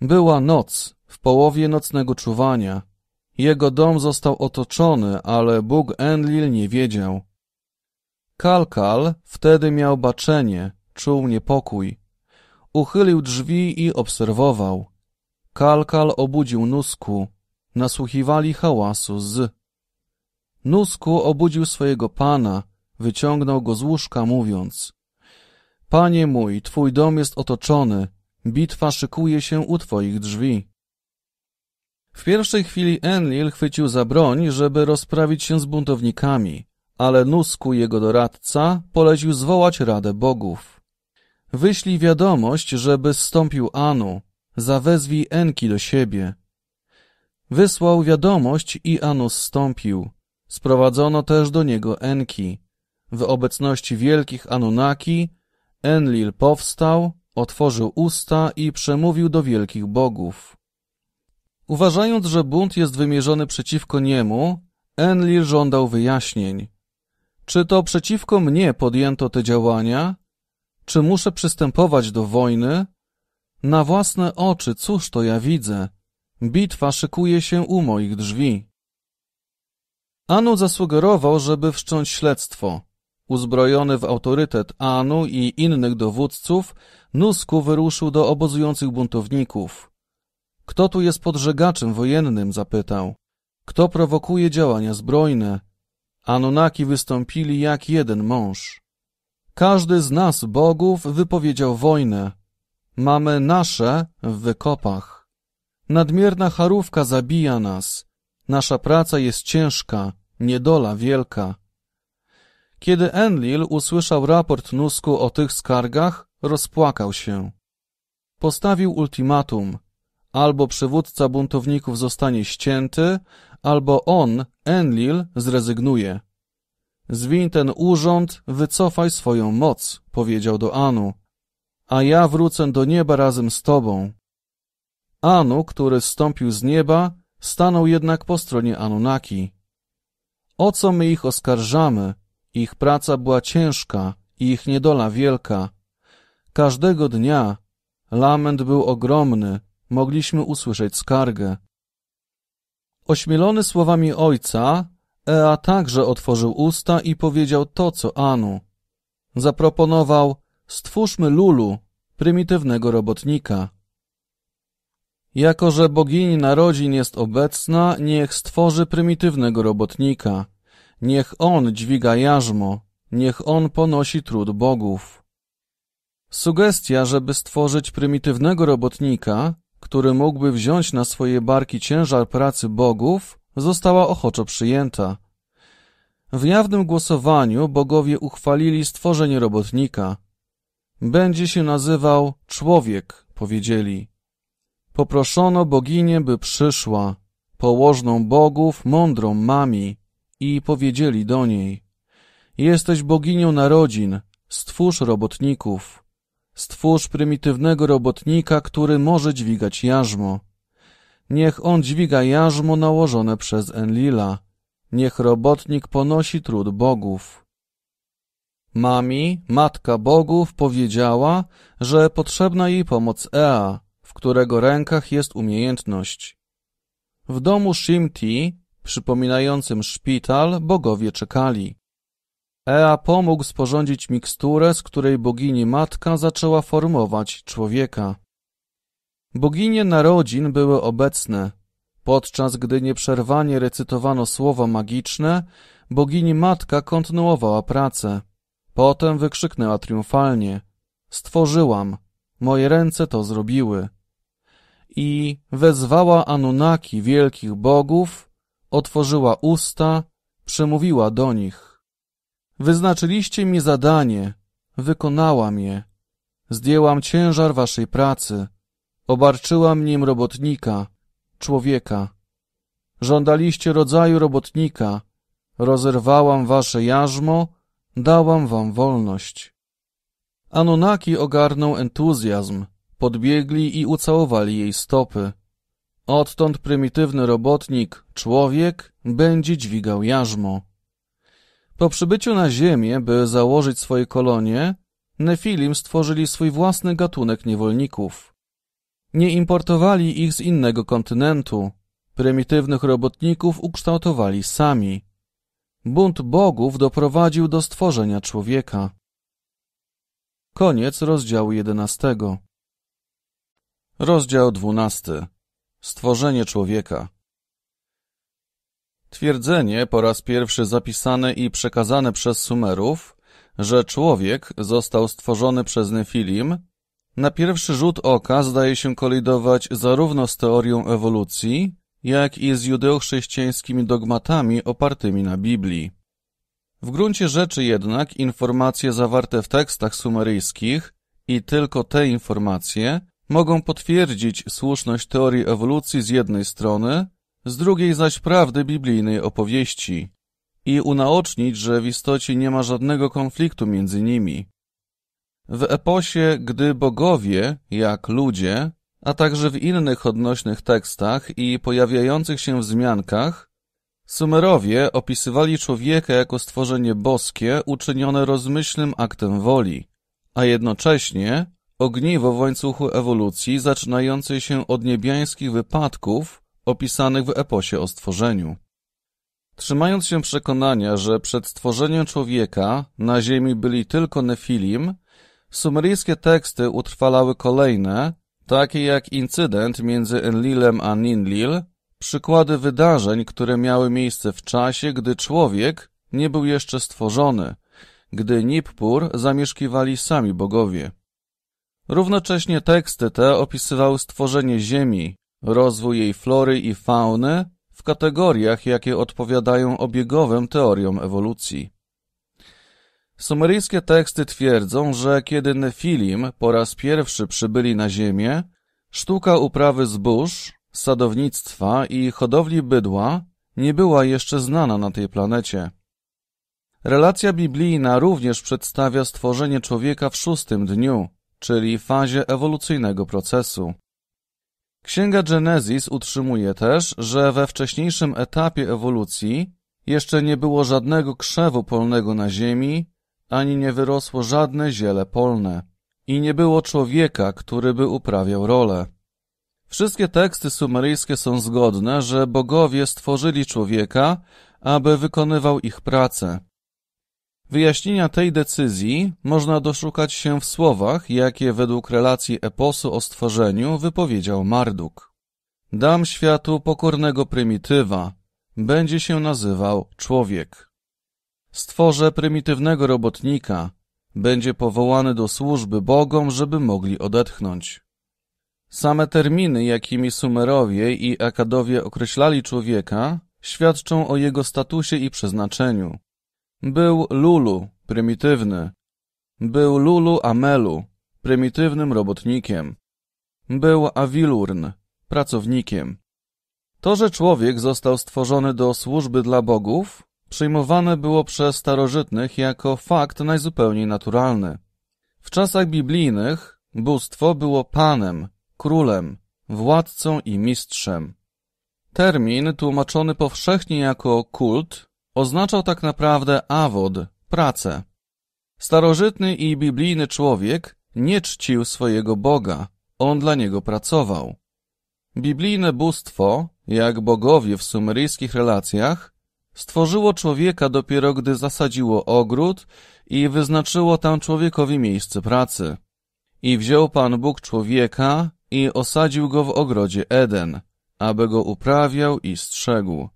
Była noc, w połowie nocnego czuwania. Jego dom został otoczony, ale Bóg Enlil nie wiedział. Kalkal wtedy miał baczenie, czuł niepokój. Uchylił drzwi i obserwował. Kalkal obudził Nusku. Nasłuchiwali hałasu z. Nusku obudził swojego pana, wyciągnął go z łóżka, mówiąc — Panie mój, twój dom jest otoczony, bitwa szykuje się u twoich drzwi. W pierwszej chwili Enlil chwycił za broń, żeby rozprawić się z buntownikami, ale Nusku, jego doradca, polecił zwołać Radę Bogów. Wyślij wiadomość, żeby zstąpił Anu, zawezwij Enki do siebie. Wysłał wiadomość i Anu zstąpił. Sprowadzono też do niego Enki. W obecności wielkich Anunnaki Enlil powstał, otworzył usta i przemówił do wielkich bogów. Uważając, że bunt jest wymierzony przeciwko niemu, Enlil żądał wyjaśnień. Czy to przeciwko mnie podjęto te działania? Czy muszę przystępować do wojny? Na własne oczy, cóż to ja widzę? Bitwa szykuje się u moich drzwi. Anu zasugerował, żeby wszcząć śledztwo. Uzbrojony w autorytet Anu i innych dowódców, Nusku wyruszył do obozujących buntowników. Kto tu jest podżegaczem wojennym? zapytał. Kto prowokuje działania zbrojne? Anunaki wystąpili jak jeden mąż. Każdy z nas, bogów, wypowiedział wojnę. Mamy nasze w wykopach. Nadmierna charówka zabija nas. Nasza praca jest ciężka, niedola wielka. Kiedy Enlil usłyszał raport Nusku o tych skargach, rozpłakał się. Postawił ultimatum. Albo przywódca buntowników zostanie ścięty, albo on, Enlil, zrezygnuje. Zwin ten urząd, wycofaj swoją moc, powiedział do Anu. A ja wrócę do nieba razem z tobą. Anu, który zstąpił z nieba, stanął jednak po stronie Anunaki. O co my ich oskarżamy? Ich praca była ciężka i ich niedola wielka. Każdego dnia lament był ogromny, mogliśmy usłyszeć skargę. Ośmielony słowami ojca, Ea także otworzył usta i powiedział to, co Anu. Zaproponował, stwórzmy Lulu, prymitywnego robotnika. Jako, że bogini narodzin jest obecna, niech stworzy prymitywnego robotnika. Niech on dźwiga jarzmo, niech on ponosi trud bogów. Sugestia, żeby stworzyć prymitywnego robotnika, który mógłby wziąć na swoje barki ciężar pracy bogów, została ochoczo przyjęta. W jawnym głosowaniu bogowie uchwalili stworzenie robotnika. Będzie się nazywał człowiek, powiedzieli. Poproszono boginię, by przyszła, położną bogów, mądrą mami i powiedzieli do niej, Jesteś boginią narodzin, stwórz robotników, stwórz prymitywnego robotnika, który może dźwigać jarzmo. Niech on dźwiga jarzmo nałożone przez Enlila, niech robotnik ponosi trud bogów. Mami, matka bogów, powiedziała, że potrzebna jej pomoc Ea, w którego rękach jest umiejętność. W domu Shimti przypominającym szpital, bogowie czekali. Ea pomógł sporządzić miksturę, z której bogini matka zaczęła formować człowieka. Boginie narodzin były obecne. Podczas gdy nieprzerwanie recytowano słowa magiczne, bogini matka kontynuowała pracę. Potem wykrzyknęła triumfalnie. Stworzyłam. Moje ręce to zrobiły. I wezwała anunaki wielkich bogów, otworzyła usta, przemówiła do nich. Wyznaczyliście mi zadanie, wykonałam je. Zdjęłam ciężar waszej pracy, obarczyłam nim robotnika, człowieka. Żądaliście rodzaju robotnika, rozerwałam wasze jarzmo, dałam wam wolność. Anunaki ogarnął entuzjazm, podbiegli i ucałowali jej stopy. Odtąd prymitywny robotnik, człowiek, będzie dźwigał jarzmo. Po przybyciu na ziemię, by założyć swoje kolonie, Nefilim stworzyli swój własny gatunek niewolników. Nie importowali ich z innego kontynentu. Prymitywnych robotników ukształtowali sami. Bunt bogów doprowadził do stworzenia człowieka. Koniec rozdziału 11. Rozdział 12. Stworzenie człowieka. Twierdzenie po raz pierwszy zapisane i przekazane przez Sumerów, że człowiek został stworzony przez Nefilim, na pierwszy rzut oka zdaje się kolidować zarówno z teorią ewolucji, jak i z judeochrześcijańskimi dogmatami opartymi na Biblii. W gruncie rzeczy jednak informacje zawarte w tekstach sumeryjskich i tylko te informacje mogą potwierdzić słuszność teorii ewolucji z jednej strony, z drugiej zaś prawdy biblijnej opowieści i unaocznić, że w istocie nie ma żadnego konfliktu między nimi. W eposie, gdy bogowie, jak ludzie, a także w innych odnośnych tekstach i pojawiających się wzmiankach, Sumerowie opisywali człowieka jako stworzenie boskie uczynione rozmyślnym aktem woli, a jednocześnie ogniwo w łańcuchu ewolucji zaczynającej się od niebiańskich wypadków opisanych w eposie o stworzeniu. Trzymając się przekonania, że przed stworzeniem człowieka na ziemi byli tylko nefilim, sumeryjskie teksty utrwalały kolejne, takie jak incydent między Enlilem a Ninlil, przykłady wydarzeń, które miały miejsce w czasie, gdy człowiek nie był jeszcze stworzony, gdy Nippur zamieszkiwali sami bogowie. Równocześnie teksty te opisywały stworzenie Ziemi, rozwój jej flory i fauny w kategoriach, jakie odpowiadają obiegowym teoriom ewolucji. Sumeryjskie teksty twierdzą, że kiedy Nefilim po raz pierwszy przybyli na Ziemię, sztuka uprawy zbóż, sadownictwa i hodowli bydła nie była jeszcze znana na tej planecie. Relacja biblijna również przedstawia stworzenie człowieka w szóstym dniu, czyli fazie ewolucyjnego procesu. Księga Genesis utrzymuje też, że we wcześniejszym etapie ewolucji jeszcze nie było żadnego krzewu polnego na ziemi, ani nie wyrosło żadne ziele polne i nie było człowieka, który by uprawiał rolę. Wszystkie teksty sumeryjskie są zgodne, że bogowie stworzyli człowieka, aby wykonywał ich pracę. Wyjaśnienia tej decyzji można doszukać się w słowach, jakie według relacji eposu o stworzeniu wypowiedział Marduk. Dam światu pokornego prymitywa, będzie się nazywał człowiek. Stworzę prymitywnego robotnika, będzie powołany do służby bogom, żeby mogli odetchnąć. Same terminy, jakimi Sumerowie i Akadowie określali człowieka, świadczą o jego statusie i przeznaczeniu. Był Lulu, prymitywny. Był Lulu Amelu, prymitywnym robotnikiem. Był avilurn, pracownikiem. To, że człowiek został stworzony do służby dla bogów, przyjmowane było przez starożytnych jako fakt najzupełniej naturalny. W czasach biblijnych bóstwo było panem, królem, władcą i mistrzem. Termin tłumaczony powszechnie jako kult oznaczał tak naprawdę awod, pracę. Starożytny i biblijny człowiek nie czcił swojego Boga, on dla niego pracował. Biblijne bóstwo, jak bogowie w sumeryjskich relacjach, stworzyło człowieka dopiero gdy zasadziło ogród i wyznaczyło tam człowiekowi miejsce pracy. I wziął Pan Bóg człowieka i osadził go w ogrodzie Eden, aby go uprawiał i strzegł.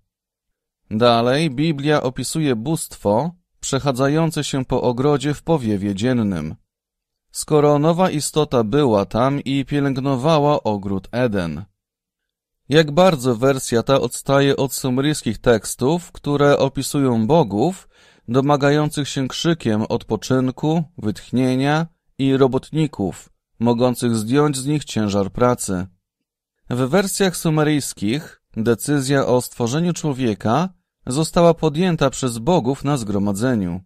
Dalej Biblia opisuje bóstwo przechadzające się po ogrodzie w powiewie dziennym. Skoro nowa istota była tam i pielęgnowała ogród Eden. Jak bardzo wersja ta odstaje od sumeryjskich tekstów, które opisują bogów, domagających się krzykiem odpoczynku, wytchnienia i robotników, mogących zdjąć z nich ciężar pracy. W wersjach sumeryjskich decyzja o stworzeniu człowieka została podjęta przez bogów na zgromadzeniu.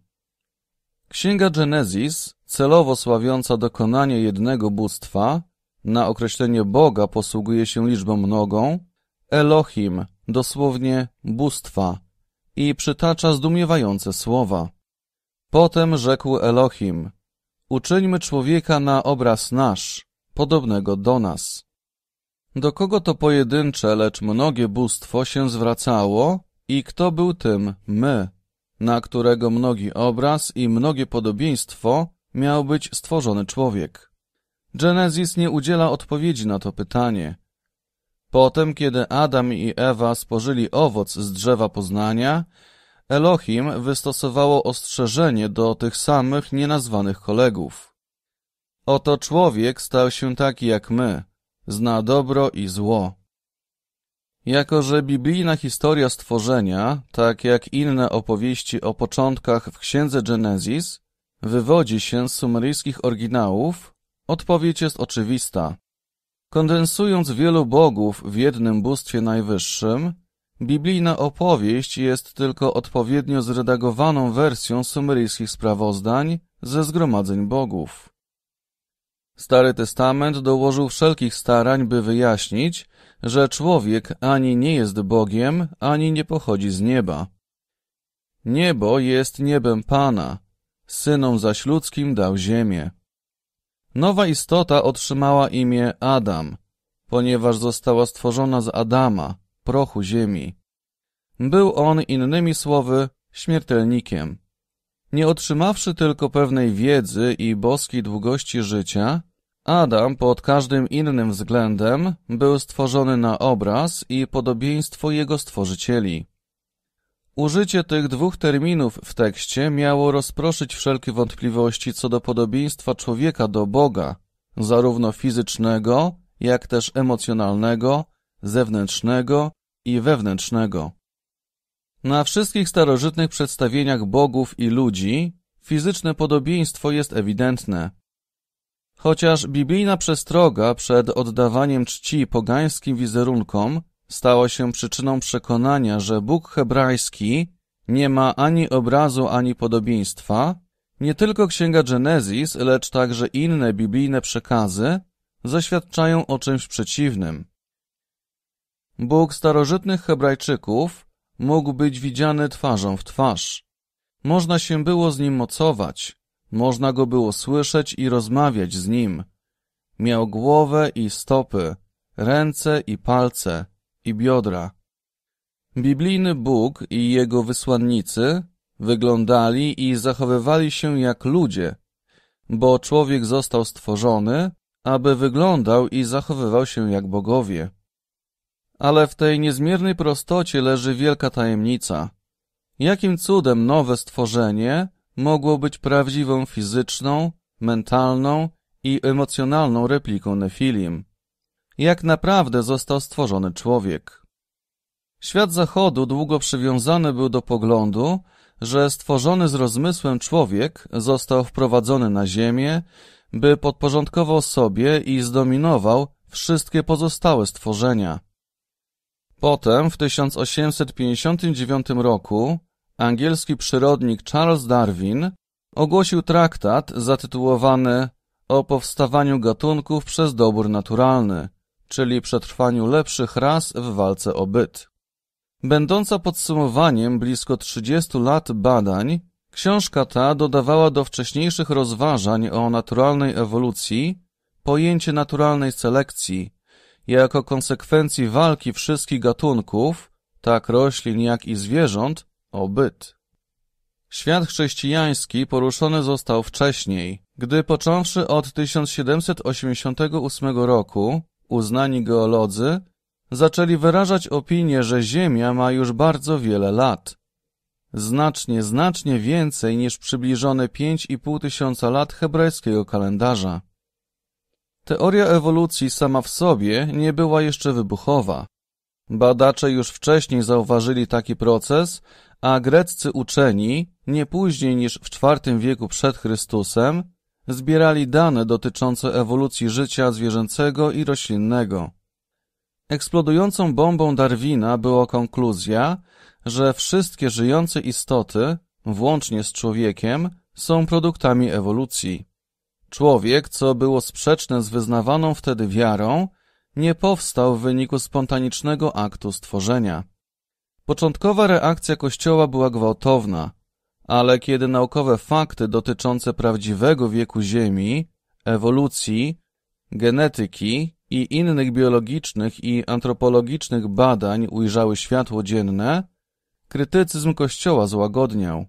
Księga Genezis, celowo sławiąca dokonanie jednego bóstwa, na określenie Boga posługuje się liczbą mnogą, Elohim, dosłownie bóstwa, i przytacza zdumiewające słowa. Potem rzekł Elohim, uczyńmy człowieka na obraz nasz, podobnego do nas. Do kogo to pojedyncze, lecz mnogie bóstwo się zwracało i kto był tym my, na którego mnogi obraz i mnogie podobieństwo miał być stworzony człowiek? Genesis nie udziela odpowiedzi na to pytanie. Potem, kiedy Adam i Ewa spożyli owoc z drzewa poznania, Elohim wystosowało ostrzeżenie do tych samych nienazwanych kolegów. Oto człowiek stał się taki jak my, zna dobro i zło. Jako, że biblijna historia stworzenia, tak jak inne opowieści o początkach w księdze Genesis, wywodzi się z sumeryjskich oryginałów, odpowiedź jest oczywista. Kondensując wielu bogów w jednym bóstwie najwyższym, biblijna opowieść jest tylko odpowiednio zredagowaną wersją sumeryjskich sprawozdań ze zgromadzeń bogów. Stary Testament dołożył wszelkich starań, by wyjaśnić, że człowiek ani nie jest Bogiem, ani nie pochodzi z nieba. Niebo jest niebem Pana, synom zaś ludzkim dał ziemię. Nowa istota otrzymała imię Adam, ponieważ została stworzona z Adama, prochu ziemi. Był on, innymi słowy, śmiertelnikiem. Nie otrzymawszy tylko pewnej wiedzy i boskiej długości życia, Adam pod każdym innym względem był stworzony na obraz i podobieństwo jego stworzycieli. Użycie tych dwóch terminów w tekście miało rozproszyć wszelkie wątpliwości co do podobieństwa człowieka do Boga, zarówno fizycznego, jak też emocjonalnego, zewnętrznego i wewnętrznego. Na wszystkich starożytnych przedstawieniach bogów i ludzi fizyczne podobieństwo jest ewidentne. Chociaż biblijna przestroga przed oddawaniem czci pogańskim wizerunkom stała się przyczyną przekonania, że Bóg hebrajski nie ma ani obrazu, ani podobieństwa, nie tylko Księga Genezis, lecz także inne biblijne przekazy zaświadczają o czymś przeciwnym. Bóg starożytnych Hebrajczyków mógł być widziany twarzą w twarz. Można się było z nim mocować, można go było słyszeć i rozmawiać z nim. Miał głowę i stopy, ręce i palce i biodra. Biblijny Bóg i jego wysłannicy wyglądali i zachowywali się jak ludzie, bo człowiek został stworzony, aby wyglądał i zachowywał się jak bogowie. Ale w tej niezmiernej prostocie leży wielka tajemnica. Jakim cudem nowe stworzenie mogło być prawdziwą fizyczną, mentalną i emocjonalną repliką Nefilim. Jak naprawdę został stworzony człowiek? Świat Zachodu długo przywiązany był do poglądu, że stworzony z rozmysłem człowiek został wprowadzony na ziemię, by podporządkował sobie i zdominował wszystkie pozostałe stworzenia. Potem w 1859 roku angielski przyrodnik Charles Darwin ogłosił traktat zatytułowany O powstawaniu gatunków przez dobór naturalny, czyli przetrwaniu lepszych ras w walce o byt. Będąca podsumowaniem blisko 30 lat badań, książka ta dodawała do wcześniejszych rozważań o naturalnej ewolucji pojęcie naturalnej selekcji jako konsekwencji walki wszystkich gatunków, tak roślin jak i zwierząt, o byt. Świat chrześcijański poruszony został wcześniej, gdy począwszy od 1788 roku uznani geolodzy zaczęli wyrażać opinię, że Ziemia ma już bardzo wiele lat. Znacznie, znacznie więcej niż przybliżone 5,5 tysiąca lat hebrajskiego kalendarza. Teoria ewolucji sama w sobie nie była jeszcze wybuchowa. Badacze już wcześniej zauważyli taki proces, a greccy uczeni nie później niż w IV wieku przed Chrystusem zbierali dane dotyczące ewolucji życia zwierzęcego i roślinnego. Eksplodującą bombą Darwina była konkluzja, że wszystkie żyjące istoty, włącznie z człowiekiem, są produktami ewolucji. Człowiek, co było sprzeczne z wyznawaną wtedy wiarą, nie powstał w wyniku spontanicznego aktu stworzenia. Początkowa reakcja Kościoła była gwałtowna, ale kiedy naukowe fakty dotyczące prawdziwego wieku Ziemi, ewolucji, genetyki i innych biologicznych i antropologicznych badań ujrzały światło dzienne, krytycyzm Kościoła złagodniał.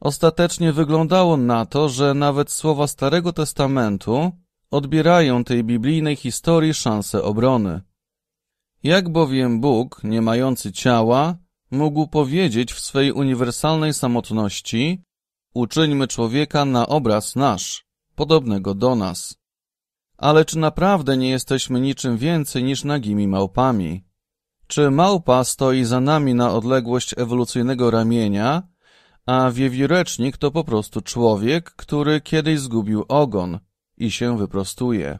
Ostatecznie wyglądało na to, że nawet słowa Starego Testamentu odbierają tej biblijnej historii szansę obrony. Jak bowiem Bóg, nie mający ciała, mógł powiedzieć w swej uniwersalnej samotności uczyńmy człowieka na obraz nasz, podobnego do nas. Ale czy naprawdę nie jesteśmy niczym więcej niż nagimi małpami? Czy małpa stoi za nami na odległość ewolucyjnego ramienia, a wiewiórecznik to po prostu człowiek, który kiedyś zgubił ogon i się wyprostuje?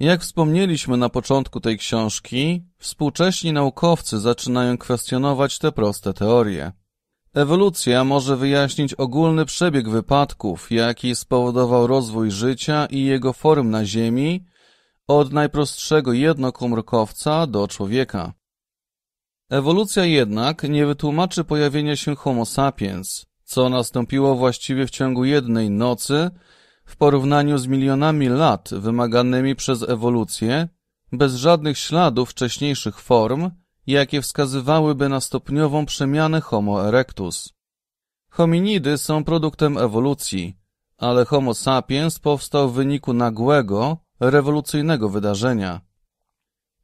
Jak wspomnieliśmy na początku tej książki, współcześni naukowcy zaczynają kwestionować te proste teorie. Ewolucja może wyjaśnić ogólny przebieg wypadków, jaki spowodował rozwój życia i jego form na Ziemi, od najprostszego jednokomórkowca do człowieka. Ewolucja jednak nie wytłumaczy pojawienia się Homo sapiens, co nastąpiło właściwie w ciągu jednej nocy – w porównaniu z milionami lat wymaganymi przez ewolucję, bez żadnych śladów wcześniejszych form, jakie wskazywałyby na stopniową przemianę Homo erectus. Hominidy są produktem ewolucji, ale Homo sapiens powstał w wyniku nagłego, rewolucyjnego wydarzenia.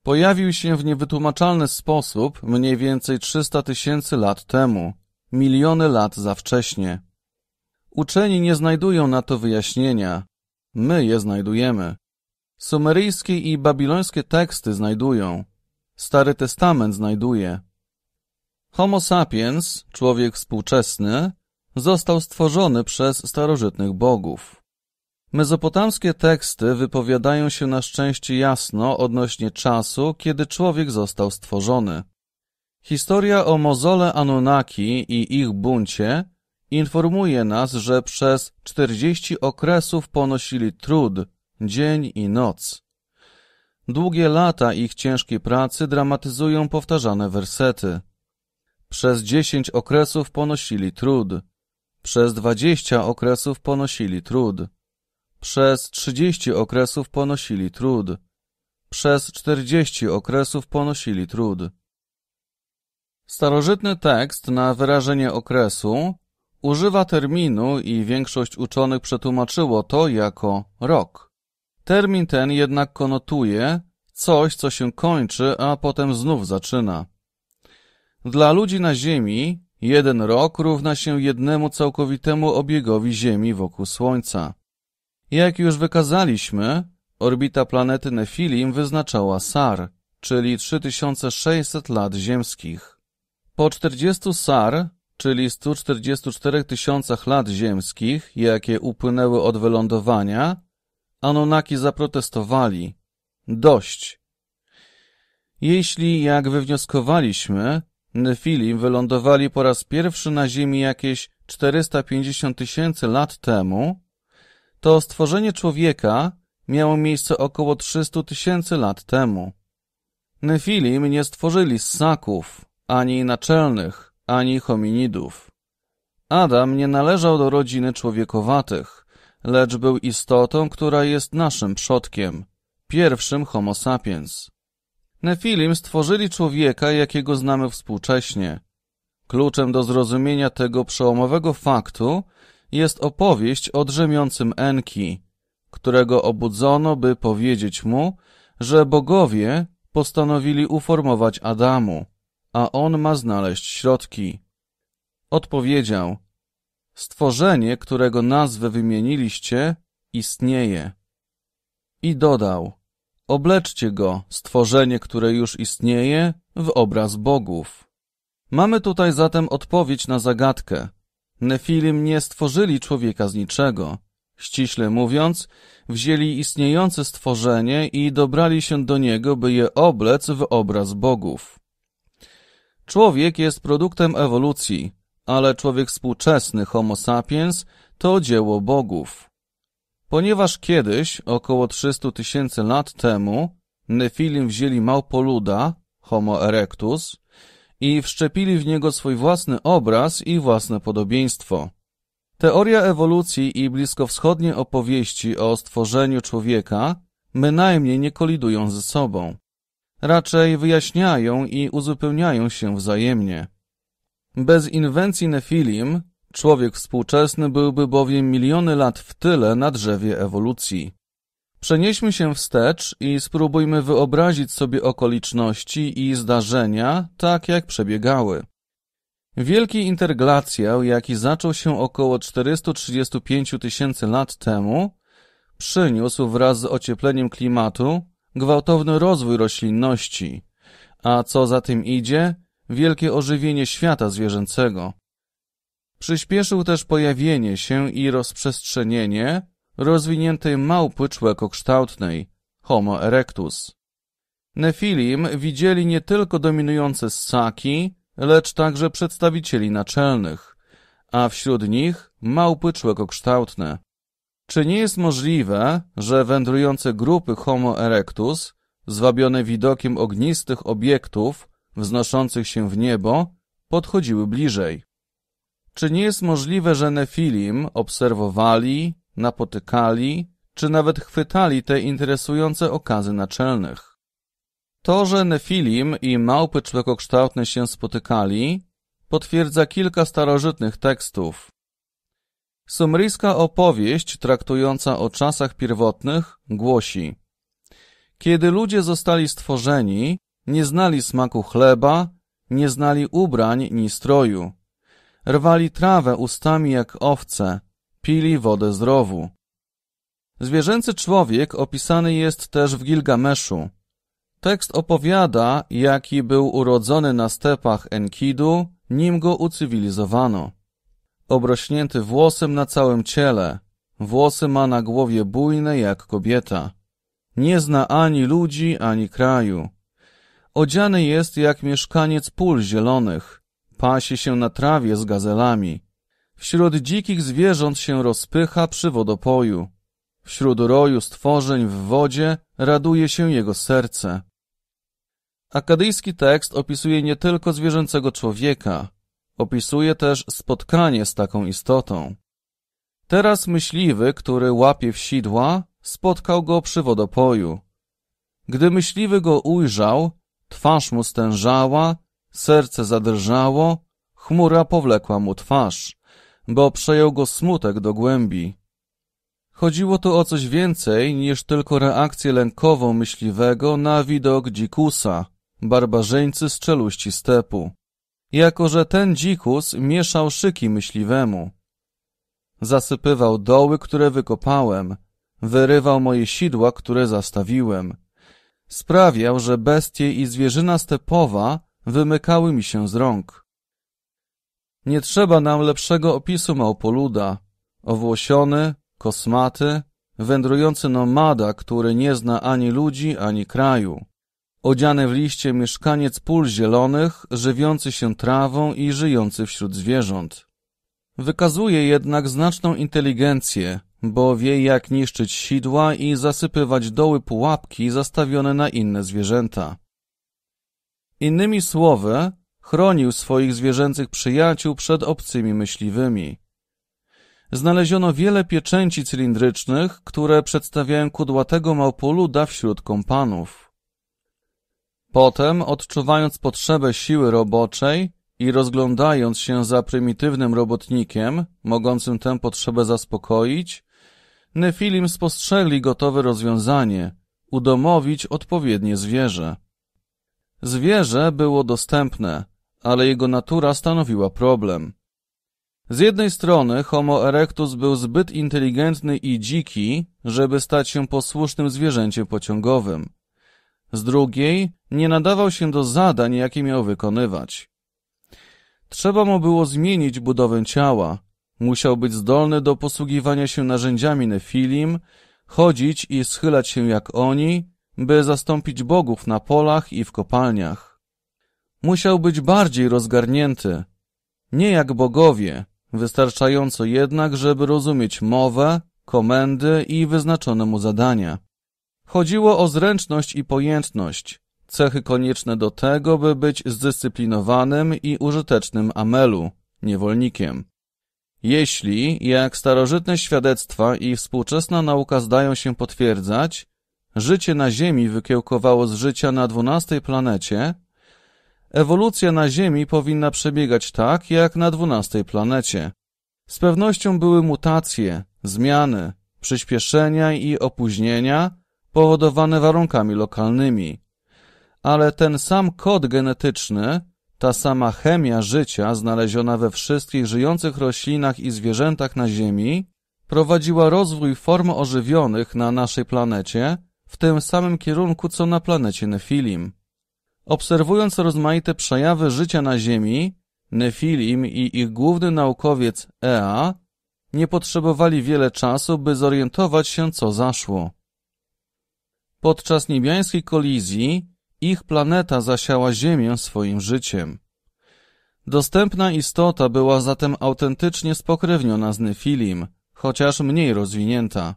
Pojawił się w niewytłumaczalny sposób mniej więcej 300 tysięcy lat temu, miliony lat za wcześnie. Uczeni nie znajdują na to wyjaśnienia. My je znajdujemy. Sumeryjskie i babilońskie teksty znajdują. Stary Testament znajduje. Homo sapiens, człowiek współczesny, został stworzony przez starożytnych bogów. Mezopotamskie teksty wypowiadają się na szczęście jasno odnośnie czasu, kiedy człowiek został stworzony. Historia o mozole Anunnaki i ich buncie Informuje nas, że przez czterdzieści okresów ponosili trud, dzień i noc. Długie lata ich ciężkiej pracy dramatyzują powtarzane wersety. Przez dziesięć okresów ponosili trud. Przez dwadzieścia okresów ponosili trud. Przez trzydzieści okresów ponosili trud. Przez czterdzieści okresów ponosili trud. Starożytny tekst na wyrażenie okresu Używa terminu i większość uczonych przetłumaczyło to jako rok. Termin ten jednak konotuje coś, co się kończy, a potem znów zaczyna. Dla ludzi na Ziemi jeden rok równa się jednemu całkowitemu obiegowi Ziemi wokół Słońca. Jak już wykazaliśmy, orbita planety Nefilim wyznaczała SAR, czyli 3600 lat ziemskich. Po 40 SAR czyli 144 tysiącach lat ziemskich, jakie upłynęły od wylądowania, Anunnaki zaprotestowali. Dość. Jeśli, jak wywnioskowaliśmy, Nefilim wylądowali po raz pierwszy na Ziemi jakieś 450 tysięcy lat temu, to stworzenie człowieka miało miejsce około 300 tysięcy lat temu. Nefilim nie stworzyli ssaków, ani naczelnych, ani hominidów. Adam nie należał do rodziny człowiekowatych, lecz był istotą, która jest naszym przodkiem, pierwszym homo sapiens. Nefilim stworzyli człowieka, jakiego znamy współcześnie. Kluczem do zrozumienia tego przełomowego faktu jest opowieść o drzemiącym Enki, którego obudzono, by powiedzieć mu, że bogowie postanowili uformować Adamu, a on ma znaleźć środki. Odpowiedział: Stworzenie, którego nazwę wymieniliście, istnieje. I dodał: Obleczcie go, stworzenie, które już istnieje, w obraz bogów. Mamy tutaj zatem odpowiedź na zagadkę. Nefilim nie stworzyli człowieka z niczego. Ściśle mówiąc, wzięli istniejące stworzenie i dobrali się do niego, by je oblec w obraz bogów. Człowiek jest produktem ewolucji, ale człowiek współczesny Homo sapiens to dzieło bogów. Ponieważ kiedyś, około 300 tysięcy lat temu, Nefilim wzięli małpoluda, Homo erectus, i wszczepili w niego swój własny obraz i własne podobieństwo. Teoria ewolucji i bliskowschodnie opowieści o stworzeniu człowieka bynajmniej nie kolidują ze sobą raczej wyjaśniają i uzupełniają się wzajemnie. Bez inwencji Nefilim człowiek współczesny byłby bowiem miliony lat w tyle na drzewie ewolucji. Przenieśmy się wstecz i spróbujmy wyobrazić sobie okoliczności i zdarzenia tak, jak przebiegały. Wielki interglacjał, jaki zaczął się około 435 tysięcy lat temu, przyniósł wraz z ociepleniem klimatu gwałtowny rozwój roślinności, a co za tym idzie, wielkie ożywienie świata zwierzęcego. Przyspieszył też pojawienie się i rozprzestrzenienie rozwiniętej małpy człekokształtnej, Homo erectus. Nefilim widzieli nie tylko dominujące ssaki, lecz także przedstawicieli naczelnych, a wśród nich małpy człekokształtne. Czy nie jest możliwe, że wędrujące grupy Homo erectus, zwabione widokiem ognistych obiektów wznoszących się w niebo, podchodziły bliżej? Czy nie jest możliwe, że Nefilim obserwowali, napotykali, czy nawet chwytali te interesujące okazy naczelnych? To, że Nefilim i małpy człekokształtne się spotykali, potwierdza kilka starożytnych tekstów. Sumryjska opowieść traktująca o czasach pierwotnych głosi Kiedy ludzie zostali stworzeni, nie znali smaku chleba, nie znali ubrań ni stroju. Rwali trawę ustami jak owce, pili wodę z rowu. Zwierzęcy człowiek opisany jest też w Gilgameszu. Tekst opowiada, jaki był urodzony na stepach Enkidu, nim go ucywilizowano obrośnięty włosem na całym ciele. Włosy ma na głowie bujne jak kobieta. Nie zna ani ludzi, ani kraju. Odziany jest jak mieszkaniec pól zielonych. Pasi się na trawie z gazelami. Wśród dzikich zwierząt się rozpycha przy wodopoju. Wśród roju stworzeń w wodzie raduje się jego serce. Akadyjski tekst opisuje nie tylko zwierzęcego człowieka, opisuje też spotkanie z taką istotą. Teraz myśliwy, który łapie w sidła, spotkał go przy wodopoju. Gdy myśliwy go ujrzał, twarz mu stężała, serce zadrżało, chmura powlekła mu twarz, bo przejął go smutek do głębi. Chodziło tu o coś więcej niż tylko reakcję lękową myśliwego na widok dzikusa, barbarzyńcy z czeluści stepu jako że ten dzikus mieszał szyki myśliwemu. Zasypywał doły, które wykopałem, wyrywał moje sidła, które zastawiłem. Sprawiał, że bestie i zwierzyna stepowa wymykały mi się z rąk. Nie trzeba nam lepszego opisu Małpoluda, owłosiony, kosmaty, wędrujący nomada, który nie zna ani ludzi, ani kraju odziane w liście mieszkaniec pól zielonych, żywiący się trawą i żyjący wśród zwierząt. Wykazuje jednak znaczną inteligencję, bo wie jak niszczyć sidła i zasypywać doły pułapki zastawione na inne zwierzęta. Innymi słowy, chronił swoich zwierzęcych przyjaciół przed obcymi myśliwymi. Znaleziono wiele pieczęci cylindrycznych, które przedstawiają kudłatego małpoluda wśród kompanów. Potem, odczuwając potrzebę siły roboczej i rozglądając się za prymitywnym robotnikiem, mogącym tę potrzebę zaspokoić, Nefilim spostrzegli gotowe rozwiązanie – udomowić odpowiednie zwierzę. Zwierzę było dostępne, ale jego natura stanowiła problem. Z jednej strony Homo erectus był zbyt inteligentny i dziki, żeby stać się posłusznym zwierzęciem pociągowym – z drugiej nie nadawał się do zadań, jakie miał wykonywać. Trzeba mu było zmienić budowę ciała, musiał być zdolny do posługiwania się narzędziami nefilim, chodzić i schylać się jak oni, by zastąpić bogów na polach i w kopalniach. Musiał być bardziej rozgarnięty, nie jak bogowie, wystarczająco jednak, żeby rozumieć mowę, komendy i wyznaczone mu zadania. Chodziło o zręczność i pojętność, cechy konieczne do tego, by być zdyscyplinowanym i użytecznym amelu, niewolnikiem. Jeśli, jak starożytne świadectwa i współczesna nauka zdają się potwierdzać, życie na Ziemi wykiełkowało z życia na dwunastej planecie, ewolucja na Ziemi powinna przebiegać tak, jak na dwunastej planecie. Z pewnością były mutacje, zmiany, przyspieszenia i opóźnienia, powodowane warunkami lokalnymi. Ale ten sam kod genetyczny, ta sama chemia życia znaleziona we wszystkich żyjących roślinach i zwierzętach na Ziemi, prowadziła rozwój form ożywionych na naszej planecie w tym samym kierunku co na planecie Nefilim. Obserwując rozmaite przejawy życia na Ziemi, Nefilim i ich główny naukowiec Ea nie potrzebowali wiele czasu, by zorientować się, co zaszło. Podczas niebiańskiej kolizji ich planeta zasiała Ziemię swoim życiem. Dostępna istota była zatem autentycznie spokrewniona z Nefilim, chociaż mniej rozwinięta.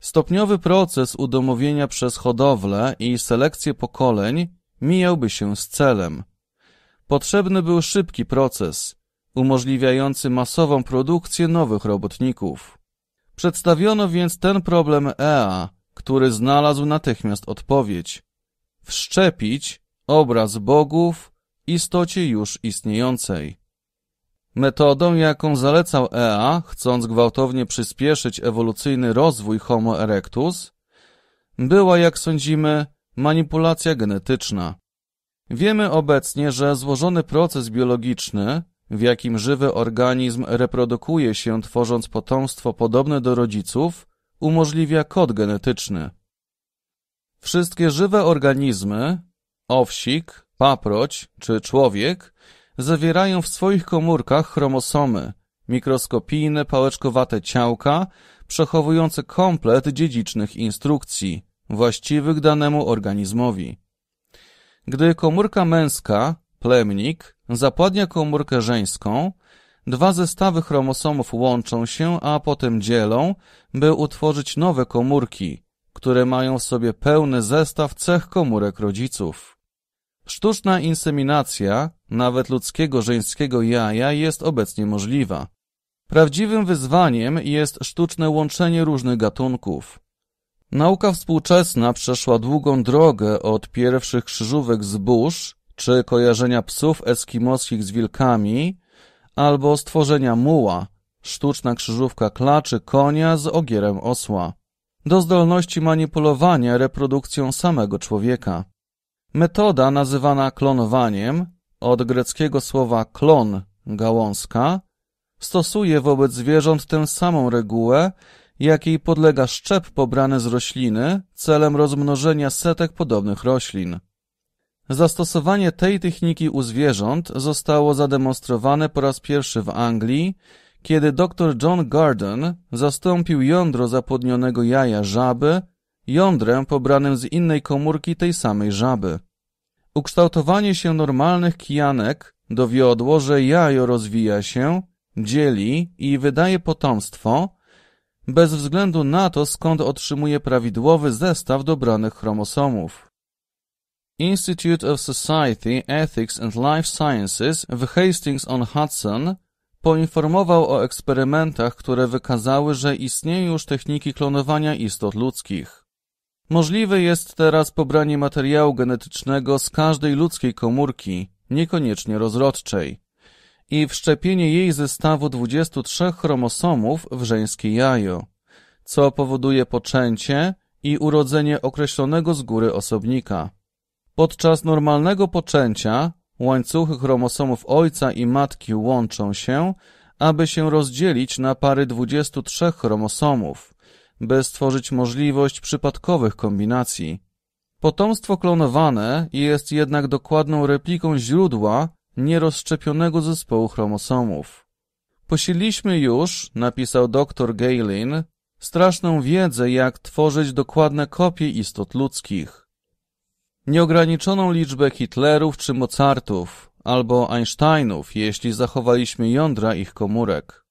Stopniowy proces udomowienia przez hodowlę i selekcję pokoleń mijałby się z celem. Potrzebny był szybki proces, umożliwiający masową produkcję nowych robotników. Przedstawiono więc ten problem EA który znalazł natychmiast odpowiedź. Wszczepić obraz bogów istocie już istniejącej. Metodą, jaką zalecał Ea, chcąc gwałtownie przyspieszyć ewolucyjny rozwój Homo erectus, była, jak sądzimy, manipulacja genetyczna. Wiemy obecnie, że złożony proces biologiczny, w jakim żywy organizm reprodukuje się tworząc potomstwo podobne do rodziców, umożliwia kod genetyczny. Wszystkie żywe organizmy, owsik, paproć czy człowiek, zawierają w swoich komórkach chromosomy, mikroskopijne pałeczkowate ciałka przechowujące komplet dziedzicznych instrukcji, właściwych danemu organizmowi. Gdy komórka męska, plemnik, zapładnia komórkę żeńską, Dwa zestawy chromosomów łączą się, a potem dzielą, by utworzyć nowe komórki, które mają w sobie pełny zestaw cech komórek rodziców. Sztuczna inseminacja, nawet ludzkiego żeńskiego jaja, jest obecnie możliwa. Prawdziwym wyzwaniem jest sztuczne łączenie różnych gatunków. Nauka współczesna przeszła długą drogę od pierwszych krzyżówek z czy kojarzenia psów eskimoskich z wilkami, albo stworzenia muła, sztuczna krzyżówka klaczy konia z ogierem osła, do zdolności manipulowania reprodukcją samego człowieka. Metoda nazywana klonowaniem, od greckiego słowa klon, gałązka, stosuje wobec zwierząt tę samą regułę, jakiej podlega szczep pobrany z rośliny celem rozmnożenia setek podobnych roślin. Zastosowanie tej techniki u zwierząt zostało zademonstrowane po raz pierwszy w Anglii, kiedy dr John Garden zastąpił jądro zapłodnionego jaja żaby jądrem pobranym z innej komórki tej samej żaby. Ukształtowanie się normalnych kijanek dowiodło, że jajo rozwija się, dzieli i wydaje potomstwo, bez względu na to skąd otrzymuje prawidłowy zestaw dobranych chromosomów. Institute of Society, Ethics and Life Sciences w Hastings-on-Hudson poinformował o eksperymentach, które wykazały, że istnieją już techniki klonowania istot ludzkich. Możliwe jest teraz pobranie materiału genetycznego z każdej ludzkiej komórki, niekoniecznie rozrodczej, i wszczepienie jej zestawu 23 chromosomów w żeńskie jajo, co powoduje poczęcie i urodzenie określonego z góry osobnika. Podczas normalnego poczęcia łańcuchy chromosomów ojca i matki łączą się, aby się rozdzielić na pary 23 chromosomów, by stworzyć możliwość przypadkowych kombinacji. Potomstwo klonowane jest jednak dokładną repliką źródła nierozszczepionego zespołu chromosomów. Posiliśmy już, napisał dr Galen, straszną wiedzę, jak tworzyć dokładne kopie istot ludzkich nieograniczoną liczbę Hitlerów czy Mozartów albo Einsteinów, jeśli zachowaliśmy jądra ich komórek.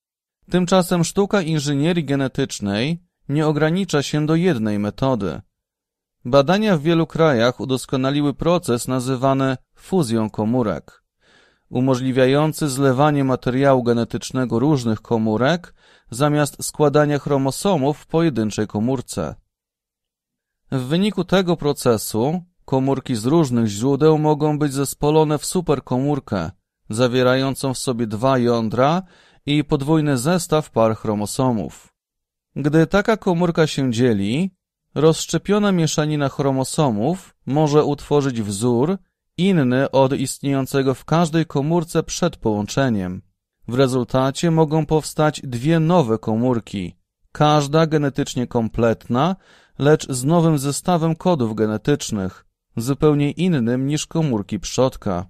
Tymczasem sztuka inżynierii genetycznej nie ogranicza się do jednej metody. Badania w wielu krajach udoskonaliły proces nazywany fuzją komórek, umożliwiający zlewanie materiału genetycznego różnych komórek zamiast składania chromosomów w pojedynczej komórce. W wyniku tego procesu Komórki z różnych źródeł mogą być zespolone w superkomórkę, zawierającą w sobie dwa jądra i podwójny zestaw par chromosomów. Gdy taka komórka się dzieli, rozszczepiona mieszanina chromosomów może utworzyć wzór inny od istniejącego w każdej komórce przed połączeniem. W rezultacie mogą powstać dwie nowe komórki, każda genetycznie kompletna, lecz z nowym zestawem kodów genetycznych, zupełnie innym niż komórki przodka.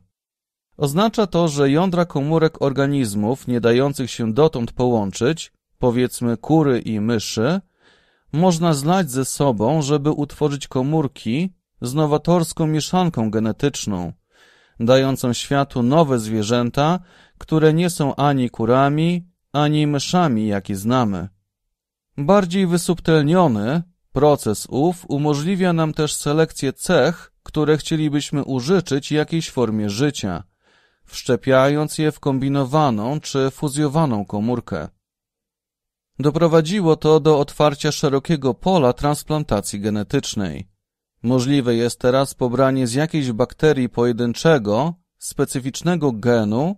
Oznacza to, że jądra komórek organizmów nie dających się dotąd połączyć, powiedzmy kury i myszy, można zlać ze sobą, żeby utworzyć komórki z nowatorską mieszanką genetyczną, dającą światu nowe zwierzęta, które nie są ani kurami, ani myszami, jakie znamy. Bardziej wysubtelniony proces ów umożliwia nam też selekcję cech, które chcielibyśmy użyczyć jakiejś formie życia, wszczepiając je w kombinowaną czy fuzjowaną komórkę. Doprowadziło to do otwarcia szerokiego pola transplantacji genetycznej. Możliwe jest teraz pobranie z jakiejś bakterii pojedynczego, specyficznego genu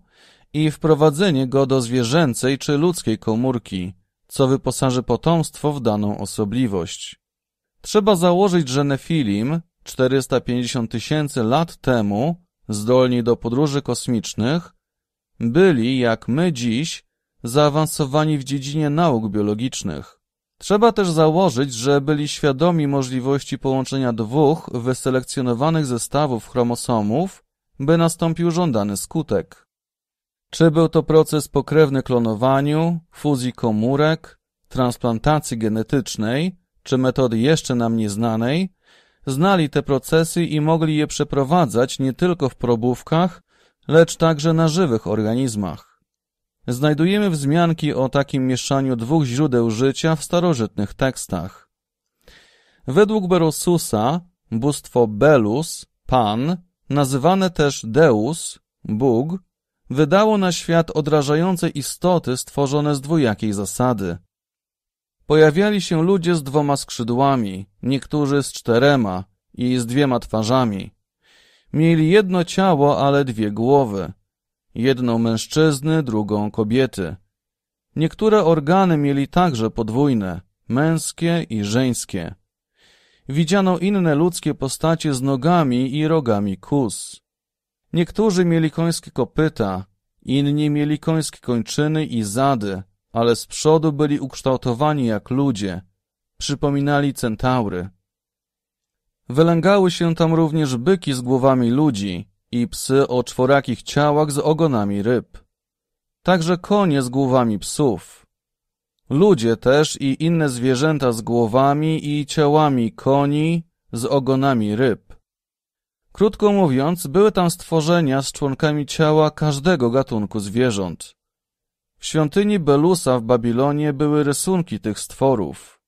i wprowadzenie go do zwierzęcej czy ludzkiej komórki, co wyposaży potomstwo w daną osobliwość. Trzeba założyć, że nefilim, 450 tysięcy lat temu, zdolni do podróży kosmicznych, byli, jak my dziś, zaawansowani w dziedzinie nauk biologicznych. Trzeba też założyć, że byli świadomi możliwości połączenia dwóch wyselekcjonowanych zestawów chromosomów, by nastąpił żądany skutek. Czy był to proces pokrewny klonowaniu, fuzji komórek, transplantacji genetycznej, czy metody jeszcze nam nieznanej, znali te procesy i mogli je przeprowadzać nie tylko w probówkach, lecz także na żywych organizmach. Znajdujemy wzmianki o takim mieszaniu dwóch źródeł życia w starożytnych tekstach. Według Berosusa bóstwo Belus, Pan, nazywane też Deus, Bóg, wydało na świat odrażające istoty stworzone z dwojakiej zasady – Pojawiali się ludzie z dwoma skrzydłami, niektórzy z czterema i z dwiema twarzami. Mieli jedno ciało, ale dwie głowy. Jedną mężczyzny, drugą kobiety. Niektóre organy mieli także podwójne, męskie i żeńskie. Widziano inne ludzkie postacie z nogami i rogami kus. Niektórzy mieli końskie kopyta, inni mieli końskie kończyny i zady, ale z przodu byli ukształtowani jak ludzie, przypominali centaury. Wylęgały się tam również byki z głowami ludzi i psy o czworakich ciałach z ogonami ryb. Także konie z głowami psów. Ludzie też i inne zwierzęta z głowami i ciałami koni z ogonami ryb. Krótko mówiąc, były tam stworzenia z członkami ciała każdego gatunku zwierząt. W świątyni Belusa w Babilonie były rysunki tych stworów.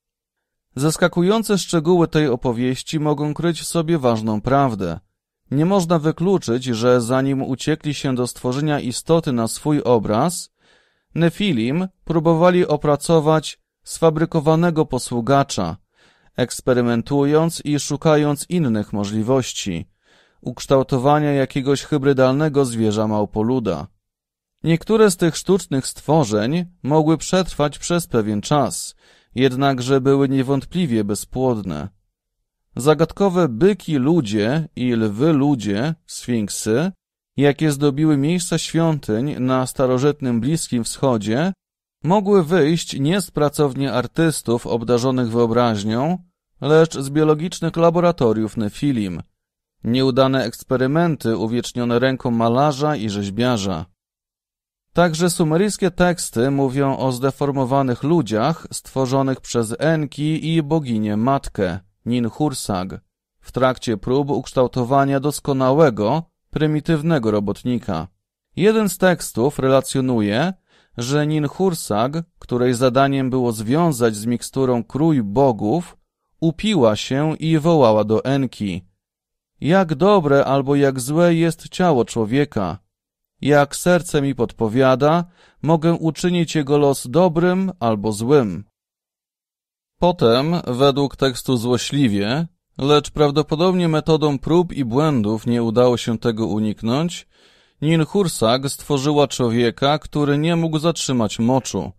Zaskakujące szczegóły tej opowieści mogą kryć w sobie ważną prawdę. Nie można wykluczyć, że zanim uciekli się do stworzenia istoty na swój obraz, Nefilim próbowali opracować sfabrykowanego posługacza, eksperymentując i szukając innych możliwości, ukształtowania jakiegoś hybrydalnego zwierza małpoluda. Niektóre z tych sztucznych stworzeń mogły przetrwać przez pewien czas, jednakże były niewątpliwie bezpłodne. Zagadkowe byki ludzie i lwy ludzie, sfinksy, jakie zdobiły miejsca świątyń na starożytnym Bliskim Wschodzie, mogły wyjść nie z pracowni artystów obdarzonych wyobraźnią, lecz z biologicznych laboratoriów Nefilim, nieudane eksperymenty uwiecznione ręką malarza i rzeźbiarza. Także sumeryjskie teksty mówią o zdeformowanych ludziach stworzonych przez Enki i boginię matkę, Ninhursag, w trakcie prób ukształtowania doskonałego, prymitywnego robotnika. Jeden z tekstów relacjonuje, że Ninhursag, której zadaniem było związać z miksturą krój bogów, upiła się i wołała do Enki. Jak dobre albo jak złe jest ciało człowieka – jak serce mi podpowiada, mogę uczynić jego los dobrym albo złym. Potem, według tekstu złośliwie, lecz prawdopodobnie metodą prób i błędów nie udało się tego uniknąć, Nin stworzyła człowieka, który nie mógł zatrzymać moczu,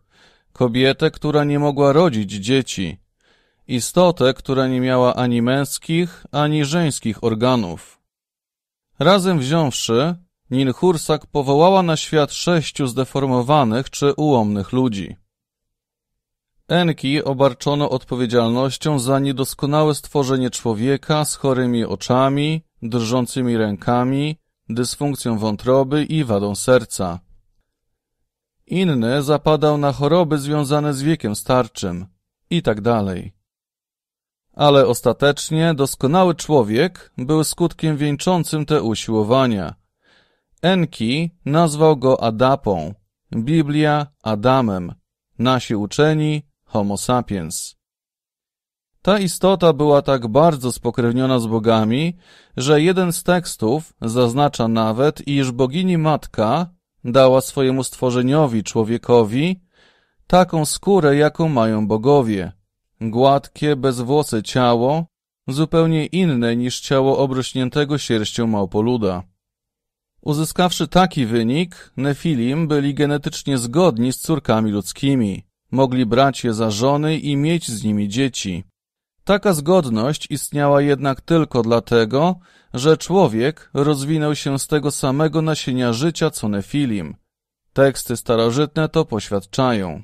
kobietę, która nie mogła rodzić dzieci, istotę, która nie miała ani męskich, ani żeńskich organów. Razem wziąwszy, Ninhursag powołała na świat sześciu zdeformowanych czy ułomnych ludzi. Enki obarczono odpowiedzialnością za niedoskonałe stworzenie człowieka z chorymi oczami, drżącymi rękami, dysfunkcją wątroby i wadą serca. Inny zapadał na choroby związane z wiekiem starczym i tak dalej. Ale ostatecznie doskonały człowiek był skutkiem wieńczącym te usiłowania – Enki nazwał go Adapą, Biblia Adamem, nasi uczeni Homo sapiens. Ta istota była tak bardzo spokrewniona z bogami, że jeden z tekstów zaznacza nawet, iż bogini matka dała swojemu stworzeniowi, człowiekowi, taką skórę, jaką mają bogowie. Gładkie, bezwłose ciało, zupełnie inne niż ciało obrośniętego sierścią małpoluda. Uzyskawszy taki wynik, Nefilim byli genetycznie zgodni z córkami ludzkimi. Mogli brać je za żony i mieć z nimi dzieci. Taka zgodność istniała jednak tylko dlatego, że człowiek rozwinął się z tego samego nasienia życia co Nefilim. Teksty starożytne to poświadczają.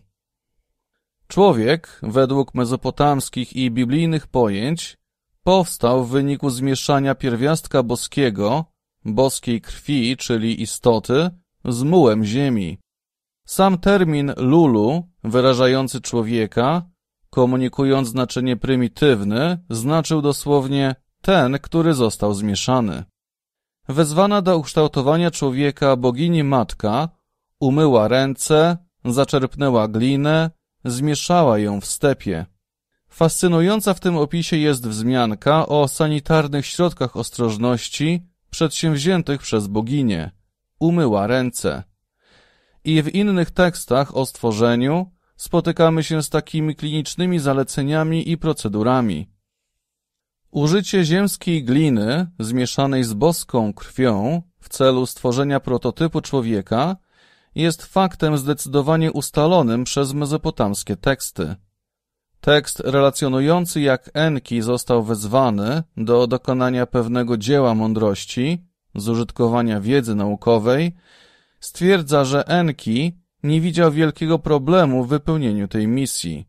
Człowiek, według mezopotamskich i biblijnych pojęć, powstał w wyniku zmieszania pierwiastka boskiego boskiej krwi, czyli istoty, z mułem ziemi. Sam termin lulu, wyrażający człowieka, komunikując znaczenie prymitywny, znaczył dosłownie ten, który został zmieszany. Wezwana do ukształtowania człowieka bogini matka umyła ręce, zaczerpnęła glinę, zmieszała ją w stepie. Fascynująca w tym opisie jest wzmianka o sanitarnych środkach ostrożności przedsięwziętych przez boginię. Umyła ręce. I w innych tekstach o stworzeniu spotykamy się z takimi klinicznymi zaleceniami i procedurami. Użycie ziemskiej gliny zmieszanej z boską krwią w celu stworzenia prototypu człowieka jest faktem zdecydowanie ustalonym przez mezopotamskie teksty. Tekst relacjonujący jak Enki został wezwany do dokonania pewnego dzieła mądrości, z użytkowania wiedzy naukowej, stwierdza, że Enki nie widział wielkiego problemu w wypełnieniu tej misji.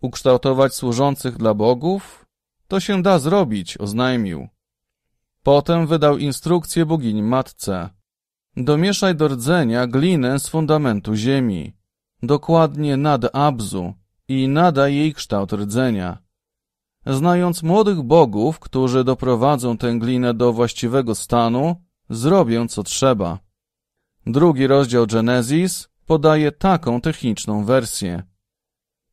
Ukształtować służących dla bogów? To się da zrobić, oznajmił. Potem wydał instrukcję bogini matce. Domieszaj do rdzenia glinę z fundamentu ziemi, dokładnie nad Abzu, i nada jej kształt rdzenia. Znając młodych bogów, którzy doprowadzą tę glinę do właściwego stanu, zrobię co trzeba. Drugi rozdział Genesis podaje taką techniczną wersję.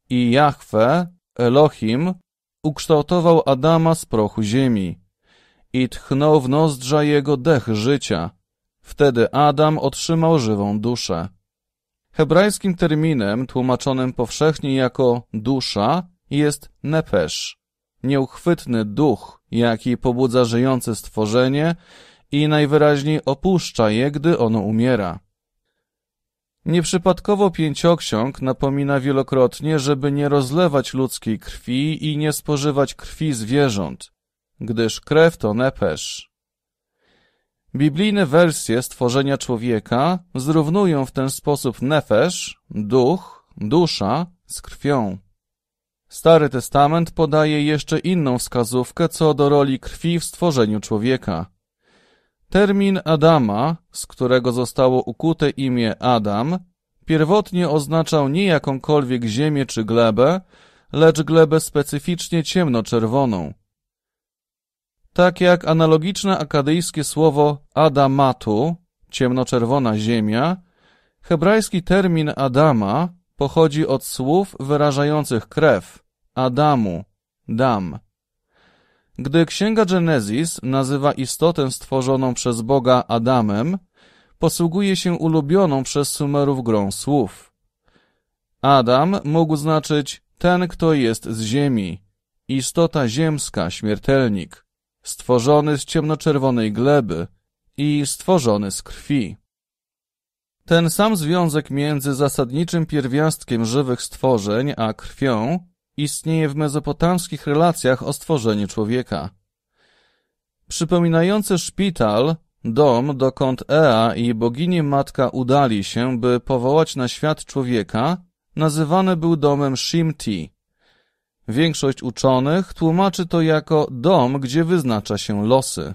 I Jahwe, Elohim, ukształtował Adama z prochu ziemi i tchnął w nozdrza jego dech życia. Wtedy Adam otrzymał żywą duszę. Hebrajskim terminem tłumaczonym powszechnie jako dusza jest nepesz, nieuchwytny duch, jaki pobudza żyjące stworzenie i najwyraźniej opuszcza je, gdy ono umiera. Nieprzypadkowo pięcioksiąg napomina wielokrotnie, żeby nie rozlewać ludzkiej krwi i nie spożywać krwi zwierząt, gdyż krew to nepesz. Biblijne wersje stworzenia człowieka zrównują w ten sposób nefesz, duch, dusza z krwią. Stary Testament podaje jeszcze inną wskazówkę co do roli krwi w stworzeniu człowieka. Termin Adama, z którego zostało ukute imię Adam, pierwotnie oznaczał nie jakąkolwiek ziemię czy glebę, lecz glebę specyficznie ciemnoczerwoną tak jak analogiczne akadyjskie słowo adamatu, ciemnoczerwona ziemia, hebrajski termin adama pochodzi od słów wyrażających krew, adamu, dam. Gdy Księga Genezis nazywa istotę stworzoną przez Boga Adamem, posługuje się ulubioną przez Sumerów grą słów. Adam mógł znaczyć ten, kto jest z ziemi, istota ziemska, śmiertelnik stworzony z ciemnoczerwonej gleby i stworzony z krwi. Ten sam związek między zasadniczym pierwiastkiem żywych stworzeń a krwią istnieje w mezopotamskich relacjach o stworzeniu człowieka. Przypominający szpital, dom, dokąd Ea i bogini matka udali się, by powołać na świat człowieka, nazywany był domem Shimti, Większość uczonych tłumaczy to jako dom, gdzie wyznacza się losy.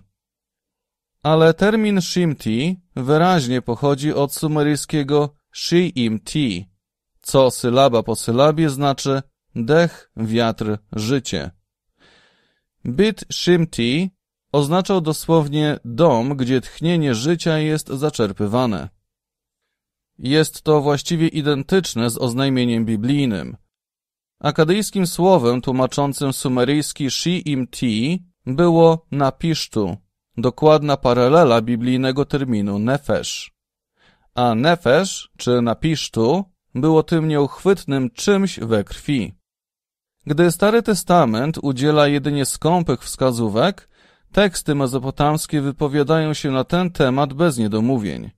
Ale termin Shimti wyraźnie pochodzi od sumeryjskiego Shi'im-ti, co sylaba po sylabie znaczy dech, wiatr, życie. Byt Shimti oznaczał dosłownie dom, gdzie tchnienie życia jest zaczerpywane. Jest to właściwie identyczne z oznajmieniem biblijnym – Akadyjskim słowem tłumaczącym sumeryjski im ti było napisztu, dokładna paralela biblijnego terminu nefesh. A nefesh, czy napisztu było tym nieuchwytnym czymś we krwi. Gdy Stary Testament udziela jedynie skąpych wskazówek, teksty mezopotamskie wypowiadają się na ten temat bez niedomówień.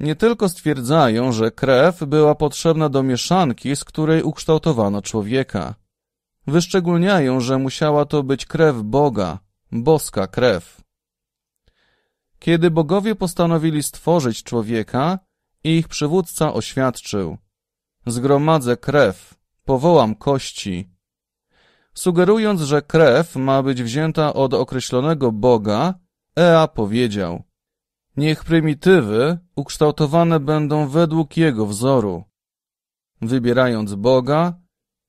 Nie tylko stwierdzają, że krew była potrzebna do mieszanki, z której ukształtowano człowieka. Wyszczególniają, że musiała to być krew Boga, boska krew. Kiedy bogowie postanowili stworzyć człowieka, ich przywódca oświadczył: Zgromadzę krew, powołam kości. Sugerując, że krew ma być wzięta od określonego Boga, Ea powiedział: Niech prymitywy ukształtowane będą według Jego wzoru. Wybierając Boga,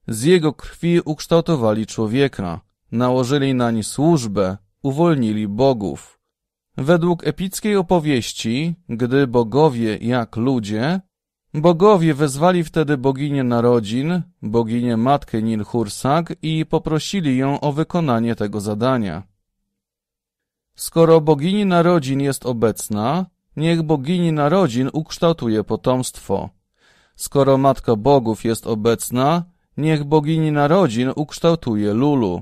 z Jego krwi ukształtowali człowieka, nałożyli nań służbę, uwolnili bogów. Według epickiej opowieści, gdy bogowie jak ludzie, bogowie wezwali wtedy boginię narodzin, boginię matkę Nilhursak i poprosili ją o wykonanie tego zadania. Skoro bogini narodzin jest obecna, niech bogini narodzin ukształtuje potomstwo. Skoro Matka Bogów jest obecna, niech bogini narodzin ukształtuje Lulu.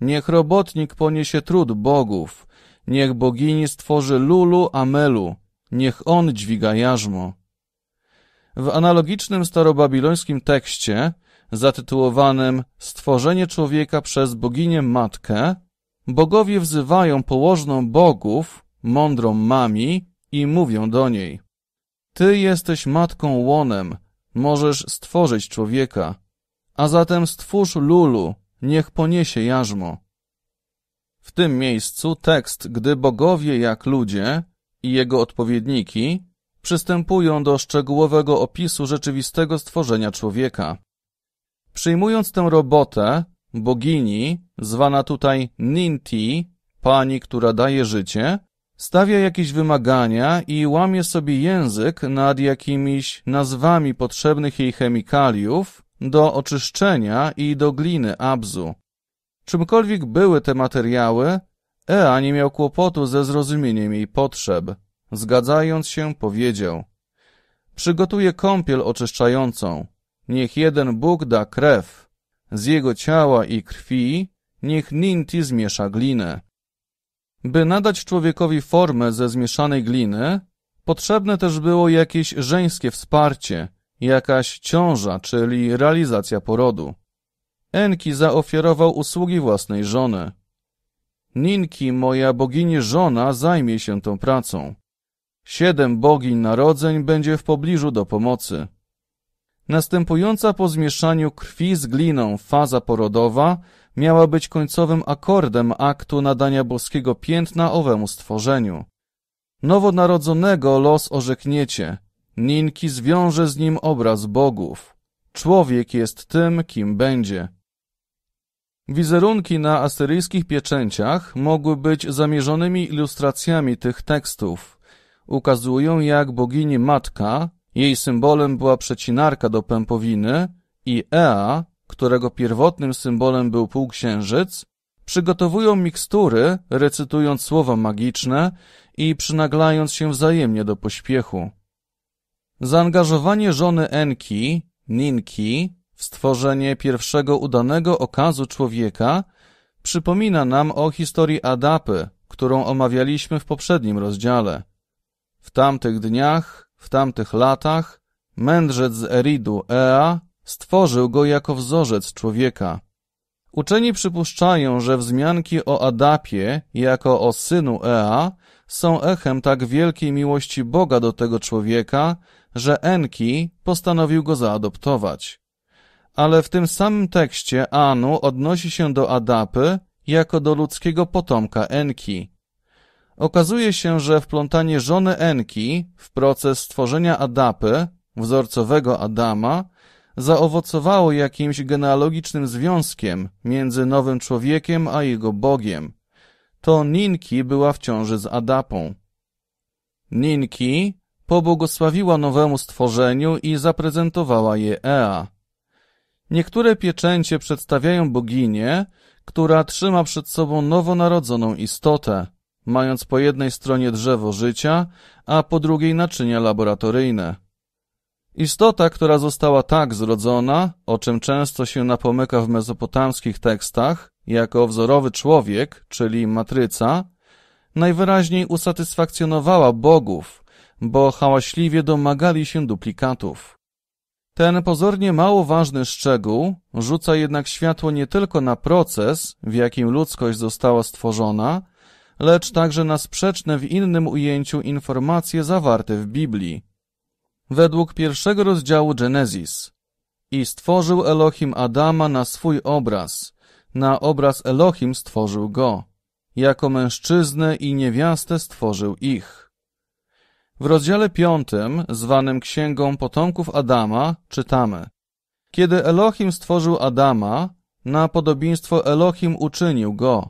Niech robotnik poniesie trud bogów, niech bogini stworzy Lulu Amelu, niech on dźwiga jarzmo. W analogicznym starobabilońskim tekście, zatytułowanym Stworzenie człowieka przez boginię matkę, Bogowie wzywają położną bogów, mądrą mami i mówią do niej. Ty jesteś matką łonem, możesz stworzyć człowieka, a zatem stwórz lulu, niech poniesie jarzmo. W tym miejscu tekst, gdy bogowie jak ludzie i jego odpowiedniki przystępują do szczegółowego opisu rzeczywistego stworzenia człowieka. Przyjmując tę robotę, bogini, zwana tutaj Ninti, pani, która daje życie, stawia jakieś wymagania i łamie sobie język nad jakimiś nazwami potrzebnych jej chemikaliów do oczyszczenia i do gliny abzu. Czymkolwiek były te materiały, Ea nie miał kłopotu ze zrozumieniem jej potrzeb. Zgadzając się, powiedział Przygotuję kąpiel oczyszczającą. Niech jeden Bóg da krew, z jego ciała i krwi, niech Ninti zmiesza glinę. By nadać człowiekowi formę ze zmieszanej gliny, potrzebne też było jakieś żeńskie wsparcie, jakaś ciąża, czyli realizacja porodu. Enki zaofiarował usługi własnej żony. Ninki, moja bogini żona, zajmie się tą pracą. Siedem bogiń narodzeń będzie w pobliżu do pomocy. Następująca po zmieszaniu krwi z gliną faza porodowa miała być końcowym akordem aktu nadania boskiego piętna owemu stworzeniu. Nowonarodzonego los orzekniecie, Ninki zwiąże z nim obraz bogów. Człowiek jest tym, kim będzie. Wizerunki na asyryjskich pieczęciach mogły być zamierzonymi ilustracjami tych tekstów. Ukazują, jak bogini matka jej symbolem była przecinarka do pępowiny i Ea, którego pierwotnym symbolem był półksiężyc, przygotowują mikstury, recytując słowa magiczne i przynaglając się wzajemnie do pośpiechu. Zaangażowanie żony Enki, Ninki, w stworzenie pierwszego udanego okazu człowieka przypomina nam o historii Adapy, którą omawialiśmy w poprzednim rozdziale. W tamtych dniach w tamtych latach mędrzec z Eridu Ea stworzył go jako wzorzec człowieka. Uczeni przypuszczają, że wzmianki o Adapie jako o synu Ea są echem tak wielkiej miłości Boga do tego człowieka, że Enki postanowił go zaadoptować. Ale w tym samym tekście Anu odnosi się do Adapy jako do ludzkiego potomka Enki, Okazuje się, że wplątanie żony Enki w proces stworzenia Adapy, wzorcowego Adama, zaowocowało jakimś genealogicznym związkiem między nowym człowiekiem a jego Bogiem. To Ninki była w ciąży z Adapą. Ninki pobłogosławiła nowemu stworzeniu i zaprezentowała je Ea. Niektóre pieczęcie przedstawiają boginię, która trzyma przed sobą nowonarodzoną istotę mając po jednej stronie drzewo życia, a po drugiej naczynia laboratoryjne. Istota, która została tak zrodzona, o czym często się napomyka w mezopotamskich tekstach, jako wzorowy człowiek, czyli matryca, najwyraźniej usatysfakcjonowała bogów, bo hałaśliwie domagali się duplikatów. Ten pozornie mało ważny szczegół rzuca jednak światło nie tylko na proces, w jakim ludzkość została stworzona, lecz także na sprzeczne w innym ujęciu informacje zawarte w Biblii. Według pierwszego rozdziału Genesis i stworzył Elohim Adama na swój obraz, na obraz Elohim stworzył go, jako mężczyznę i niewiastę stworzył ich. W rozdziale piątym, zwanym Księgą Potomków Adama, czytamy Kiedy Elohim stworzył Adama, na podobieństwo Elohim uczynił go,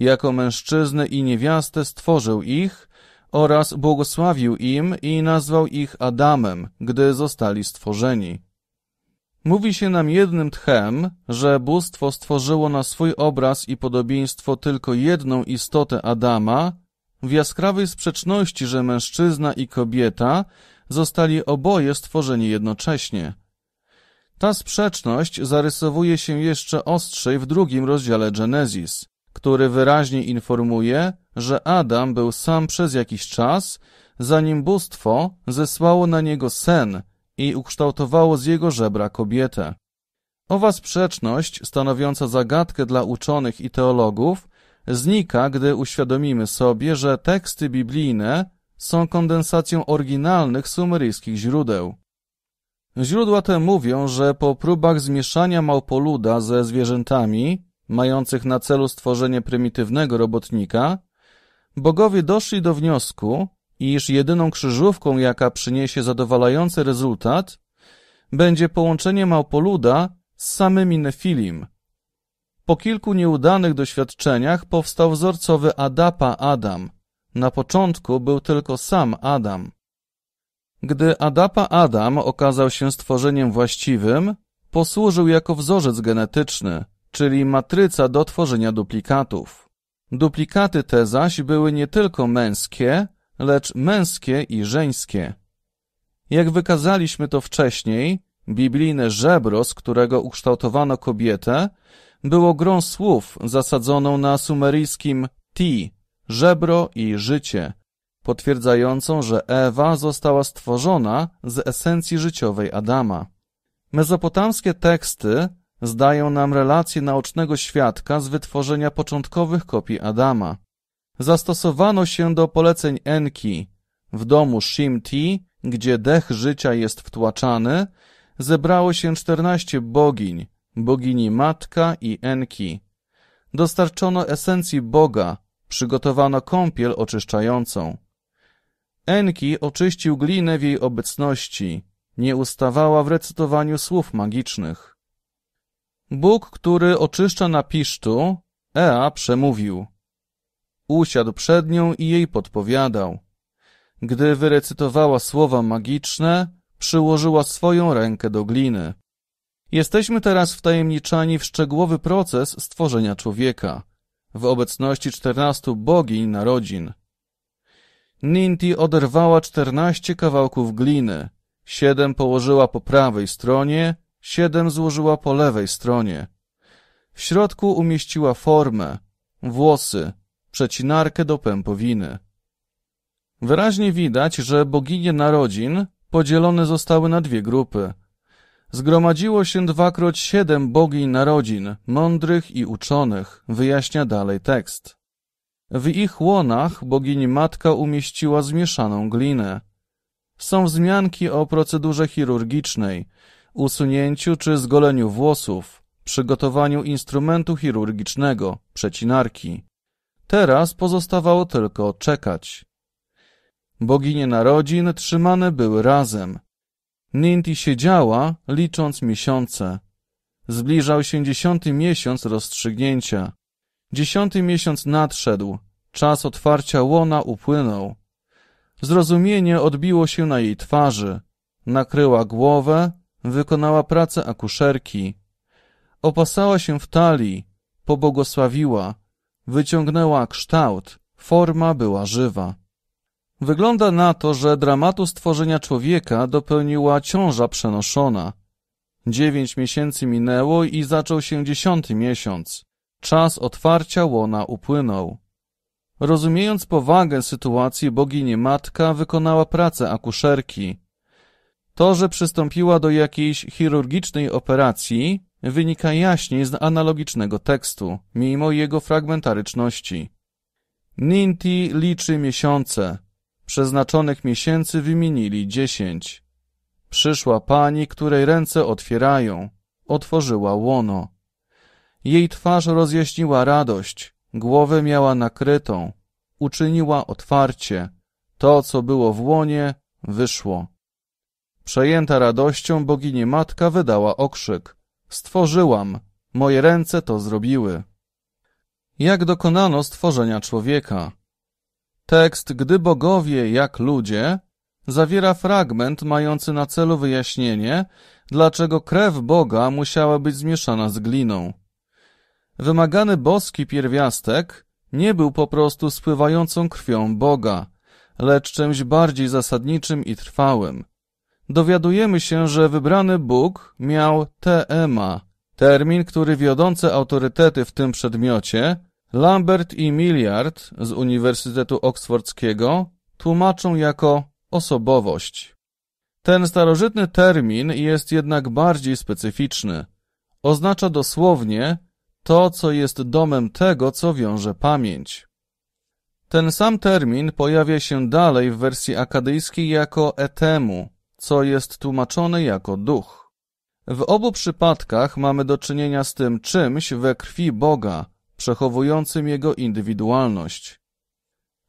jako mężczyznę i niewiastę stworzył ich oraz błogosławił im i nazwał ich Adamem, gdy zostali stworzeni. Mówi się nam jednym tchem, że bóstwo stworzyło na swój obraz i podobieństwo tylko jedną istotę Adama, w jaskrawej sprzeczności, że mężczyzna i kobieta zostali oboje stworzeni jednocześnie. Ta sprzeczność zarysowuje się jeszcze ostrzej w drugim rozdziale Genezis który wyraźnie informuje, że Adam był sam przez jakiś czas, zanim bóstwo zesłało na niego sen i ukształtowało z jego żebra kobietę. Owa sprzeczność, stanowiąca zagadkę dla uczonych i teologów, znika, gdy uświadomimy sobie, że teksty biblijne są kondensacją oryginalnych sumeryjskich źródeł. Źródła te mówią, że po próbach zmieszania małpoluda ze zwierzętami mających na celu stworzenie prymitywnego robotnika, bogowie doszli do wniosku, iż jedyną krzyżówką, jaka przyniesie zadowalający rezultat, będzie połączenie małpoluda z samymi Nefilim. Po kilku nieudanych doświadczeniach powstał wzorcowy Adapa Adam. Na początku był tylko sam Adam. Gdy Adapa Adam okazał się stworzeniem właściwym, posłużył jako wzorzec genetyczny – czyli matryca do tworzenia duplikatów. Duplikaty te zaś były nie tylko męskie, lecz męskie i żeńskie. Jak wykazaliśmy to wcześniej, biblijne żebro, z którego ukształtowano kobietę, było grą słów zasadzoną na sumeryjskim ti, żebro i życie, potwierdzającą, że Ewa została stworzona z esencji życiowej Adama. Mezopotamskie teksty zdają nam relacje naocznego świadka z wytworzenia początkowych kopii Adama. Zastosowano się do poleceń Enki. W domu Shimti, gdzie dech życia jest wtłaczany, zebrało się czternaście bogiń, bogini Matka i Enki. Dostarczono esencji Boga, przygotowano kąpiel oczyszczającą. Enki oczyścił glinę w jej obecności, nie ustawała w recytowaniu słów magicznych. Bóg, który oczyszcza na piszczu, Ea przemówił. Usiadł przed nią i jej podpowiadał. Gdy wyrecytowała słowa magiczne, przyłożyła swoją rękę do gliny. Jesteśmy teraz wtajemniczani w szczegółowy proces stworzenia człowieka, w obecności czternastu bogiń narodzin. Ninti oderwała czternaście kawałków gliny, siedem położyła po prawej stronie, siedem złożyła po lewej stronie. W środku umieściła formę, włosy, przecinarkę do pępowiny. Wyraźnie widać, że boginie narodzin podzielone zostały na dwie grupy. Zgromadziło się dwakroć siedem bogiń narodzin, mądrych i uczonych, wyjaśnia dalej tekst. W ich łonach bogini matka umieściła zmieszaną glinę. Są wzmianki o procedurze chirurgicznej, usunięciu czy zgoleniu włosów, przygotowaniu instrumentu chirurgicznego, przecinarki. Teraz pozostawało tylko czekać. Boginie narodzin trzymane były razem. Ninti siedziała, licząc miesiące. Zbliżał się dziesiąty miesiąc rozstrzygnięcia. Dziesiąty miesiąc nadszedł, czas otwarcia łona upłynął. Zrozumienie odbiło się na jej twarzy. Nakryła głowę, Wykonała pracę akuszerki. Opasała się w talii, pobłogosławiła, wyciągnęła kształt, forma była żywa. Wygląda na to, że dramatu stworzenia człowieka dopełniła ciąża przenoszona. Dziewięć miesięcy minęło i zaczął się dziesiąty miesiąc. Czas otwarcia łona upłynął. Rozumiejąc powagę sytuacji, bogini matka wykonała pracę akuszerki. To, że przystąpiła do jakiejś chirurgicznej operacji, wynika jaśniej z analogicznego tekstu, mimo jego fragmentaryczności. Ninti liczy miesiące. Przeznaczonych miesięcy wymienili dziesięć. Przyszła pani, której ręce otwierają. Otworzyła łono. Jej twarz rozjaśniła radość. Głowę miała nakrytą. Uczyniła otwarcie. To, co było w łonie, wyszło. Przejęta radością bogini matka wydała okrzyk. Stworzyłam, moje ręce to zrobiły. Jak dokonano stworzenia człowieka? Tekst Gdy bogowie jak ludzie zawiera fragment mający na celu wyjaśnienie, dlaczego krew Boga musiała być zmieszana z gliną. Wymagany boski pierwiastek nie był po prostu spływającą krwią Boga, lecz czymś bardziej zasadniczym i trwałym – dowiadujemy się, że wybrany Bóg miał tema, termin, który wiodące autorytety w tym przedmiocie, Lambert i Milliard z Uniwersytetu Oksfordzkiego, tłumaczą jako osobowość. Ten starożytny termin jest jednak bardziej specyficzny. Oznacza dosłownie to, co jest domem tego, co wiąże pamięć. Ten sam termin pojawia się dalej w wersji akadyjskiej jako etemu, co jest tłumaczone jako duch. W obu przypadkach mamy do czynienia z tym czymś we krwi Boga, przechowującym Jego indywidualność.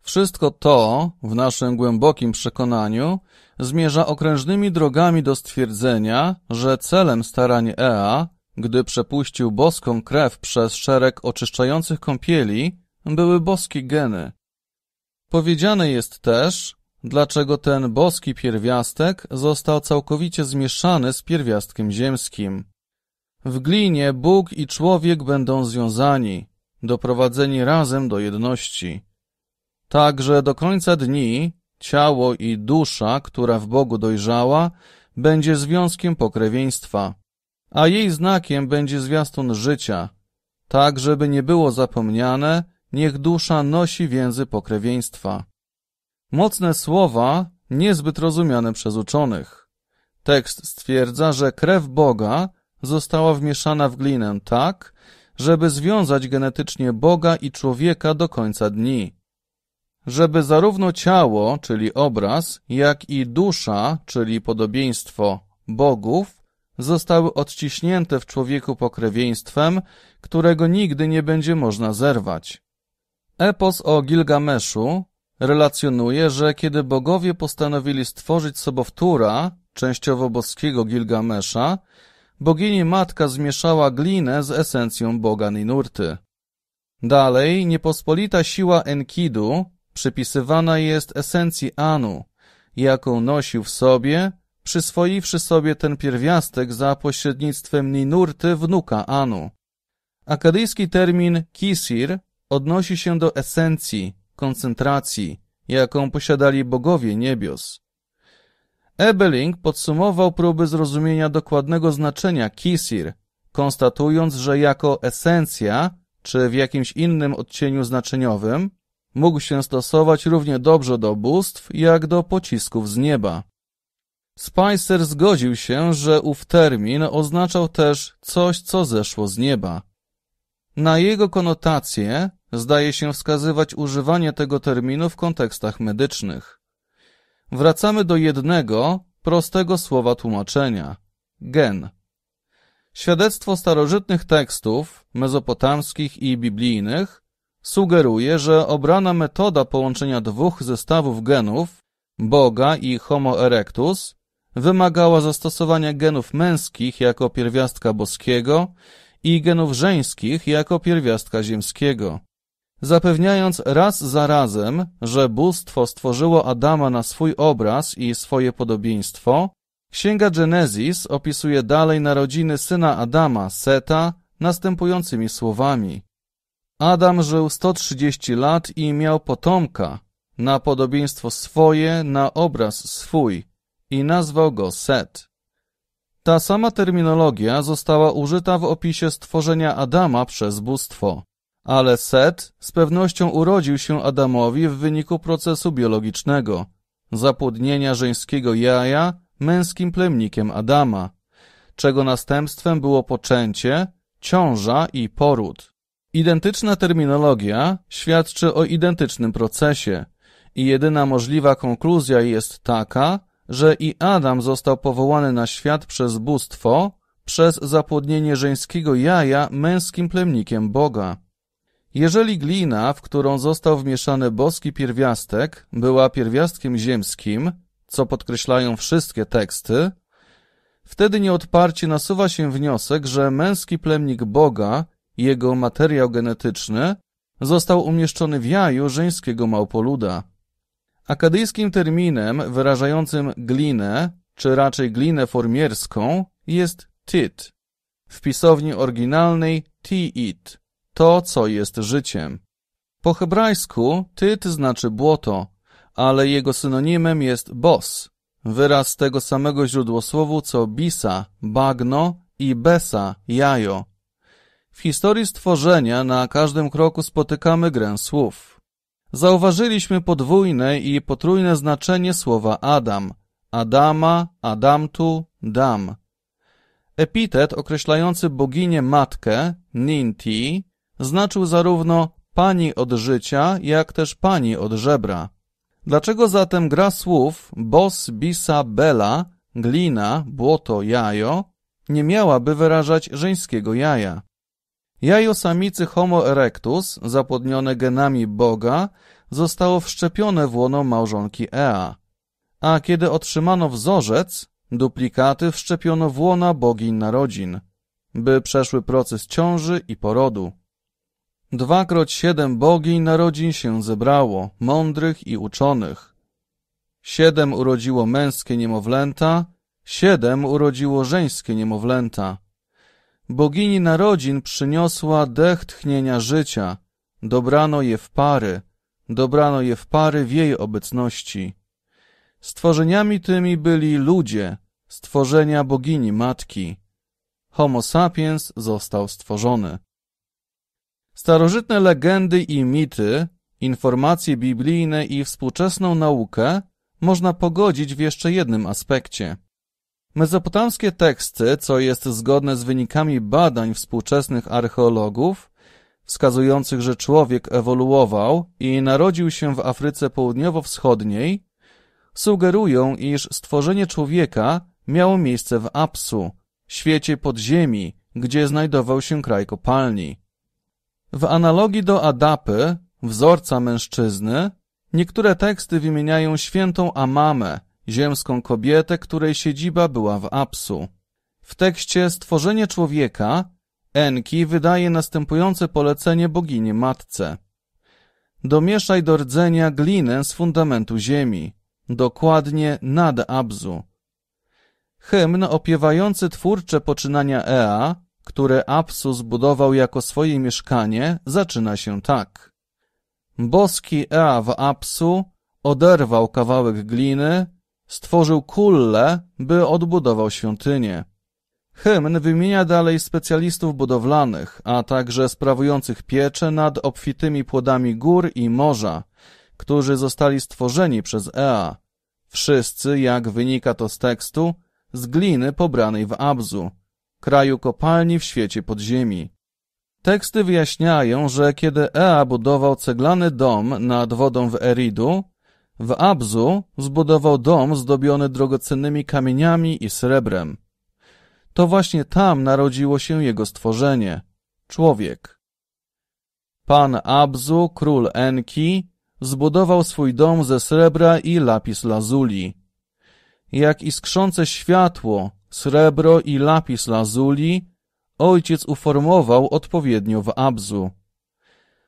Wszystko to, w naszym głębokim przekonaniu, zmierza okrężnymi drogami do stwierdzenia, że celem starań Ea, gdy przepuścił boską krew przez szereg oczyszczających kąpieli, były boskie geny. Powiedziane jest też, dlaczego ten boski pierwiastek został całkowicie zmieszany z pierwiastkiem ziemskim. W glinie Bóg i człowiek będą związani, doprowadzeni razem do jedności. Także do końca dni ciało i dusza, która w Bogu dojrzała, będzie związkiem pokrewieństwa, a jej znakiem będzie zwiastun życia, tak żeby nie było zapomniane, niech dusza nosi więzy pokrewieństwa. Mocne słowa, niezbyt rozumiane przez uczonych. Tekst stwierdza, że krew Boga została wmieszana w glinę tak, żeby związać genetycznie Boga i człowieka do końca dni. Żeby zarówno ciało, czyli obraz, jak i dusza, czyli podobieństwo bogów, zostały odciśnięte w człowieku pokrewieństwem, którego nigdy nie będzie można zerwać. Epos o Gilgameszu relacjonuje, że kiedy bogowie postanowili stworzyć sobowtóra, częściowo boskiego Gilgamesza, bogini matka zmieszała glinę z esencją boga Ninurty. Dalej, niepospolita siła Enkidu przypisywana jest esencji Anu, jaką nosił w sobie, przyswoiwszy sobie ten pierwiastek za pośrednictwem Ninurty wnuka Anu. Akadyjski termin kisir odnosi się do esencji, koncentracji, jaką posiadali bogowie niebios. Ebeling podsumował próby zrozumienia dokładnego znaczenia kisir, konstatując, że jako esencja, czy w jakimś innym odcieniu znaczeniowym, mógł się stosować równie dobrze do bóstw, jak do pocisków z nieba. Spicer zgodził się, że ów termin oznaczał też coś, co zeszło z nieba. Na jego konotację zdaje się wskazywać używanie tego terminu w kontekstach medycznych. Wracamy do jednego, prostego słowa tłumaczenia – gen. Świadectwo starożytnych tekstów, mezopotamskich i biblijnych, sugeruje, że obrana metoda połączenia dwóch zestawów genów, Boga i Homo erectus, wymagała zastosowania genów męskich jako pierwiastka boskiego i genów żeńskich jako pierwiastka ziemskiego zapewniając raz za razem, że bóstwo stworzyło Adama na swój obraz i swoje podobieństwo, Księga Genezis opisuje dalej narodziny syna Adama, Seta, następującymi słowami. Adam żył 130 lat i miał potomka, na podobieństwo swoje, na obraz swój, i nazwał go Set. Ta sama terminologia została użyta w opisie stworzenia Adama przez bóstwo ale Set z pewnością urodził się Adamowi w wyniku procesu biologicznego, zapłodnienia żeńskiego jaja męskim plemnikiem Adama, czego następstwem było poczęcie, ciąża i poród. Identyczna terminologia świadczy o identycznym procesie i jedyna możliwa konkluzja jest taka, że i Adam został powołany na świat przez bóstwo, przez zapłodnienie żeńskiego jaja męskim plemnikiem Boga. Jeżeli glina, w którą został wmieszany boski pierwiastek, była pierwiastkiem ziemskim, co podkreślają wszystkie teksty, wtedy nieodparcie nasuwa się wniosek, że męski plemnik Boga, jego materiał genetyczny, został umieszczony w jaju żeńskiego małpoluda. Akadyjskim terminem wyrażającym glinę, czy raczej glinę formierską, jest tit. W pisowni oryginalnej ti-it to, co jest życiem. Po hebrajsku tyt znaczy błoto, ale jego synonimem jest bos, wyraz tego samego źródłosłowu co bisa, bagno i besa, jajo. W historii stworzenia na każdym kroku spotykamy grę słów. Zauważyliśmy podwójne i potrójne znaczenie słowa Adam. Adama, Adamtu, Dam. Epitet określający boginię matkę, Ninti, znaczył zarówno pani od życia, jak też pani od żebra. Dlaczego zatem gra słów bos bisa bela, glina, błoto, jajo nie miałaby wyrażać żeńskiego jaja? Jajo samicy Homo erectus, zapłodnione genami Boga, zostało wszczepione w łono małżonki Ea. A kiedy otrzymano wzorzec, duplikaty wszczepiono w łona bogiń narodzin, by przeszły proces ciąży i porodu. Dwakroć siedem bogi narodzin się zebrało, mądrych i uczonych. Siedem urodziło męskie niemowlęta, siedem urodziło żeńskie niemowlęta. Bogini narodzin przyniosła dech tchnienia życia, dobrano je w pary, dobrano je w pary w jej obecności. Stworzeniami tymi byli ludzie, stworzenia bogini matki. Homo sapiens został stworzony. Starożytne legendy i mity, informacje biblijne i współczesną naukę można pogodzić w jeszcze jednym aspekcie. Mezopotamskie teksty, co jest zgodne z wynikami badań współczesnych archeologów, wskazujących, że człowiek ewoluował i narodził się w Afryce Południowo-Wschodniej, sugerują, iż stworzenie człowieka miało miejsce w Apsu, świecie podziemi, gdzie znajdował się kraj kopalni. W analogii do Adapy, wzorca mężczyzny, niektóre teksty wymieniają świętą Amamę, ziemską kobietę, której siedziba była w Apsu. W tekście Stworzenie człowieka Enki wydaje następujące polecenie bogini matce. Domieszaj do rdzenia glinę z fundamentu ziemi, dokładnie nad Abzu. Hymn opiewający twórcze poczynania Ea które Apsu zbudował jako swoje mieszkanie, zaczyna się tak. Boski Ea w Apsu oderwał kawałek gliny, stworzył kulle, by odbudował świątynię. Hymn wymienia dalej specjalistów budowlanych, a także sprawujących piecze nad obfitymi płodami gór i morza, którzy zostali stworzeni przez Ea. Wszyscy, jak wynika to z tekstu, z gliny pobranej w Abzu, kraju kopalni w świecie podziemi. Teksty wyjaśniają, że kiedy Ea budował ceglany dom nad wodą w Eridu, w Abzu zbudował dom zdobiony drogocennymi kamieniami i srebrem. To właśnie tam narodziło się jego stworzenie, człowiek. Pan Abzu, król Enki, zbudował swój dom ze srebra i lapis lazuli. Jak iskrzące światło, srebro i lapis lazuli ojciec uformował odpowiednio w Abzu.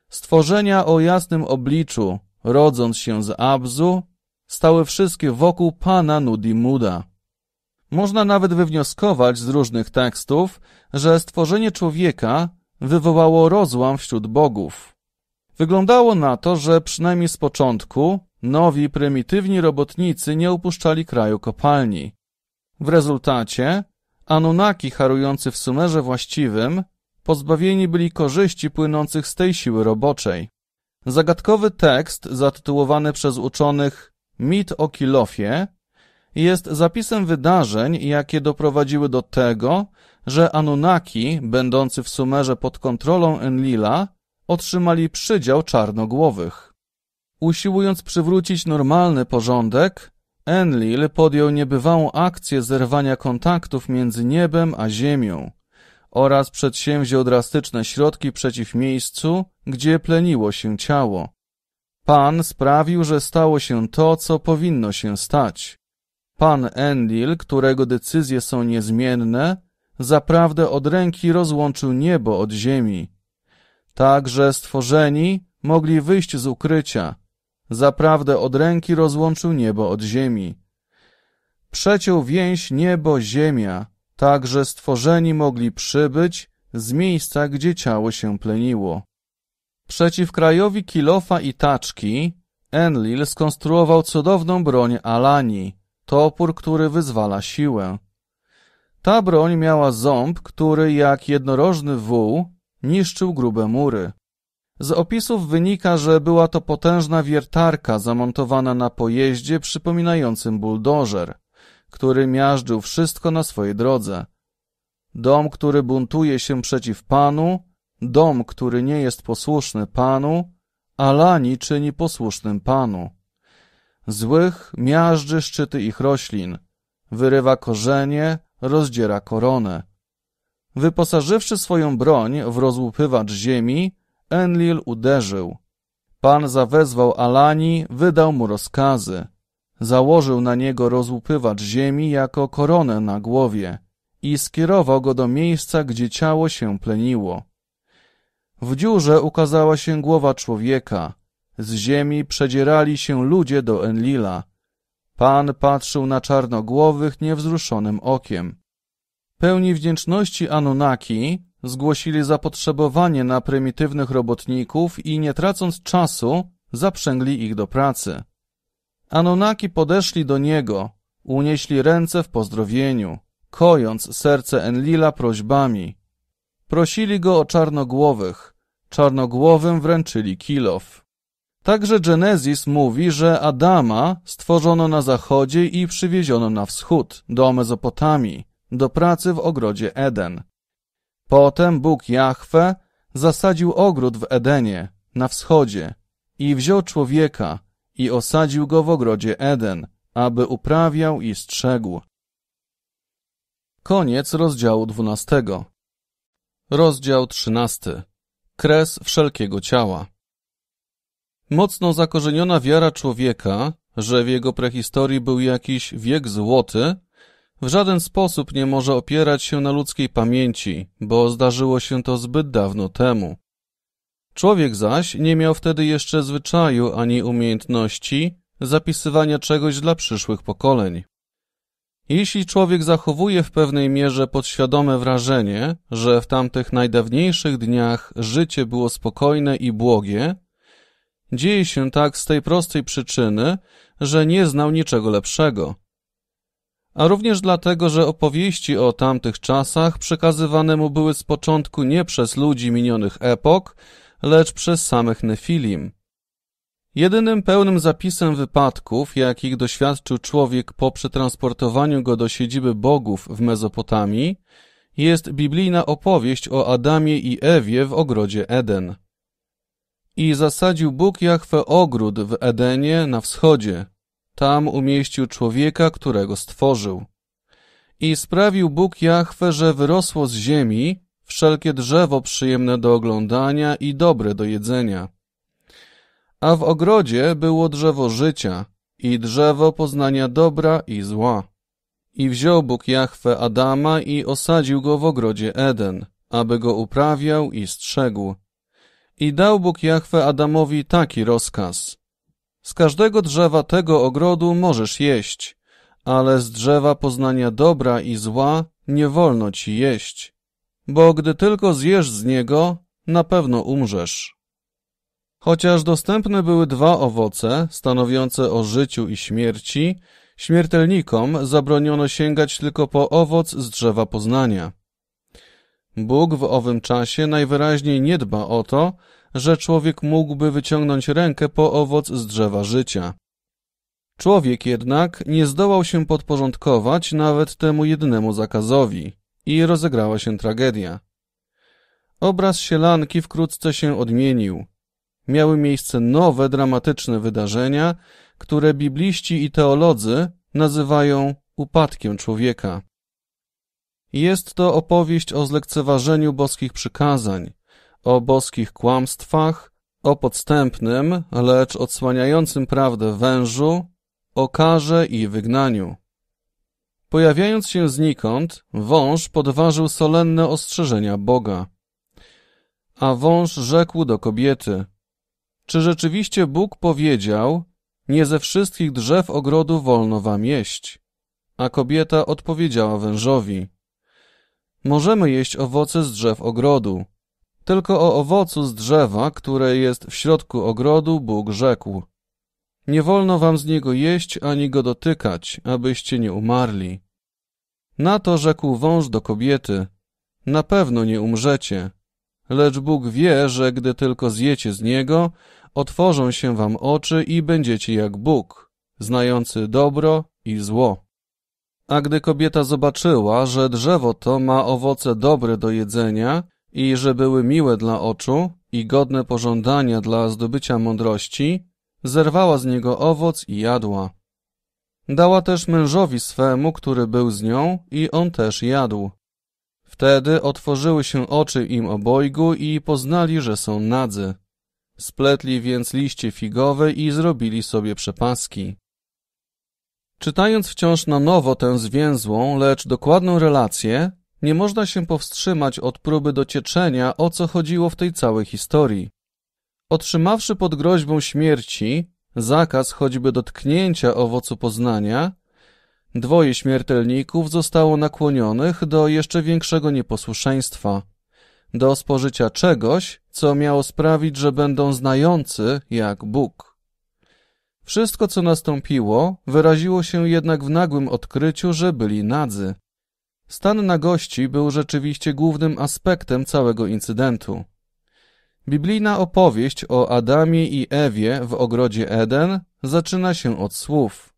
Stworzenia o jasnym obliczu, rodząc się z Abzu, stały wszystkie wokół Pana Nudi Muda. Można nawet wywnioskować z różnych tekstów, że stworzenie człowieka wywołało rozłam wśród bogów. Wyglądało na to, że przynajmniej z początku nowi prymitywni robotnicy nie opuszczali kraju kopalni. W rezultacie Anunnaki harujący w Sumerze właściwym pozbawieni byli korzyści płynących z tej siły roboczej. Zagadkowy tekst zatytułowany przez uczonych Mit o Kilofie jest zapisem wydarzeń, jakie doprowadziły do tego, że Anunnaki, będący w Sumerze pod kontrolą Enlila, otrzymali przydział czarnogłowych. Usiłując przywrócić normalny porządek, Enlil podjął niebywałą akcję zerwania kontaktów między niebem a ziemią oraz przedsięwziął drastyczne środki przeciw miejscu, gdzie pleniło się ciało. Pan sprawił, że stało się to, co powinno się stać. Pan Enlil, którego decyzje są niezmienne, zaprawdę od ręki rozłączył niebo od ziemi. Tak, że stworzeni mogli wyjść z ukrycia – Zaprawdę od ręki rozłączył niebo od ziemi. Przeciął więź niebo-ziemia, tak że stworzeni mogli przybyć z miejsca, gdzie ciało się pleniło. Przeciw krajowi Kilofa i Taczki Enlil skonstruował cudowną broń Alani, topór, który wyzwala siłę. Ta broń miała ząb, który jak jednorożny wół niszczył grube mury. Z opisów wynika, że była to potężna wiertarka zamontowana na pojeździe przypominającym buldożer, który miażdżył wszystko na swojej drodze. Dom, który buntuje się przeciw Panu, dom, który nie jest posłuszny Panu, Alani czyni posłusznym Panu. Złych miażdży szczyty ich roślin, wyrywa korzenie, rozdziera koronę. Wyposażywszy swoją broń w rozłupywacz ziemi, Enlil uderzył. Pan zawezwał Alani, wydał mu rozkazy. Założył na niego rozłupywacz ziemi jako koronę na głowie i skierował go do miejsca, gdzie ciało się pleniło. W dziurze ukazała się głowa człowieka. Z ziemi przedzierali się ludzie do Enlila. Pan patrzył na czarnogłowych niewzruszonym okiem. Pełni wdzięczności Anunaki, zgłosili zapotrzebowanie na prymitywnych robotników i nie tracąc czasu, zaprzęgli ich do pracy. Anonaki podeszli do niego, unieśli ręce w pozdrowieniu, kojąc serce Enlila prośbami. Prosili go o czarnogłowych, czarnogłowym wręczyli kilof. Także Genezis mówi, że Adama stworzono na zachodzie i przywieziono na wschód, do Mezopotamii, do pracy w ogrodzie Eden. Potem Bóg Jahwe zasadził ogród w Edenie, na wschodzie, i wziął człowieka i osadził go w ogrodzie Eden, aby uprawiał i strzegł. Koniec rozdziału dwunastego. Rozdział trzynasty. Kres wszelkiego ciała. Mocno zakorzeniona wiara człowieka, że w jego prehistorii był jakiś wiek złoty, w żaden sposób nie może opierać się na ludzkiej pamięci, bo zdarzyło się to zbyt dawno temu. Człowiek zaś nie miał wtedy jeszcze zwyczaju ani umiejętności zapisywania czegoś dla przyszłych pokoleń. Jeśli człowiek zachowuje w pewnej mierze podświadome wrażenie, że w tamtych najdawniejszych dniach życie było spokojne i błogie, dzieje się tak z tej prostej przyczyny, że nie znał niczego lepszego – a również dlatego, że opowieści o tamtych czasach przekazywane mu były z początku nie przez ludzi minionych epok, lecz przez samych Nefilim. Jedynym pełnym zapisem wypadków, jakich doświadczył człowiek po przetransportowaniu go do siedziby bogów w Mezopotamii, jest biblijna opowieść o Adamie i Ewie w ogrodzie Eden. I zasadził Bóg Jachwe ogród w Edenie na wschodzie, tam umieścił człowieka, którego stworzył. I sprawił Bóg Jahwe, że wyrosło z ziemi wszelkie drzewo przyjemne do oglądania i dobre do jedzenia. A w ogrodzie było drzewo życia i drzewo poznania dobra i zła. I wziął Bóg Jahwe Adama i osadził go w ogrodzie Eden, aby go uprawiał i strzegł. I dał Bóg Jahwe Adamowi taki rozkaz. Z każdego drzewa tego ogrodu możesz jeść, ale z drzewa poznania dobra i zła nie wolno ci jeść, bo gdy tylko zjesz z niego, na pewno umrzesz. Chociaż dostępne były dwa owoce, stanowiące o życiu i śmierci, śmiertelnikom zabroniono sięgać tylko po owoc z drzewa poznania. Bóg w owym czasie najwyraźniej nie dba o to, że człowiek mógłby wyciągnąć rękę po owoc z drzewa życia. Człowiek jednak nie zdołał się podporządkować nawet temu jednemu zakazowi i rozegrała się tragedia. Obraz sielanki wkrótce się odmienił. Miały miejsce nowe, dramatyczne wydarzenia, które bibliści i teolodzy nazywają upadkiem człowieka. Jest to opowieść o zlekceważeniu boskich przykazań, o boskich kłamstwach, o podstępnym, lecz odsłaniającym prawdę wężu, o karze i wygnaniu. Pojawiając się znikąd, wąż podważył solenne ostrzeżenia Boga. A wąż rzekł do kobiety, czy rzeczywiście Bóg powiedział, nie ze wszystkich drzew ogrodu wolno wam jeść? A kobieta odpowiedziała wężowi, możemy jeść owoce z drzew ogrodu, tylko o owocu z drzewa, które jest w środku ogrodu, Bóg rzekł. Nie wolno wam z niego jeść ani go dotykać, abyście nie umarli. Na to rzekł wąż do kobiety. Na pewno nie umrzecie. Lecz Bóg wie, że gdy tylko zjecie z niego, otworzą się wam oczy i będziecie jak Bóg, znający dobro i zło. A gdy kobieta zobaczyła, że drzewo to ma owoce dobre do jedzenia i że były miłe dla oczu i godne pożądania dla zdobycia mądrości, zerwała z niego owoc i jadła. Dała też mężowi swemu, który był z nią, i on też jadł. Wtedy otworzyły się oczy im obojgu i poznali, że są nadzy. Spletli więc liście figowe i zrobili sobie przepaski. Czytając wciąż na nowo tę zwięzłą, lecz dokładną relację, nie można się powstrzymać od próby docieczenia, o co chodziło w tej całej historii. Otrzymawszy pod groźbą śmierci zakaz choćby dotknięcia owocu poznania, dwoje śmiertelników zostało nakłonionych do jeszcze większego nieposłuszeństwa, do spożycia czegoś, co miało sprawić, że będą znający jak Bóg. Wszystko, co nastąpiło, wyraziło się jednak w nagłym odkryciu, że byli nadzy. Stan na gości był rzeczywiście głównym aspektem całego incydentu. Biblijna opowieść o Adamie i Ewie w ogrodzie Eden zaczyna się od słów.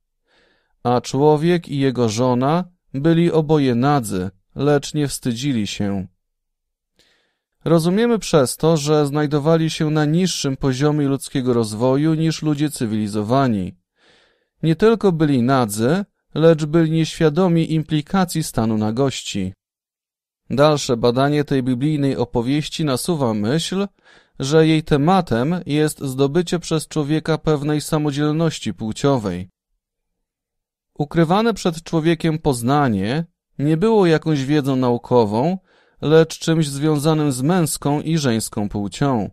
A człowiek i jego żona byli oboje nadzy, lecz nie wstydzili się. Rozumiemy przez to, że znajdowali się na niższym poziomie ludzkiego rozwoju niż ludzie cywilizowani. Nie tylko byli nadzy, lecz byli nieświadomi implikacji stanu na gości. Dalsze badanie tej biblijnej opowieści nasuwa myśl, że jej tematem jest zdobycie przez człowieka pewnej samodzielności płciowej. Ukrywane przed człowiekiem poznanie nie było jakąś wiedzą naukową, lecz czymś związanym z męską i żeńską płcią.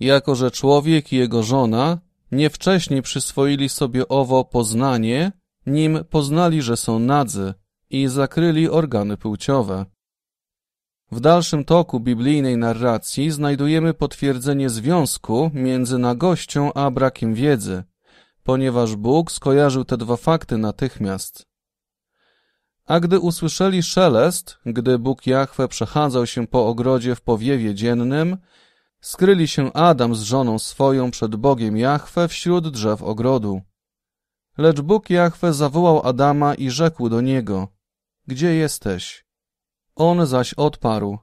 Jako że człowiek i jego żona nie wcześniej przyswoili sobie owo poznanie, nim poznali, że są nadzy i zakryli organy płciowe. W dalszym toku biblijnej narracji znajdujemy potwierdzenie związku między nagością a brakiem wiedzy, ponieważ Bóg skojarzył te dwa fakty natychmiast. A gdy usłyszeli szelest, gdy Bóg Jahwe przechadzał się po ogrodzie w powiewie dziennym, skryli się Adam z żoną swoją przed Bogiem Jahwe wśród drzew ogrodu. Lecz Bóg Jahwe zawołał Adama i rzekł do niego, Gdzie jesteś? On zaś odparł,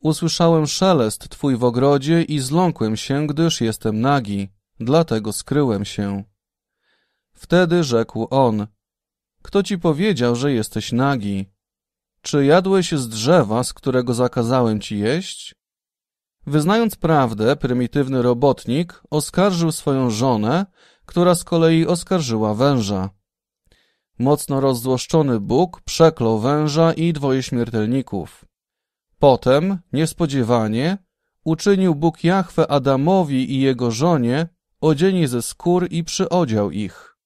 Usłyszałem szelest twój w ogrodzie i zląkłem się, gdyż jestem nagi, dlatego skryłem się. Wtedy rzekł on, Kto ci powiedział, że jesteś nagi? Czy jadłeś z drzewa, z którego zakazałem ci jeść? Wyznając prawdę, prymitywny robotnik oskarżył swoją żonę, która z kolei oskarżyła węża. Mocno rozzłoszczony Bóg przeklął węża i dwoje śmiertelników. Potem, niespodziewanie, uczynił Bóg Jachwę Adamowi i jego żonie odzieni ze skór i przyodział ich.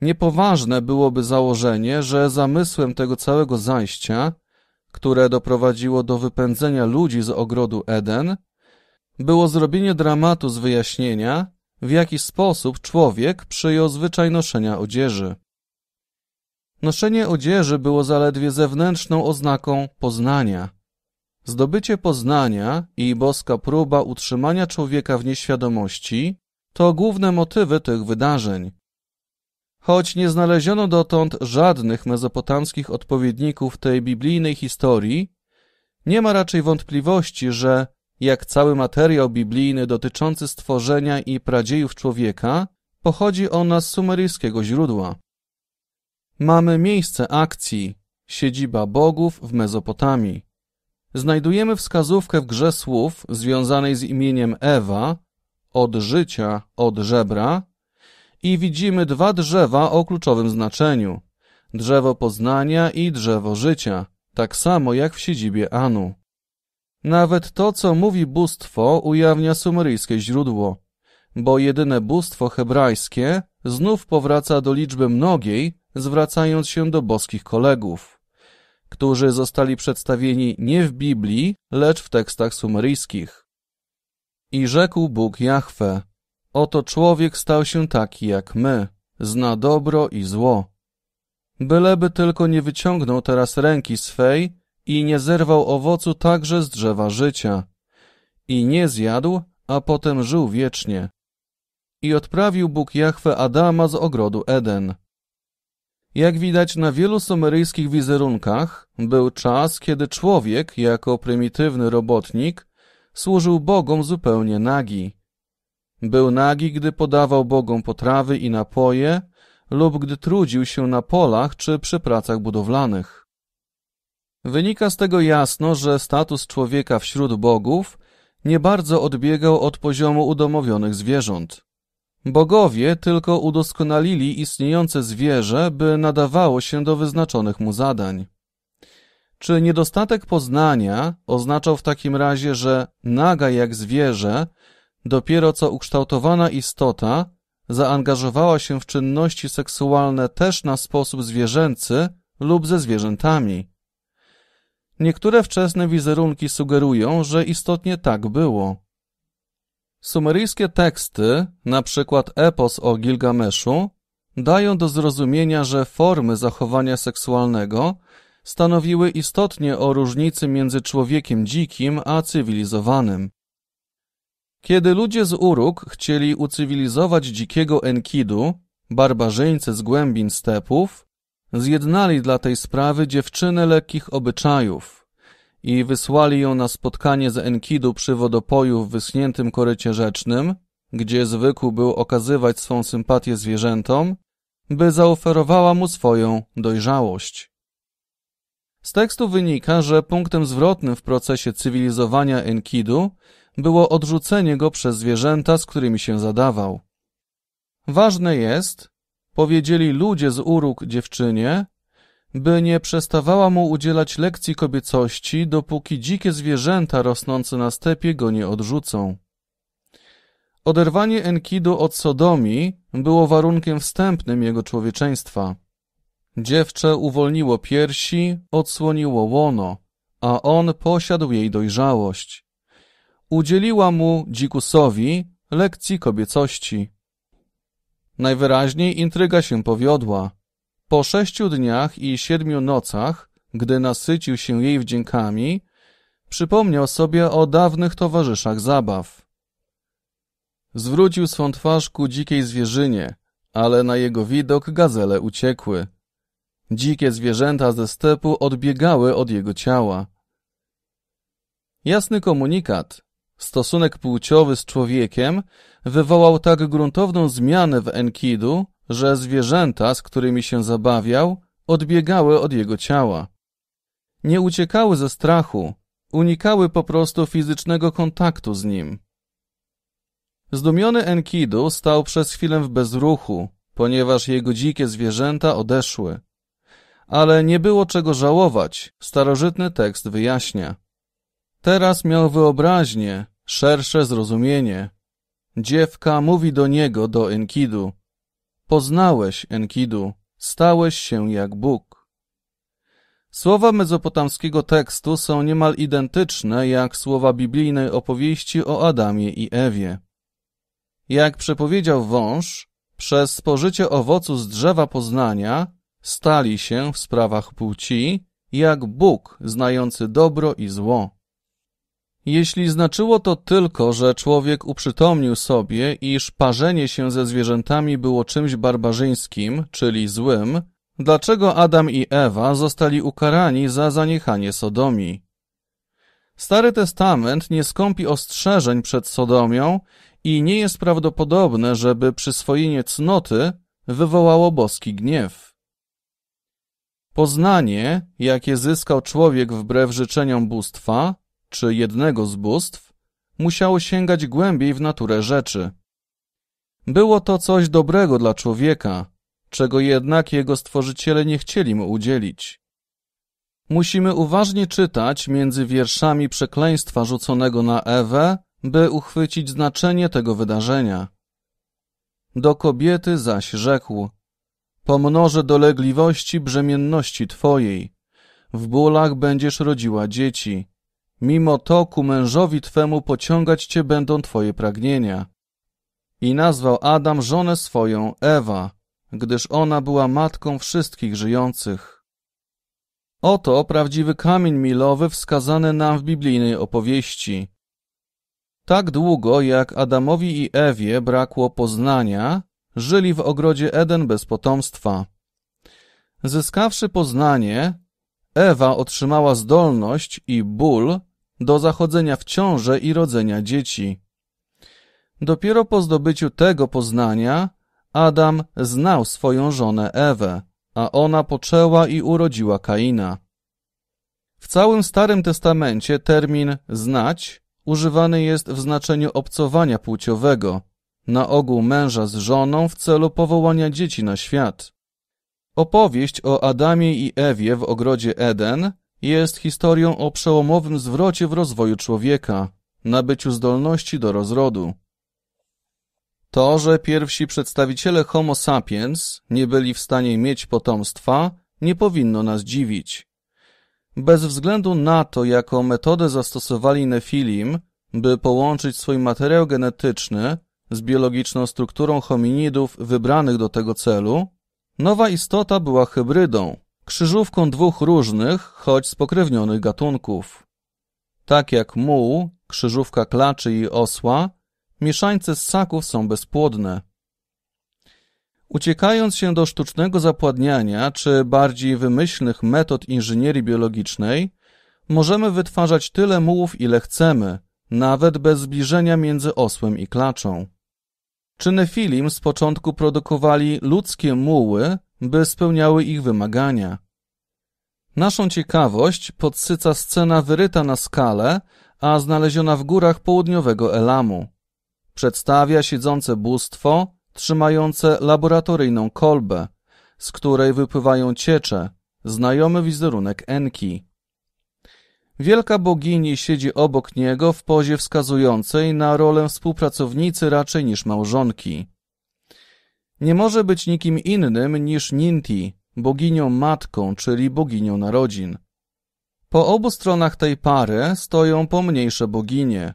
Niepoważne byłoby założenie, że zamysłem tego całego zajścia, które doprowadziło do wypędzenia ludzi z ogrodu Eden, było zrobienie dramatu z wyjaśnienia, w jaki sposób człowiek przyjął zwyczaj noszenia odzieży. Noszenie odzieży było zaledwie zewnętrzną oznaką poznania. Zdobycie poznania i boska próba utrzymania człowieka w nieświadomości to główne motywy tych wydarzeń. Choć nie znaleziono dotąd żadnych mezopotamskich odpowiedników tej biblijnej historii, nie ma raczej wątpliwości, że jak cały materiał biblijny dotyczący stworzenia i pradziejów człowieka, pochodzi ona z sumeryjskiego źródła. Mamy miejsce akcji, siedziba bogów w Mezopotamii. Znajdujemy wskazówkę w grze słów związanej z imieniem Ewa, od życia, od żebra, i widzimy dwa drzewa o kluczowym znaczeniu: drzewo poznania i drzewo życia, tak samo jak w siedzibie Anu. Nawet to, co mówi bóstwo, ujawnia sumeryjskie źródło, bo jedyne bóstwo hebrajskie znów powraca do liczby mnogiej, zwracając się do boskich kolegów, którzy zostali przedstawieni nie w Biblii, lecz w tekstach sumeryjskich. I rzekł Bóg Jahwe, oto człowiek stał się taki jak my, zna dobro i zło. Byleby tylko nie wyciągnął teraz ręki swej i nie zerwał owocu także z drzewa życia. I nie zjadł, a potem żył wiecznie. I odprawił Bóg Jahwe Adama z ogrodu Eden. Jak widać na wielu sumeryjskich wizerunkach, był czas, kiedy człowiek, jako prymitywny robotnik, służył bogom zupełnie nagi. Był nagi, gdy podawał bogom potrawy i napoje lub gdy trudził się na polach czy przy pracach budowlanych. Wynika z tego jasno, że status człowieka wśród bogów nie bardzo odbiegał od poziomu udomowionych zwierząt. Bogowie tylko udoskonalili istniejące zwierzę, by nadawało się do wyznaczonych mu zadań. Czy niedostatek poznania oznaczał w takim razie, że naga jak zwierzę, dopiero co ukształtowana istota zaangażowała się w czynności seksualne też na sposób zwierzęcy lub ze zwierzętami? Niektóre wczesne wizerunki sugerują, że istotnie tak było. Sumeryjskie teksty, np. epos o Gilgameszu, dają do zrozumienia, że formy zachowania seksualnego stanowiły istotnie o różnicy między człowiekiem dzikim a cywilizowanym. Kiedy ludzie z Uruk chcieli ucywilizować dzikiego Enkidu, barbarzyńcy z głębin stepów, zjednali dla tej sprawy dziewczynę lekkich obyczajów i wysłali ją na spotkanie z Enkidu przy wodopoju w wyschniętym korycie rzecznym, gdzie zwykł był okazywać swą sympatię zwierzętom, by zaoferowała mu swoją dojrzałość. Z tekstu wynika, że punktem zwrotnym w procesie cywilizowania Enkidu było odrzucenie go przez zwierzęta, z którymi się zadawał. Ważne jest, powiedzieli ludzie z uruk dziewczynie, by nie przestawała mu udzielać lekcji kobiecości, dopóki dzikie zwierzęta rosnące na stepie go nie odrzucą. Oderwanie Enkidu od Sodomii było warunkiem wstępnym jego człowieczeństwa. Dziewczę uwolniło piersi, odsłoniło łono, a on posiadł jej dojrzałość. Udzieliła mu, dzikusowi, lekcji kobiecości. Najwyraźniej intryga się powiodła. Po sześciu dniach i siedmiu nocach, gdy nasycił się jej wdziękami, przypomniał sobie o dawnych towarzyszach zabaw. Zwrócił swą twarz ku dzikiej zwierzynie, ale na jego widok gazele uciekły. Dzikie zwierzęta ze stepu odbiegały od jego ciała. Jasny komunikat, Stosunek płciowy z człowiekiem wywołał tak gruntowną zmianę w Enkidu, że zwierzęta, z którymi się zabawiał, odbiegały od jego ciała. Nie uciekały ze strachu, unikały po prostu fizycznego kontaktu z nim. Zdumiony Enkidu stał przez chwilę w bezruchu, ponieważ jego dzikie zwierzęta odeszły. Ale nie było czego żałować, starożytny tekst wyjaśnia. Teraz miał wyobraźnię, szersze zrozumienie. Dziewka mówi do niego, do Enkidu. Poznałeś, Enkidu, stałeś się jak Bóg. Słowa mezopotamskiego tekstu są niemal identyczne jak słowa biblijnej opowieści o Adamie i Ewie. Jak przepowiedział wąż, przez spożycie owocu z drzewa poznania stali się w sprawach płci, jak Bóg znający dobro i zło. Jeśli znaczyło to tylko, że człowiek uprzytomnił sobie, iż parzenie się ze zwierzętami było czymś barbarzyńskim, czyli złym, dlaczego Adam i Ewa zostali ukarani za zaniechanie Sodomii? Stary Testament nie skąpi ostrzeżeń przed Sodomią i nie jest prawdopodobne, żeby przyswojenie cnoty wywołało boski gniew. Poznanie, jakie zyskał człowiek wbrew życzeniom bóstwa, czy jednego z bóstw, musiało sięgać głębiej w naturę rzeczy. Było to coś dobrego dla człowieka, czego jednak jego stworzyciele nie chcieli mu udzielić. Musimy uważnie czytać między wierszami przekleństwa rzuconego na Ewę, by uchwycić znaczenie tego wydarzenia. Do kobiety zaś rzekł: Pomnożę dolegliwości brzemienności twojej, w bólach będziesz rodziła dzieci mimo to ku mężowi Twemu pociągać Cię będą Twoje pragnienia. I nazwał Adam żonę swoją Ewa, gdyż ona była matką wszystkich żyjących. Oto prawdziwy kamień milowy wskazany nam w biblijnej opowieści. Tak długo jak Adamowi i Ewie brakło poznania, żyli w ogrodzie Eden bez potomstwa. Zyskawszy poznanie, Ewa otrzymała zdolność i ból do zachodzenia w ciążę i rodzenia dzieci. Dopiero po zdobyciu tego poznania Adam znał swoją żonę Ewę, a ona poczęła i urodziła Kaina. W całym Starym Testamencie termin znać używany jest w znaczeniu obcowania płciowego, na ogół męża z żoną w celu powołania dzieci na świat. Opowieść o Adamie i Ewie w ogrodzie Eden jest historią o przełomowym zwrocie w rozwoju człowieka, nabyciu zdolności do rozrodu. To, że pierwsi przedstawiciele Homo sapiens nie byli w stanie mieć potomstwa, nie powinno nas dziwić. Bez względu na to, jaką metodę zastosowali Nefilim, by połączyć swój materiał genetyczny z biologiczną strukturą hominidów wybranych do tego celu, nowa istota była hybrydą, krzyżówką dwóch różnych, choć spokrewnionych gatunków. Tak jak muł, krzyżówka klaczy i osła, mieszańce ssaków są bezpłodne. Uciekając się do sztucznego zapładniania czy bardziej wymyślnych metod inżynierii biologicznej, możemy wytwarzać tyle mułów, ile chcemy, nawet bez zbliżenia między osłem i klaczą. Czy Nefilim z początku produkowali ludzkie muły, by spełniały ich wymagania. Naszą ciekawość podsyca scena wyryta na skale, a znaleziona w górach południowego Elamu. Przedstawia siedzące bóstwo trzymające laboratoryjną kolbę, z której wypływają ciecze, znajomy wizerunek Enki. Wielka bogini siedzi obok niego w pozie wskazującej na rolę współpracownicy raczej niż małżonki. Nie może być nikim innym niż Ninti, boginią matką, czyli boginią narodzin. Po obu stronach tej pary stoją pomniejsze boginie,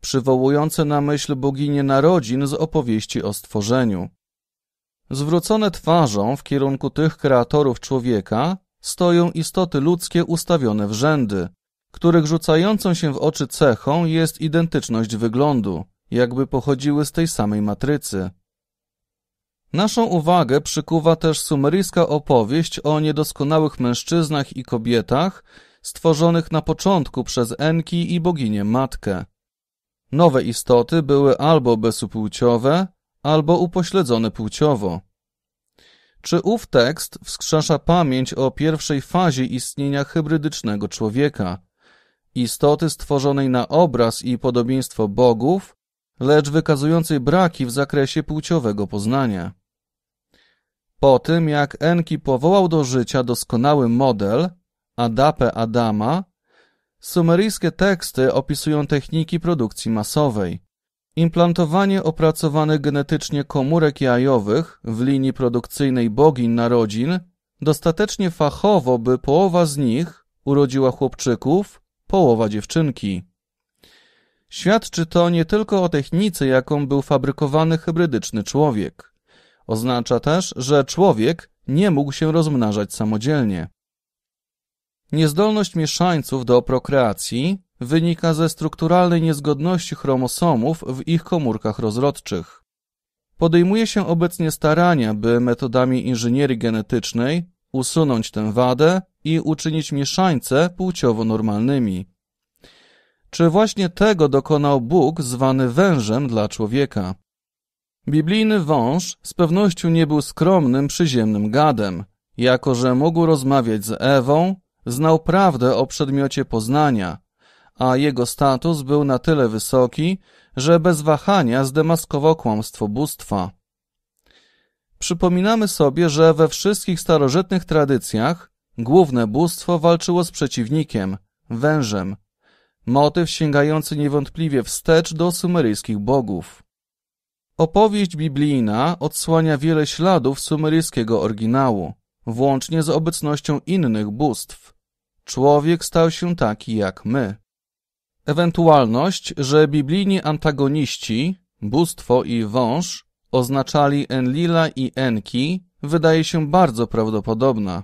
przywołujące na myśl boginie narodzin z opowieści o stworzeniu. Zwrócone twarzą w kierunku tych kreatorów człowieka stoją istoty ludzkie ustawione w rzędy, których rzucającą się w oczy cechą jest identyczność wyglądu, jakby pochodziły z tej samej matrycy. Naszą uwagę przykuwa też sumeryjska opowieść o niedoskonałych mężczyznach i kobietach, stworzonych na początku przez Enki i boginię matkę. Nowe istoty były albo bezupłciowe, albo upośledzone płciowo. Czy ów tekst wskrzesza pamięć o pierwszej fazie istnienia hybrydycznego człowieka, istoty stworzonej na obraz i podobieństwo bogów, lecz wykazującej braki w zakresie płciowego poznania? Po tym jak Enki powołał do życia doskonały model, Adapę Adama, sumeryjskie teksty opisują techniki produkcji masowej. Implantowanie opracowanych genetycznie komórek jajowych w linii produkcyjnej bogiń narodzin dostatecznie fachowo, by połowa z nich urodziła chłopczyków, połowa dziewczynki. Świadczy to nie tylko o technice, jaką był fabrykowany hybrydyczny człowiek. Oznacza też, że człowiek nie mógł się rozmnażać samodzielnie. Niezdolność mieszańców do prokreacji wynika ze strukturalnej niezgodności chromosomów w ich komórkach rozrodczych. Podejmuje się obecnie starania, by metodami inżynierii genetycznej usunąć tę wadę i uczynić mieszańce płciowo normalnymi. Czy właśnie tego dokonał Bóg zwany wężem dla człowieka? Biblijny wąż z pewnością nie był skromnym, przyziemnym gadem. Jako, że mógł rozmawiać z Ewą, znał prawdę o przedmiocie poznania, a jego status był na tyle wysoki, że bez wahania zdemaskował kłamstwo bóstwa. Przypominamy sobie, że we wszystkich starożytnych tradycjach główne bóstwo walczyło z przeciwnikiem, wężem. Motyw sięgający niewątpliwie wstecz do sumeryjskich bogów. Opowieść biblijna odsłania wiele śladów sumeryjskiego oryginału, włącznie z obecnością innych bóstw. Człowiek stał się taki jak my. Ewentualność, że biblijni antagoniści, bóstwo i wąż, oznaczali Enlila i Enki, wydaje się bardzo prawdopodobna.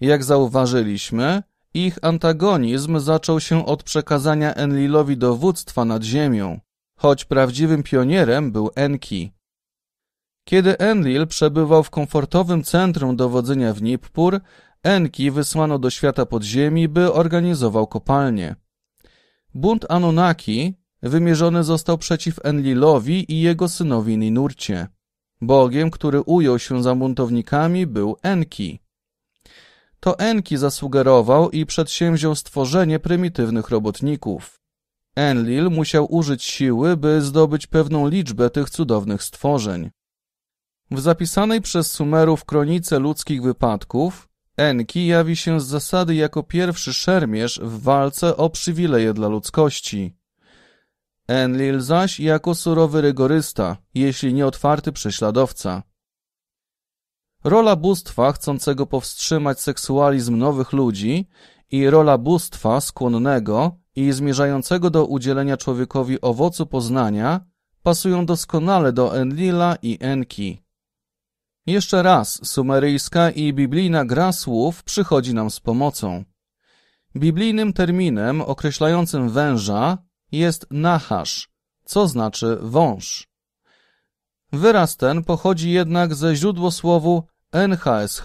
Jak zauważyliśmy, ich antagonizm zaczął się od przekazania Enlilowi dowództwa nad ziemią, choć prawdziwym pionierem był Enki. Kiedy Enlil przebywał w komfortowym centrum dowodzenia w Nippur, Enki wysłano do świata podziemi, by organizował kopalnie. Bunt Anunnaki wymierzony został przeciw Enlilowi i jego synowi Ninurcie. Bogiem, który ujął się za buntownikami, był Enki. To Enki zasugerował i przedsięwziął stworzenie prymitywnych robotników. Enlil musiał użyć siły, by zdobyć pewną liczbę tych cudownych stworzeń. W zapisanej przez Sumerów kronice ludzkich wypadków Enki jawi się z zasady jako pierwszy szermierz w walce o przywileje dla ludzkości. Enlil zaś jako surowy rygorysta, jeśli nie otwarty prześladowca. Rola bóstwa chcącego powstrzymać seksualizm nowych ludzi i rola bóstwa skłonnego i zmierzającego do udzielenia człowiekowi owocu poznania pasują doskonale do Enlila i Enki. Jeszcze raz sumeryjska i biblijna gra słów przychodzi nam z pomocą. Biblijnym terminem określającym węża jest nahasz, co znaczy wąż. Wyraz ten pochodzi jednak ze źródło słowu NHSH,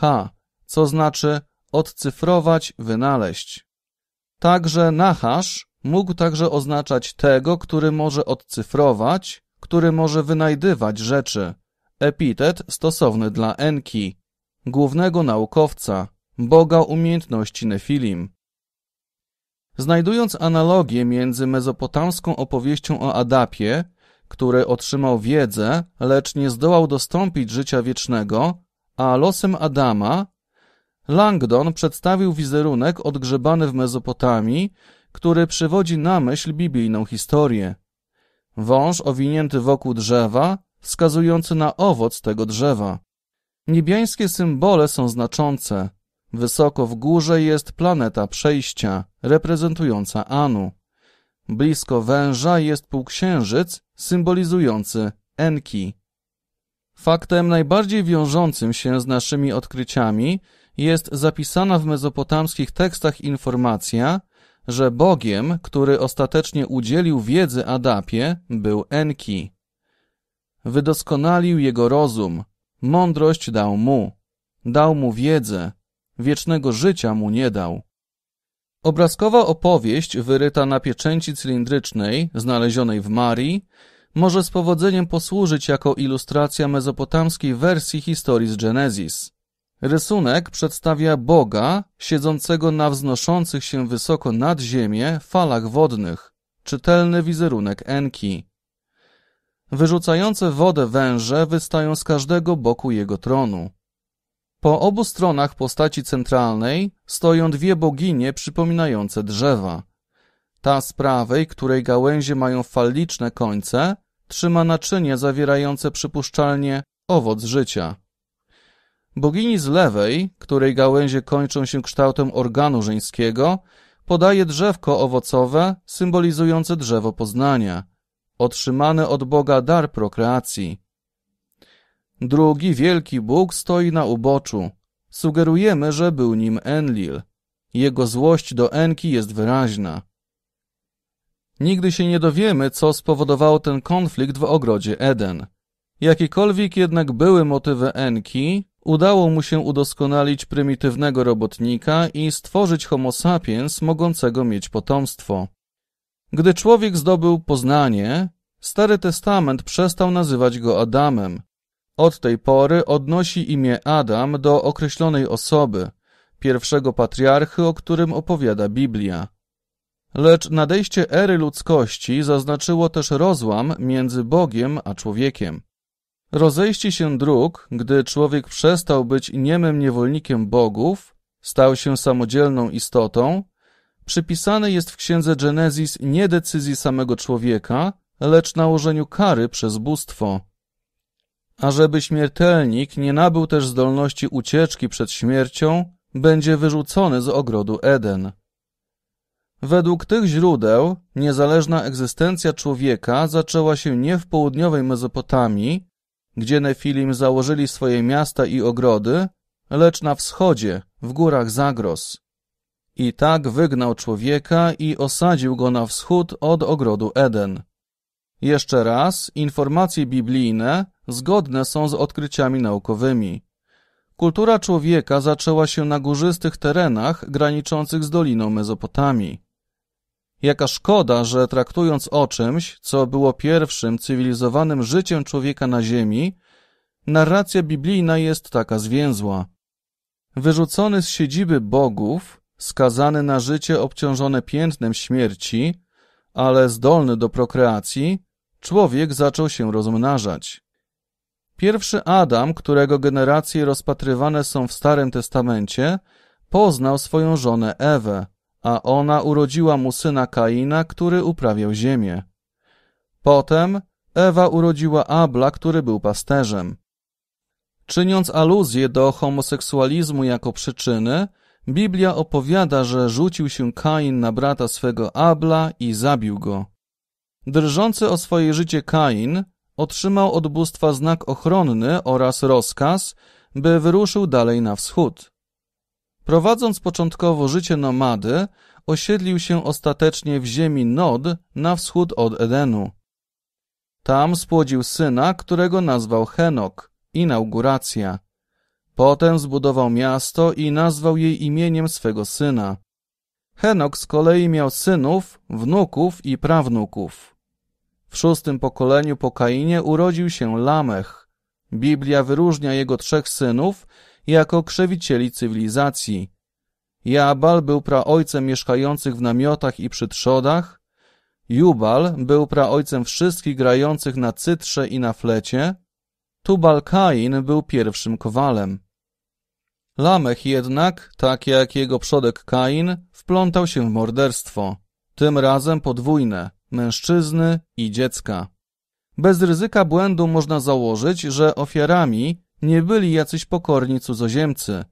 co znaczy odcyfrować, wynaleźć. Także nachasz mógł także oznaczać tego, który może odcyfrować, który może wynajdywać rzeczy. Epitet stosowny dla Enki, głównego naukowca, boga umiejętności Nefilim. Znajdując analogię między mezopotamską opowieścią o Adapie, który otrzymał wiedzę, lecz nie zdołał dostąpić życia wiecznego, a losem Adama, Langdon przedstawił wizerunek odgrzebany w Mezopotamii, który przywodzi na myśl biblijną historię. Wąż owinięty wokół drzewa, wskazujący na owoc tego drzewa. Niebiańskie symbole są znaczące. Wysoko w górze jest planeta przejścia, reprezentująca Anu. Blisko węża jest półksiężyc symbolizujący Enki. Faktem najbardziej wiążącym się z naszymi odkryciami jest zapisana w mezopotamskich tekstach informacja, że Bogiem, który ostatecznie udzielił wiedzy Adapie, był Enki. Wydoskonalił jego rozum, mądrość dał mu, dał mu wiedzę, wiecznego życia mu nie dał. Obrazkowa opowieść wyryta na pieczęci cylindrycznej, znalezionej w Marii, może z powodzeniem posłużyć jako ilustracja mezopotamskiej wersji historii z Genesis. Rysunek przedstawia Boga siedzącego na wznoszących się wysoko nad ziemię falach wodnych, czytelny wizerunek Enki. Wyrzucające wodę węże wystają z każdego boku jego tronu. Po obu stronach postaci centralnej stoją dwie boginie przypominające drzewa. Ta z prawej, której gałęzie mają faliczne końce, trzyma naczynie zawierające przypuszczalnie owoc życia. Bogini z lewej, której gałęzie kończą się kształtem organu żeńskiego, podaje drzewko owocowe symbolizujące drzewo poznania, otrzymane od Boga dar prokreacji. Drugi wielki Bóg stoi na uboczu. Sugerujemy, że był nim Enlil. Jego złość do Enki jest wyraźna. Nigdy się nie dowiemy, co spowodowało ten konflikt w ogrodzie Eden. Jakiekolwiek jednak były motywy Enki, udało mu się udoskonalić prymitywnego robotnika i stworzyć homo sapiens mogącego mieć potomstwo. Gdy człowiek zdobył poznanie, Stary Testament przestał nazywać go Adamem. Od tej pory odnosi imię Adam do określonej osoby, pierwszego patriarchy, o którym opowiada Biblia. Lecz nadejście ery ludzkości zaznaczyło też rozłam między Bogiem a człowiekiem. Rozejście się dróg, gdy człowiek przestał być niemym niewolnikiem bogów, stał się samodzielną istotą, przypisane jest w księdze Genezis nie decyzji samego człowieka, lecz nałożeniu kary przez bóstwo. Ażeby śmiertelnik nie nabył też zdolności ucieczki przed śmiercią, będzie wyrzucony z ogrodu Eden. Według tych źródeł niezależna egzystencja człowieka zaczęła się nie w południowej Mezopotamii, gdzie Nefilim założyli swoje miasta i ogrody, lecz na wschodzie, w górach Zagros. I tak wygnał człowieka i osadził go na wschód od ogrodu Eden. Jeszcze raz, informacje biblijne zgodne są z odkryciami naukowymi. Kultura człowieka zaczęła się na górzystych terenach graniczących z Doliną Mezopotamii. Jaka szkoda, że traktując o czymś, co było pierwszym cywilizowanym życiem człowieka na ziemi, narracja biblijna jest taka zwięzła. Wyrzucony z siedziby bogów, skazany na życie obciążone piętnem śmierci, ale zdolny do prokreacji, człowiek zaczął się rozmnażać. Pierwszy Adam, którego generacje rozpatrywane są w Starym Testamencie, poznał swoją żonę Ewę – a ona urodziła mu syna Kaina, który uprawiał ziemię. Potem Ewa urodziła Abla, który był pasterzem. Czyniąc aluzję do homoseksualizmu jako przyczyny, Biblia opowiada, że rzucił się Kain na brata swego Abla i zabił go. Drżący o swoje życie Kain otrzymał od bóstwa znak ochronny oraz rozkaz, by wyruszył dalej na wschód. Prowadząc początkowo życie nomady, osiedlił się ostatecznie w ziemi Nod na wschód od Edenu. Tam spłodził syna, którego nazwał Henok, inauguracja. Potem zbudował miasto i nazwał jej imieniem swego syna. Henok z kolei miał synów, wnuków i prawnuków. W szóstym pokoleniu po Kainie urodził się Lamech. Biblia wyróżnia jego trzech synów jako krzewicieli cywilizacji. Jabal był praojcem mieszkających w namiotach i przy trzodach, Jubal był praojcem wszystkich grających na cytrze i na flecie, Tubal-Kain był pierwszym kowalem. Lamech jednak, tak jak jego przodek Kain, wplątał się w morderstwo, tym razem podwójne, mężczyzny i dziecka. Bez ryzyka błędu można założyć, że ofiarami nie byli jacyś pokorni cudzoziemcy,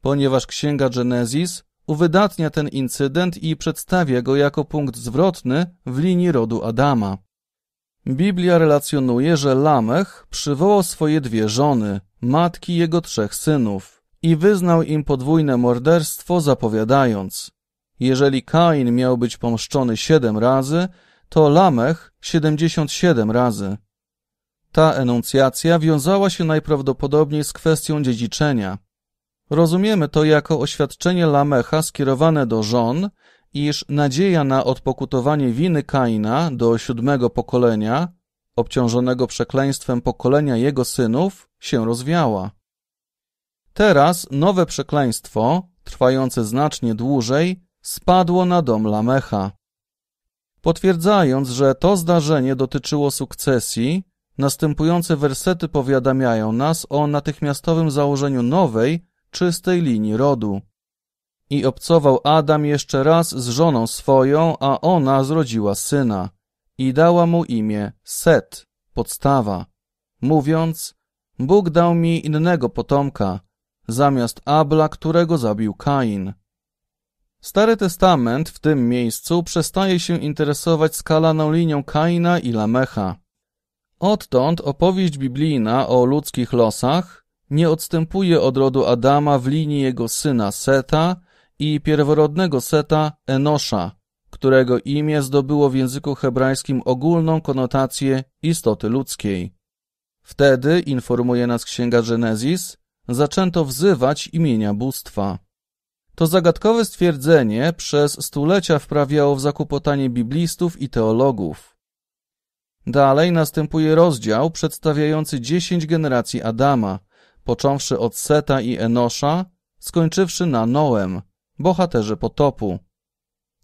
ponieważ Księga Genezis uwydatnia ten incydent i przedstawia go jako punkt zwrotny w linii rodu Adama. Biblia relacjonuje, że Lamech przywołał swoje dwie żony, matki jego trzech synów, i wyznał im podwójne morderstwo, zapowiadając: Jeżeli Kain miał być pomszczony siedem razy, to Lamech siedemdziesiąt siedem razy. Ta enuncjacja wiązała się najprawdopodobniej z kwestią dziedziczenia. Rozumiemy to jako oświadczenie Lamecha skierowane do żon, iż nadzieja na odpokutowanie winy Kaina do siódmego pokolenia, obciążonego przekleństwem pokolenia jego synów, się rozwiała. Teraz nowe przekleństwo, trwające znacznie dłużej, spadło na dom Lamecha. Potwierdzając, że to zdarzenie dotyczyło sukcesji, Następujące wersety powiadamiają nas o natychmiastowym założeniu nowej, czystej linii rodu. I obcował Adam jeszcze raz z żoną swoją, a ona zrodziła syna. I dała mu imię Set, podstawa, mówiąc, Bóg dał mi innego potomka, zamiast Abla, którego zabił Kain. Stary Testament w tym miejscu przestaje się interesować skalaną linią Kaina i Lamecha. Odtąd opowieść biblijna o ludzkich losach nie odstępuje od rodu Adama w linii jego syna Seta i pierworodnego Seta Enosza, którego imię zdobyło w języku hebrajskim ogólną konotację istoty ludzkiej. Wtedy, informuje nas Księga Genezis, zaczęto wzywać imienia bóstwa. To zagadkowe stwierdzenie przez stulecia wprawiało w zakłopotanie biblistów i teologów. Dalej następuje rozdział przedstawiający dziesięć generacji Adama, począwszy od Seta i Enosza, skończywszy na Noem, bohaterze potopu.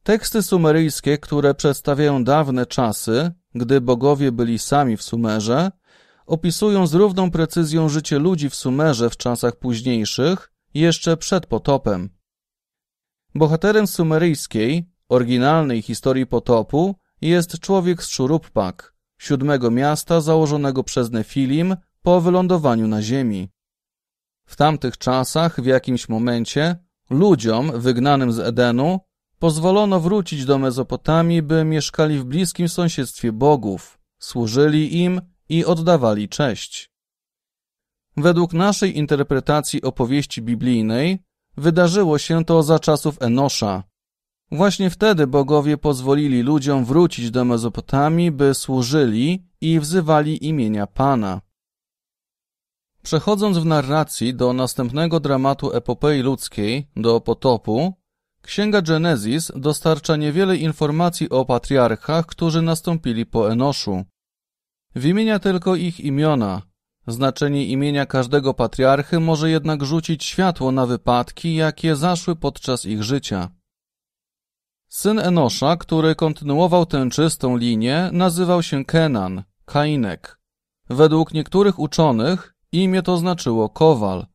Teksty sumeryjskie, które przedstawiają dawne czasy, gdy bogowie byli sami w Sumerze, opisują z równą precyzją życie ludzi w Sumerze w czasach późniejszych, jeszcze przed potopem. Bohaterem sumeryjskiej, oryginalnej historii potopu jest człowiek z Churupak siódmego miasta założonego przez Nefilim po wylądowaniu na ziemi. W tamtych czasach w jakimś momencie ludziom wygnanym z Edenu pozwolono wrócić do Mezopotamii, by mieszkali w bliskim sąsiedztwie bogów, służyli im i oddawali cześć. Według naszej interpretacji opowieści biblijnej wydarzyło się to za czasów Enosza, Właśnie wtedy bogowie pozwolili ludziom wrócić do Mezopotamii, by służyli i wzywali imienia Pana. Przechodząc w narracji do następnego dramatu epopei ludzkiej, do potopu, Księga Genezis dostarcza niewiele informacji o patriarchach, którzy nastąpili po Enoszu. Wymienia tylko ich imiona. Znaczenie imienia każdego patriarchy może jednak rzucić światło na wypadki, jakie zaszły podczas ich życia. Syn Enosza, który kontynuował tę czystą linię, nazywał się Kenan, Kainek. Według niektórych uczonych imię to znaczyło kowal.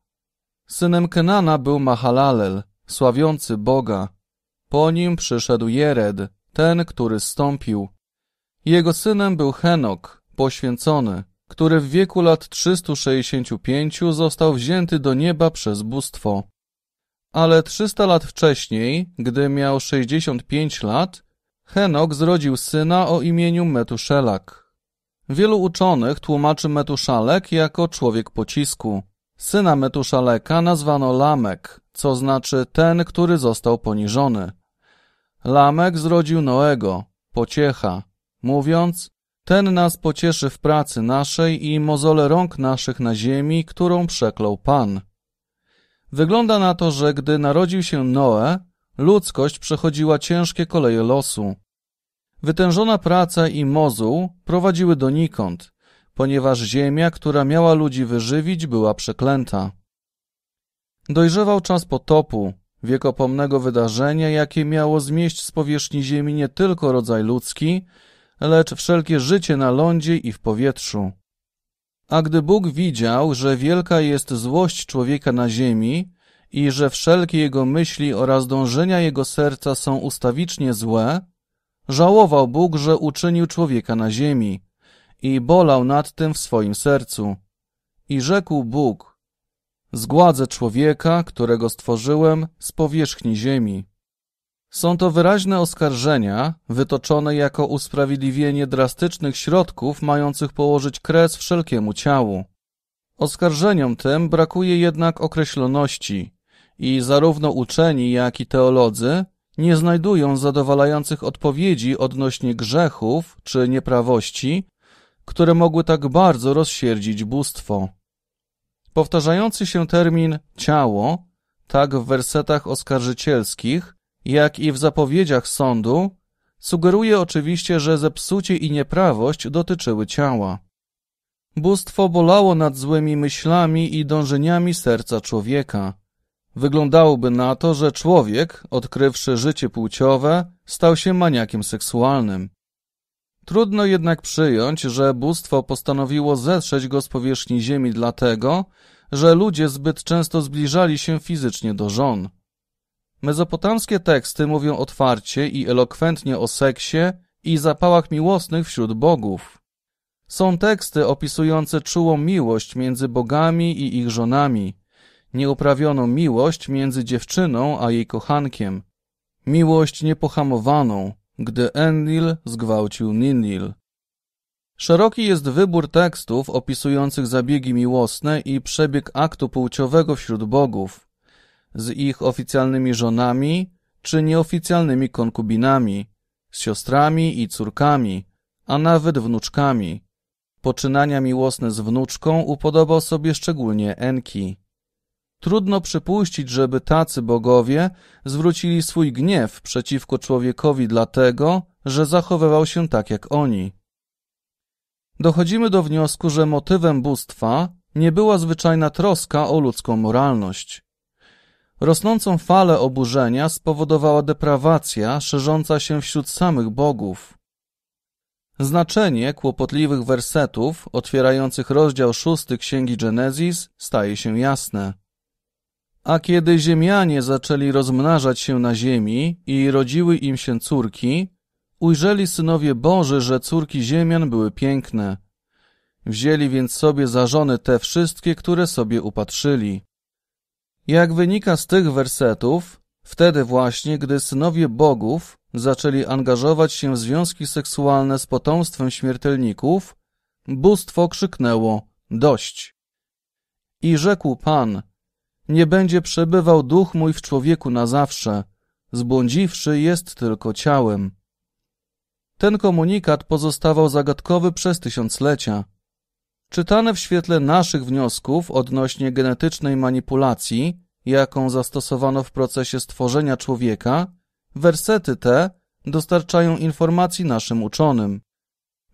Synem Kenana był Mahalalel, sławiący Boga. Po nim przyszedł Jered, ten, który stąpił. Jego synem był Henok, poświęcony, który w wieku lat 365 został wzięty do nieba przez bóstwo. Ale 300 lat wcześniej, gdy miał 65 lat, Henok zrodził syna o imieniu Metuszelak. Wielu uczonych tłumaczy Metuszalek jako człowiek pocisku. Syna Metuszaleka nazwano Lamek, co znaczy ten, który został poniżony. Lamek zrodził Noego, pociecha, mówiąc, ten nas pocieszy w pracy naszej i mozole rąk naszych na ziemi, którą przeklął Pan. Wygląda na to, że gdy narodził się Noe, ludzkość przechodziła ciężkie koleje losu. Wytężona praca i mozuł prowadziły donikąd, ponieważ ziemia, która miała ludzi wyżywić, była przeklęta. Dojrzewał czas potopu, wiekopomnego wydarzenia, jakie miało zmieść z powierzchni ziemi nie tylko rodzaj ludzki, lecz wszelkie życie na lądzie i w powietrzu. A gdy Bóg widział, że wielka jest złość człowieka na ziemi i że wszelkie jego myśli oraz dążenia jego serca są ustawicznie złe, żałował Bóg, że uczynił człowieka na ziemi i bolał nad tym w swoim sercu. I rzekł Bóg, zgładzę człowieka, którego stworzyłem z powierzchni ziemi. Są to wyraźne oskarżenia, wytoczone jako usprawiedliwienie drastycznych środków mających położyć kres wszelkiemu ciału. Oskarżeniom tym brakuje jednak określoności i zarówno uczeni, jak i teolodzy nie znajdują zadowalających odpowiedzi odnośnie grzechów czy nieprawości, które mogły tak bardzo rozsierdzić bóstwo. Powtarzający się termin ciało, tak w wersetach oskarżycielskich, jak i w zapowiedziach sądu, sugeruje oczywiście, że zepsucie i nieprawość dotyczyły ciała. Bóstwo bolało nad złymi myślami i dążeniami serca człowieka. Wyglądałoby na to, że człowiek, odkrywszy życie płciowe, stał się maniakiem seksualnym. Trudno jednak przyjąć, że bóstwo postanowiło zetrzeć go z powierzchni ziemi dlatego, że ludzie zbyt często zbliżali się fizycznie do żon. Mezopotamskie teksty mówią otwarcie i elokwentnie o seksie i zapałach miłosnych wśród bogów. Są teksty opisujące czułą miłość między bogami i ich żonami, nieuprawioną miłość między dziewczyną a jej kochankiem, miłość niepohamowaną, gdy Enlil zgwałcił Ninil. Szeroki jest wybór tekstów opisujących zabiegi miłosne i przebieg aktu płciowego wśród bogów z ich oficjalnymi żonami czy nieoficjalnymi konkubinami, z siostrami i córkami, a nawet wnuczkami. Poczynania miłosne z wnuczką upodobał sobie szczególnie Enki. Trudno przypuścić, żeby tacy bogowie zwrócili swój gniew przeciwko człowiekowi dlatego, że zachowywał się tak jak oni. Dochodzimy do wniosku, że motywem bóstwa nie była zwyczajna troska o ludzką moralność. Rosnącą falę oburzenia spowodowała deprawacja szerząca się wśród samych bogów. Znaczenie kłopotliwych wersetów otwierających rozdział szósty Księgi Genezis staje się jasne. A kiedy ziemianie zaczęli rozmnażać się na ziemi i rodziły im się córki, ujrzeli synowie Boży, że córki ziemian były piękne. Wzięli więc sobie za żony te wszystkie, które sobie upatrzyli. Jak wynika z tych wersetów, wtedy właśnie, gdy synowie bogów zaczęli angażować się w związki seksualne z potomstwem śmiertelników, bóstwo krzyknęło dość. I rzekł Pan, nie będzie przebywał duch mój w człowieku na zawsze, zbłądziwszy jest tylko ciałem. Ten komunikat pozostawał zagadkowy przez tysiąclecia czytane w świetle naszych wniosków odnośnie genetycznej manipulacji, jaką zastosowano w procesie stworzenia człowieka, wersety te dostarczają informacji naszym uczonym.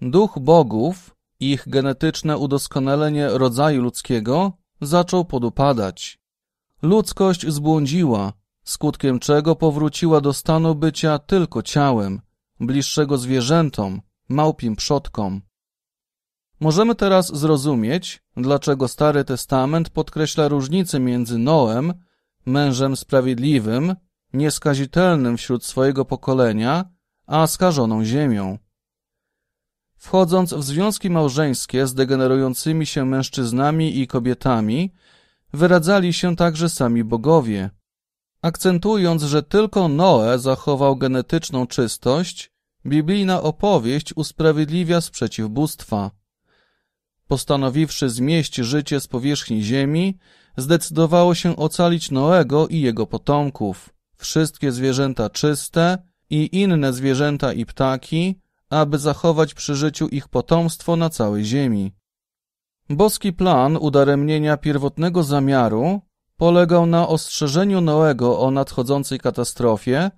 Duch bogów, ich genetyczne udoskonalenie rodzaju ludzkiego, zaczął podupadać. Ludzkość zbłądziła, skutkiem czego powróciła do stanu bycia tylko ciałem, bliższego zwierzętom, małpim przodkom. Możemy teraz zrozumieć, dlaczego Stary Testament podkreśla różnicę między Noem, mężem sprawiedliwym, nieskazitelnym wśród swojego pokolenia, a skażoną ziemią. Wchodząc w związki małżeńskie z degenerującymi się mężczyznami i kobietami, wyradzali się także sami bogowie, akcentując, że tylko Noe zachował genetyczną czystość, biblijna opowieść usprawiedliwia sprzeciw bóstwa postanowiwszy zmieść życie z powierzchni ziemi, zdecydowało się ocalić Noego i jego potomków, wszystkie zwierzęta czyste i inne zwierzęta i ptaki, aby zachować przy życiu ich potomstwo na całej ziemi. Boski plan udaremnienia pierwotnego zamiaru polegał na ostrzeżeniu Noego o nadchodzącej katastrofie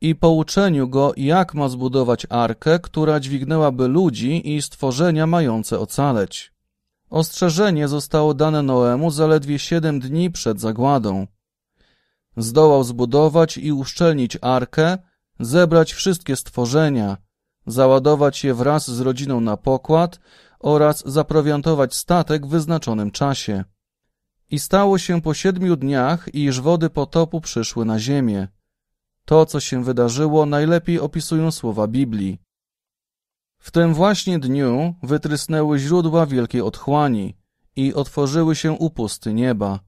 i pouczeniu go, jak ma zbudować arkę, która dźwignęłaby ludzi i stworzenia mające ocaleć. Ostrzeżenie zostało dane Noemu zaledwie siedem dni przed zagładą. Zdołał zbudować i uszczelnić arkę, zebrać wszystkie stworzenia, załadować je wraz z rodziną na pokład oraz zaprowiantować statek w wyznaczonym czasie. I stało się po siedmiu dniach, iż wody potopu przyszły na ziemię. To, co się wydarzyło, najlepiej opisują słowa Biblii. W tym właśnie dniu wytrysnęły źródła wielkiej otchłani i otworzyły się upusty nieba.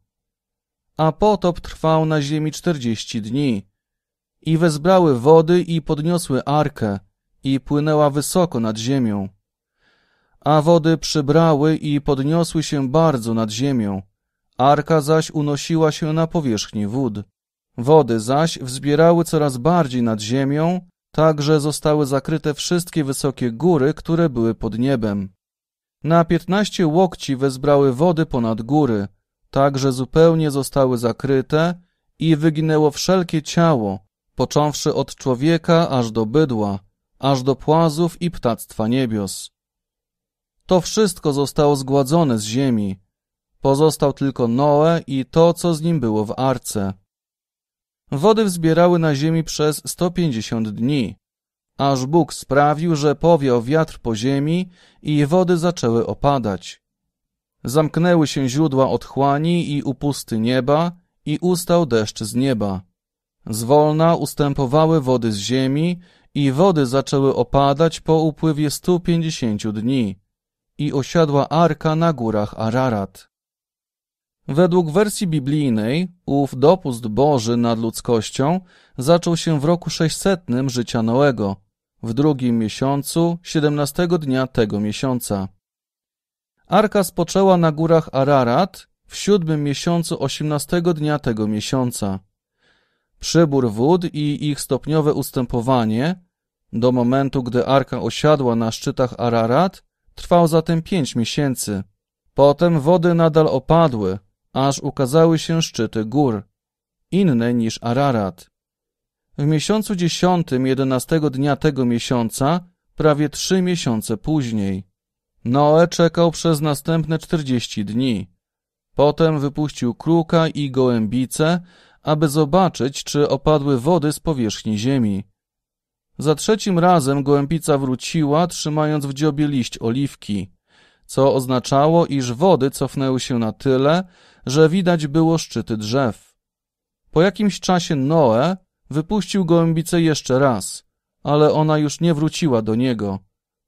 A potop trwał na ziemi czterdzieści dni. I wezbrały wody i podniosły arkę i płynęła wysoko nad ziemią. A wody przybrały i podniosły się bardzo nad ziemią. Arka zaś unosiła się na powierzchni wód. Wody zaś wzbierały coraz bardziej nad ziemią, Także zostały zakryte wszystkie wysokie góry, które były pod niebem. Na piętnaście łokci wezbrały wody ponad góry, także zupełnie zostały zakryte i wyginęło wszelkie ciało, począwszy od człowieka aż do bydła, aż do płazów i ptactwa niebios. To wszystko zostało zgładzone z ziemi. Pozostał tylko Noe i to, co z nim było w arce. Wody wzbierały na ziemi przez 150 dni, aż Bóg sprawił, że powiał wiatr po ziemi i wody zaczęły opadać. Zamknęły się źródła otchłani i upusty nieba i ustał deszcz z nieba. Zwolna ustępowały wody z ziemi i wody zaczęły opadać po upływie 150 dni i osiadła arka na górach Ararat. Według wersji biblijnej ów dopust Boży nad ludzkością zaczął się w roku 600 życia Noego, w drugim miesiącu, 17 dnia tego miesiąca. Arka spoczęła na górach Ararat w siódmym miesiącu, 18 dnia tego miesiąca. Przybór wód i ich stopniowe ustępowanie do momentu, gdy arka osiadła na szczytach Ararat, trwał zatem pięć miesięcy. Potem wody nadal opadły, aż ukazały się szczyty gór, inne niż Ararat. W miesiącu dziesiątym, jedenastego dnia tego miesiąca, prawie trzy miesiące później. Noe czekał przez następne czterdzieści dni. Potem wypuścił kruka i gołębice, aby zobaczyć, czy opadły wody z powierzchni ziemi. Za trzecim razem gołębica wróciła, trzymając w dziobie liść oliwki, co oznaczało, iż wody cofnęły się na tyle, że widać było szczyty drzew. Po jakimś czasie Noe wypuścił gołębicę jeszcze raz, ale ona już nie wróciła do niego.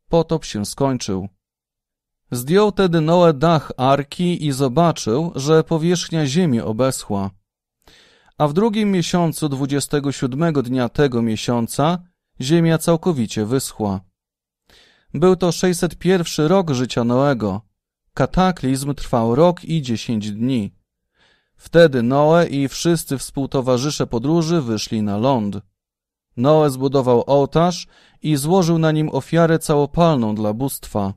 Potop się skończył. Zdjął tedy Noe dach arki i zobaczył, że powierzchnia ziemi obeschła. A w drugim miesiącu, 27 dnia tego miesiąca, ziemia całkowicie wyschła. Był to 601 rok życia Noego, Kataklizm trwał rok i dziesięć dni. Wtedy Noe i wszyscy współtowarzysze podróży wyszli na ląd. Noe zbudował ołtarz i złożył na nim ofiarę całopalną dla bóstwa.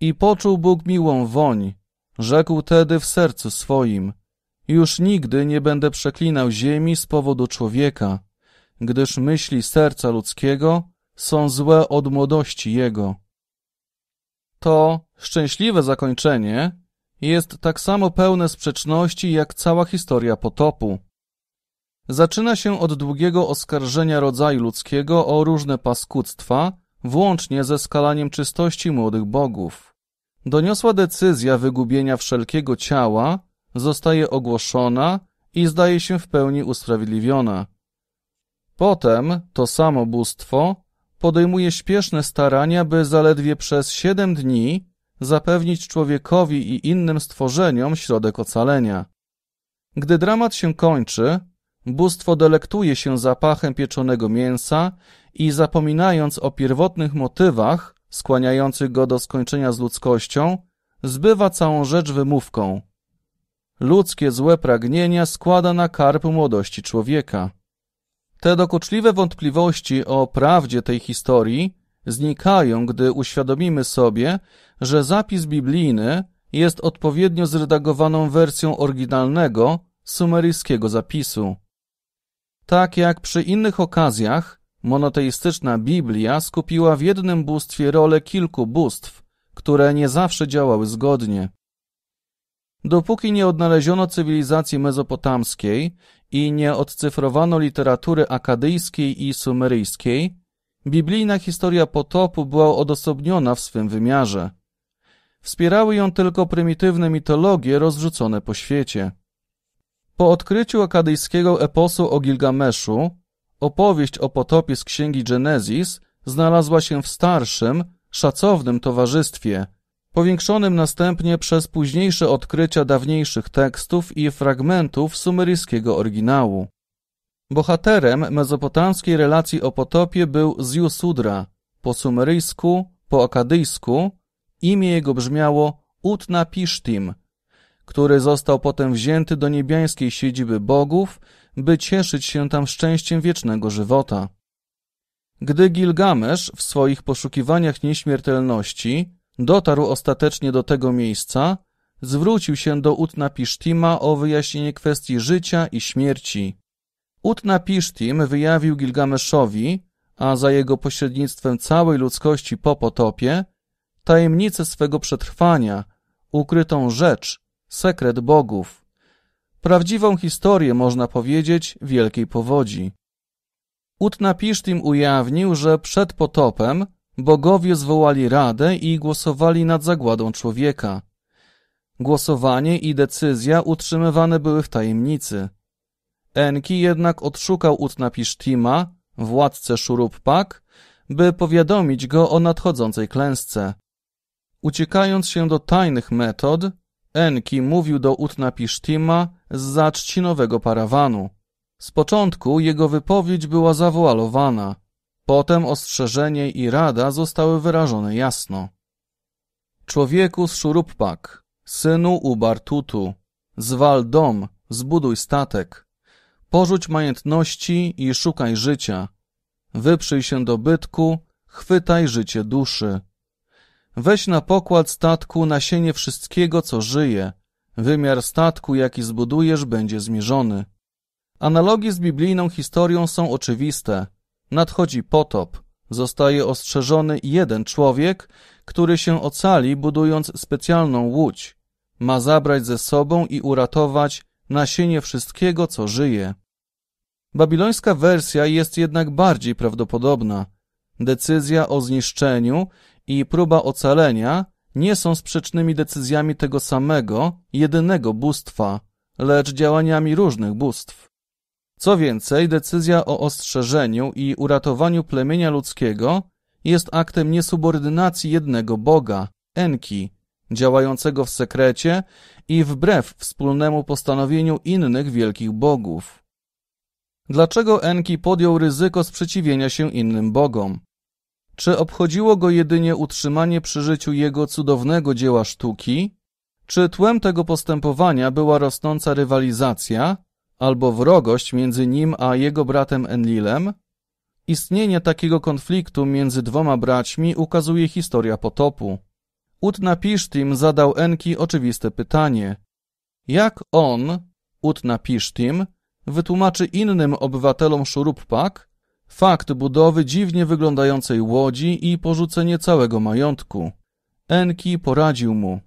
I poczuł Bóg miłą woń. Rzekł tedy w sercu swoim, już nigdy nie będę przeklinał ziemi z powodu człowieka, gdyż myśli serca ludzkiego są złe od młodości jego. To Szczęśliwe zakończenie jest tak samo pełne sprzeczności jak cała historia potopu. Zaczyna się od długiego oskarżenia rodzaju ludzkiego o różne paskudztwa, włącznie ze skalaniem czystości młodych bogów. Doniosła decyzja wygubienia wszelkiego ciała zostaje ogłoszona i zdaje się w pełni usprawiedliwiona. Potem to samo bóstwo podejmuje śpieszne starania, by zaledwie przez siedem dni zapewnić człowiekowi i innym stworzeniom środek ocalenia. Gdy dramat się kończy, bóstwo delektuje się zapachem pieczonego mięsa i zapominając o pierwotnych motywach skłaniających go do skończenia z ludzkością, zbywa całą rzecz wymówką. Ludzkie złe pragnienia składa na karp młodości człowieka. Te dokuczliwe wątpliwości o prawdzie tej historii znikają, gdy uświadomimy sobie, że zapis biblijny jest odpowiednio zredagowaną wersją oryginalnego, sumeryjskiego zapisu. Tak jak przy innych okazjach, monoteistyczna Biblia skupiła w jednym bóstwie rolę kilku bóstw, które nie zawsze działały zgodnie. Dopóki nie odnaleziono cywilizacji mezopotamskiej i nie odcyfrowano literatury akadyjskiej i sumeryjskiej, Biblijna historia potopu była odosobniona w swym wymiarze. Wspierały ją tylko prymitywne mitologie rozrzucone po świecie. Po odkryciu akadyjskiego eposu o Gilgameszu, opowieść o potopie z księgi Genezis znalazła się w starszym, szacownym towarzystwie, powiększonym następnie przez późniejsze odkrycia dawniejszych tekstów i fragmentów sumeryjskiego oryginału. Bohaterem mezopotamskiej relacji o potopie był Ziusudra, po sumeryjsku, po akadyjsku, imię jego brzmiało Utnapishtim, który został potem wzięty do niebiańskiej siedziby bogów, by cieszyć się tam szczęściem wiecznego żywota. Gdy Gilgamesz w swoich poszukiwaniach nieśmiertelności dotarł ostatecznie do tego miejsca, zwrócił się do Utnapishtima o wyjaśnienie kwestii życia i śmierci. Pisztim wyjawił Gilgameszowi, a za jego pośrednictwem całej ludzkości po potopie, tajemnicę swego przetrwania, ukrytą rzecz, sekret bogów. Prawdziwą historię, można powiedzieć, wielkiej powodzi. Utnapishtim ujawnił, że przed potopem bogowie zwołali radę i głosowali nad zagładą człowieka. Głosowanie i decyzja utrzymywane były w tajemnicy. Enki jednak odszukał Utnapishtima, władcę Szurupak, by powiadomić go o nadchodzącej klęsce. Uciekając się do tajnych metod, Enki mówił do Utnapishtima zza trzcinowego parawanu. Z początku jego wypowiedź była zawoalowana, potem ostrzeżenie i rada zostały wyrażone jasno. Człowieku z Szuruppak, synu Ubartutu, zwal dom, zbuduj statek. Porzuć majątności i szukaj życia. Wyprzyj się do bytku, chwytaj życie duszy. Weź na pokład statku nasienie wszystkiego, co żyje. Wymiar statku, jaki zbudujesz, będzie zmierzony. Analogie z biblijną historią są oczywiste. Nadchodzi potop. Zostaje ostrzeżony jeden człowiek, który się ocali, budując specjalną łódź. Ma zabrać ze sobą i uratować nasienie wszystkiego, co żyje. Babilońska wersja jest jednak bardziej prawdopodobna. Decyzja o zniszczeniu i próba ocalenia nie są sprzecznymi decyzjami tego samego, jedynego bóstwa, lecz działaniami różnych bóstw. Co więcej, decyzja o ostrzeżeniu i uratowaniu plemienia ludzkiego jest aktem niesubordynacji jednego Boga, Enki, działającego w sekrecie i wbrew wspólnemu postanowieniu innych wielkich bogów. Dlaczego Enki podjął ryzyko sprzeciwienia się innym bogom? Czy obchodziło go jedynie utrzymanie przy życiu jego cudownego dzieła sztuki? Czy tłem tego postępowania była rosnąca rywalizacja albo wrogość między nim a jego bratem Enlilem? Istnienie takiego konfliktu między dwoma braćmi ukazuje historia potopu. Pisztim zadał Enki oczywiste pytanie. Jak on, Pisztim, wytłumaczy innym obywatelom Szuruppak fakt budowy dziwnie wyglądającej łodzi i porzucenie całego majątku? Enki poradził mu.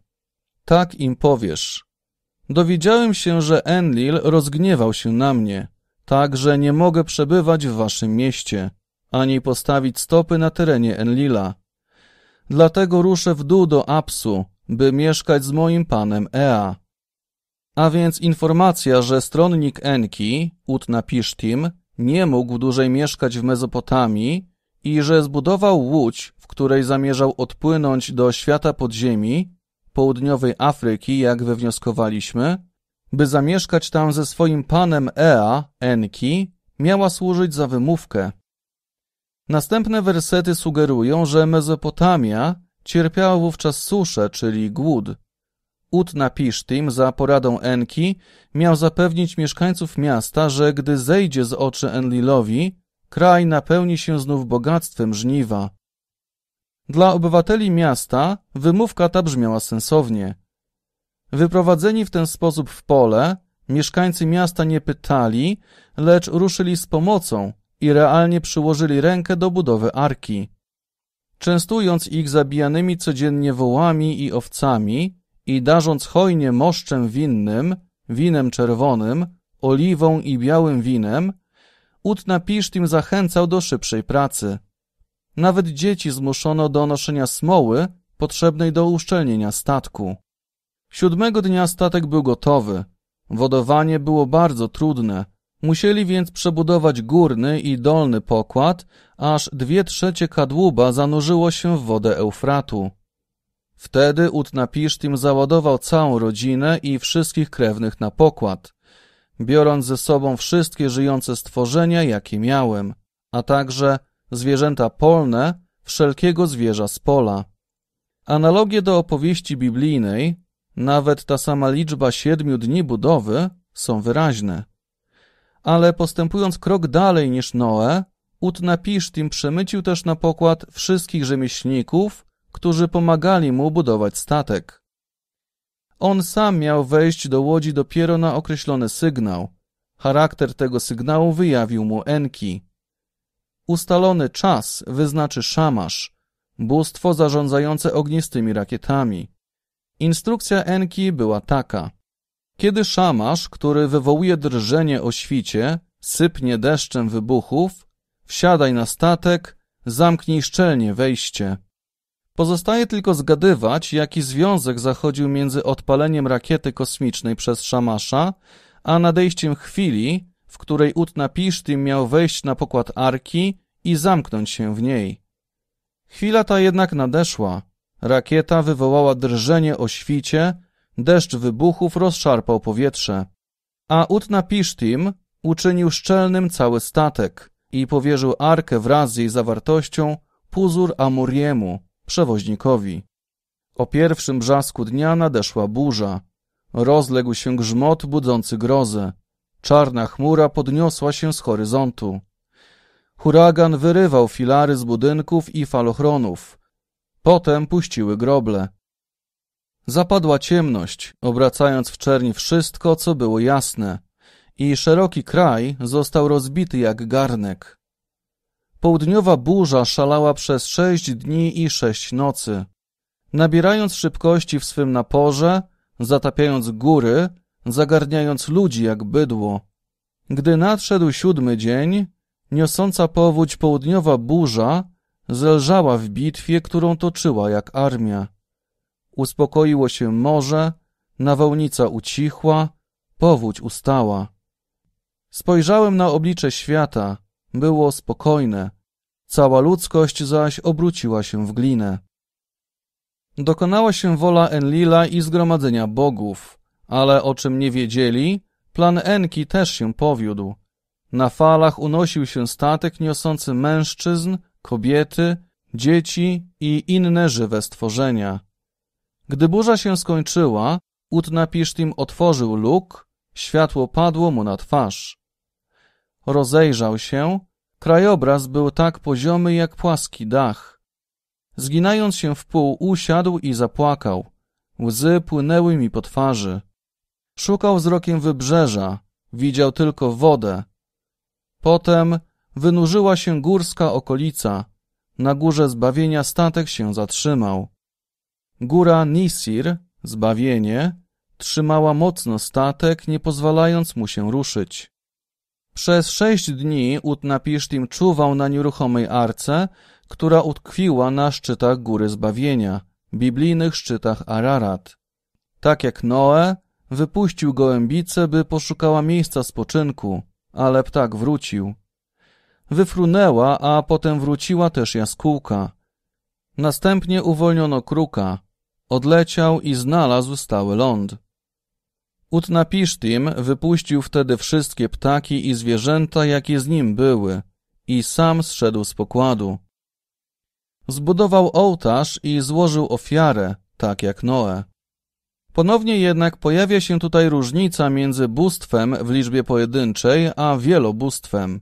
Tak im powiesz. Dowiedziałem się, że Enlil rozgniewał się na mnie, tak, że nie mogę przebywać w waszym mieście, ani postawić stopy na terenie Enlila. Dlatego ruszę w dół do Apsu, by mieszkać z moim panem Ea. A więc informacja, że stronnik Enki, Utna Pisztim, nie mógł dłużej mieszkać w Mezopotamii i że zbudował łódź, w której zamierzał odpłynąć do świata podziemi, południowej Afryki, jak wywnioskowaliśmy, by zamieszkać tam ze swoim panem Ea, Enki, miała służyć za wymówkę. Następne wersety sugerują, że Mezopotamia cierpiała wówczas suszę, czyli głód. Utna Pisztim za poradą Enki miał zapewnić mieszkańców miasta, że gdy zejdzie z oczy Enlilowi, kraj napełni się znów bogactwem żniwa. Dla obywateli miasta wymówka ta brzmiała sensownie. Wyprowadzeni w ten sposób w pole, mieszkańcy miasta nie pytali, lecz ruszyli z pomocą, i realnie przyłożyli rękę do budowy arki. Częstując ich zabijanymi codziennie wołami i owcami i darząc hojnie moszczem winnym, winem czerwonym, oliwą i białym winem, Utna Pisztim zachęcał do szybszej pracy. Nawet dzieci zmuszono do noszenia smoły potrzebnej do uszczelnienia statku. Siódmego dnia statek był gotowy. Wodowanie było bardzo trudne, Musieli więc przebudować górny i dolny pokład, aż dwie trzecie kadłuba zanurzyło się w wodę Eufratu. Wtedy Utnapishtim załadował całą rodzinę i wszystkich krewnych na pokład, biorąc ze sobą wszystkie żyjące stworzenia, jakie miałem, a także zwierzęta polne, wszelkiego zwierza z pola. Analogie do opowieści biblijnej, nawet ta sama liczba siedmiu dni budowy, są wyraźne ale postępując krok dalej niż Noe, Utnapisztim przemycił też na pokład wszystkich rzemieślników, którzy pomagali mu budować statek. On sam miał wejść do łodzi dopiero na określony sygnał. Charakter tego sygnału wyjawił mu Enki. Ustalony czas wyznaczy szamasz, bóstwo zarządzające ognistymi rakietami. Instrukcja Enki była taka – kiedy szamasz, który wywołuje drżenie o świcie, sypnie deszczem wybuchów, wsiadaj na statek, zamknij szczelnie wejście. Pozostaje tylko zgadywać, jaki związek zachodził między odpaleniem rakiety kosmicznej przez szamasza, a nadejściem chwili, w której Utna Pisztim miał wejść na pokład arki i zamknąć się w niej. Chwila ta jednak nadeszła. Rakieta wywołała drżenie o świcie, Deszcz wybuchów rozszarpał powietrze. A Utna Pisztim uczynił szczelnym cały statek i powierzył arkę wraz z jej zawartością Puzur Amuriemu, przewoźnikowi. O pierwszym brzasku dnia nadeszła burza. Rozległ się grzmot budzący grozę. Czarna chmura podniosła się z horyzontu. Huragan wyrywał filary z budynków i falochronów. Potem puściły groble. Zapadła ciemność, obracając w czerni wszystko, co było jasne, i szeroki kraj został rozbity jak garnek. Południowa burza szalała przez sześć dni i sześć nocy. Nabierając szybkości w swym naporze, zatapiając góry, zagarniając ludzi jak bydło. Gdy nadszedł siódmy dzień, niosąca powódź południowa burza zelżała w bitwie, którą toczyła jak armia. Uspokoiło się morze, nawałnica ucichła, powódź ustała. Spojrzałem na oblicze świata, było spokojne, cała ludzkość zaś obróciła się w glinę. Dokonała się wola Enlila i zgromadzenia bogów, ale o czym nie wiedzieli, plan Enki też się powiódł. Na falach unosił się statek niosący mężczyzn, kobiety, dzieci i inne żywe stworzenia. Gdy burza się skończyła, Utnapishtim otworzył luk, światło padło mu na twarz. Rozejrzał się, krajobraz był tak poziomy jak płaski dach. Zginając się w pół, usiadł i zapłakał. Łzy płynęły mi po twarzy. Szukał wzrokiem wybrzeża, widział tylko wodę. Potem wynurzyła się górska okolica. Na górze zbawienia statek się zatrzymał. Góra Nisir, zbawienie, trzymała mocno statek, nie pozwalając mu się ruszyć. Przez sześć dni Utnapishtim czuwał na nieruchomej arce, która utkwiła na szczytach Góry Zbawienia, biblijnych szczytach Ararat. Tak jak Noe, wypuścił gołębicę, by poszukała miejsca spoczynku, ale ptak wrócił. Wyfrunęła, a potem wróciła też jaskółka. Następnie uwolniono kruka. Odleciał i znalazł stały ląd. Utnapishtim wypuścił wtedy wszystkie ptaki i zwierzęta, jakie z nim były, i sam zszedł z pokładu. Zbudował ołtarz i złożył ofiarę, tak jak Noe. Ponownie jednak pojawia się tutaj różnica między bóstwem w liczbie pojedynczej a wielobóstwem.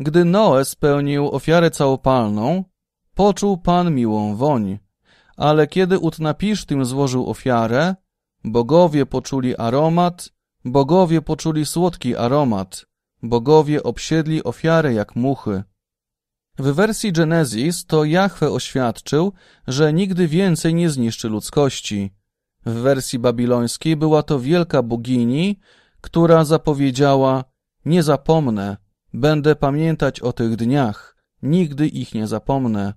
Gdy Noe spełnił ofiarę całopalną, poczuł Pan miłą woń. Ale kiedy Utnapisztim złożył ofiarę, bogowie poczuli aromat, bogowie poczuli słodki aromat, bogowie obsiedli ofiarę jak muchy. W wersji Genesis to Jahwe oświadczył, że nigdy więcej nie zniszczy ludzkości. W wersji babilońskiej była to wielka bogini, która zapowiedziała Nie zapomnę, będę pamiętać o tych dniach, nigdy ich nie zapomnę.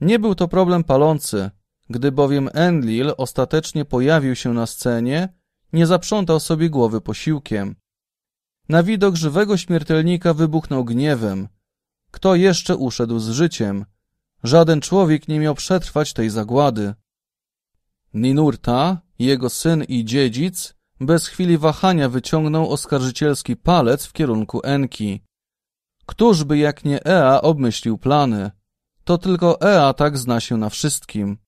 Nie był to problem palący, gdy bowiem Enlil ostatecznie pojawił się na scenie, nie zaprzątał sobie głowy posiłkiem. Na widok żywego śmiertelnika wybuchnął gniewem. Kto jeszcze uszedł z życiem? Żaden człowiek nie miał przetrwać tej zagłady. Ninurta, jego syn i dziedzic, bez chwili wahania wyciągnął oskarżycielski palec w kierunku Enki. Któżby jak nie Ea obmyślił plany? to tylko E-atak zna się na wszystkim.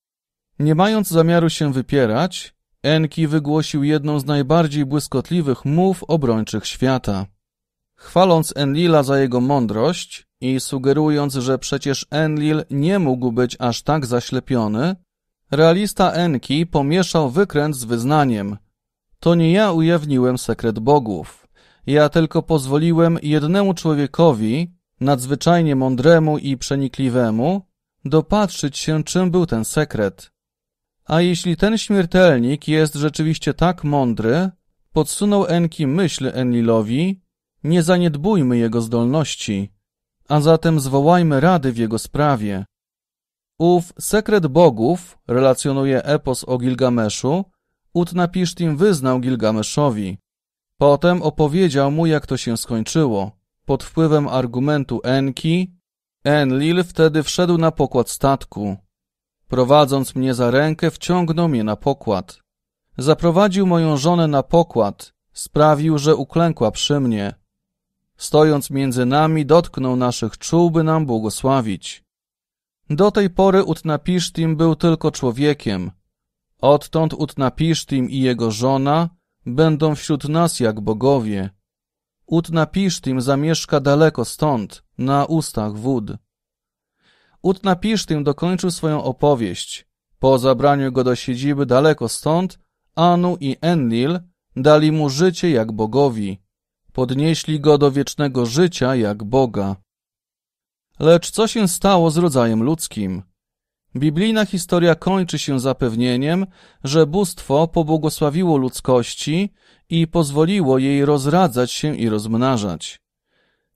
Nie mając zamiaru się wypierać, Enki wygłosił jedną z najbardziej błyskotliwych mów obrończych świata. Chwaląc Enlila za jego mądrość i sugerując, że przecież Enlil nie mógł być aż tak zaślepiony, realista Enki pomieszał wykręt z wyznaniem. To nie ja ujawniłem sekret bogów. Ja tylko pozwoliłem jednemu człowiekowi, nadzwyczajnie mądremu i przenikliwemu, dopatrzyć się, czym był ten sekret. A jeśli ten śmiertelnik jest rzeczywiście tak mądry, podsunął Enki myśl Enlilowi, nie zaniedbujmy jego zdolności, a zatem zwołajmy rady w jego sprawie. Ów sekret bogów, relacjonuje epos o Gilgameszu, Utnapisztim wyznał Gilgameszowi. Potem opowiedział mu, jak to się skończyło. Pod wpływem argumentu Enki, Enlil wtedy wszedł na pokład statku. Prowadząc mnie za rękę, wciągnął mnie na pokład. Zaprowadził moją żonę na pokład, sprawił, że uklękła przy mnie. Stojąc między nami, dotknął naszych czuł, by nam błogosławić. Do tej pory Utnapishtim był tylko człowiekiem. Odtąd Utnapishtim i jego żona będą wśród nas jak bogowie. Utna Pisztim zamieszka daleko stąd, na ustach wód. Utna Pisztim dokończył swoją opowieść. Po zabraniu go do siedziby daleko stąd, Anu i Enlil dali mu życie jak bogowi. Podnieśli go do wiecznego życia jak Boga. Lecz co się stało z rodzajem ludzkim? Biblijna historia kończy się zapewnieniem, że bóstwo pobłogosławiło ludzkości i pozwoliło jej rozradzać się i rozmnażać.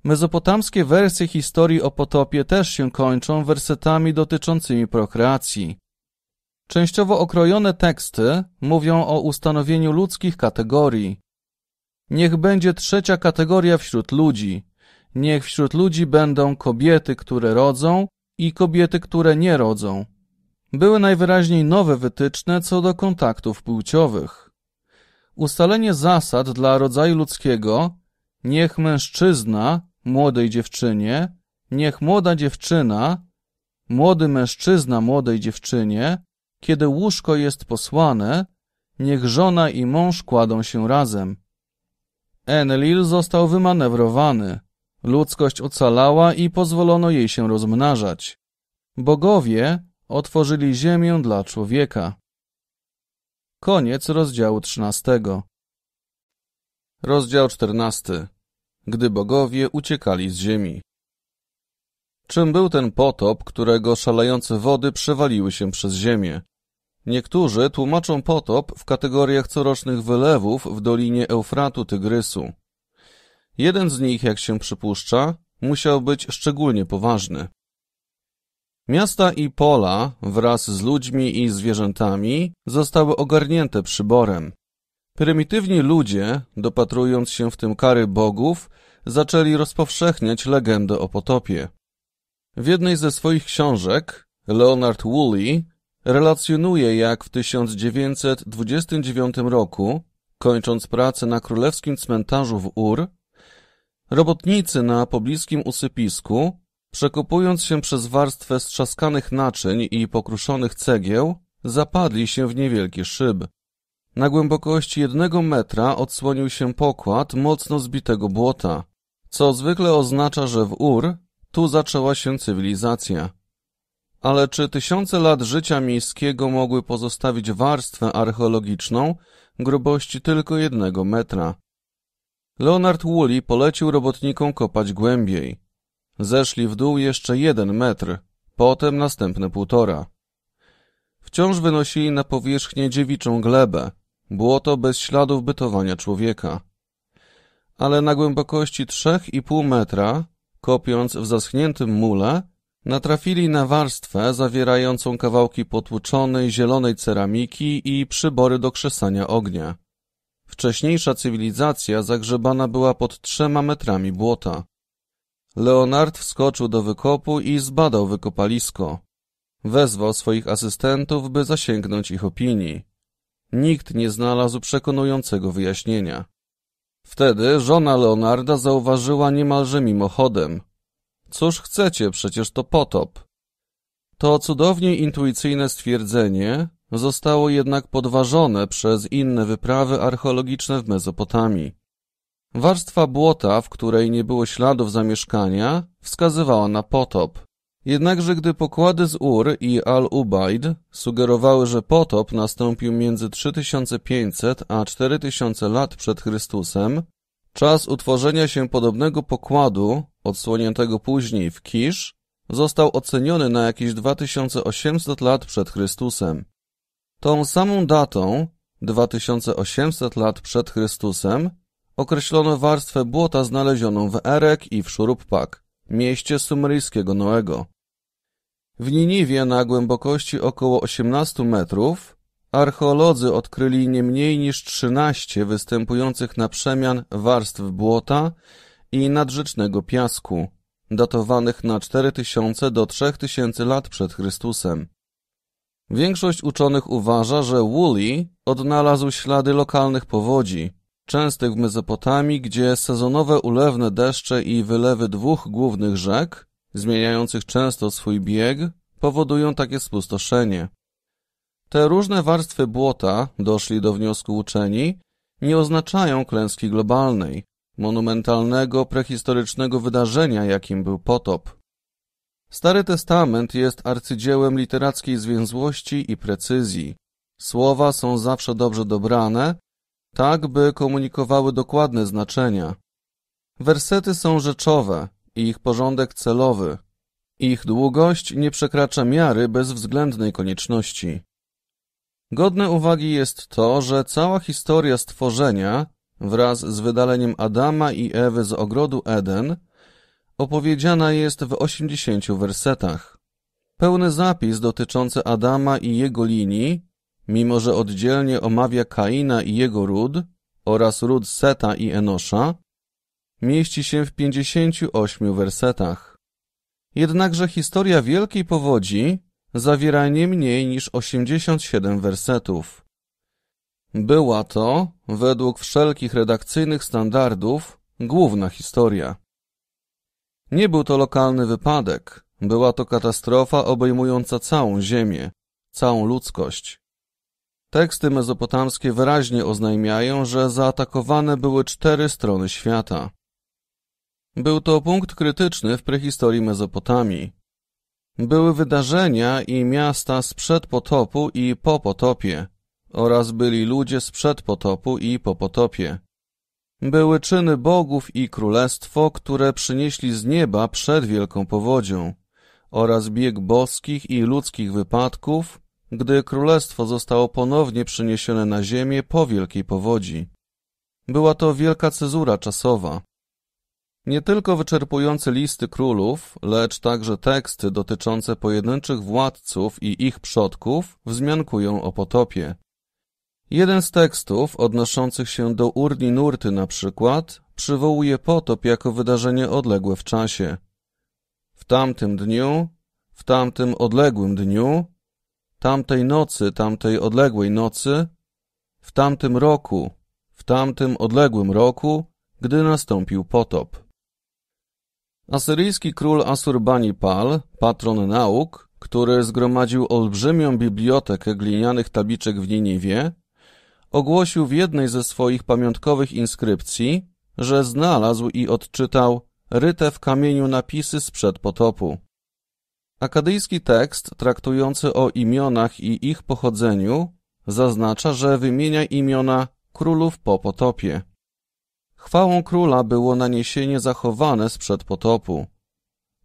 Mezopotamskie wersje historii o potopie też się kończą wersetami dotyczącymi prokreacji. Częściowo okrojone teksty mówią o ustanowieniu ludzkich kategorii. Niech będzie trzecia kategoria wśród ludzi. Niech wśród ludzi będą kobiety, które rodzą i kobiety, które nie rodzą. Były najwyraźniej nowe wytyczne co do kontaktów płciowych. Ustalenie zasad dla rodzaju ludzkiego, niech mężczyzna młodej dziewczynie, niech młoda dziewczyna, młody mężczyzna młodej dziewczynie, kiedy łóżko jest posłane, niech żona i mąż kładą się razem. Enlil został wymanewrowany. Ludzkość ocalała i pozwolono jej się rozmnażać. Bogowie otworzyli ziemię dla człowieka. Koniec rozdziału 13. Rozdział 14. Gdy bogowie uciekali z ziemi. Czym był ten potop, którego szalejące wody przewaliły się przez ziemię? Niektórzy tłumaczą potop w kategoriach corocznych wylewów w dolinie Eufratu Tygrysu. Jeden z nich, jak się przypuszcza, musiał być szczególnie poważny. Miasta i pola wraz z ludźmi i zwierzętami zostały ogarnięte przyborem. Prymitywni ludzie, dopatrując się w tym kary bogów, zaczęli rozpowszechniać legendę o potopie. W jednej ze swoich książek Leonard Woolley relacjonuje, jak w 1929 roku, kończąc pracę na królewskim cmentarzu w Ur, robotnicy na pobliskim usypisku Przekopując się przez warstwę strzaskanych naczyń i pokruszonych cegieł, zapadli się w niewielki szyb. Na głębokości jednego metra odsłonił się pokład mocno zbitego błota, co zwykle oznacza, że w Ur tu zaczęła się cywilizacja. Ale czy tysiące lat życia miejskiego mogły pozostawić warstwę archeologiczną grubości tylko jednego metra? Leonard Woolley polecił robotnikom kopać głębiej. Zeszli w dół jeszcze jeden metr, potem następne półtora. Wciąż wynosili na powierzchnię dziewiczą glebę, błoto bez śladów bytowania człowieka. Ale na głębokości trzech i pół metra, kopiąc w zaschniętym mule, natrafili na warstwę zawierającą kawałki potłuczonej zielonej ceramiki i przybory do krzesania ognia. Wcześniejsza cywilizacja zagrzebana była pod trzema metrami błota. Leonard wskoczył do wykopu i zbadał wykopalisko. Wezwał swoich asystentów, by zasięgnąć ich opinii. Nikt nie znalazł przekonującego wyjaśnienia. Wtedy żona Leonarda zauważyła niemalże mimochodem. Cóż chcecie, przecież to potop. To cudownie intuicyjne stwierdzenie zostało jednak podważone przez inne wyprawy archeologiczne w Mezopotamii. Warstwa błota, w której nie było śladów zamieszkania, wskazywała na potop. Jednakże gdy pokłady z Ur i Al-Ubaid sugerowały, że potop nastąpił między 3500 a 4000 lat przed Chrystusem, czas utworzenia się podobnego pokładu, odsłoniętego później w Kisz, został oceniony na jakieś 2800 lat przed Chrystusem. Tą samą datą, 2800 lat przed Chrystusem, Określono warstwę błota znalezioną w Erek i w Szurupak, mieście sumeryjskiego Noego. W Niniwie na głębokości około 18 metrów archeolodzy odkryli nie mniej niż 13 występujących na przemian warstw błota i nadrzecznego piasku, datowanych na 4000 do 3000 lat przed Chrystusem. Większość uczonych uważa, że Woolley odnalazł ślady lokalnych powodzi, częstych w Mezopotamii, gdzie sezonowe ulewne deszcze i wylewy dwóch głównych rzek, zmieniających często swój bieg, powodują takie spustoszenie. Te różne warstwy błota, doszli do wniosku uczeni, nie oznaczają klęski globalnej, monumentalnego, prehistorycznego wydarzenia, jakim był potop. Stary Testament jest arcydziełem literackiej zwięzłości i precyzji. Słowa są zawsze dobrze dobrane, tak by komunikowały dokładne znaczenia. Wersety są rzeczowe, ich porządek celowy. Ich długość nie przekracza miary bezwzględnej konieczności. Godne uwagi jest to, że cała historia stworzenia, wraz z wydaleniem Adama i Ewy z ogrodu Eden, opowiedziana jest w 80 wersetach. Pełny zapis dotyczący Adama i jego linii mimo że oddzielnie omawia Kaina i jego ród oraz ród Seta i Enosza, mieści się w 58 wersetach. Jednakże historia Wielkiej Powodzi zawiera nie mniej niż 87 wersetów. Była to, według wszelkich redakcyjnych standardów, główna historia. Nie był to lokalny wypadek, była to katastrofa obejmująca całą Ziemię, całą ludzkość. Teksty mezopotamskie wyraźnie oznajmiają, że zaatakowane były cztery strony świata. Był to punkt krytyczny w prehistorii Mezopotamii. Były wydarzenia i miasta sprzed potopu i po potopie, oraz byli ludzie sprzed potopu i po potopie. Były czyny bogów i królestwo, które przynieśli z nieba przed wielką powodzią, oraz bieg boskich i ludzkich wypadków, gdy królestwo zostało ponownie przeniesione na ziemię po wielkiej powodzi. Była to wielka cezura czasowa. Nie tylko wyczerpujące listy królów, lecz także teksty dotyczące pojedynczych władców i ich przodków wzmiankują o potopie. Jeden z tekstów odnoszących się do Urni Nurty na przykład przywołuje potop jako wydarzenie odległe w czasie. W tamtym dniu, w tamtym odległym dniu tamtej nocy, tamtej odległej nocy, w tamtym roku, w tamtym odległym roku, gdy nastąpił potop. Asyryjski król Asurbanipal, patron nauk, który zgromadził olbrzymią bibliotekę glinianych tabliczek w Niniwie, ogłosił w jednej ze swoich pamiątkowych inskrypcji, że znalazł i odczytał ryte w kamieniu napisy sprzed potopu. Akadyjski tekst traktujący o imionach i ich pochodzeniu zaznacza, że wymienia imiona królów po potopie. Chwałą króla było naniesienie zachowane sprzed potopu.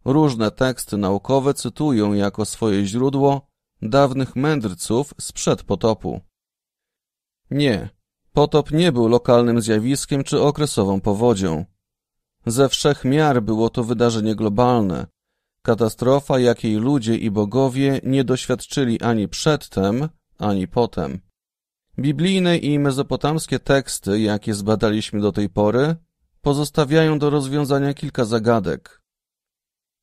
Różne teksty naukowe cytują jako swoje źródło dawnych mędrców sprzed potopu. Nie, potop nie był lokalnym zjawiskiem czy okresową powodzią. Ze wszech miar było to wydarzenie globalne, Katastrofa, jakiej ludzie i bogowie nie doświadczyli ani przedtem, ani potem. Biblijne i mezopotamskie teksty, jakie zbadaliśmy do tej pory, pozostawiają do rozwiązania kilka zagadek.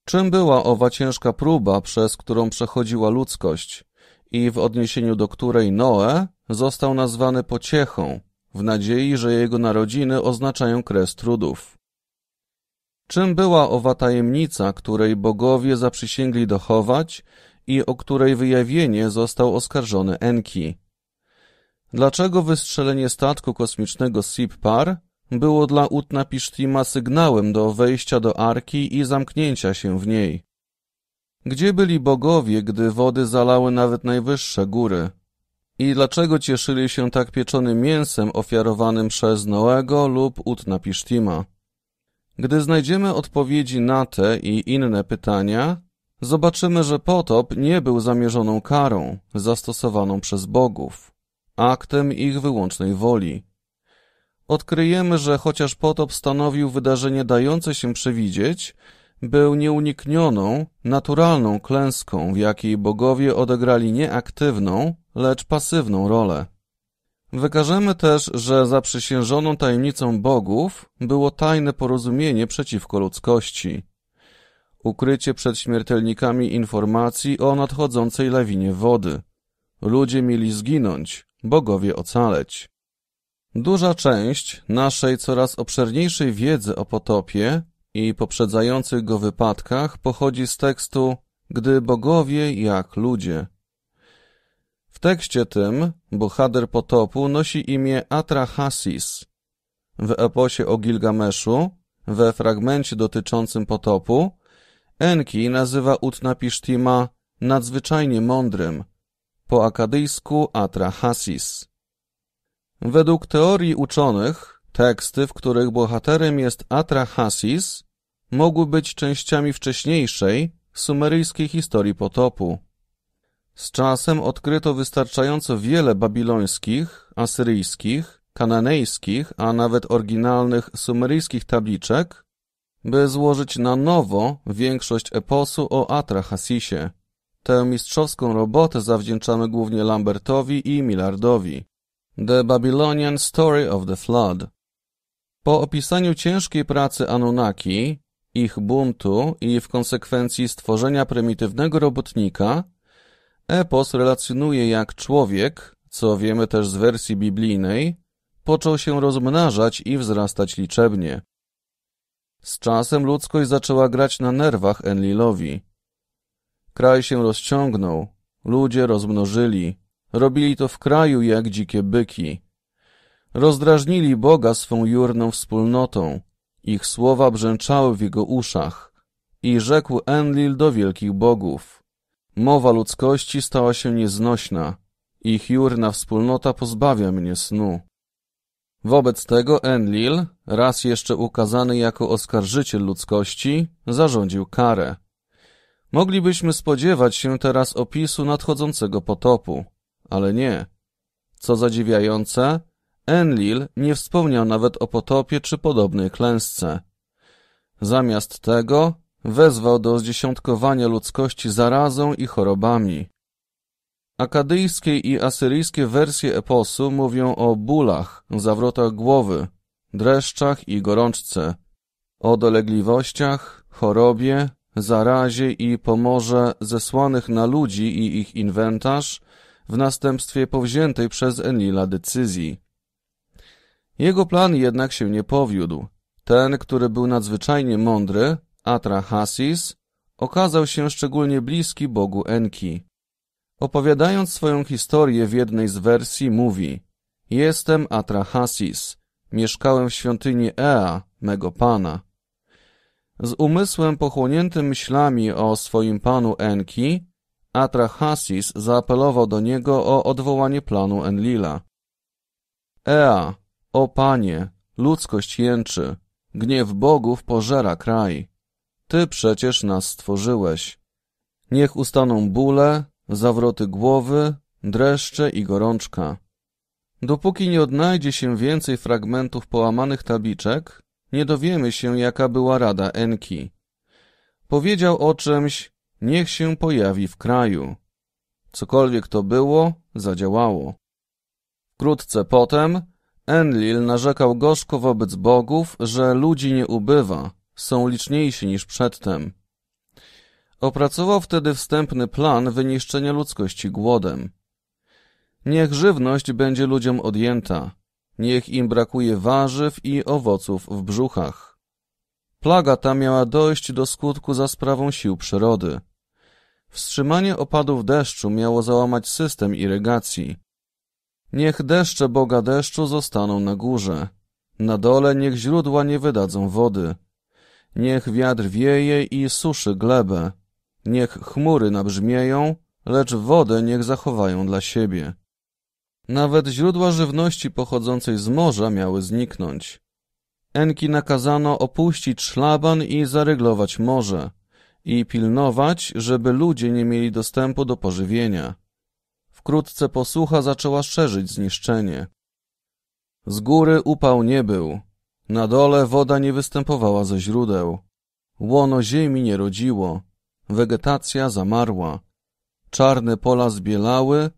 Czym była owa ciężka próba, przez którą przechodziła ludzkość i w odniesieniu do której Noe został nazwany pociechą, w nadziei, że jego narodziny oznaczają kres trudów? Czym była owa tajemnica, której bogowie zaprzysięgli dochować i o której wyjawienie został oskarżony Enki? Dlaczego wystrzelenie statku kosmicznego Sip-Par było dla Utna Pisztima sygnałem do wejścia do Arki i zamknięcia się w niej? Gdzie byli bogowie, gdy wody zalały nawet najwyższe góry? I dlaczego cieszyli się tak pieczonym mięsem ofiarowanym przez Noego lub Utna Pisztima? Gdy znajdziemy odpowiedzi na te i inne pytania, zobaczymy, że potop nie był zamierzoną karą zastosowaną przez bogów, aktem ich wyłącznej woli. Odkryjemy, że chociaż potop stanowił wydarzenie dające się przewidzieć, był nieuniknioną, naturalną klęską, w jakiej bogowie odegrali nieaktywną, lecz pasywną rolę. Wykażemy też, że zaprzysiężoną tajemnicą bogów było tajne porozumienie przeciwko ludzkości, ukrycie przed śmiertelnikami informacji o nadchodzącej lawinie wody. Ludzie mieli zginąć, bogowie ocaleć. Duża część naszej coraz obszerniejszej wiedzy o potopie i poprzedzających go wypadkach pochodzi z tekstu Gdy bogowie jak ludzie. W tekście tym bohater potopu nosi imię Atrahasis. W eposie o Gilgameszu, we fragmencie dotyczącym potopu, Enki nazywa Utnapishtima nadzwyczajnie mądrym, po akadyjsku Atrahasis. Według teorii uczonych, teksty, w których bohaterem jest Atrahasis, mogły być częściami wcześniejszej, sumeryjskiej historii potopu. Z czasem odkryto wystarczająco wiele babilońskich, asyryjskich, kananejskich, a nawet oryginalnych sumeryjskich tabliczek, by złożyć na nowo większość eposu o Atrahasisie. Tę mistrzowską robotę zawdzięczamy głównie Lambertowi i Millardowi. The Babylonian Story of the Flood. Po opisaniu ciężkiej pracy Anunnaki, ich buntu i w konsekwencji stworzenia prymitywnego robotnika, Epos relacjonuje jak człowiek, co wiemy też z wersji biblijnej, począł się rozmnażać i wzrastać liczebnie. Z czasem ludzkość zaczęła grać na nerwach Enlilowi. Kraj się rozciągnął, ludzie rozmnożyli, robili to w kraju jak dzikie byki. Rozdrażnili Boga swą jurną wspólnotą, ich słowa brzęczały w jego uszach i rzekł Enlil do wielkich bogów – Mowa ludzkości stała się nieznośna. Ich jurna wspólnota pozbawia mnie snu. Wobec tego Enlil, raz jeszcze ukazany jako oskarżyciel ludzkości, zarządził karę. Moglibyśmy spodziewać się teraz opisu nadchodzącego potopu, ale nie. Co zadziwiające, Enlil nie wspomniał nawet o potopie czy podobnej klęsce. Zamiast tego Wezwał do zdziesiątkowania ludzkości zarazą i chorobami. Akadyjskie i asyryjskie wersje eposu mówią o bólach, zawrotach głowy, dreszczach i gorączce, o dolegliwościach, chorobie, zarazie i pomorze zesłanych na ludzi i ich inwentarz w następstwie powziętej przez Enlila decyzji. Jego plan jednak się nie powiódł. Ten, który był nadzwyczajnie mądry, Atrahasis okazał się szczególnie bliski bogu Enki. Opowiadając swoją historię w jednej z wersji mówi Jestem Atrahasis, mieszkałem w świątyni Ea, mego pana. Z umysłem pochłoniętym myślami o swoim panu Enki, Atrahasis zaapelował do niego o odwołanie planu Enlila. Ea, o panie, ludzkość jęczy, gniew bogów pożera kraj. Ty przecież nas stworzyłeś. Niech ustaną bóle, zawroty głowy, dreszcze i gorączka. Dopóki nie odnajdzie się więcej fragmentów połamanych tabliczek, nie dowiemy się, jaka była rada Enki. Powiedział o czymś, niech się pojawi w kraju. Cokolwiek to było, zadziałało. Wkrótce potem Enlil narzekał gorzko wobec bogów, że ludzi nie ubywa, są liczniejsi niż przedtem. Opracował wtedy wstępny plan wyniszczenia ludzkości głodem. Niech żywność będzie ludziom odjęta, niech im brakuje warzyw i owoców w brzuchach. Plaga ta miała dojść do skutku za sprawą sił przyrody. Wstrzymanie opadów deszczu miało załamać system irygacji. Niech deszcze Boga deszczu zostaną na górze. Na dole niech źródła nie wydadzą wody. Niech wiatr wieje i suszy glebę, niech chmury nabrzmieją, lecz wodę niech zachowają dla siebie. Nawet źródła żywności pochodzącej z morza miały zniknąć. Enki nakazano opuścić szlaban i zaryglować morze i pilnować, żeby ludzie nie mieli dostępu do pożywienia. Wkrótce posucha zaczęła szerzyć zniszczenie. Z góry upał nie był, na dole woda nie występowała ze źródeł. Łono ziemi nie rodziło. Wegetacja zamarła. Czarne pola zbielały,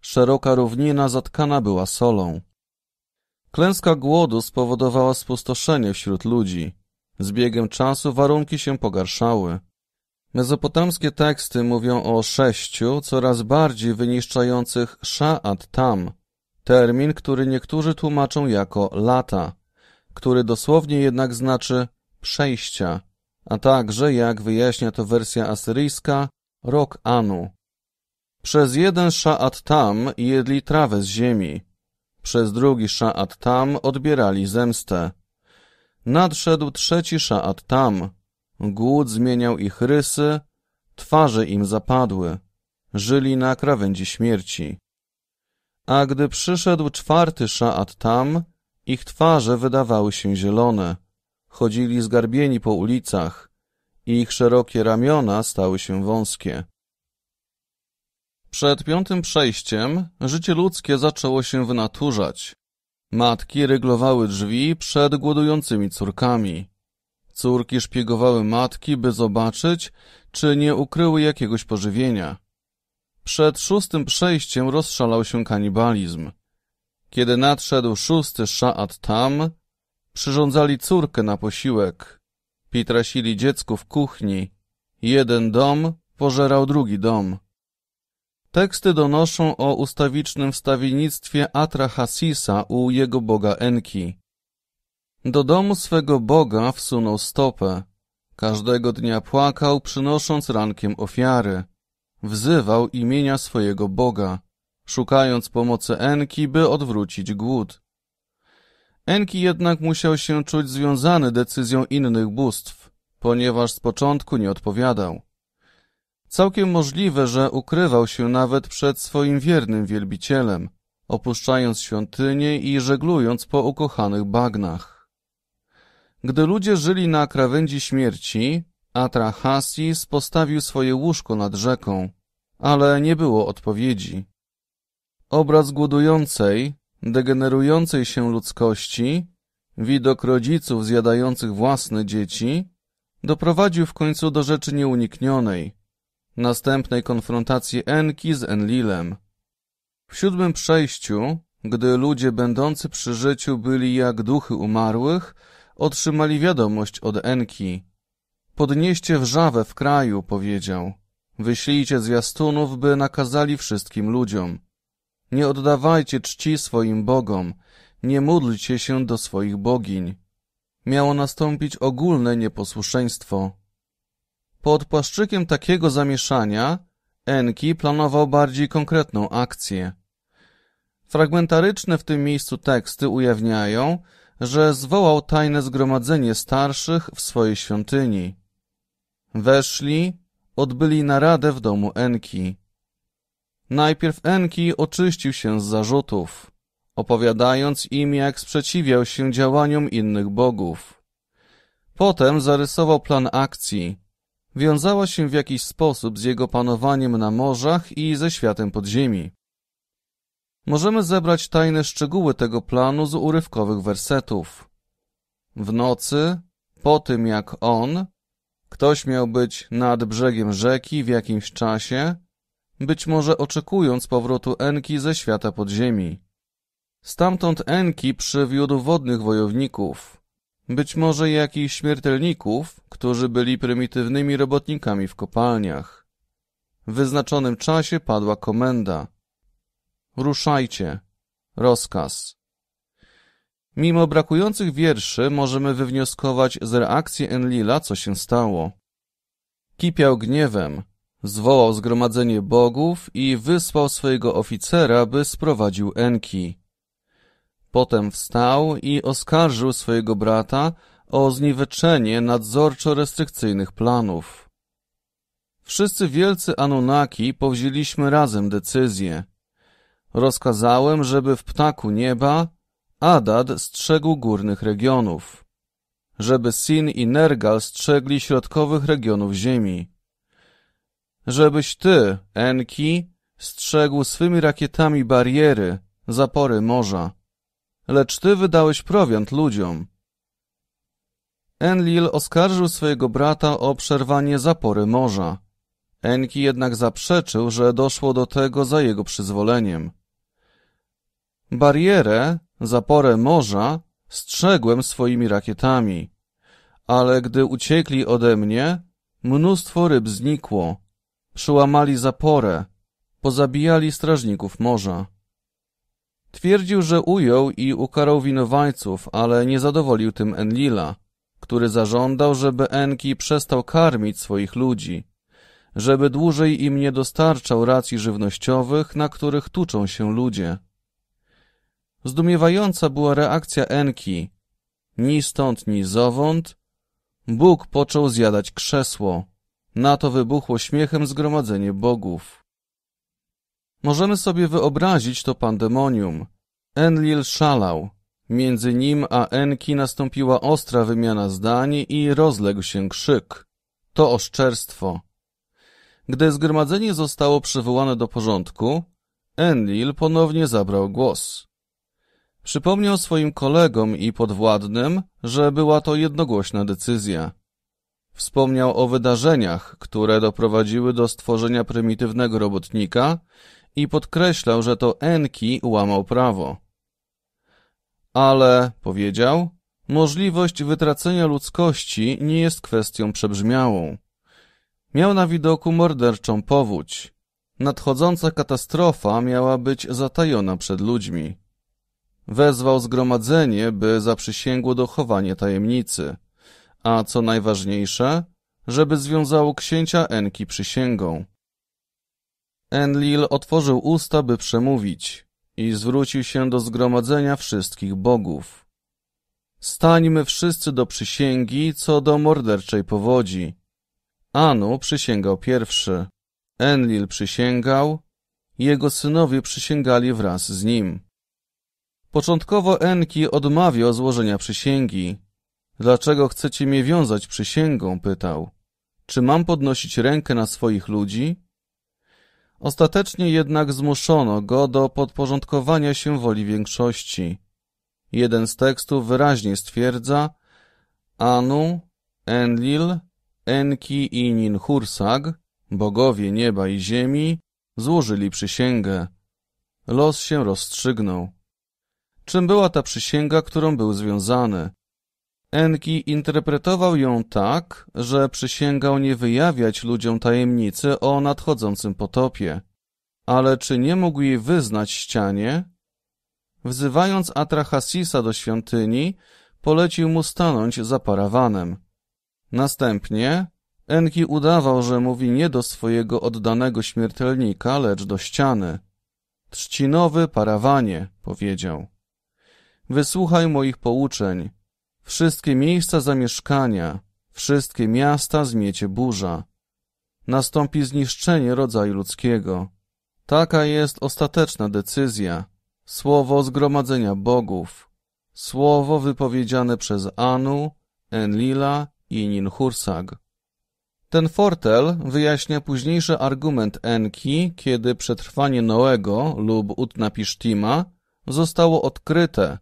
szeroka równina zatkana była solą. Klęska głodu spowodowała spustoszenie wśród ludzi. Z biegiem czasu warunki się pogarszały. Mezopotamskie teksty mówią o sześciu coraz bardziej wyniszczających sza'at tam, termin, który niektórzy tłumaczą jako lata który dosłownie jednak znaczy przejścia, a także, jak wyjaśnia to wersja asyryjska, rok Anu. Przez jeden sza'at tam jedli trawę z ziemi, przez drugi sza'at tam odbierali zemstę. Nadszedł trzeci sza'at tam, głód zmieniał ich rysy, twarze im zapadły, żyli na krawędzi śmierci. A gdy przyszedł czwarty sza'at tam, ich twarze wydawały się zielone. Chodzili zgarbieni po ulicach. Ich szerokie ramiona stały się wąskie. Przed piątym przejściem życie ludzkie zaczęło się wynaturzać. Matki ryglowały drzwi przed głodującymi córkami. Córki szpiegowały matki, by zobaczyć, czy nie ukryły jakiegoś pożywienia. Przed szóstym przejściem rozszalał się kanibalizm. Kiedy nadszedł szósty szaat tam, przyrządzali córkę na posiłek. Pitrasili dziecku w kuchni. Jeden dom pożerał drugi dom. Teksty donoszą o ustawicznym stawienictwie Atrahasisa u jego boga Enki. Do domu swego boga wsunął stopę. Każdego dnia płakał, przynosząc rankiem ofiary. Wzywał imienia swojego boga szukając pomocy Enki, by odwrócić głód. Enki jednak musiał się czuć związany decyzją innych bóstw, ponieważ z początku nie odpowiadał. Całkiem możliwe, że ukrywał się nawet przed swoim wiernym wielbicielem, opuszczając świątynię i żeglując po ukochanych bagnach. Gdy ludzie żyli na krawędzi śmierci, Atrahasis postawił swoje łóżko nad rzeką, ale nie było odpowiedzi. Obraz głodującej, degenerującej się ludzkości, widok rodziców zjadających własne dzieci, doprowadził w końcu do rzeczy nieuniknionej, następnej konfrontacji Enki z Enlilem. W siódmym przejściu, gdy ludzie będący przy życiu byli jak duchy umarłych, otrzymali wiadomość od Enki. Podnieście wrzawę w kraju, powiedział. Wyślijcie zwiastunów, by nakazali wszystkim ludziom. Nie oddawajcie czci swoim bogom, nie módlcie się do swoich bogiń. Miało nastąpić ogólne nieposłuszeństwo. Pod płaszczykiem takiego zamieszania Enki planował bardziej konkretną akcję. Fragmentaryczne w tym miejscu teksty ujawniają, że zwołał tajne zgromadzenie starszych w swojej świątyni. Weszli, odbyli naradę w domu Enki. Najpierw Enki oczyścił się z zarzutów, opowiadając im, jak sprzeciwiał się działaniom innych bogów. Potem zarysował plan akcji. Wiązała się w jakiś sposób z jego panowaniem na morzach i ze światem podziemi. Możemy zebrać tajne szczegóły tego planu z urywkowych wersetów. W nocy, po tym jak on, ktoś miał być nad brzegiem rzeki w jakimś czasie, być może oczekując powrotu Enki ze świata podziemi. Stamtąd Enki przywiódł wodnych wojowników, być może jakichś śmiertelników, którzy byli prymitywnymi robotnikami w kopalniach. W wyznaczonym czasie padła komenda. Ruszajcie. Rozkaz. Mimo brakujących wierszy możemy wywnioskować z reakcji Enlila, co się stało. Kipiał gniewem, Zwołał zgromadzenie bogów i wysłał swojego oficera, by sprowadził Enki. Potem wstał i oskarżył swojego brata o zniweczenie nadzorczo-restrykcyjnych planów. Wszyscy wielcy Anunnaki powzięliśmy razem decyzję. Rozkazałem, żeby w ptaku nieba Adad strzegł górnych regionów, żeby Sin i Nergal strzegli środkowych regionów ziemi, żebyś ty, Enki, strzegł swymi rakietami bariery, zapory morza. Lecz ty wydałeś prowiant ludziom. Enlil oskarżył swojego brata o przerwanie zapory morza. Enki jednak zaprzeczył, że doszło do tego za jego przyzwoleniem. Barierę, zaporę morza, strzegłem swoimi rakietami, ale gdy uciekli ode mnie, mnóstwo ryb znikło, przełamali zaporę, pozabijali strażników morza. Twierdził, że ujął i ukarał winowajców, ale nie zadowolił tym Enlila, który zażądał, żeby Enki przestał karmić swoich ludzi, żeby dłużej im nie dostarczał racji żywnościowych, na których tuczą się ludzie. Zdumiewająca była reakcja Enki. Ni stąd, ni zowąd Bóg począł zjadać krzesło. Na to wybuchło śmiechem zgromadzenie bogów. Możemy sobie wyobrazić to pandemonium. Enlil szalał. Między nim a Enki nastąpiła ostra wymiana zdań i rozległ się krzyk. To oszczerstwo. Gdy zgromadzenie zostało przywołane do porządku, Enlil ponownie zabrał głos. Przypomniał swoim kolegom i podwładnym, że była to jednogłośna decyzja. Wspomniał o wydarzeniach, które doprowadziły do stworzenia prymitywnego robotnika i podkreślał, że to Enki łamał prawo. Ale, powiedział, możliwość wytracenia ludzkości nie jest kwestią przebrzmiałą. Miał na widoku morderczą powódź. Nadchodząca katastrofa miała być zatajona przed ludźmi. Wezwał zgromadzenie, by zaprzysięgło dochowanie tajemnicy a co najważniejsze, żeby związało księcia Enki przysięgą. Enlil otworzył usta, by przemówić i zwrócił się do zgromadzenia wszystkich bogów. Stańmy wszyscy do przysięgi co do morderczej powodzi. Anu przysięgał pierwszy, Enlil przysięgał, jego synowie przysięgali wraz z nim. Początkowo Enki odmawiał złożenia przysięgi, Dlaczego chcecie mnie wiązać przysięgą? pytał. Czy mam podnosić rękę na swoich ludzi? Ostatecznie jednak zmuszono go do podporządkowania się woli większości. Jeden z tekstów wyraźnie stwierdza Anu, Enlil, Enki i Ninhursag, bogowie nieba i ziemi, złożyli przysięgę. Los się rozstrzygnął. Czym była ta przysięga, którą był związany? Enki interpretował ją tak, że przysięgał nie wyjawiać ludziom tajemnicy o nadchodzącym potopie. Ale czy nie mógł jej wyznać ścianie? Wzywając Atrahasisa do świątyni, polecił mu stanąć za parawanem. Następnie Enki udawał, że mówi nie do swojego oddanego śmiertelnika, lecz do ściany. Trzcinowy parawanie, powiedział. Wysłuchaj moich pouczeń wszystkie miejsca zamieszkania, wszystkie miasta zmiecie burza. Nastąpi zniszczenie rodzaju ludzkiego. Taka jest ostateczna decyzja, słowo zgromadzenia bogów, słowo wypowiedziane przez Anu, Enlila i Ninhursag. Ten fortel wyjaśnia późniejszy argument Enki, kiedy przetrwanie Noego lub Utnapishtima zostało odkryte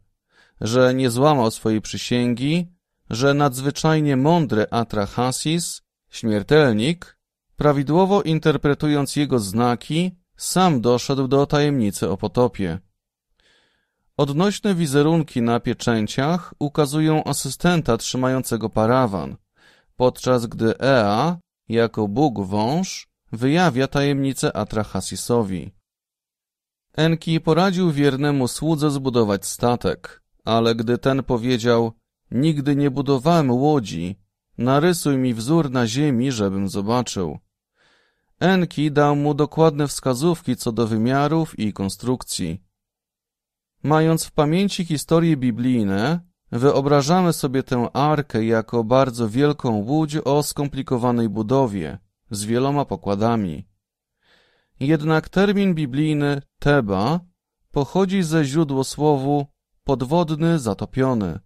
że nie złamał swojej przysięgi, że nadzwyczajnie mądry Atrahasis, śmiertelnik, prawidłowo interpretując jego znaki, sam doszedł do tajemnicy o potopie. Odnośne wizerunki na pieczęciach ukazują asystenta trzymającego parawan, podczas gdy Ea, jako Bóg wąż, wyjawia tajemnicę Atrahasisowi. Enki poradził wiernemu słudze zbudować statek. Ale gdy ten powiedział, nigdy nie budowałem łodzi, narysuj mi wzór na ziemi, żebym zobaczył. Enki dał mu dokładne wskazówki co do wymiarów i konstrukcji. Mając w pamięci historie biblijne, wyobrażamy sobie tę arkę jako bardzo wielką łódź o skomplikowanej budowie, z wieloma pokładami. Jednak termin biblijny Teba pochodzi ze źródło słowu podwodny zatopiony.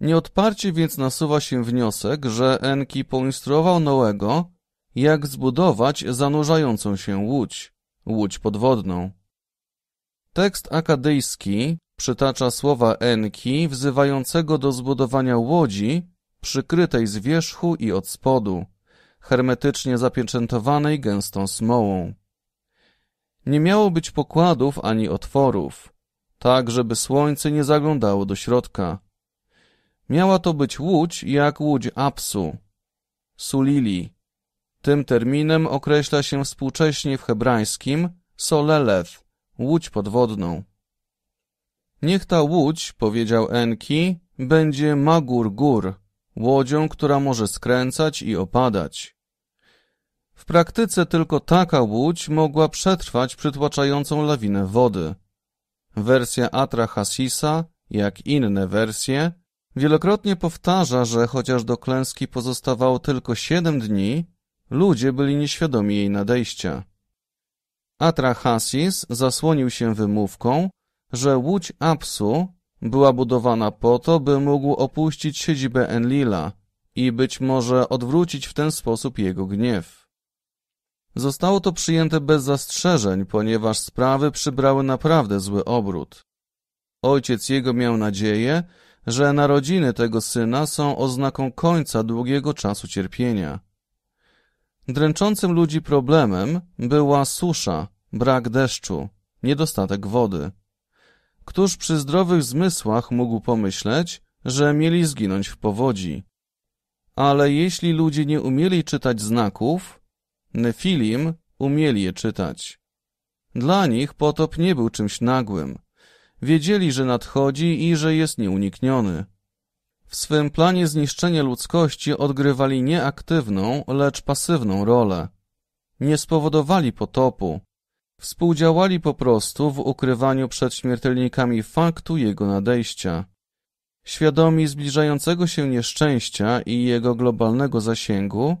Nieodparcie więc nasuwa się wniosek, że Enki poinstruował Noego, jak zbudować zanurzającą się łódź, łódź podwodną. Tekst akadyjski przytacza słowa Enki wzywającego do zbudowania łodzi przykrytej z wierzchu i od spodu, hermetycznie zapieczętowanej gęstą smołą. Nie miało być pokładów ani otworów tak żeby słońce nie zaglądało do środka. Miała to być łódź jak łódź Apsu. Sulili. Tym terminem określa się współcześnie w hebrajskim soleleth, łódź podwodną. Niech ta łódź, powiedział Enki, będzie magur gór, łodzią, która może skręcać i opadać. W praktyce tylko taka łódź mogła przetrwać przytłaczającą lawinę wody, Wersja Atra jak inne wersje, wielokrotnie powtarza, że chociaż do klęski pozostawało tylko siedem dni, ludzie byli nieświadomi jej nadejścia. Atra zasłonił się wymówką, że łódź Apsu była budowana po to, by mógł opuścić siedzibę Enlila i być może odwrócić w ten sposób jego gniew. Zostało to przyjęte bez zastrzeżeń, ponieważ sprawy przybrały naprawdę zły obrót. Ojciec jego miał nadzieję, że narodziny tego syna są oznaką końca długiego czasu cierpienia. Dręczącym ludzi problemem była susza, brak deszczu, niedostatek wody. Któż przy zdrowych zmysłach mógł pomyśleć, że mieli zginąć w powodzi? Ale jeśli ludzie nie umieli czytać znaków, Nefilim umieli je czytać. Dla nich potop nie był czymś nagłym. Wiedzieli, że nadchodzi i że jest nieunikniony. W swym planie zniszczenia ludzkości odgrywali nie aktywną, lecz pasywną rolę. Nie spowodowali potopu. Współdziałali po prostu w ukrywaniu przed śmiertelnikami faktu jego nadejścia. Świadomi zbliżającego się nieszczęścia i jego globalnego zasięgu,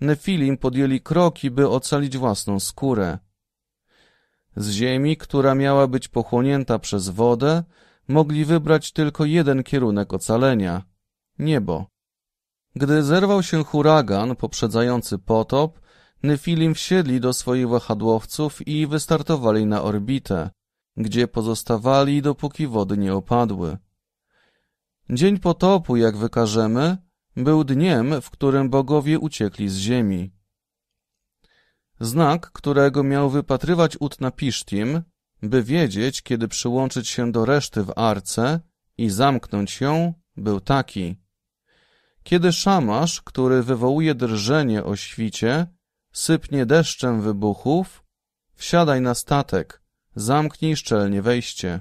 Nefilim podjęli kroki, by ocalić własną skórę. Z ziemi, która miała być pochłonięta przez wodę, mogli wybrać tylko jeden kierunek ocalenia niebo. Gdy zerwał się huragan poprzedzający potop, Nefilim wsiedli do swoich wahadłowców i wystartowali na orbitę, gdzie pozostawali, dopóki wody nie opadły. Dzień potopu, jak wykażemy, był dniem, w którym bogowie uciekli z ziemi. Znak, którego miał wypatrywać Utnapishtim, by wiedzieć, kiedy przyłączyć się do reszty w arce i zamknąć ją, był taki. Kiedy szamasz, który wywołuje drżenie o świcie, sypnie deszczem wybuchów, wsiadaj na statek, zamknij szczelnie wejście.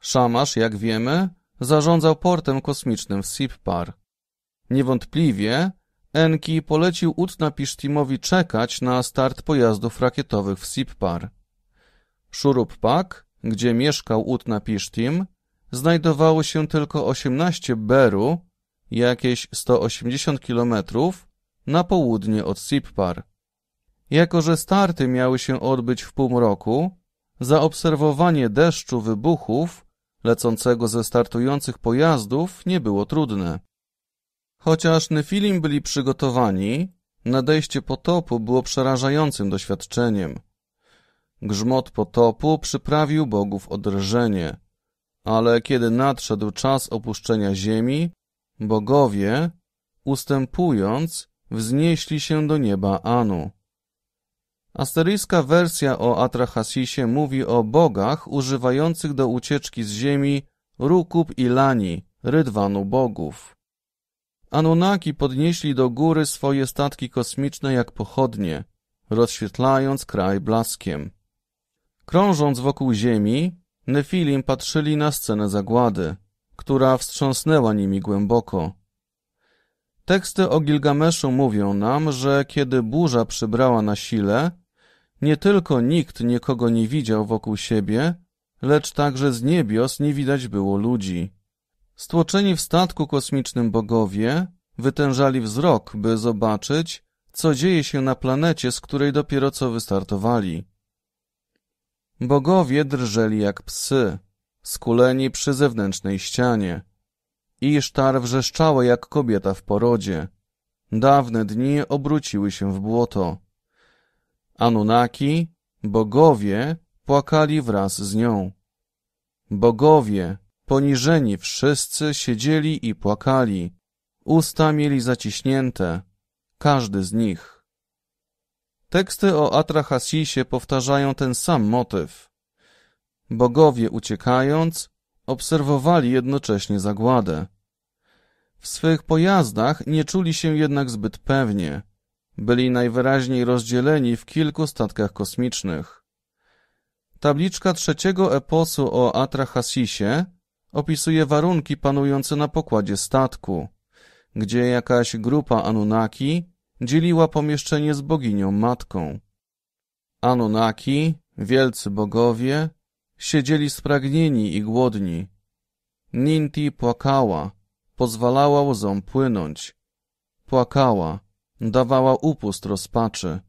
Szamasz, jak wiemy, zarządzał portem kosmicznym w Sippar. Niewątpliwie Enki polecił Utna Pisztimowi czekać na start pojazdów rakietowych w Sipar. Szurupak, gdzie mieszkał Utnapishtim, znajdowało się tylko 18 beru, jakieś 180 km, na południe od Sipar. Jako, że starty miały się odbyć w półmroku, zaobserwowanie deszczu wybuchów lecącego ze startujących pojazdów nie było trudne. Chociaż Nefilim byli przygotowani, nadejście potopu było przerażającym doświadczeniem. Grzmot potopu przyprawił bogów o drżenie, ale kiedy nadszedł czas opuszczenia ziemi, bogowie, ustępując, wznieśli się do nieba Anu. Asteryjska wersja o Atrahasisie mówi o bogach używających do ucieczki z ziemi Rukub i Lani, rydwanu bogów. Anunaki podnieśli do góry swoje statki kosmiczne jak pochodnie, rozświetlając kraj blaskiem. Krążąc wokół Ziemi, Nefilim patrzyli na scenę zagłady, która wstrząsnęła nimi głęboko. Teksty o Gilgameszu mówią nam, że kiedy burza przybrała na sile, nie tylko nikt nikogo nie widział wokół siebie, lecz także z niebios nie widać było ludzi. Stłoczeni w statku kosmicznym bogowie wytężali wzrok, by zobaczyć, co dzieje się na planecie, z której dopiero co wystartowali. Bogowie drżeli jak psy, skuleni przy zewnętrznej ścianie. I sztar wrzeszczała jak kobieta w porodzie. Dawne dni obróciły się w błoto. Anunaki, bogowie, płakali wraz z nią. Bogowie, Poniżeni wszyscy siedzieli i płakali. Usta mieli zaciśnięte, każdy z nich. Teksty o Atrahasisie powtarzają ten sam motyw. Bogowie uciekając, obserwowali jednocześnie zagładę. W swych pojazdach nie czuli się jednak zbyt pewnie. Byli najwyraźniej rozdzieleni w kilku statkach kosmicznych. Tabliczka trzeciego eposu o Atrahasisie opisuje warunki panujące na pokładzie statku, gdzie jakaś grupa Anunnaki dzieliła pomieszczenie z boginią matką. Anunnaki, wielcy bogowie, siedzieli spragnieni i głodni. Ninti płakała, pozwalała łzom płynąć. Płakała, dawała upust rozpaczy.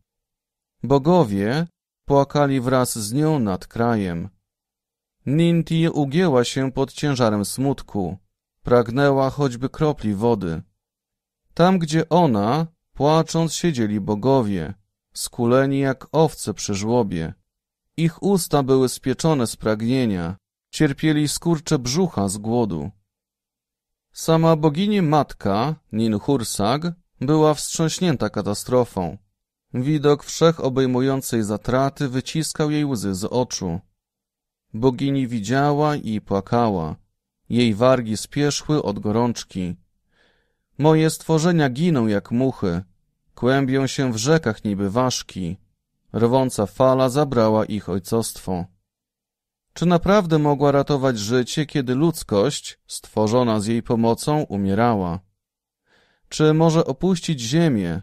Bogowie płakali wraz z nią nad krajem. Ninti ugięła się pod ciężarem smutku. Pragnęła choćby kropli wody. Tam, gdzie ona, płacząc, siedzieli bogowie, skuleni jak owce przy żłobie. Ich usta były spieczone z pragnienia, cierpieli skurcze brzucha z głodu. Sama bogini matka, Ninhursag, była wstrząśnięta katastrofą. Widok wszechobejmującej zatraty wyciskał jej łzy z oczu. Bogini widziała i płakała. Jej wargi spieszły od gorączki. Moje stworzenia giną jak muchy. Kłębią się w rzekach niby ważki. Rwąca fala zabrała ich ojcostwo. Czy naprawdę mogła ratować życie, kiedy ludzkość, stworzona z jej pomocą, umierała? Czy może opuścić ziemię?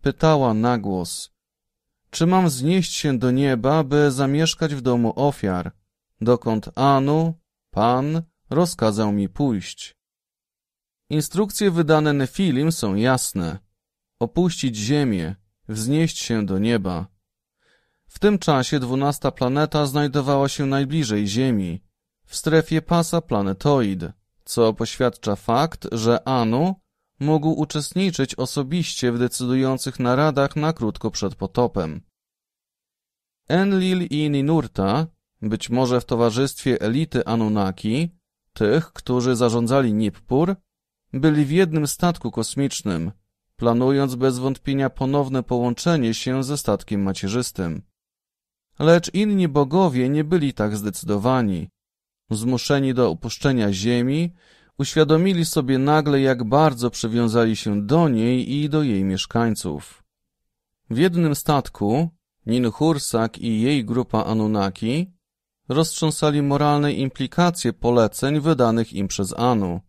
Pytała na głos. Czy mam znieść się do nieba, by zamieszkać w domu ofiar? dokąd Anu, Pan, rozkazał mi pójść. Instrukcje wydane Nefilim są jasne. Opuścić Ziemię, wznieść się do nieba. W tym czasie dwunasta planeta znajdowała się najbliżej Ziemi, w strefie pasa planetoid, co poświadcza fakt, że Anu mógł uczestniczyć osobiście w decydujących naradach na krótko przed potopem. Enlil i Ninurta być może w towarzystwie elity Anunnaki, tych, którzy zarządzali Nippur, byli w jednym statku kosmicznym, planując bez wątpienia ponowne połączenie się ze statkiem macierzystym. Lecz inni bogowie nie byli tak zdecydowani. Zmuszeni do opuszczenia Ziemi, uświadomili sobie nagle, jak bardzo przywiązali się do niej i do jej mieszkańców. W jednym statku, Ninhursak i jej grupa Anunnaki, roztrząsali moralne implikacje poleceń wydanych im przez Anu.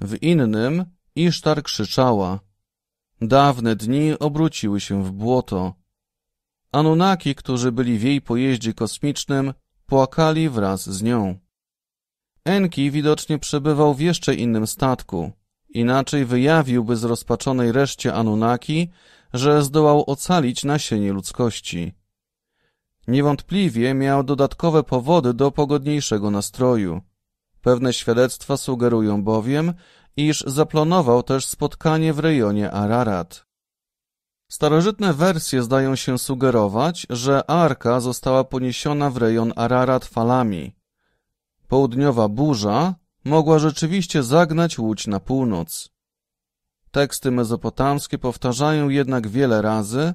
W innym Isztar krzyczała. Dawne dni obróciły się w błoto. Anunaki, którzy byli w jej pojeździe kosmicznym, płakali wraz z nią. Enki widocznie przebywał w jeszcze innym statku. Inaczej wyjawiłby z rozpaczonej reszcie Anunaki, że zdołał ocalić nasienie ludzkości. Niewątpliwie miał dodatkowe powody do pogodniejszego nastroju. Pewne świadectwa sugerują bowiem, iż zaplanował też spotkanie w rejonie Ararat. Starożytne wersje zdają się sugerować, że arka została poniesiona w rejon Ararat falami. Południowa burza mogła rzeczywiście zagnać łódź na północ. Teksty mezopotamskie powtarzają jednak wiele razy,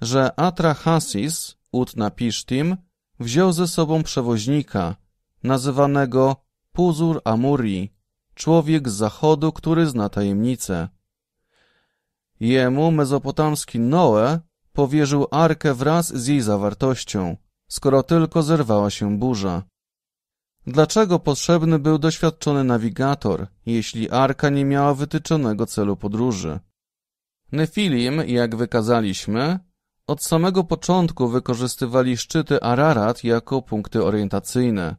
że Atrahasis Utnapishtim wziął ze sobą przewoźnika, nazywanego Puzur Amuri, człowiek z zachodu, który zna tajemnicę. Jemu mezopotamski Noe powierzył arkę wraz z jej zawartością, skoro tylko zerwała się burza. Dlaczego potrzebny był doświadczony nawigator, jeśli arka nie miała wytyczonego celu podróży? Nefilim, jak wykazaliśmy, od samego początku wykorzystywali szczyty Ararat jako punkty orientacyjne.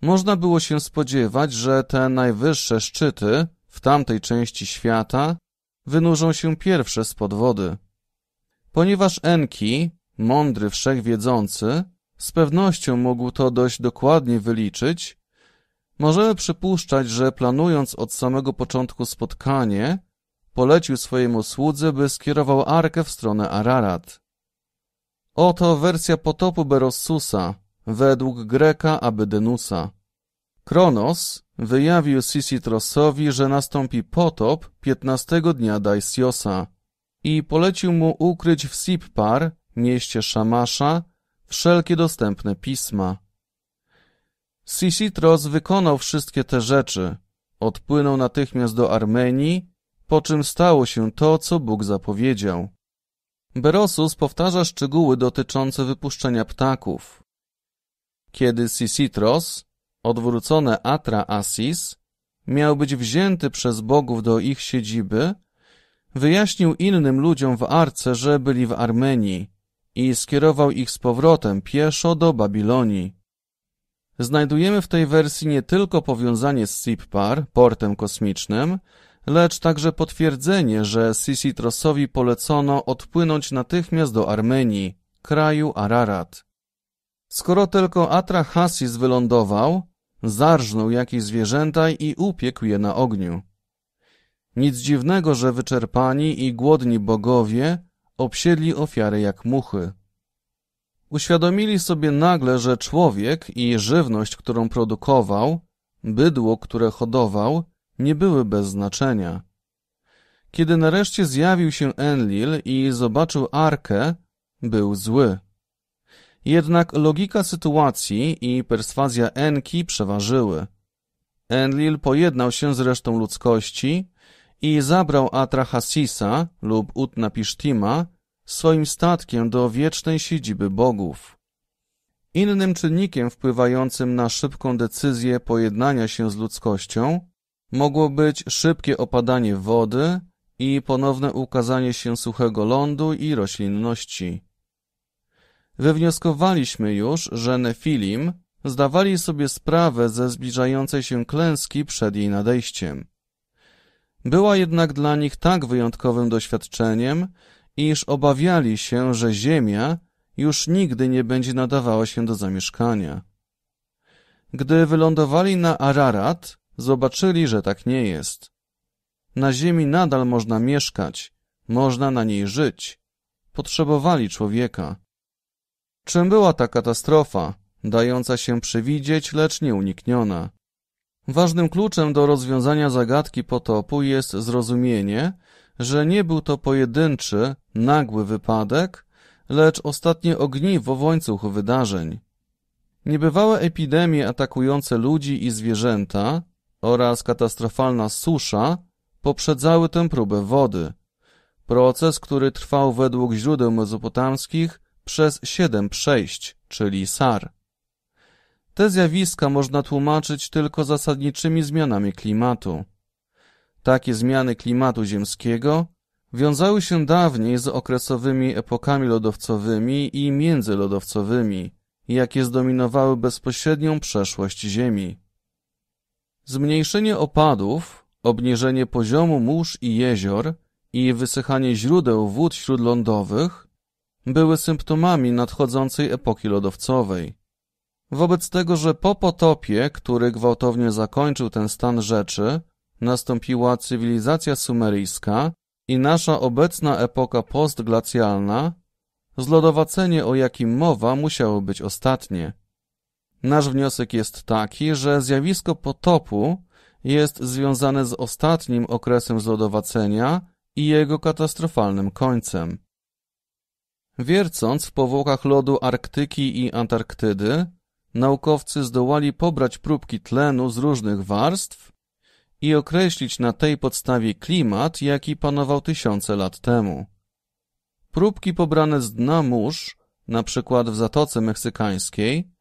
Można było się spodziewać, że te najwyższe szczyty w tamtej części świata wynurzą się pierwsze spod wody. Ponieważ Enki, mądry wszechwiedzący, z pewnością mógł to dość dokładnie wyliczyć, możemy przypuszczać, że planując od samego początku spotkanie, polecił swojemu słudze, by skierował arkę w stronę Ararat. Oto wersja potopu Berossusa, według Greka Abydenusa. Kronos wyjawił Sisitrosowi, że nastąpi potop 15 dnia Daisiosa i polecił mu ukryć w Sippar, mieście Szamasza, wszelkie dostępne pisma. Sisitros wykonał wszystkie te rzeczy. Odpłynął natychmiast do Armenii po czym stało się to, co Bóg zapowiedział. Berosus powtarza szczegóły dotyczące wypuszczenia ptaków. Kiedy Sisitros, odwrócone Atra Asis, miał być wzięty przez bogów do ich siedziby, wyjaśnił innym ludziom w Arce, że byli w Armenii i skierował ich z powrotem pieszo do Babilonii. Znajdujemy w tej wersji nie tylko powiązanie z Sippar, portem kosmicznym, lecz także potwierdzenie, że Sisitrosowi polecono odpłynąć natychmiast do Armenii, kraju Ararat. Skoro tylko Atrahasis wylądował, zarżnął jakieś zwierzęta i upiekł je na ogniu. Nic dziwnego, że wyczerpani i głodni bogowie obsiedli ofiary jak muchy. Uświadomili sobie nagle, że człowiek i żywność, którą produkował, bydło, które hodował, nie były bez znaczenia. Kiedy nareszcie zjawił się Enlil i zobaczył Arkę, był zły. Jednak logika sytuacji i perswazja Enki przeważyły. Enlil pojednał się z resztą ludzkości i zabrał Atrahasisa lub Utnapishtima swoim statkiem do wiecznej siedziby bogów. Innym czynnikiem wpływającym na szybką decyzję pojednania się z ludzkością Mogło być szybkie opadanie wody i ponowne ukazanie się suchego lądu i roślinności. Wywnioskowaliśmy już, że Nefilim zdawali sobie sprawę ze zbliżającej się klęski przed jej nadejściem. Była jednak dla nich tak wyjątkowym doświadczeniem, iż obawiali się, że ziemia już nigdy nie będzie nadawała się do zamieszkania. Gdy wylądowali na Ararat, Zobaczyli, że tak nie jest. Na ziemi nadal można mieszkać, można na niej żyć. Potrzebowali człowieka. Czym była ta katastrofa, dająca się przewidzieć, lecz nieunikniona? Ważnym kluczem do rozwiązania zagadki potopu jest zrozumienie, że nie był to pojedynczy, nagły wypadek, lecz ostatnie ogniwo w łańcuchu wydarzeń. Niebywałe epidemie atakujące ludzi i zwierzęta, oraz katastrofalna susza poprzedzały tę próbę wody. Proces, który trwał według źródeł mezopotamskich przez siedem przejść, czyli sar. Te zjawiska można tłumaczyć tylko zasadniczymi zmianami klimatu. Takie zmiany klimatu ziemskiego wiązały się dawniej z okresowymi epokami lodowcowymi i międzylodowcowymi, jakie zdominowały bezpośrednią przeszłość Ziemi. Zmniejszenie opadów, obniżenie poziomu mórz i jezior i wysychanie źródeł wód śródlądowych były symptomami nadchodzącej epoki lodowcowej. Wobec tego, że po potopie, który gwałtownie zakończył ten stan rzeczy, nastąpiła cywilizacja sumeryjska i nasza obecna epoka postglacjalna, zlodowacenie, o jakim mowa, musiało być ostatnie. Nasz wniosek jest taki, że zjawisko potopu jest związane z ostatnim okresem zlodowacenia i jego katastrofalnym końcem. Wiercąc w powłokach lodu Arktyki i Antarktydy, naukowcy zdołali pobrać próbki tlenu z różnych warstw i określić na tej podstawie klimat, jaki panował tysiące lat temu. Próbki pobrane z dna mórz, na przykład w Zatoce Meksykańskiej,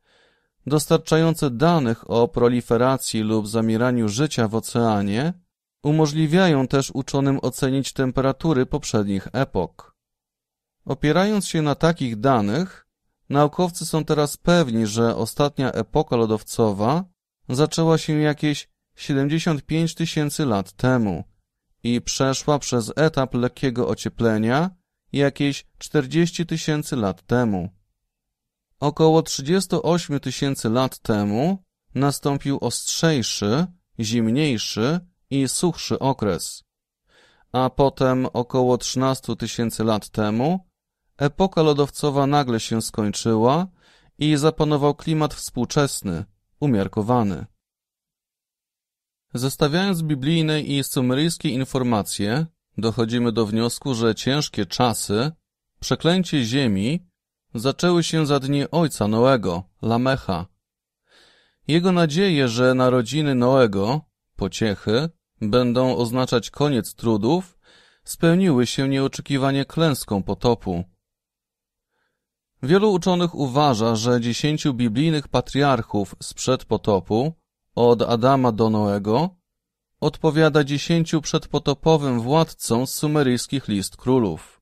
dostarczające danych o proliferacji lub zamieraniu życia w oceanie, umożliwiają też uczonym ocenić temperatury poprzednich epok. Opierając się na takich danych, naukowcy są teraz pewni, że ostatnia epoka lodowcowa zaczęła się jakieś 75 tysięcy lat temu i przeszła przez etap lekkiego ocieplenia jakieś 40 tysięcy lat temu. Około 38 tysięcy lat temu nastąpił ostrzejszy, zimniejszy i suchszy okres, a potem około 13 tysięcy lat temu epoka lodowcowa nagle się skończyła i zapanował klimat współczesny, umiarkowany. Zestawiając biblijne i sumeryjskie informacje, dochodzimy do wniosku, że ciężkie czasy, przeklęcie ziemi zaczęły się za dni ojca Noego, Lamecha. Jego nadzieje, że narodziny Noego, pociechy, będą oznaczać koniec trudów, spełniły się nieoczekiwanie klęską potopu. Wielu uczonych uważa, że dziesięciu biblijnych patriarchów sprzed potopu, od Adama do Noego, odpowiada dziesięciu przedpotopowym władcom z sumeryjskich list królów.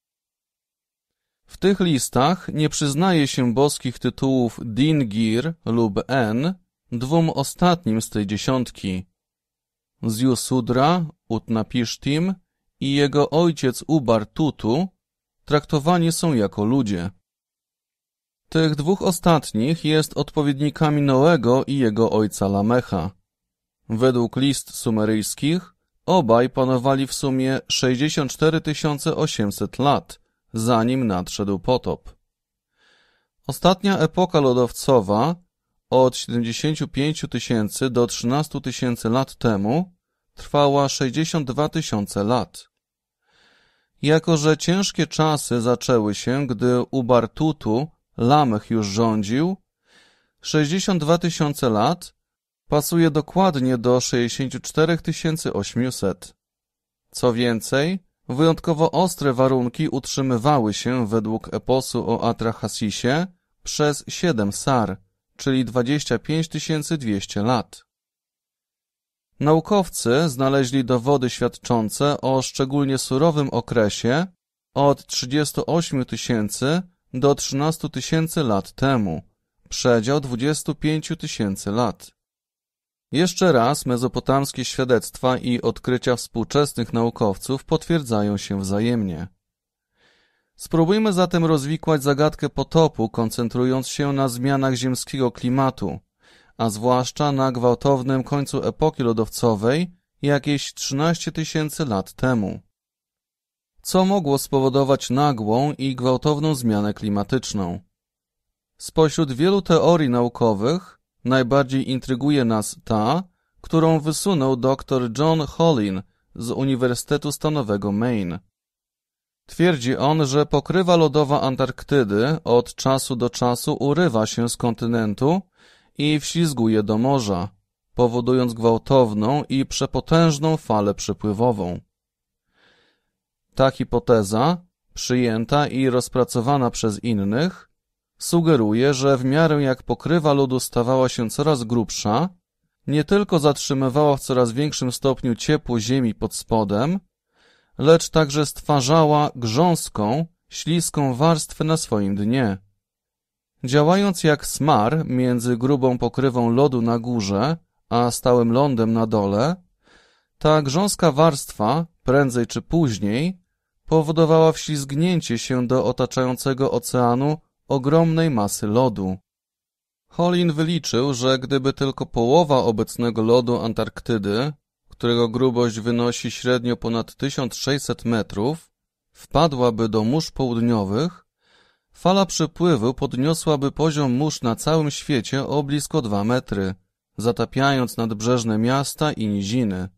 W tych listach nie przyznaje się boskich tytułów Dingir lub En dwóm ostatnim z tej dziesiątki. Zjusudra, Utnapishtim i jego ojciec Ubar Tutu traktowani są jako ludzie. Tych dwóch ostatnich jest odpowiednikami Noego i jego ojca Lamecha. Według list sumeryjskich obaj panowali w sumie 64 800 lat – zanim nadszedł potop. Ostatnia epoka lodowcowa od 75 tysięcy do 13 tysięcy lat temu trwała 62 tysiące lat. Jako, że ciężkie czasy zaczęły się, gdy u Bartutu Lamech już rządził, 62 tysiące lat pasuje dokładnie do 64 800. Co więcej, Wyjątkowo ostre warunki utrzymywały się według eposu o Atrahasisie przez 7 sar, czyli 25 200 lat. Naukowcy znaleźli dowody świadczące o szczególnie surowym okresie od 38 tysięcy do 13 tysięcy lat temu, przedział 25 tysięcy lat. Jeszcze raz mezopotamskie świadectwa i odkrycia współczesnych naukowców potwierdzają się wzajemnie. Spróbujmy zatem rozwikłać zagadkę potopu, koncentrując się na zmianach ziemskiego klimatu, a zwłaszcza na gwałtownym końcu epoki lodowcowej jakieś 13 tysięcy lat temu. Co mogło spowodować nagłą i gwałtowną zmianę klimatyczną? Spośród wielu teorii naukowych Najbardziej intryguje nas ta, którą wysunął dr John Hollin z Uniwersytetu Stanowego Maine. Twierdzi on, że pokrywa lodowa Antarktydy od czasu do czasu urywa się z kontynentu i wślizguje do morza, powodując gwałtowną i przepotężną falę przepływową. Ta hipoteza, przyjęta i rozpracowana przez innych, sugeruje, że w miarę jak pokrywa lodu stawała się coraz grubsza, nie tylko zatrzymywała w coraz większym stopniu ciepło ziemi pod spodem, lecz także stwarzała grząską, śliską warstwę na swoim dnie. Działając jak smar między grubą pokrywą lodu na górze, a stałym lądem na dole, ta grząska warstwa, prędzej czy później, powodowała wślizgnięcie się do otaczającego oceanu ogromnej masy lodu. Holin wyliczył, że gdyby tylko połowa obecnego lodu Antarktydy, którego grubość wynosi średnio ponad 1600 metrów, wpadłaby do mórz południowych, fala przypływu podniosłaby poziom mórz na całym świecie o blisko 2 metry, zatapiając nadbrzeżne miasta i niziny.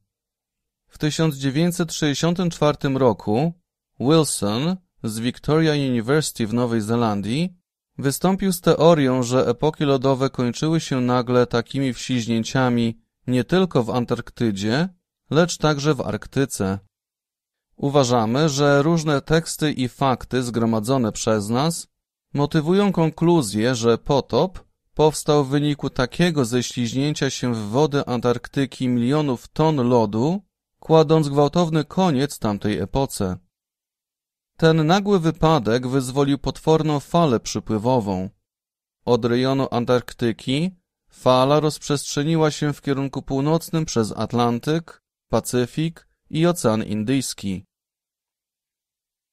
W 1964 roku Wilson z Victoria University w Nowej Zelandii Wystąpił z teorią, że epoki lodowe kończyły się nagle takimi wsiźnięciami nie tylko w Antarktydzie, lecz także w Arktyce. Uważamy, że różne teksty i fakty zgromadzone przez nas motywują konkluzję, że potop powstał w wyniku takiego ześliźnięcia się w wody Antarktyki milionów ton lodu, kładąc gwałtowny koniec tamtej epoce. Ten nagły wypadek wyzwolił potworną falę przypływową. Od rejonu Antarktyki fala rozprzestrzeniła się w kierunku północnym przez Atlantyk, Pacyfik i Ocean Indyjski.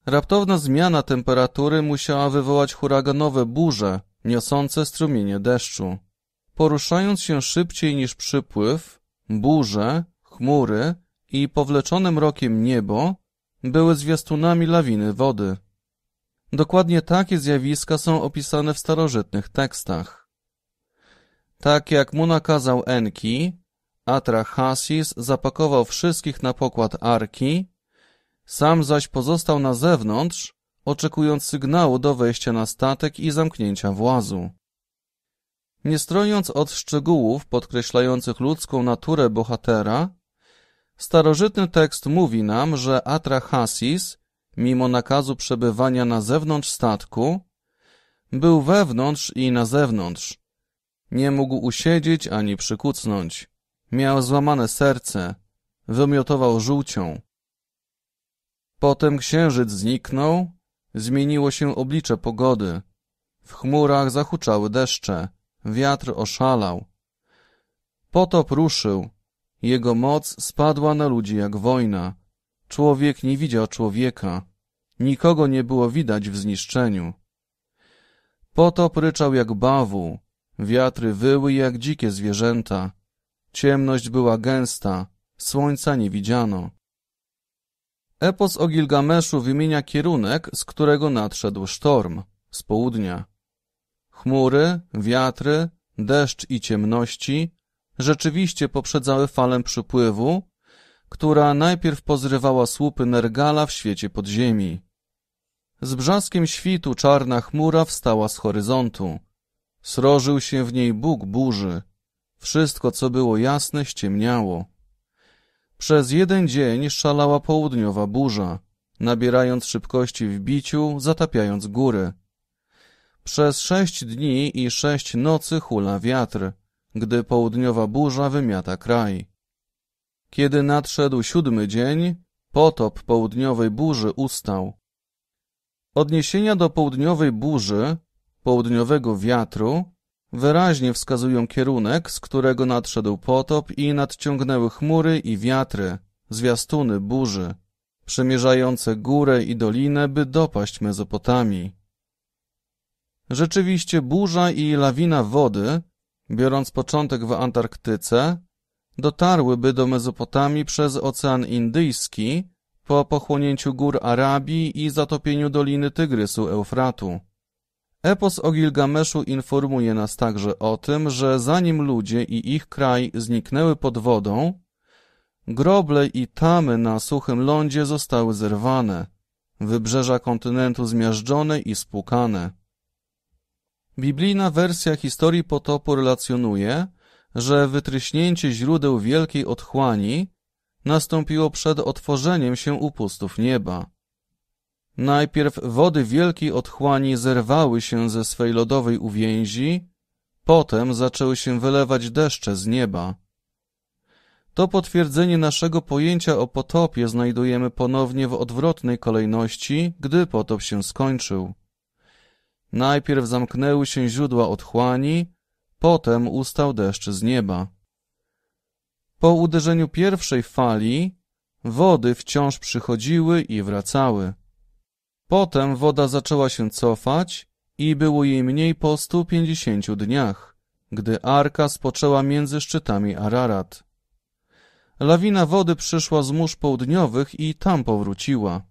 Raptowna zmiana temperatury musiała wywołać huraganowe burze, niosące strumienie deszczu. Poruszając się szybciej niż przypływ, burze, chmury i powleczonym rokiem niebo były zwiastunami lawiny wody. Dokładnie takie zjawiska są opisane w starożytnych tekstach. Tak jak mu nakazał Enki, Atrahasis zapakował wszystkich na pokład arki, sam zaś pozostał na zewnątrz, oczekując sygnału do wejścia na statek i zamknięcia włazu. Nie strojąc od szczegółów podkreślających ludzką naturę bohatera, Starożytny tekst mówi nam, że Atrahasis, mimo nakazu przebywania na zewnątrz statku, był wewnątrz i na zewnątrz. Nie mógł usiedzieć ani przykucnąć. Miał złamane serce, wymiotował żółcią. Potem księżyc zniknął, zmieniło się oblicze pogody. W chmurach zahuczały deszcze, wiatr oszalał. Potop ruszył, jego moc spadła na ludzi jak wojna. Człowiek nie widział człowieka. Nikogo nie było widać w zniszczeniu. Potop ryczał jak bawu, wiatry wyły jak dzikie zwierzęta. Ciemność była gęsta, słońca nie widziano. Epos o Gilgameszu wymienia kierunek, z którego nadszedł sztorm, z południa. Chmury, wiatry, deszcz i ciemności rzeczywiście poprzedzały falę przypływu, która najpierw pozrywała słupy Nergala w świecie podziemi. Z brzaskiem świtu czarna chmura wstała z horyzontu. Srożył się w niej Bóg burzy. Wszystko, co było jasne, ściemniało. Przez jeden dzień szalała południowa burza, nabierając szybkości w biciu, zatapiając góry. Przez sześć dni i sześć nocy hula wiatr, gdy południowa burza wymiata kraj. Kiedy nadszedł siódmy dzień, potop południowej burzy ustał. Odniesienia do południowej burzy, południowego wiatru, wyraźnie wskazują kierunek, z którego nadszedł potop i nadciągnęły chmury i wiatry, zwiastuny burzy, przemierzające górę i dolinę, by dopaść Mezopotamii. Rzeczywiście burza i lawina wody biorąc początek w Antarktyce, dotarłyby do Mezopotamii przez Ocean Indyjski po pochłonięciu gór Arabii i zatopieniu Doliny Tygrysu Eufratu. Epos o Gilgameszu informuje nas także o tym, że zanim ludzie i ich kraj zniknęły pod wodą, groble i tamy na suchym lądzie zostały zerwane, wybrzeża kontynentu zmiażdżone i spłukane. Biblijna wersja historii potopu relacjonuje, że wytryśnięcie źródeł wielkiej otchłani nastąpiło przed otworzeniem się upustów nieba. Najpierw wody wielkiej otchłani zerwały się ze swej lodowej uwięzi, potem zaczęły się wylewać deszcze z nieba. To potwierdzenie naszego pojęcia o potopie znajdujemy ponownie w odwrotnej kolejności, gdy potop się skończył. Najpierw zamknęły się źródła otchłani, potem ustał deszcz z nieba. Po uderzeniu pierwszej fali wody wciąż przychodziły i wracały. Potem woda zaczęła się cofać i było jej mniej po 150 dniach, gdy arka spoczęła między szczytami Ararat. Lawina wody przyszła z mórz południowych i tam powróciła.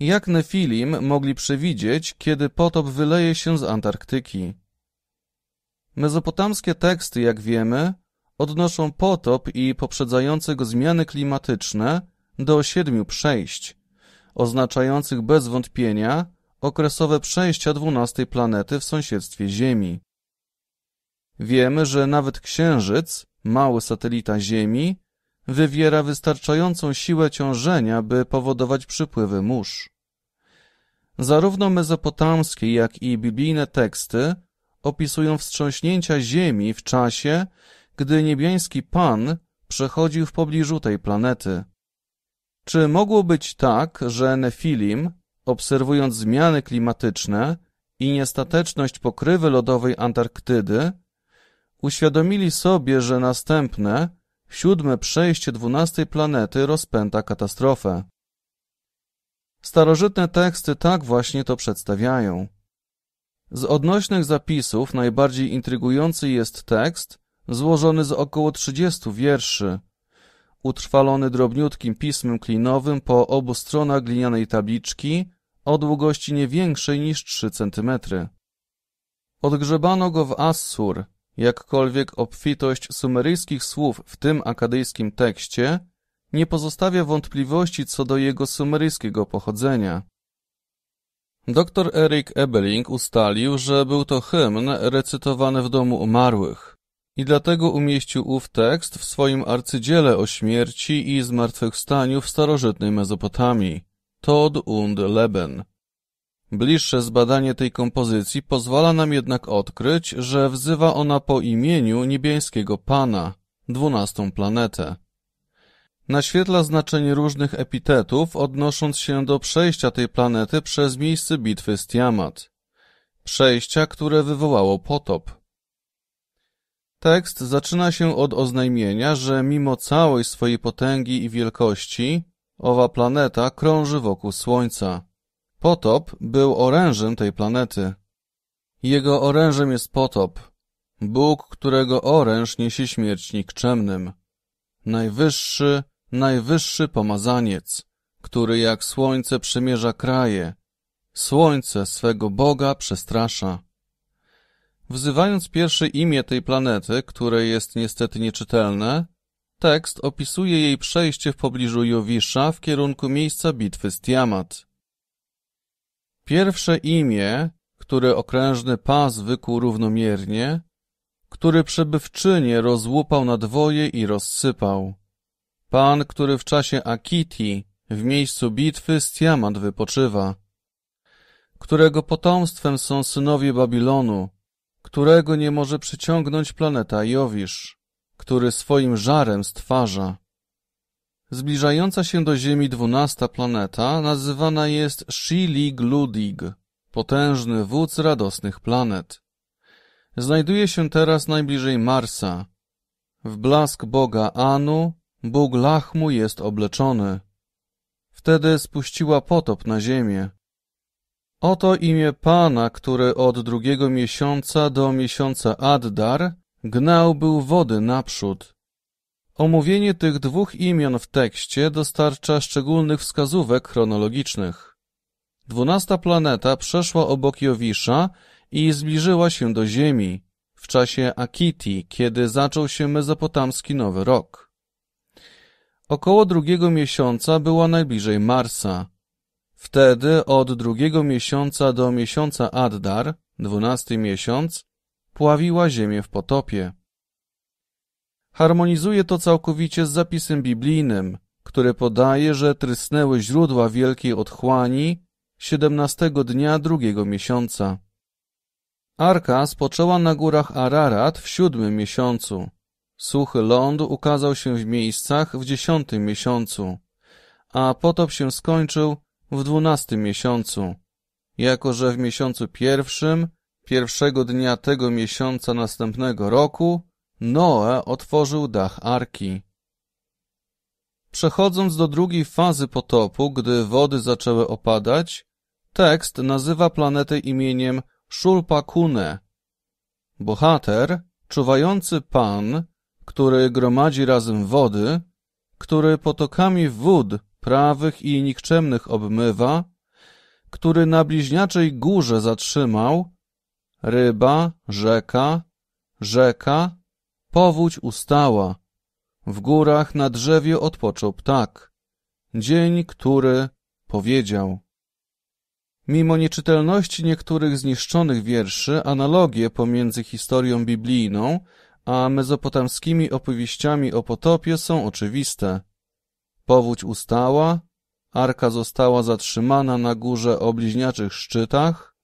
Jak Nefilim mogli przewidzieć, kiedy potop wyleje się z Antarktyki? Mezopotamskie teksty, jak wiemy, odnoszą potop i poprzedzające go zmiany klimatyczne do siedmiu przejść, oznaczających bez wątpienia okresowe przejścia dwunastej planety w sąsiedztwie Ziemi. Wiemy, że nawet Księżyc, mały satelita Ziemi, wywiera wystarczającą siłę ciążenia, by powodować przypływy mórz. Zarówno mezopotamskie, jak i biblijne teksty opisują wstrząśnięcia Ziemi w czasie, gdy niebiański Pan przechodził w pobliżu tej planety. Czy mogło być tak, że Nefilim, obserwując zmiany klimatyczne i niestateczność pokrywy lodowej Antarktydy, uświadomili sobie, że następne Siódme przejście dwunastej planety rozpęta katastrofę. Starożytne teksty tak właśnie to przedstawiają. Z odnośnych zapisów najbardziej intrygujący jest tekst złożony z około 30 wierszy, utrwalony drobniutkim pismem klinowym po obu stronach glinianej tabliczki o długości nie większej niż 3 cm. Odgrzebano go w Assur, Jakkolwiek obfitość sumeryjskich słów w tym akadyjskim tekście nie pozostawia wątpliwości co do jego sumeryjskiego pochodzenia. Dr Eric Ebeling ustalił, że był to hymn recytowany w domu umarłych i dlatego umieścił ów tekst w swoim arcydziele o śmierci i zmartwychwstaniu w starożytnej Mezopotamii, Tod und Leben. Bliższe zbadanie tej kompozycji pozwala nam jednak odkryć, że wzywa ona po imieniu Niebieskiego Pana, dwunastą planetę. Naświetla znaczenie różnych epitetów, odnosząc się do przejścia tej planety przez miejsce bitwy z Tiamat. Przejścia, które wywołało potop. Tekst zaczyna się od oznajmienia, że mimo całej swojej potęgi i wielkości, owa planeta krąży wokół Słońca. Potop był orężem tej planety. Jego orężem jest potop, Bóg, którego oręż niesie śmierć nikczemnym. Najwyższy, najwyższy pomazaniec, który jak słońce przemierza kraje, słońce swego Boga przestrasza. Wzywając pierwsze imię tej planety, które jest niestety nieczytelne, tekst opisuje jej przejście w pobliżu Jowisza w kierunku miejsca bitwy z Tiamat. Pierwsze imię, które okrężny pas wykuł równomiernie, który przebywczynie rozłupał na dwoje i rozsypał. Pan, który w czasie Akiti w miejscu bitwy z Tiamat wypoczywa, którego potomstwem są synowie Babilonu, którego nie może przyciągnąć planeta Jowisz, który swoim żarem stwarza. Zbliżająca się do Ziemi dwunasta planeta nazywana jest Shili ludig potężny wódz radosnych planet. Znajduje się teraz najbliżej Marsa. W blask boga Anu, bóg Lachmu jest obleczony. Wtedy spuściła potop na ziemię. Oto imię Pana, który od drugiego miesiąca do miesiąca Addar gnał był wody naprzód. Omówienie tych dwóch imion w tekście dostarcza szczególnych wskazówek chronologicznych. Dwunasta planeta przeszła obok Jowisza i zbliżyła się do Ziemi w czasie Akiti, kiedy zaczął się mezopotamski Nowy Rok. Około drugiego miesiąca była najbliżej Marsa. Wtedy od drugiego miesiąca do miesiąca Addar, dwunasty miesiąc, pławiła Ziemię w potopie. Harmonizuje to całkowicie z zapisem biblijnym, który podaje, że trysnęły źródła wielkiej otchłani siedemnastego dnia drugiego miesiąca. Arka spoczęła na górach Ararat w siódmym miesiącu. Suchy ląd ukazał się w miejscach w dziesiątym miesiącu, a potop się skończył w dwunastym miesiącu. Jako, że w miesiącu pierwszym, pierwszego dnia tego miesiąca następnego roku, Noe otworzył dach arki. Przechodząc do drugiej fazy potopu, gdy wody zaczęły opadać, tekst nazywa planetę imieniem Kune. Bohater, czuwający pan, który gromadzi razem wody, który potokami wód prawych i nikczemnych obmywa, który na bliźniaczej górze zatrzymał, ryba, rzeka, rzeka, Powódź ustała. W górach na drzewie odpoczął ptak. Dzień, który powiedział. Mimo nieczytelności niektórych zniszczonych wierszy, analogie pomiędzy historią biblijną a mezopotamskimi opowieściami o potopie są oczywiste. Powódź ustała, arka została zatrzymana na górze o bliźniaczych szczytach,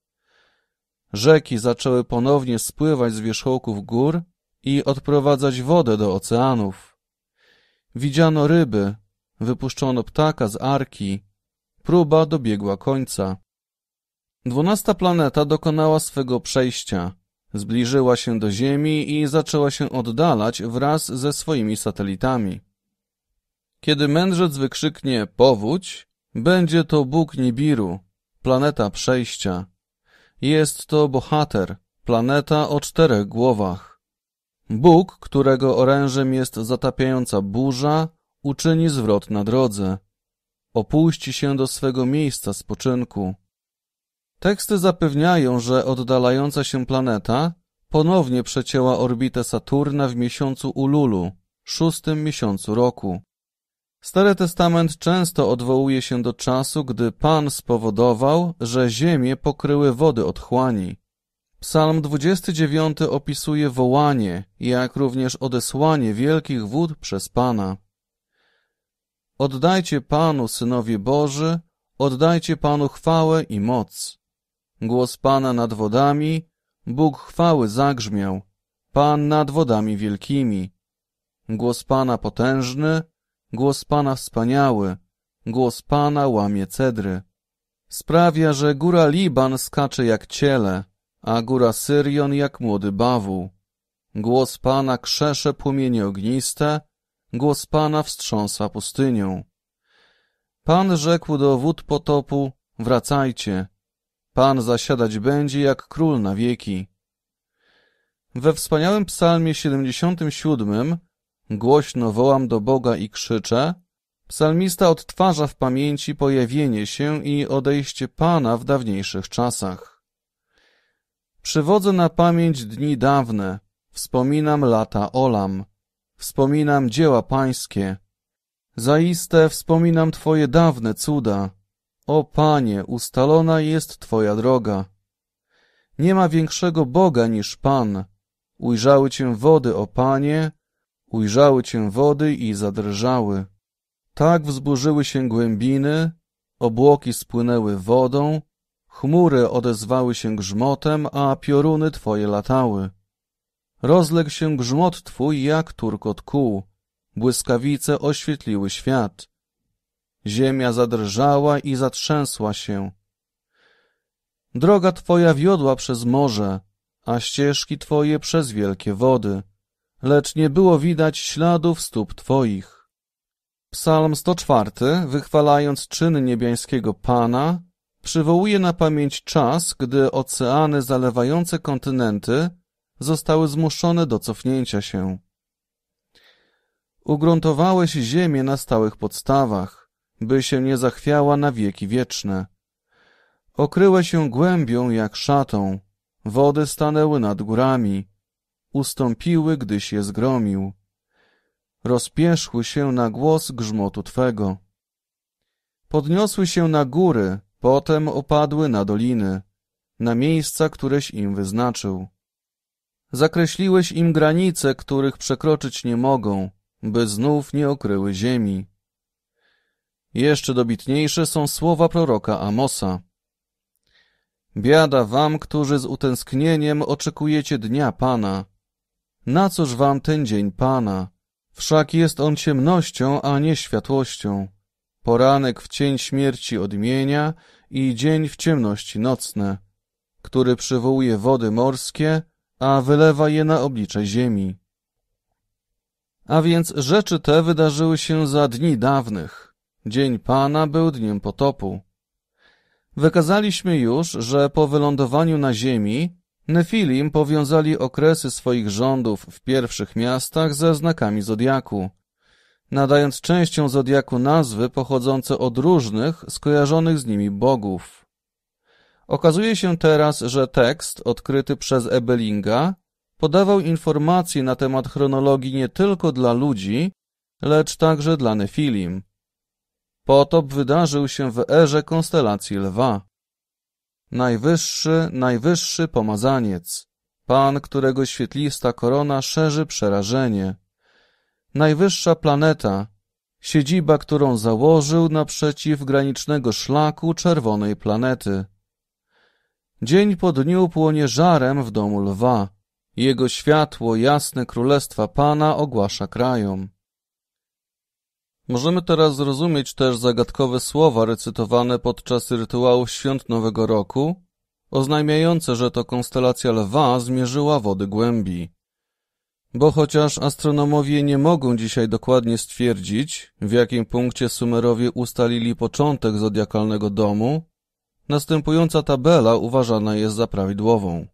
rzeki zaczęły ponownie spływać z wierzchołków gór, i odprowadzać wodę do oceanów. Widziano ryby, wypuszczono ptaka z arki. Próba dobiegła końca. Dwunasta planeta dokonała swego przejścia. Zbliżyła się do Ziemi i zaczęła się oddalać wraz ze swoimi satelitami. Kiedy mędrzec wykrzyknie powódź, będzie to Bóg Nibiru, planeta przejścia. Jest to bohater, planeta o czterech głowach. Bóg, którego orężem jest zatapiająca burza, uczyni zwrot na drodze. Opuści się do swego miejsca spoczynku. Teksty zapewniają, że oddalająca się planeta ponownie przecięła orbitę Saturna w miesiącu Ululu, szóstym miesiącu roku. Stary Testament często odwołuje się do czasu, gdy Pan spowodował, że ziemię pokryły wody otchłani. Psalm 29 opisuje wołanie, jak również odesłanie wielkich wód przez Pana. Oddajcie Panu, synowie Boży, oddajcie Panu chwałę i moc. Głos Pana nad wodami, Bóg chwały zagrzmiał, Pan nad wodami wielkimi. Głos Pana potężny, głos Pana wspaniały, głos Pana łamie cedry. Sprawia, że góra Liban skacze jak ciele a góra Syrion jak młody bawu. Głos Pana krzesze płomienie ogniste, głos Pana wstrząsa pustynią. Pan rzekł do wód potopu, wracajcie. Pan zasiadać będzie jak król na wieki. We wspaniałym psalmie 77 głośno wołam do Boga i krzyczę. Psalmista odtwarza w pamięci pojawienie się i odejście Pana w dawniejszych czasach. Przywodzę na pamięć dni dawne, wspominam lata olam, wspominam dzieła pańskie. Zaiste wspominam Twoje dawne cuda. O Panie, ustalona jest Twoja droga. Nie ma większego Boga niż Pan. Ujrzały Cię wody, o Panie, ujrzały Cię wody i zadrżały. Tak wzburzyły się głębiny, obłoki spłynęły wodą, Chmury odezwały się grzmotem, a pioruny twoje latały. Rozległ się grzmot twój jak turkot kół. Błyskawice oświetliły świat. Ziemia zadrżała i zatrzęsła się. Droga twoja wiodła przez morze, a ścieżki twoje przez wielkie wody, lecz nie było widać śladów stóp twoich. Psalm 104, wychwalając czyn niebiańskiego Pana, Przywołuje na pamięć czas, gdy oceany zalewające kontynenty zostały zmuszone do cofnięcia się. Ugruntowałeś ziemię na stałych podstawach, by się nie zachwiała na wieki wieczne. Okryłeś się głębią jak szatą, wody stanęły nad górami, ustąpiły, gdyś je zgromił. Rozpierzchły się na głos grzmotu Twego. Podniosły się na góry, Potem opadły na doliny, na miejsca, któreś im wyznaczył. Zakreśliłeś im granice, których przekroczyć nie mogą, by znów nie okryły ziemi. Jeszcze dobitniejsze są słowa proroka Amosa. Biada wam, którzy z utęsknieniem oczekujecie dnia Pana. Na cóż wam ten dzień Pana? Wszak jest on ciemnością, a nie światłością poranek w cień śmierci odmienia i dzień w ciemności nocne, który przywołuje wody morskie, a wylewa je na oblicze ziemi. A więc rzeczy te wydarzyły się za dni dawnych. Dzień Pana był dniem potopu. Wykazaliśmy już, że po wylądowaniu na ziemi Nefilim powiązali okresy swoich rządów w pierwszych miastach ze znakami zodiaku nadając częściom zodiaku nazwy pochodzące od różnych, skojarzonych z nimi bogów. Okazuje się teraz, że tekst odkryty przez Ebelinga podawał informacje na temat chronologii nie tylko dla ludzi, lecz także dla Nefilim. Potop wydarzył się w erze konstelacji lwa. Najwyższy, najwyższy pomazaniec, pan, którego świetlista korona szerzy przerażenie najwyższa planeta, siedziba, którą założył naprzeciw granicznego szlaku czerwonej planety. Dzień po dniu płonie żarem w domu lwa. Jego światło jasne królestwa Pana ogłasza krajom. Możemy teraz zrozumieć też zagadkowe słowa recytowane podczas rytuałów świąt Nowego Roku, oznajmiające, że to konstelacja lwa zmierzyła wody głębi bo chociaż astronomowie nie mogą dzisiaj dokładnie stwierdzić, w jakim punkcie Sumerowie ustalili początek zodiakalnego domu, następująca tabela uważana jest za prawidłową.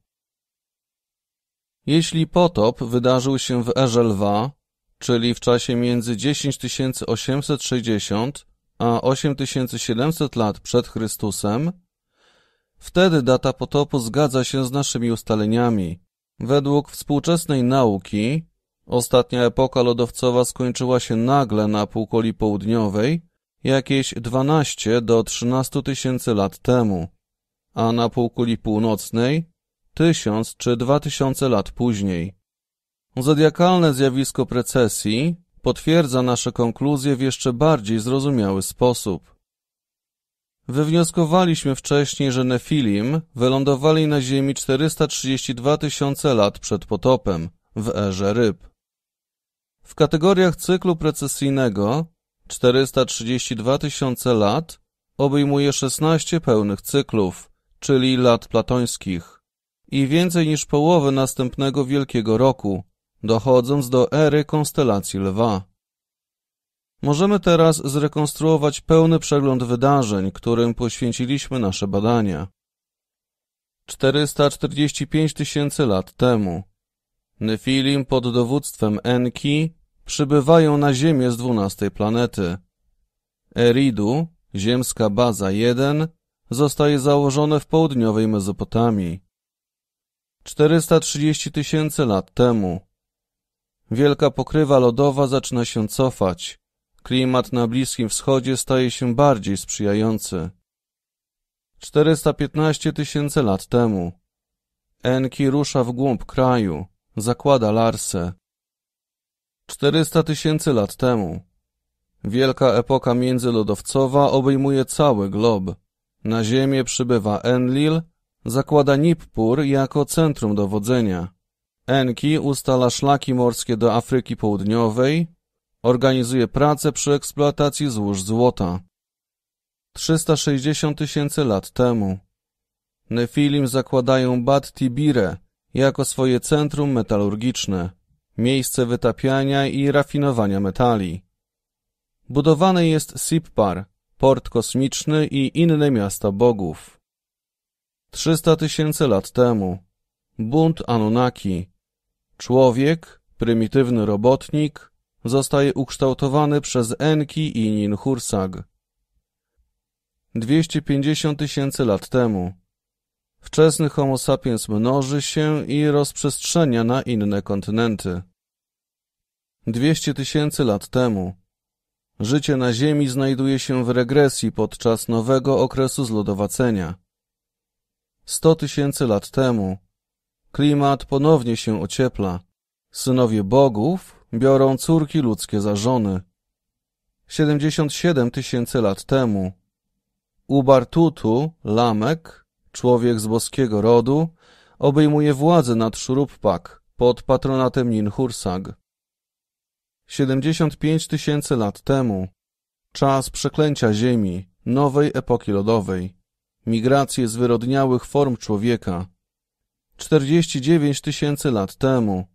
Jeśli potop wydarzył się w erze lwa, czyli w czasie między 10860 a 8700 lat przed Chrystusem, wtedy data potopu zgadza się z naszymi ustaleniami – Według współczesnej nauki ostatnia epoka lodowcowa skończyła się nagle na półkuli południowej jakieś 12 do 13 tysięcy lat temu, a na półkuli północnej 1000 czy 2000 lat później. Zodiakalne zjawisko precesji potwierdza nasze konkluzje w jeszcze bardziej zrozumiały sposób. Wywnioskowaliśmy wcześniej, że Nefilim wylądowali na ziemi 432 tysiące lat przed potopem, w erze ryb. W kategoriach cyklu precesyjnego 432 tysiące lat obejmuje 16 pełnych cyklów, czyli lat platońskich, i więcej niż połowę następnego wielkiego roku, dochodząc do ery konstelacji lwa. Możemy teraz zrekonstruować pełny przegląd wydarzeń, którym poświęciliśmy nasze badania. 445 tysięcy lat temu Nefilim pod dowództwem Enki przybywają na Ziemię z dwunastej planety. Eridu, ziemska baza 1, zostaje założone w południowej Mezopotamii. 430 tysięcy lat temu Wielka pokrywa lodowa zaczyna się cofać. Klimat na Bliskim Wschodzie staje się bardziej sprzyjający. 415 tysięcy lat temu. Enki rusza w głąb kraju, zakłada Larsę. 400 tysięcy lat temu. Wielka epoka międzylodowcowa obejmuje cały glob. Na ziemię przybywa Enlil, zakłada Nippur jako centrum dowodzenia. Enki ustala szlaki morskie do Afryki Południowej, Organizuje pracę przy eksploatacji złóż złota. 360 tysięcy lat temu. Nefilim zakładają Bad Tibire jako swoje centrum metalurgiczne, miejsce wytapiania i rafinowania metali. Budowany jest Sippar, port kosmiczny i inne miasta bogów. 300 tysięcy lat temu. Bunt Anunnaki. Człowiek, prymitywny robotnik, zostaje ukształtowany przez Enki i Ninhursag. 250 tysięcy lat temu. Wczesny Homo sapiens mnoży się i rozprzestrzenia na inne kontynenty. 200 tysięcy lat temu. Życie na Ziemi znajduje się w regresji podczas nowego okresu zlodowacenia. 100 tysięcy lat temu klimat ponownie się ociepla. Synowie bogów, biorą córki ludzkie za żony. 77 tysięcy lat temu Ubartutu Lamek, człowiek z boskiego rodu, obejmuje władzę nad Szurupak pod patronatem Ninhursag. 75 tysięcy lat temu czas przeklęcia ziemi, nowej epoki lodowej, migracje zwyrodniałych form człowieka. 49 tysięcy lat temu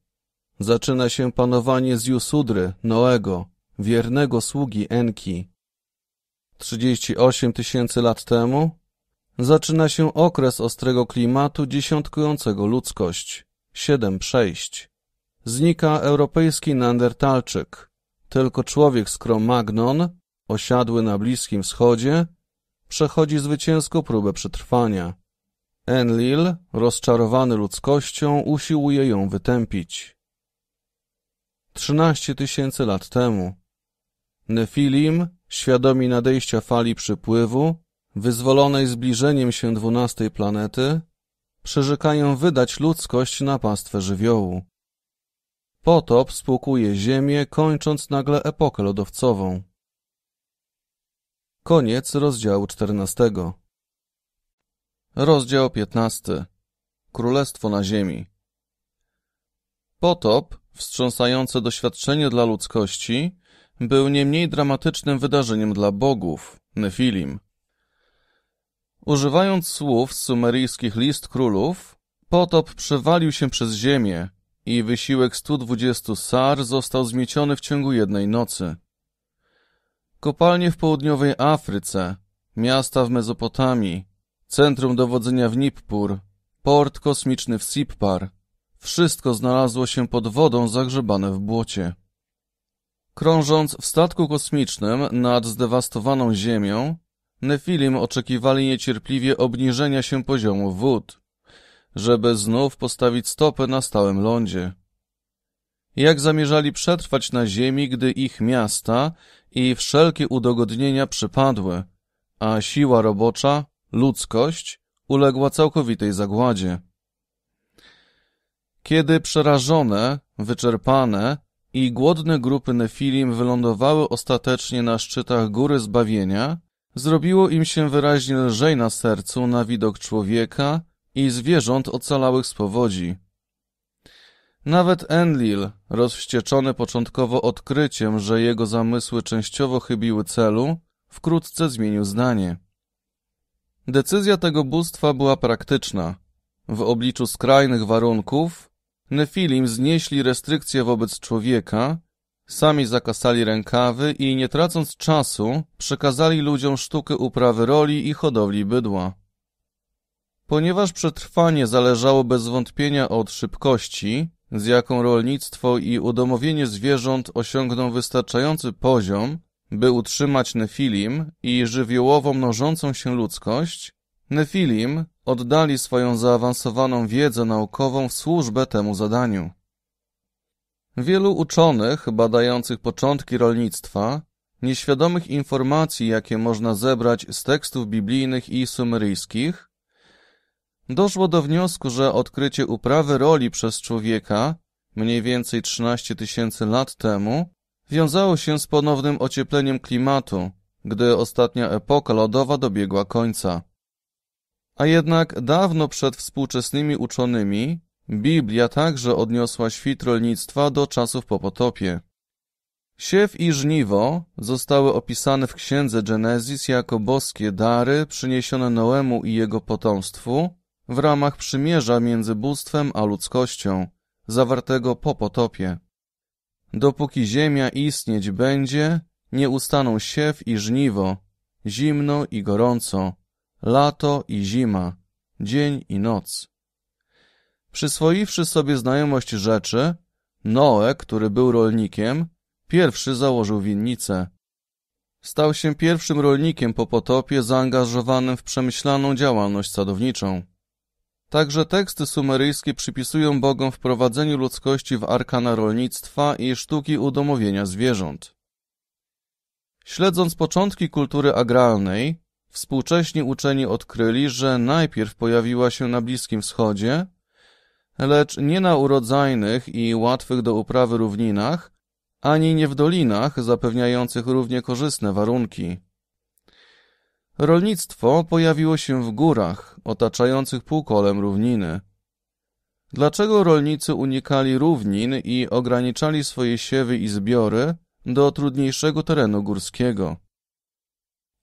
Zaczyna się panowanie z Jusudry, Noego, wiernego sługi Enki. 38 tysięcy lat temu zaczyna się okres ostrego klimatu dziesiątkującego ludzkość. Siedem przejść. Znika europejski neandertalczyk. Tylko człowiek skromagnon, osiadły na Bliskim Wschodzie, przechodzi zwycięsko próbę przetrwania. Enlil, rozczarowany ludzkością, usiłuje ją wytępić. 13 tysięcy lat temu. Nefilim, świadomi nadejścia fali przypływu, wyzwolonej zbliżeniem się dwunastej planety, przyrzekają wydać ludzkość na pastwę żywiołu. Potop spłukuje Ziemię, kończąc nagle epokę lodowcową. Koniec rozdziału 14. Rozdział 15. Królestwo na Ziemi. Potop wstrząsające doświadczenie dla ludzkości, był nie mniej dramatycznym wydarzeniem dla bogów, Nefilim. Używając słów z sumeryjskich list królów, potop przewalił się przez ziemię i wysiłek 120 sar został zmieciony w ciągu jednej nocy. Kopalnie w południowej Afryce, miasta w Mezopotamii, centrum dowodzenia w Nippur, port kosmiczny w Sippar, wszystko znalazło się pod wodą zagrzebane w błocie. Krążąc w statku kosmicznym nad zdewastowaną Ziemią, Nefilim oczekiwali niecierpliwie obniżenia się poziomu wód, żeby znów postawić stopę na stałym lądzie. Jak zamierzali przetrwać na Ziemi, gdy ich miasta i wszelkie udogodnienia przypadły, a siła robocza, ludzkość, uległa całkowitej zagładzie kiedy przerażone, wyczerpane i głodne grupy Nefilim wylądowały ostatecznie na szczytach Góry Zbawienia, zrobiło im się wyraźnie lżej na sercu na widok człowieka i zwierząt ocalałych z powodzi. Nawet Enlil, rozwścieczony początkowo odkryciem, że jego zamysły częściowo chybiły celu, wkrótce zmienił zdanie. Decyzja tego bóstwa była praktyczna. W obliczu skrajnych warunków Nefilim znieśli restrykcje wobec człowieka, sami zakasali rękawy i nie tracąc czasu przekazali ludziom sztukę uprawy roli i hodowli bydła. Ponieważ przetrwanie zależało bez wątpienia od szybkości, z jaką rolnictwo i udomowienie zwierząt osiągną wystarczający poziom, by utrzymać Nefilim i żywiołowo mnożącą się ludzkość, Nefilim oddali swoją zaawansowaną wiedzę naukową w służbę temu zadaniu. Wielu uczonych badających początki rolnictwa, nieświadomych informacji, jakie można zebrać z tekstów biblijnych i sumeryjskich, doszło do wniosku, że odkrycie uprawy roli przez człowieka mniej więcej 13 tysięcy lat temu wiązało się z ponownym ociepleniem klimatu, gdy ostatnia epoka lodowa dobiegła końca. A jednak dawno przed współczesnymi uczonymi Biblia także odniosła świt rolnictwa do czasów po potopie. Siew i żniwo zostały opisane w księdze Genezis jako boskie dary przyniesione Noemu i jego potomstwu w ramach przymierza między bóstwem a ludzkością, zawartego po potopie. Dopóki ziemia istnieć będzie, nie ustaną siew i żniwo, zimno i gorąco, lato i zima, dzień i noc. Przyswoiwszy sobie znajomość rzeczy, Noe, który był rolnikiem, pierwszy założył winnicę. Stał się pierwszym rolnikiem po potopie zaangażowanym w przemyślaną działalność sadowniczą. Także teksty sumeryjskie przypisują bogom wprowadzeniu ludzkości w arkana rolnictwa i sztuki udomowienia zwierząt. Śledząc początki kultury agralnej, Współcześni uczeni odkryli, że najpierw pojawiła się na Bliskim Wschodzie, lecz nie na urodzajnych i łatwych do uprawy równinach, ani nie w dolinach zapewniających równie korzystne warunki. Rolnictwo pojawiło się w górach otaczających półkolem równiny. Dlaczego rolnicy unikali równin i ograniczali swoje siewy i zbiory do trudniejszego terenu górskiego?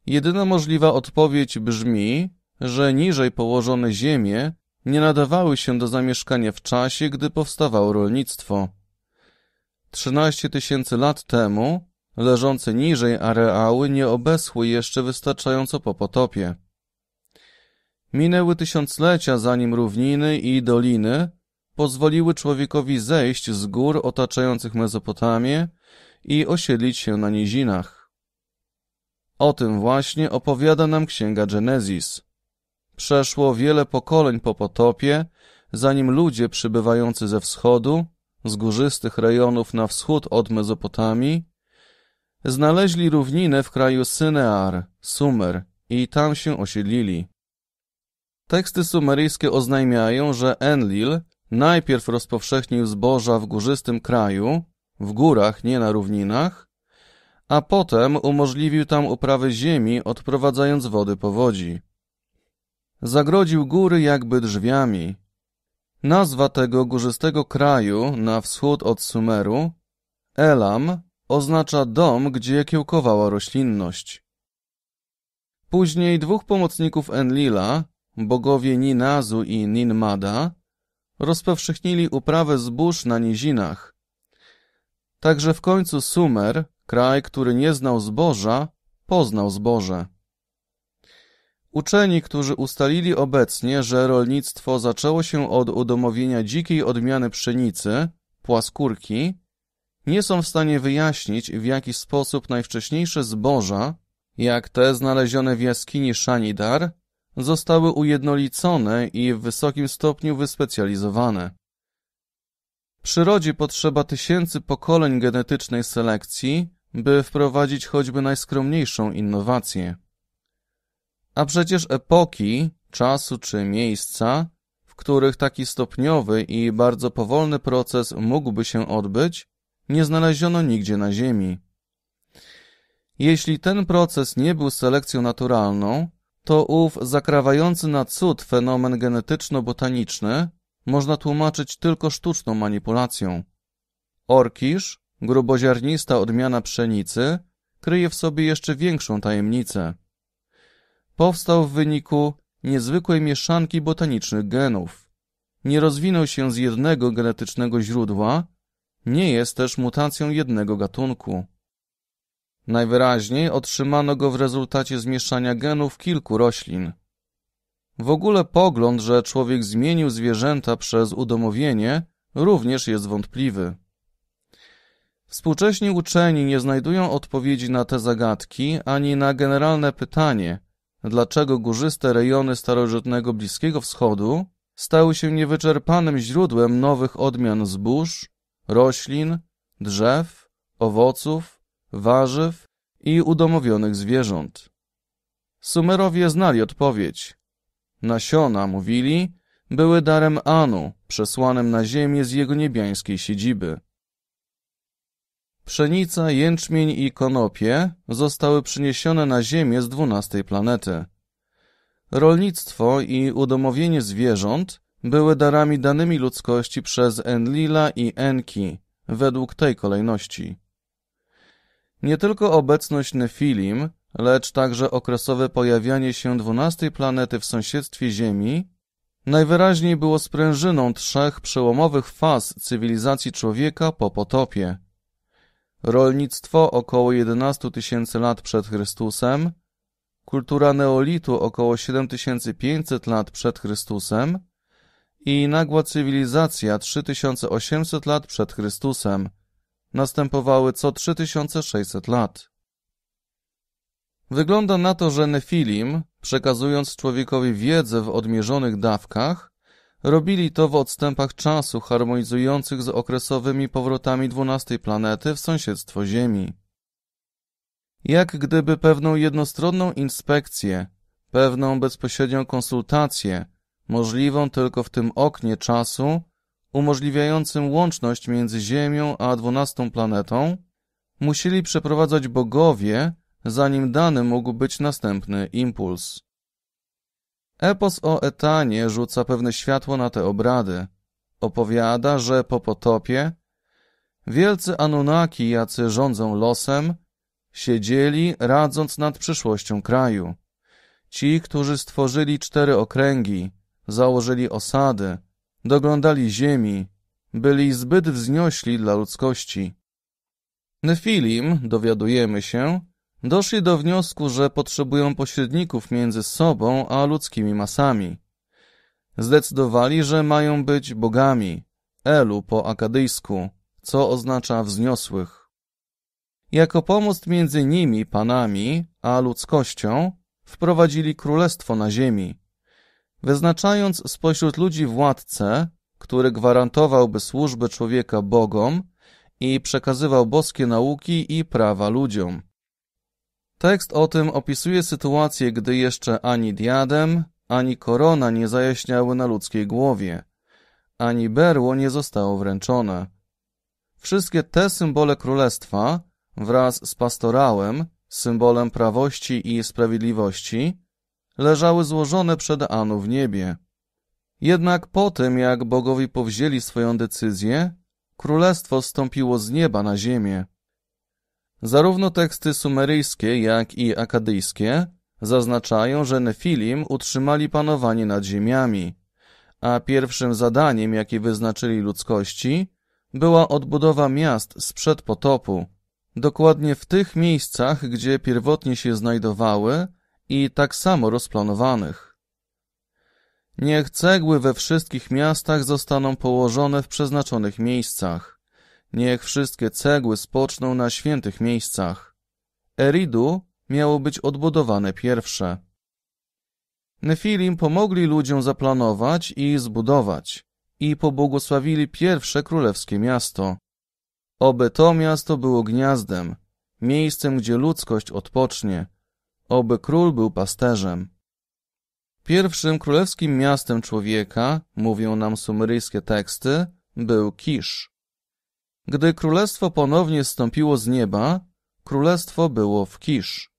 Jedyna możliwa odpowiedź brzmi, że niżej położone ziemie nie nadawały się do zamieszkania w czasie, gdy powstawało rolnictwo. 13 tysięcy lat temu leżące niżej areały nie obesły jeszcze wystarczająco po potopie. Minęły tysiąclecia, zanim równiny i doliny pozwoliły człowiekowi zejść z gór otaczających Mezopotamię i osiedlić się na nizinach. O tym właśnie opowiada nam Księga Genezis. Przeszło wiele pokoleń po potopie, zanim ludzie przybywający ze wschodu, z górzystych rejonów na wschód od Mezopotamii, znaleźli równinę w kraju Synear, Sumer i tam się osiedlili. Teksty sumeryjskie oznajmiają, że Enlil najpierw rozpowszechnił zboża w górzystym kraju, w górach, nie na równinach, a potem umożliwił tam uprawę ziemi, odprowadzając wody powodzi. Zagrodził góry jakby drzwiami. Nazwa tego górzystego kraju na wschód od Sumeru, Elam, oznacza dom, gdzie kiełkowała roślinność. Później dwóch pomocników Enlila, bogowie Ninazu i Ninmada, rozpowszechnili uprawę zbóż na nizinach. Także w końcu Sumer, Kraj, który nie znał zboża, poznał zboże. Uczeni, którzy ustalili obecnie, że rolnictwo zaczęło się od udomowienia dzikiej odmiany pszenicy, płaskórki, nie są w stanie wyjaśnić, w jaki sposób najwcześniejsze zboża, jak te znalezione w jaskini Szanidar, zostały ujednolicone i w wysokim stopniu wyspecjalizowane. Przyrodzie potrzeba tysięcy pokoleń genetycznej selekcji, by wprowadzić choćby najskromniejszą innowację. A przecież epoki, czasu czy miejsca, w których taki stopniowy i bardzo powolny proces mógłby się odbyć, nie znaleziono nigdzie na Ziemi. Jeśli ten proces nie był selekcją naturalną, to ów zakrawający na cud fenomen genetyczno-botaniczny można tłumaczyć tylko sztuczną manipulacją. Orkisz, Gruboziarnista odmiana pszenicy kryje w sobie jeszcze większą tajemnicę. Powstał w wyniku niezwykłej mieszanki botanicznych genów. Nie rozwinął się z jednego genetycznego źródła, nie jest też mutacją jednego gatunku. Najwyraźniej otrzymano go w rezultacie zmieszania genów kilku roślin. W ogóle pogląd, że człowiek zmienił zwierzęta przez udomowienie, również jest wątpliwy. Współcześni uczeni nie znajdują odpowiedzi na te zagadki ani na generalne pytanie, dlaczego górzyste rejony starożytnego Bliskiego Wschodu stały się niewyczerpanym źródłem nowych odmian zbóż, roślin, drzew, owoców, warzyw i udomowionych zwierząt. Sumerowie znali odpowiedź. Nasiona, mówili, były darem Anu, przesłanym na ziemię z jego niebiańskiej siedziby. Pszenica, jęczmień i konopie zostały przyniesione na Ziemię z dwunastej planety. Rolnictwo i udomowienie zwierząt były darami danymi ludzkości przez Enlila i Enki, według tej kolejności. Nie tylko obecność Nefilim, lecz także okresowe pojawianie się dwunastej planety w sąsiedztwie Ziemi najwyraźniej było sprężyną trzech przełomowych faz cywilizacji człowieka po potopie – rolnictwo około 11 tysięcy lat przed Chrystusem, kultura neolitu około 7500 lat przed Chrystusem i nagła cywilizacja 3800 lat przed Chrystusem następowały co 3600 lat. Wygląda na to, że Nefilim, przekazując człowiekowi wiedzę w odmierzonych dawkach, Robili to w odstępach czasu harmonizujących z okresowymi powrotami dwunastej planety w sąsiedztwo Ziemi. Jak gdyby pewną jednostronną inspekcję, pewną bezpośrednią konsultację, możliwą tylko w tym oknie czasu, umożliwiającym łączność między Ziemią a dwunastą planetą, musieli przeprowadzać bogowie, zanim dany mógł być następny impuls. Epos o Etanie rzuca pewne światło na te obrady. Opowiada, że po potopie wielcy Anunnaki, jacy rządzą losem, siedzieli radząc nad przyszłością kraju. Ci, którzy stworzyli cztery okręgi, założyli osady, doglądali ziemi, byli zbyt wzniośli dla ludzkości. Nefilim, dowiadujemy się, doszli do wniosku, że potrzebują pośredników między sobą a ludzkimi masami. Zdecydowali, że mają być bogami, elu po akadyjsku, co oznacza wzniosłych. Jako pomost między nimi, panami, a ludzkością, wprowadzili królestwo na ziemi, wyznaczając spośród ludzi władcę, który gwarantowałby służbę człowieka bogom i przekazywał boskie nauki i prawa ludziom. Tekst o tym opisuje sytuację, gdy jeszcze ani diadem, ani korona nie zajaśniały na ludzkiej głowie, ani berło nie zostało wręczone. Wszystkie te symbole królestwa, wraz z pastorałem, symbolem prawości i sprawiedliwości, leżały złożone przed Anu w niebie. Jednak po tym, jak bogowie powzięli swoją decyzję, królestwo stąpiło z nieba na ziemię. Zarówno teksty sumeryjskie, jak i akadyjskie zaznaczają, że Nefilim utrzymali panowanie nad ziemiami, a pierwszym zadaniem, jakie wyznaczyli ludzkości, była odbudowa miast sprzed potopu, dokładnie w tych miejscach, gdzie pierwotnie się znajdowały i tak samo rozplanowanych. Niech cegły we wszystkich miastach zostaną położone w przeznaczonych miejscach. Niech wszystkie cegły spoczną na świętych miejscach. Eridu miało być odbudowane pierwsze. Nefilim pomogli ludziom zaplanować i zbudować i pobłogosławili pierwsze królewskie miasto. Oby to miasto było gniazdem, miejscem, gdzie ludzkość odpocznie. Oby król był pasterzem. Pierwszym królewskim miastem człowieka, mówią nam sumeryjskie teksty, był Kisz. Gdy królestwo ponownie zstąpiło z nieba, królestwo było w Kisz.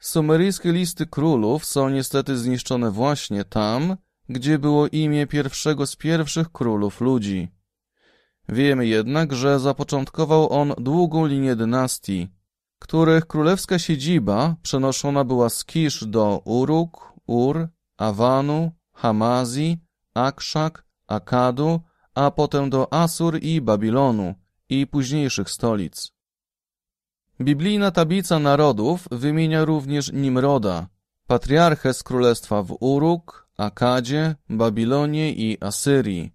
Sumeryjskie listy królów są niestety zniszczone właśnie tam, gdzie było imię pierwszego z pierwszych królów ludzi. Wiemy jednak, że zapoczątkował on długą linię dynastii, których królewska siedziba przenoszona była z Kisz do Uruk, Ur, Awanu, Hamazi, Akszak, Akadu, a potem do Asur i Babilonu i późniejszych stolic. Biblijna tablica narodów wymienia również Nimroda, patriarchę z królestwa w Uruk, Akadzie, Babilonie i Asyrii,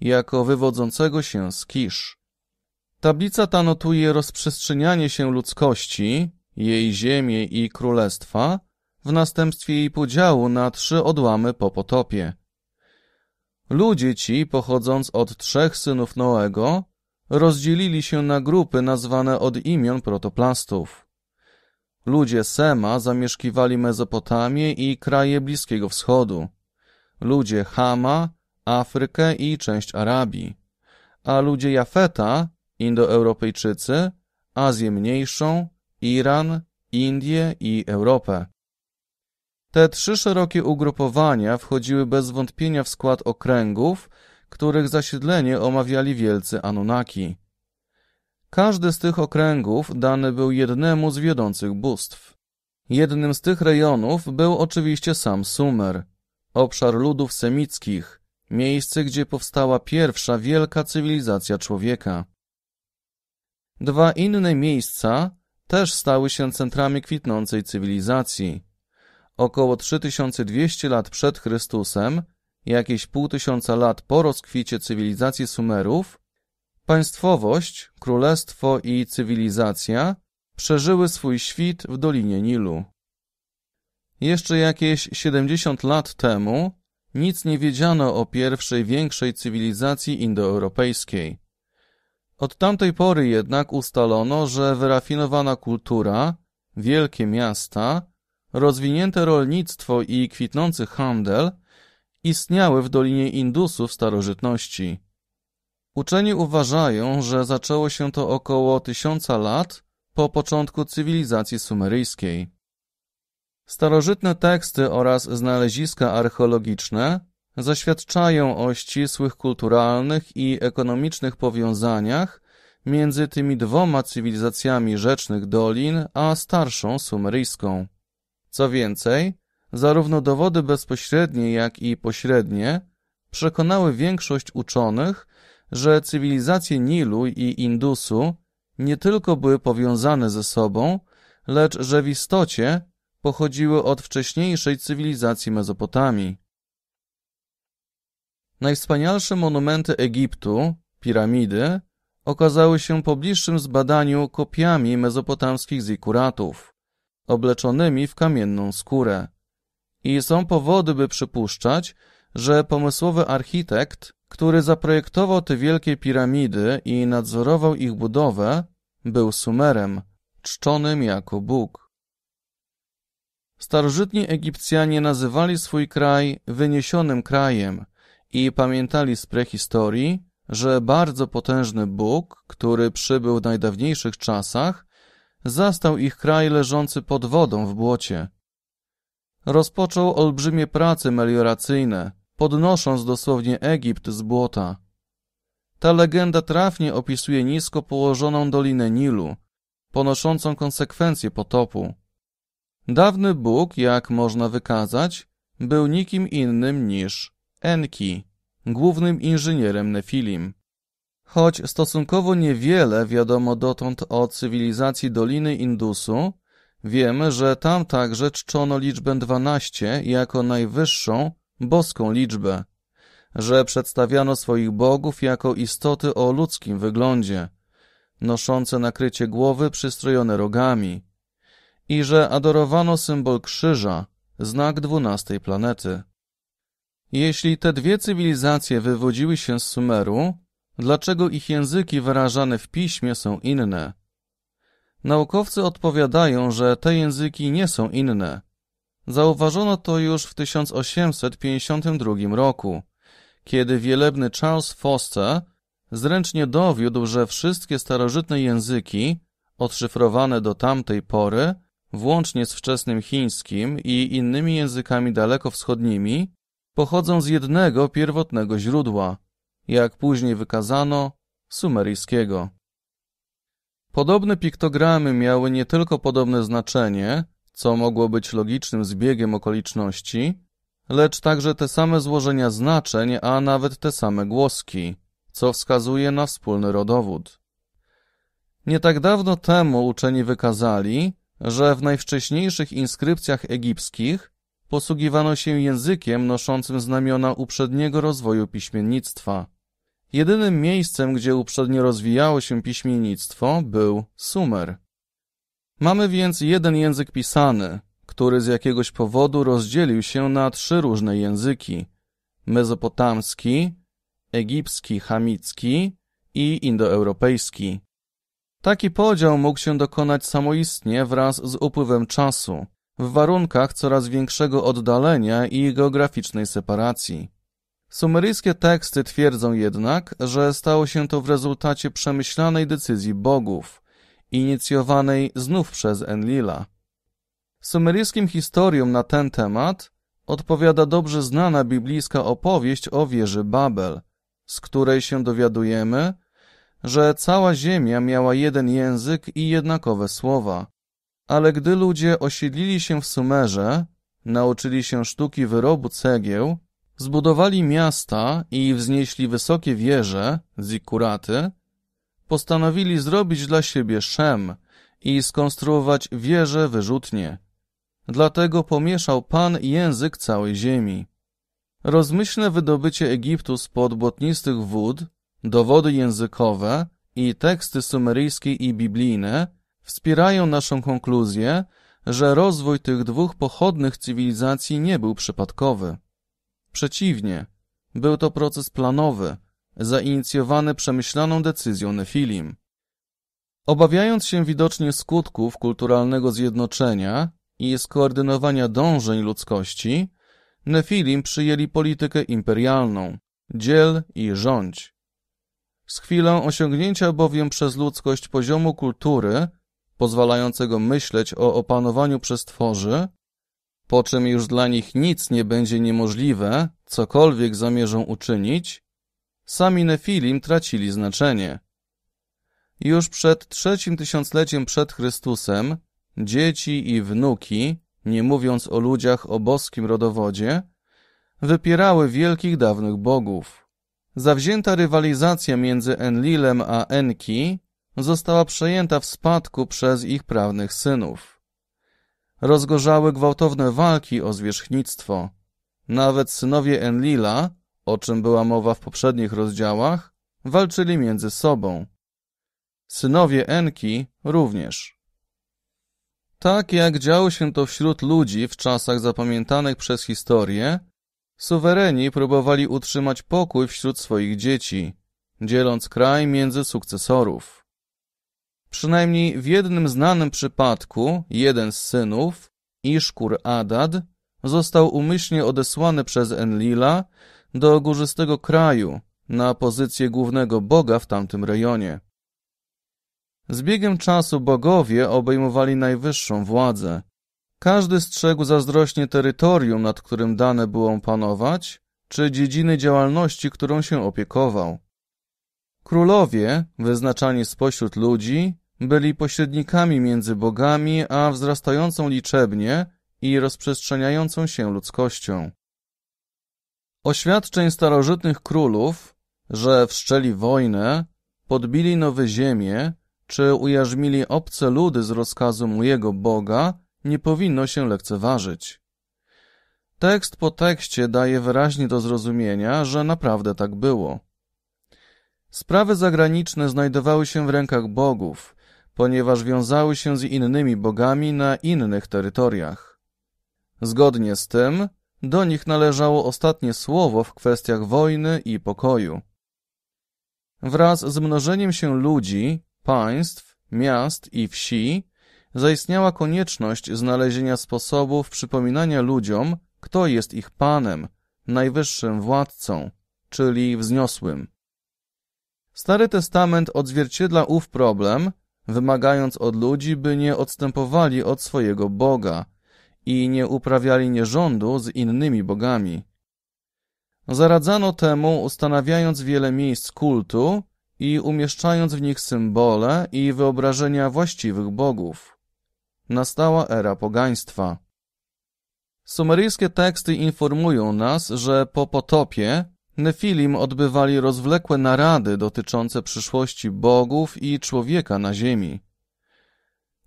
jako wywodzącego się z Kisz. Tablica ta notuje rozprzestrzenianie się ludzkości, jej ziemi i królestwa, w następstwie jej podziału na trzy odłamy po potopie. Ludzie ci, pochodząc od trzech synów Noego, rozdzielili się na grupy nazwane od imion protoplastów. Ludzie Sema zamieszkiwali Mezopotamię i kraje Bliskiego Wschodu. Ludzie Hama, Afrykę i część Arabii. A ludzie Jafeta, Indoeuropejczycy, Azję Mniejszą, Iran, Indie i Europę. Te trzy szerokie ugrupowania wchodziły bez wątpienia w skład okręgów, których zasiedlenie omawiali wielcy Anunnaki. Każdy z tych okręgów dany był jednemu z wiodących bóstw. Jednym z tych rejonów był oczywiście sam Sumer, obszar ludów semickich, miejsce, gdzie powstała pierwsza wielka cywilizacja człowieka. Dwa inne miejsca też stały się centrami kwitnącej cywilizacji. Około 3200 lat przed Chrystusem, jakieś pół tysiąca lat po rozkwicie cywilizacji Sumerów, państwowość, królestwo i cywilizacja przeżyły swój świt w Dolinie Nilu. Jeszcze jakieś 70 lat temu nic nie wiedziano o pierwszej większej cywilizacji indoeuropejskiej. Od tamtej pory jednak ustalono, że wyrafinowana kultura, wielkie miasta, Rozwinięte rolnictwo i kwitnący handel istniały w Dolinie Indusu w starożytności. Uczeni uważają, że zaczęło się to około tysiąca lat po początku cywilizacji sumeryjskiej. Starożytne teksty oraz znaleziska archeologiczne zaświadczają o ścisłych kulturalnych i ekonomicznych powiązaniach między tymi dwoma cywilizacjami rzecznych dolin a starszą sumeryjską. Co więcej, zarówno dowody bezpośrednie, jak i pośrednie przekonały większość uczonych, że cywilizacje Nilu i Indusu nie tylko były powiązane ze sobą, lecz że w istocie pochodziły od wcześniejszej cywilizacji Mezopotamii. Najwspanialsze monumenty Egiptu, piramidy, okazały się po bliższym zbadaniu kopiami mezopotamskich zikuratów obleczonymi w kamienną skórę. I są powody, by przypuszczać, że pomysłowy architekt, który zaprojektował te wielkie piramidy i nadzorował ich budowę, był Sumerem, czczonym jako Bóg. Starożytni Egipcjanie nazywali swój kraj wyniesionym krajem i pamiętali z prehistorii, że bardzo potężny Bóg, który przybył w najdawniejszych czasach, zastał ich kraj leżący pod wodą w błocie. Rozpoczął olbrzymie prace melioracyjne, podnosząc dosłownie Egipt z błota. Ta legenda trafnie opisuje nisko położoną dolinę Nilu, ponoszącą konsekwencje potopu. Dawny Bóg, jak można wykazać, był nikim innym niż Enki, głównym inżynierem Nefilim. Choć stosunkowo niewiele wiadomo dotąd o cywilizacji Doliny Indusu, wiemy, że tam także czczono liczbę 12 jako najwyższą, boską liczbę, że przedstawiano swoich bogów jako istoty o ludzkim wyglądzie, noszące nakrycie głowy przystrojone rogami, i że adorowano symbol krzyża, znak dwunastej planety. Jeśli te dwie cywilizacje wywodziły się z Sumeru, Dlaczego ich języki wyrażane w piśmie są inne? Naukowcy odpowiadają, że te języki nie są inne. Zauważono to już w 1852 roku, kiedy wielebny Charles Foster zręcznie dowiódł, że wszystkie starożytne języki, odszyfrowane do tamtej pory, włącznie z wczesnym chińskim i innymi językami dalekowschodnimi, pochodzą z jednego pierwotnego źródła jak później wykazano, sumeryjskiego. Podobne piktogramy miały nie tylko podobne znaczenie, co mogło być logicznym zbiegiem okoliczności, lecz także te same złożenia znaczeń, a nawet te same głoski, co wskazuje na wspólny rodowód. Nie tak dawno temu uczeni wykazali, że w najwcześniejszych inskrypcjach egipskich posługiwano się językiem noszącym znamiona uprzedniego rozwoju piśmiennictwa. Jedynym miejscem, gdzie uprzednio rozwijało się piśmiennictwo, był Sumer. Mamy więc jeden język pisany, który z jakiegoś powodu rozdzielił się na trzy różne języki – mezopotamski, egipski, chamicki i indoeuropejski. Taki podział mógł się dokonać samoistnie wraz z upływem czasu, w warunkach coraz większego oddalenia i geograficznej separacji. Sumeryjskie teksty twierdzą jednak, że stało się to w rezultacie przemyślanej decyzji bogów, inicjowanej znów przez Enlila. Sumeryjskim historiom na ten temat odpowiada dobrze znana biblijska opowieść o wieży Babel, z której się dowiadujemy, że cała ziemia miała jeden język i jednakowe słowa. Ale gdy ludzie osiedlili się w Sumerze, nauczyli się sztuki wyrobu cegieł, Zbudowali miasta i wznieśli wysokie wieże, zikuraty. Postanowili zrobić dla siebie szem i skonstruować wieże wyrzutnie. Dlatego pomieszał Pan język całej ziemi. Rozmyślne wydobycie Egiptu spod błotnistych wód, dowody językowe i teksty sumeryjskie i biblijne wspierają naszą konkluzję, że rozwój tych dwóch pochodnych cywilizacji nie był przypadkowy. Przeciwnie, był to proces planowy, zainicjowany przemyślaną decyzją Nefilim. Obawiając się widocznie skutków kulturalnego zjednoczenia i skoordynowania dążeń ludzkości, Nefilim przyjęli politykę imperialną, dziel i rządź. Z chwilą osiągnięcia bowiem przez ludzkość poziomu kultury, pozwalającego myśleć o opanowaniu przez tworzy, po czym już dla nich nic nie będzie niemożliwe, cokolwiek zamierzą uczynić, sami Nefilim tracili znaczenie. Już przed trzecim tysiącleciem przed Chrystusem dzieci i wnuki, nie mówiąc o ludziach o boskim rodowodzie, wypierały wielkich dawnych bogów. Zawzięta rywalizacja między Enlilem a Enki została przejęta w spadku przez ich prawnych synów rozgorzały gwałtowne walki o zwierzchnictwo. Nawet synowie Enlila, o czym była mowa w poprzednich rozdziałach, walczyli między sobą. Synowie Enki również. Tak jak działo się to wśród ludzi w czasach zapamiętanych przez historię, suwereni próbowali utrzymać pokój wśród swoich dzieci, dzieląc kraj między sukcesorów. Przynajmniej w jednym znanym przypadku jeden z synów, Iszkur Adad, został umyślnie odesłany przez Enlila do górzystego kraju na pozycję głównego boga w tamtym rejonie. Z biegiem czasu bogowie obejmowali najwyższą władzę. Każdy strzegł zazdrośnie terytorium, nad którym dane było panować, czy dziedziny działalności, którą się opiekował. Królowie, wyznaczani spośród ludzi, byli pośrednikami między bogami a wzrastającą liczebnie i rozprzestrzeniającą się ludzkością. Oświadczeń starożytnych królów, że wszczeli wojnę, podbili nowe ziemie, czy ujarzmili obce ludy z rozkazu mojego Boga, nie powinno się lekceważyć. Tekst po tekście daje wyraźnie do zrozumienia, że naprawdę tak było. Sprawy zagraniczne znajdowały się w rękach bogów, ponieważ wiązały się z innymi bogami na innych terytoriach. Zgodnie z tym, do nich należało ostatnie słowo w kwestiach wojny i pokoju. Wraz z mnożeniem się ludzi, państw, miast i wsi, zaistniała konieczność znalezienia sposobów przypominania ludziom, kto jest ich panem, najwyższym władcą, czyli wzniosłym. Stary Testament odzwierciedla ów problem, wymagając od ludzi, by nie odstępowali od swojego Boga i nie uprawiali nierządu z innymi bogami. Zaradzano temu, ustanawiając wiele miejsc kultu i umieszczając w nich symbole i wyobrażenia właściwych bogów. Nastała era pogaństwa. Sumeryjskie teksty informują nas, że po potopie Nefilim odbywali rozwlekłe narady dotyczące przyszłości bogów i człowieka na ziemi.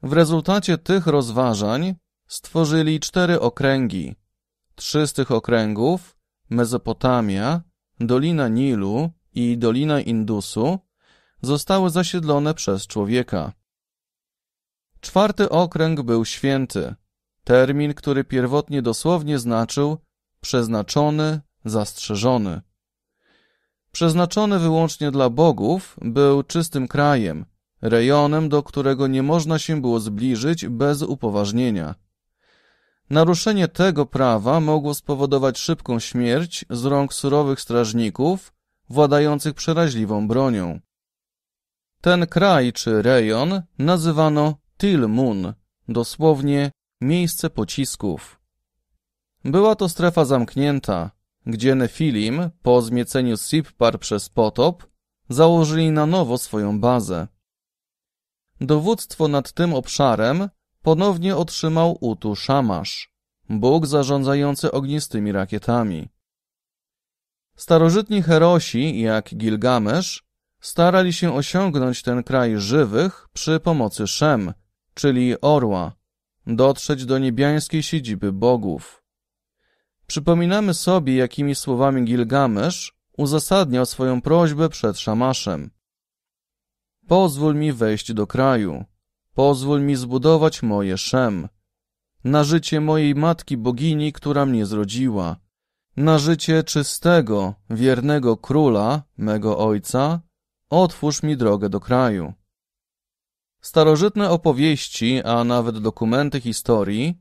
W rezultacie tych rozważań stworzyli cztery okręgi. Trzy z tych okręgów Mezopotamia, Dolina Nilu i Dolina Indusu zostały zasiedlone przez człowieka. Czwarty okręg był święty, termin, który pierwotnie dosłownie znaczył przeznaczony, zastrzeżony. Przeznaczony wyłącznie dla bogów, był czystym krajem, rejonem, do którego nie można się było zbliżyć bez upoważnienia. Naruszenie tego prawa mogło spowodować szybką śmierć z rąk surowych strażników, władających przeraźliwą bronią. Ten kraj czy rejon nazywano Tilmun, dosłownie miejsce pocisków. Była to strefa zamknięta, gdzie Nefilim, po zmieceniu Sippar przez potop, założyli na nowo swoją bazę. Dowództwo nad tym obszarem ponownie otrzymał Utu Szamasz, bóg zarządzający ognistymi rakietami. Starożytni Herosi, jak Gilgamesz, starali się osiągnąć ten kraj żywych przy pomocy Szem, czyli orła, dotrzeć do niebiańskiej siedziby bogów. Przypominamy sobie, jakimi słowami Gilgamesz uzasadniał swoją prośbę przed Szamaszem. Pozwól mi wejść do kraju, pozwól mi zbudować moje szem, na życie mojej matki bogini, która mnie zrodziła, na życie czystego, wiernego króla, mego ojca, otwórz mi drogę do kraju. Starożytne opowieści, a nawet dokumenty historii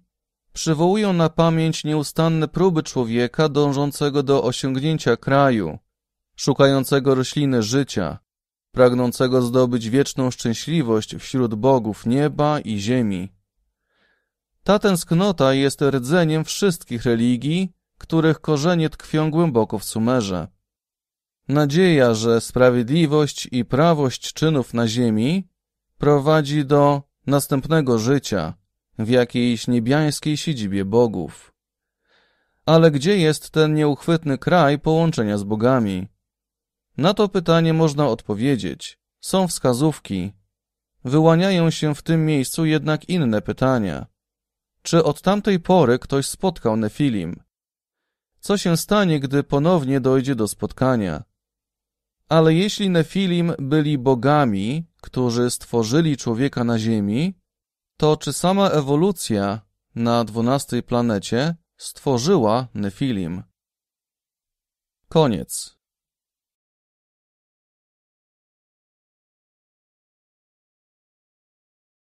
Przywołują na pamięć nieustanne próby człowieka dążącego do osiągnięcia kraju, szukającego rośliny życia, pragnącego zdobyć wieczną szczęśliwość wśród bogów nieba i ziemi. Ta tęsknota jest rdzeniem wszystkich religii, których korzenie tkwią głęboko w Sumerze. Nadzieja, że sprawiedliwość i prawość czynów na ziemi prowadzi do następnego życia, w jakiejś niebiańskiej siedzibie bogów. Ale gdzie jest ten nieuchwytny kraj połączenia z bogami? Na to pytanie można odpowiedzieć. Są wskazówki. Wyłaniają się w tym miejscu jednak inne pytania. Czy od tamtej pory ktoś spotkał Nefilim? Co się stanie, gdy ponownie dojdzie do spotkania? Ale jeśli Nefilim byli bogami, którzy stworzyli człowieka na ziemi, to czy sama ewolucja na dwunastej planecie stworzyła Nefilim. Koniec.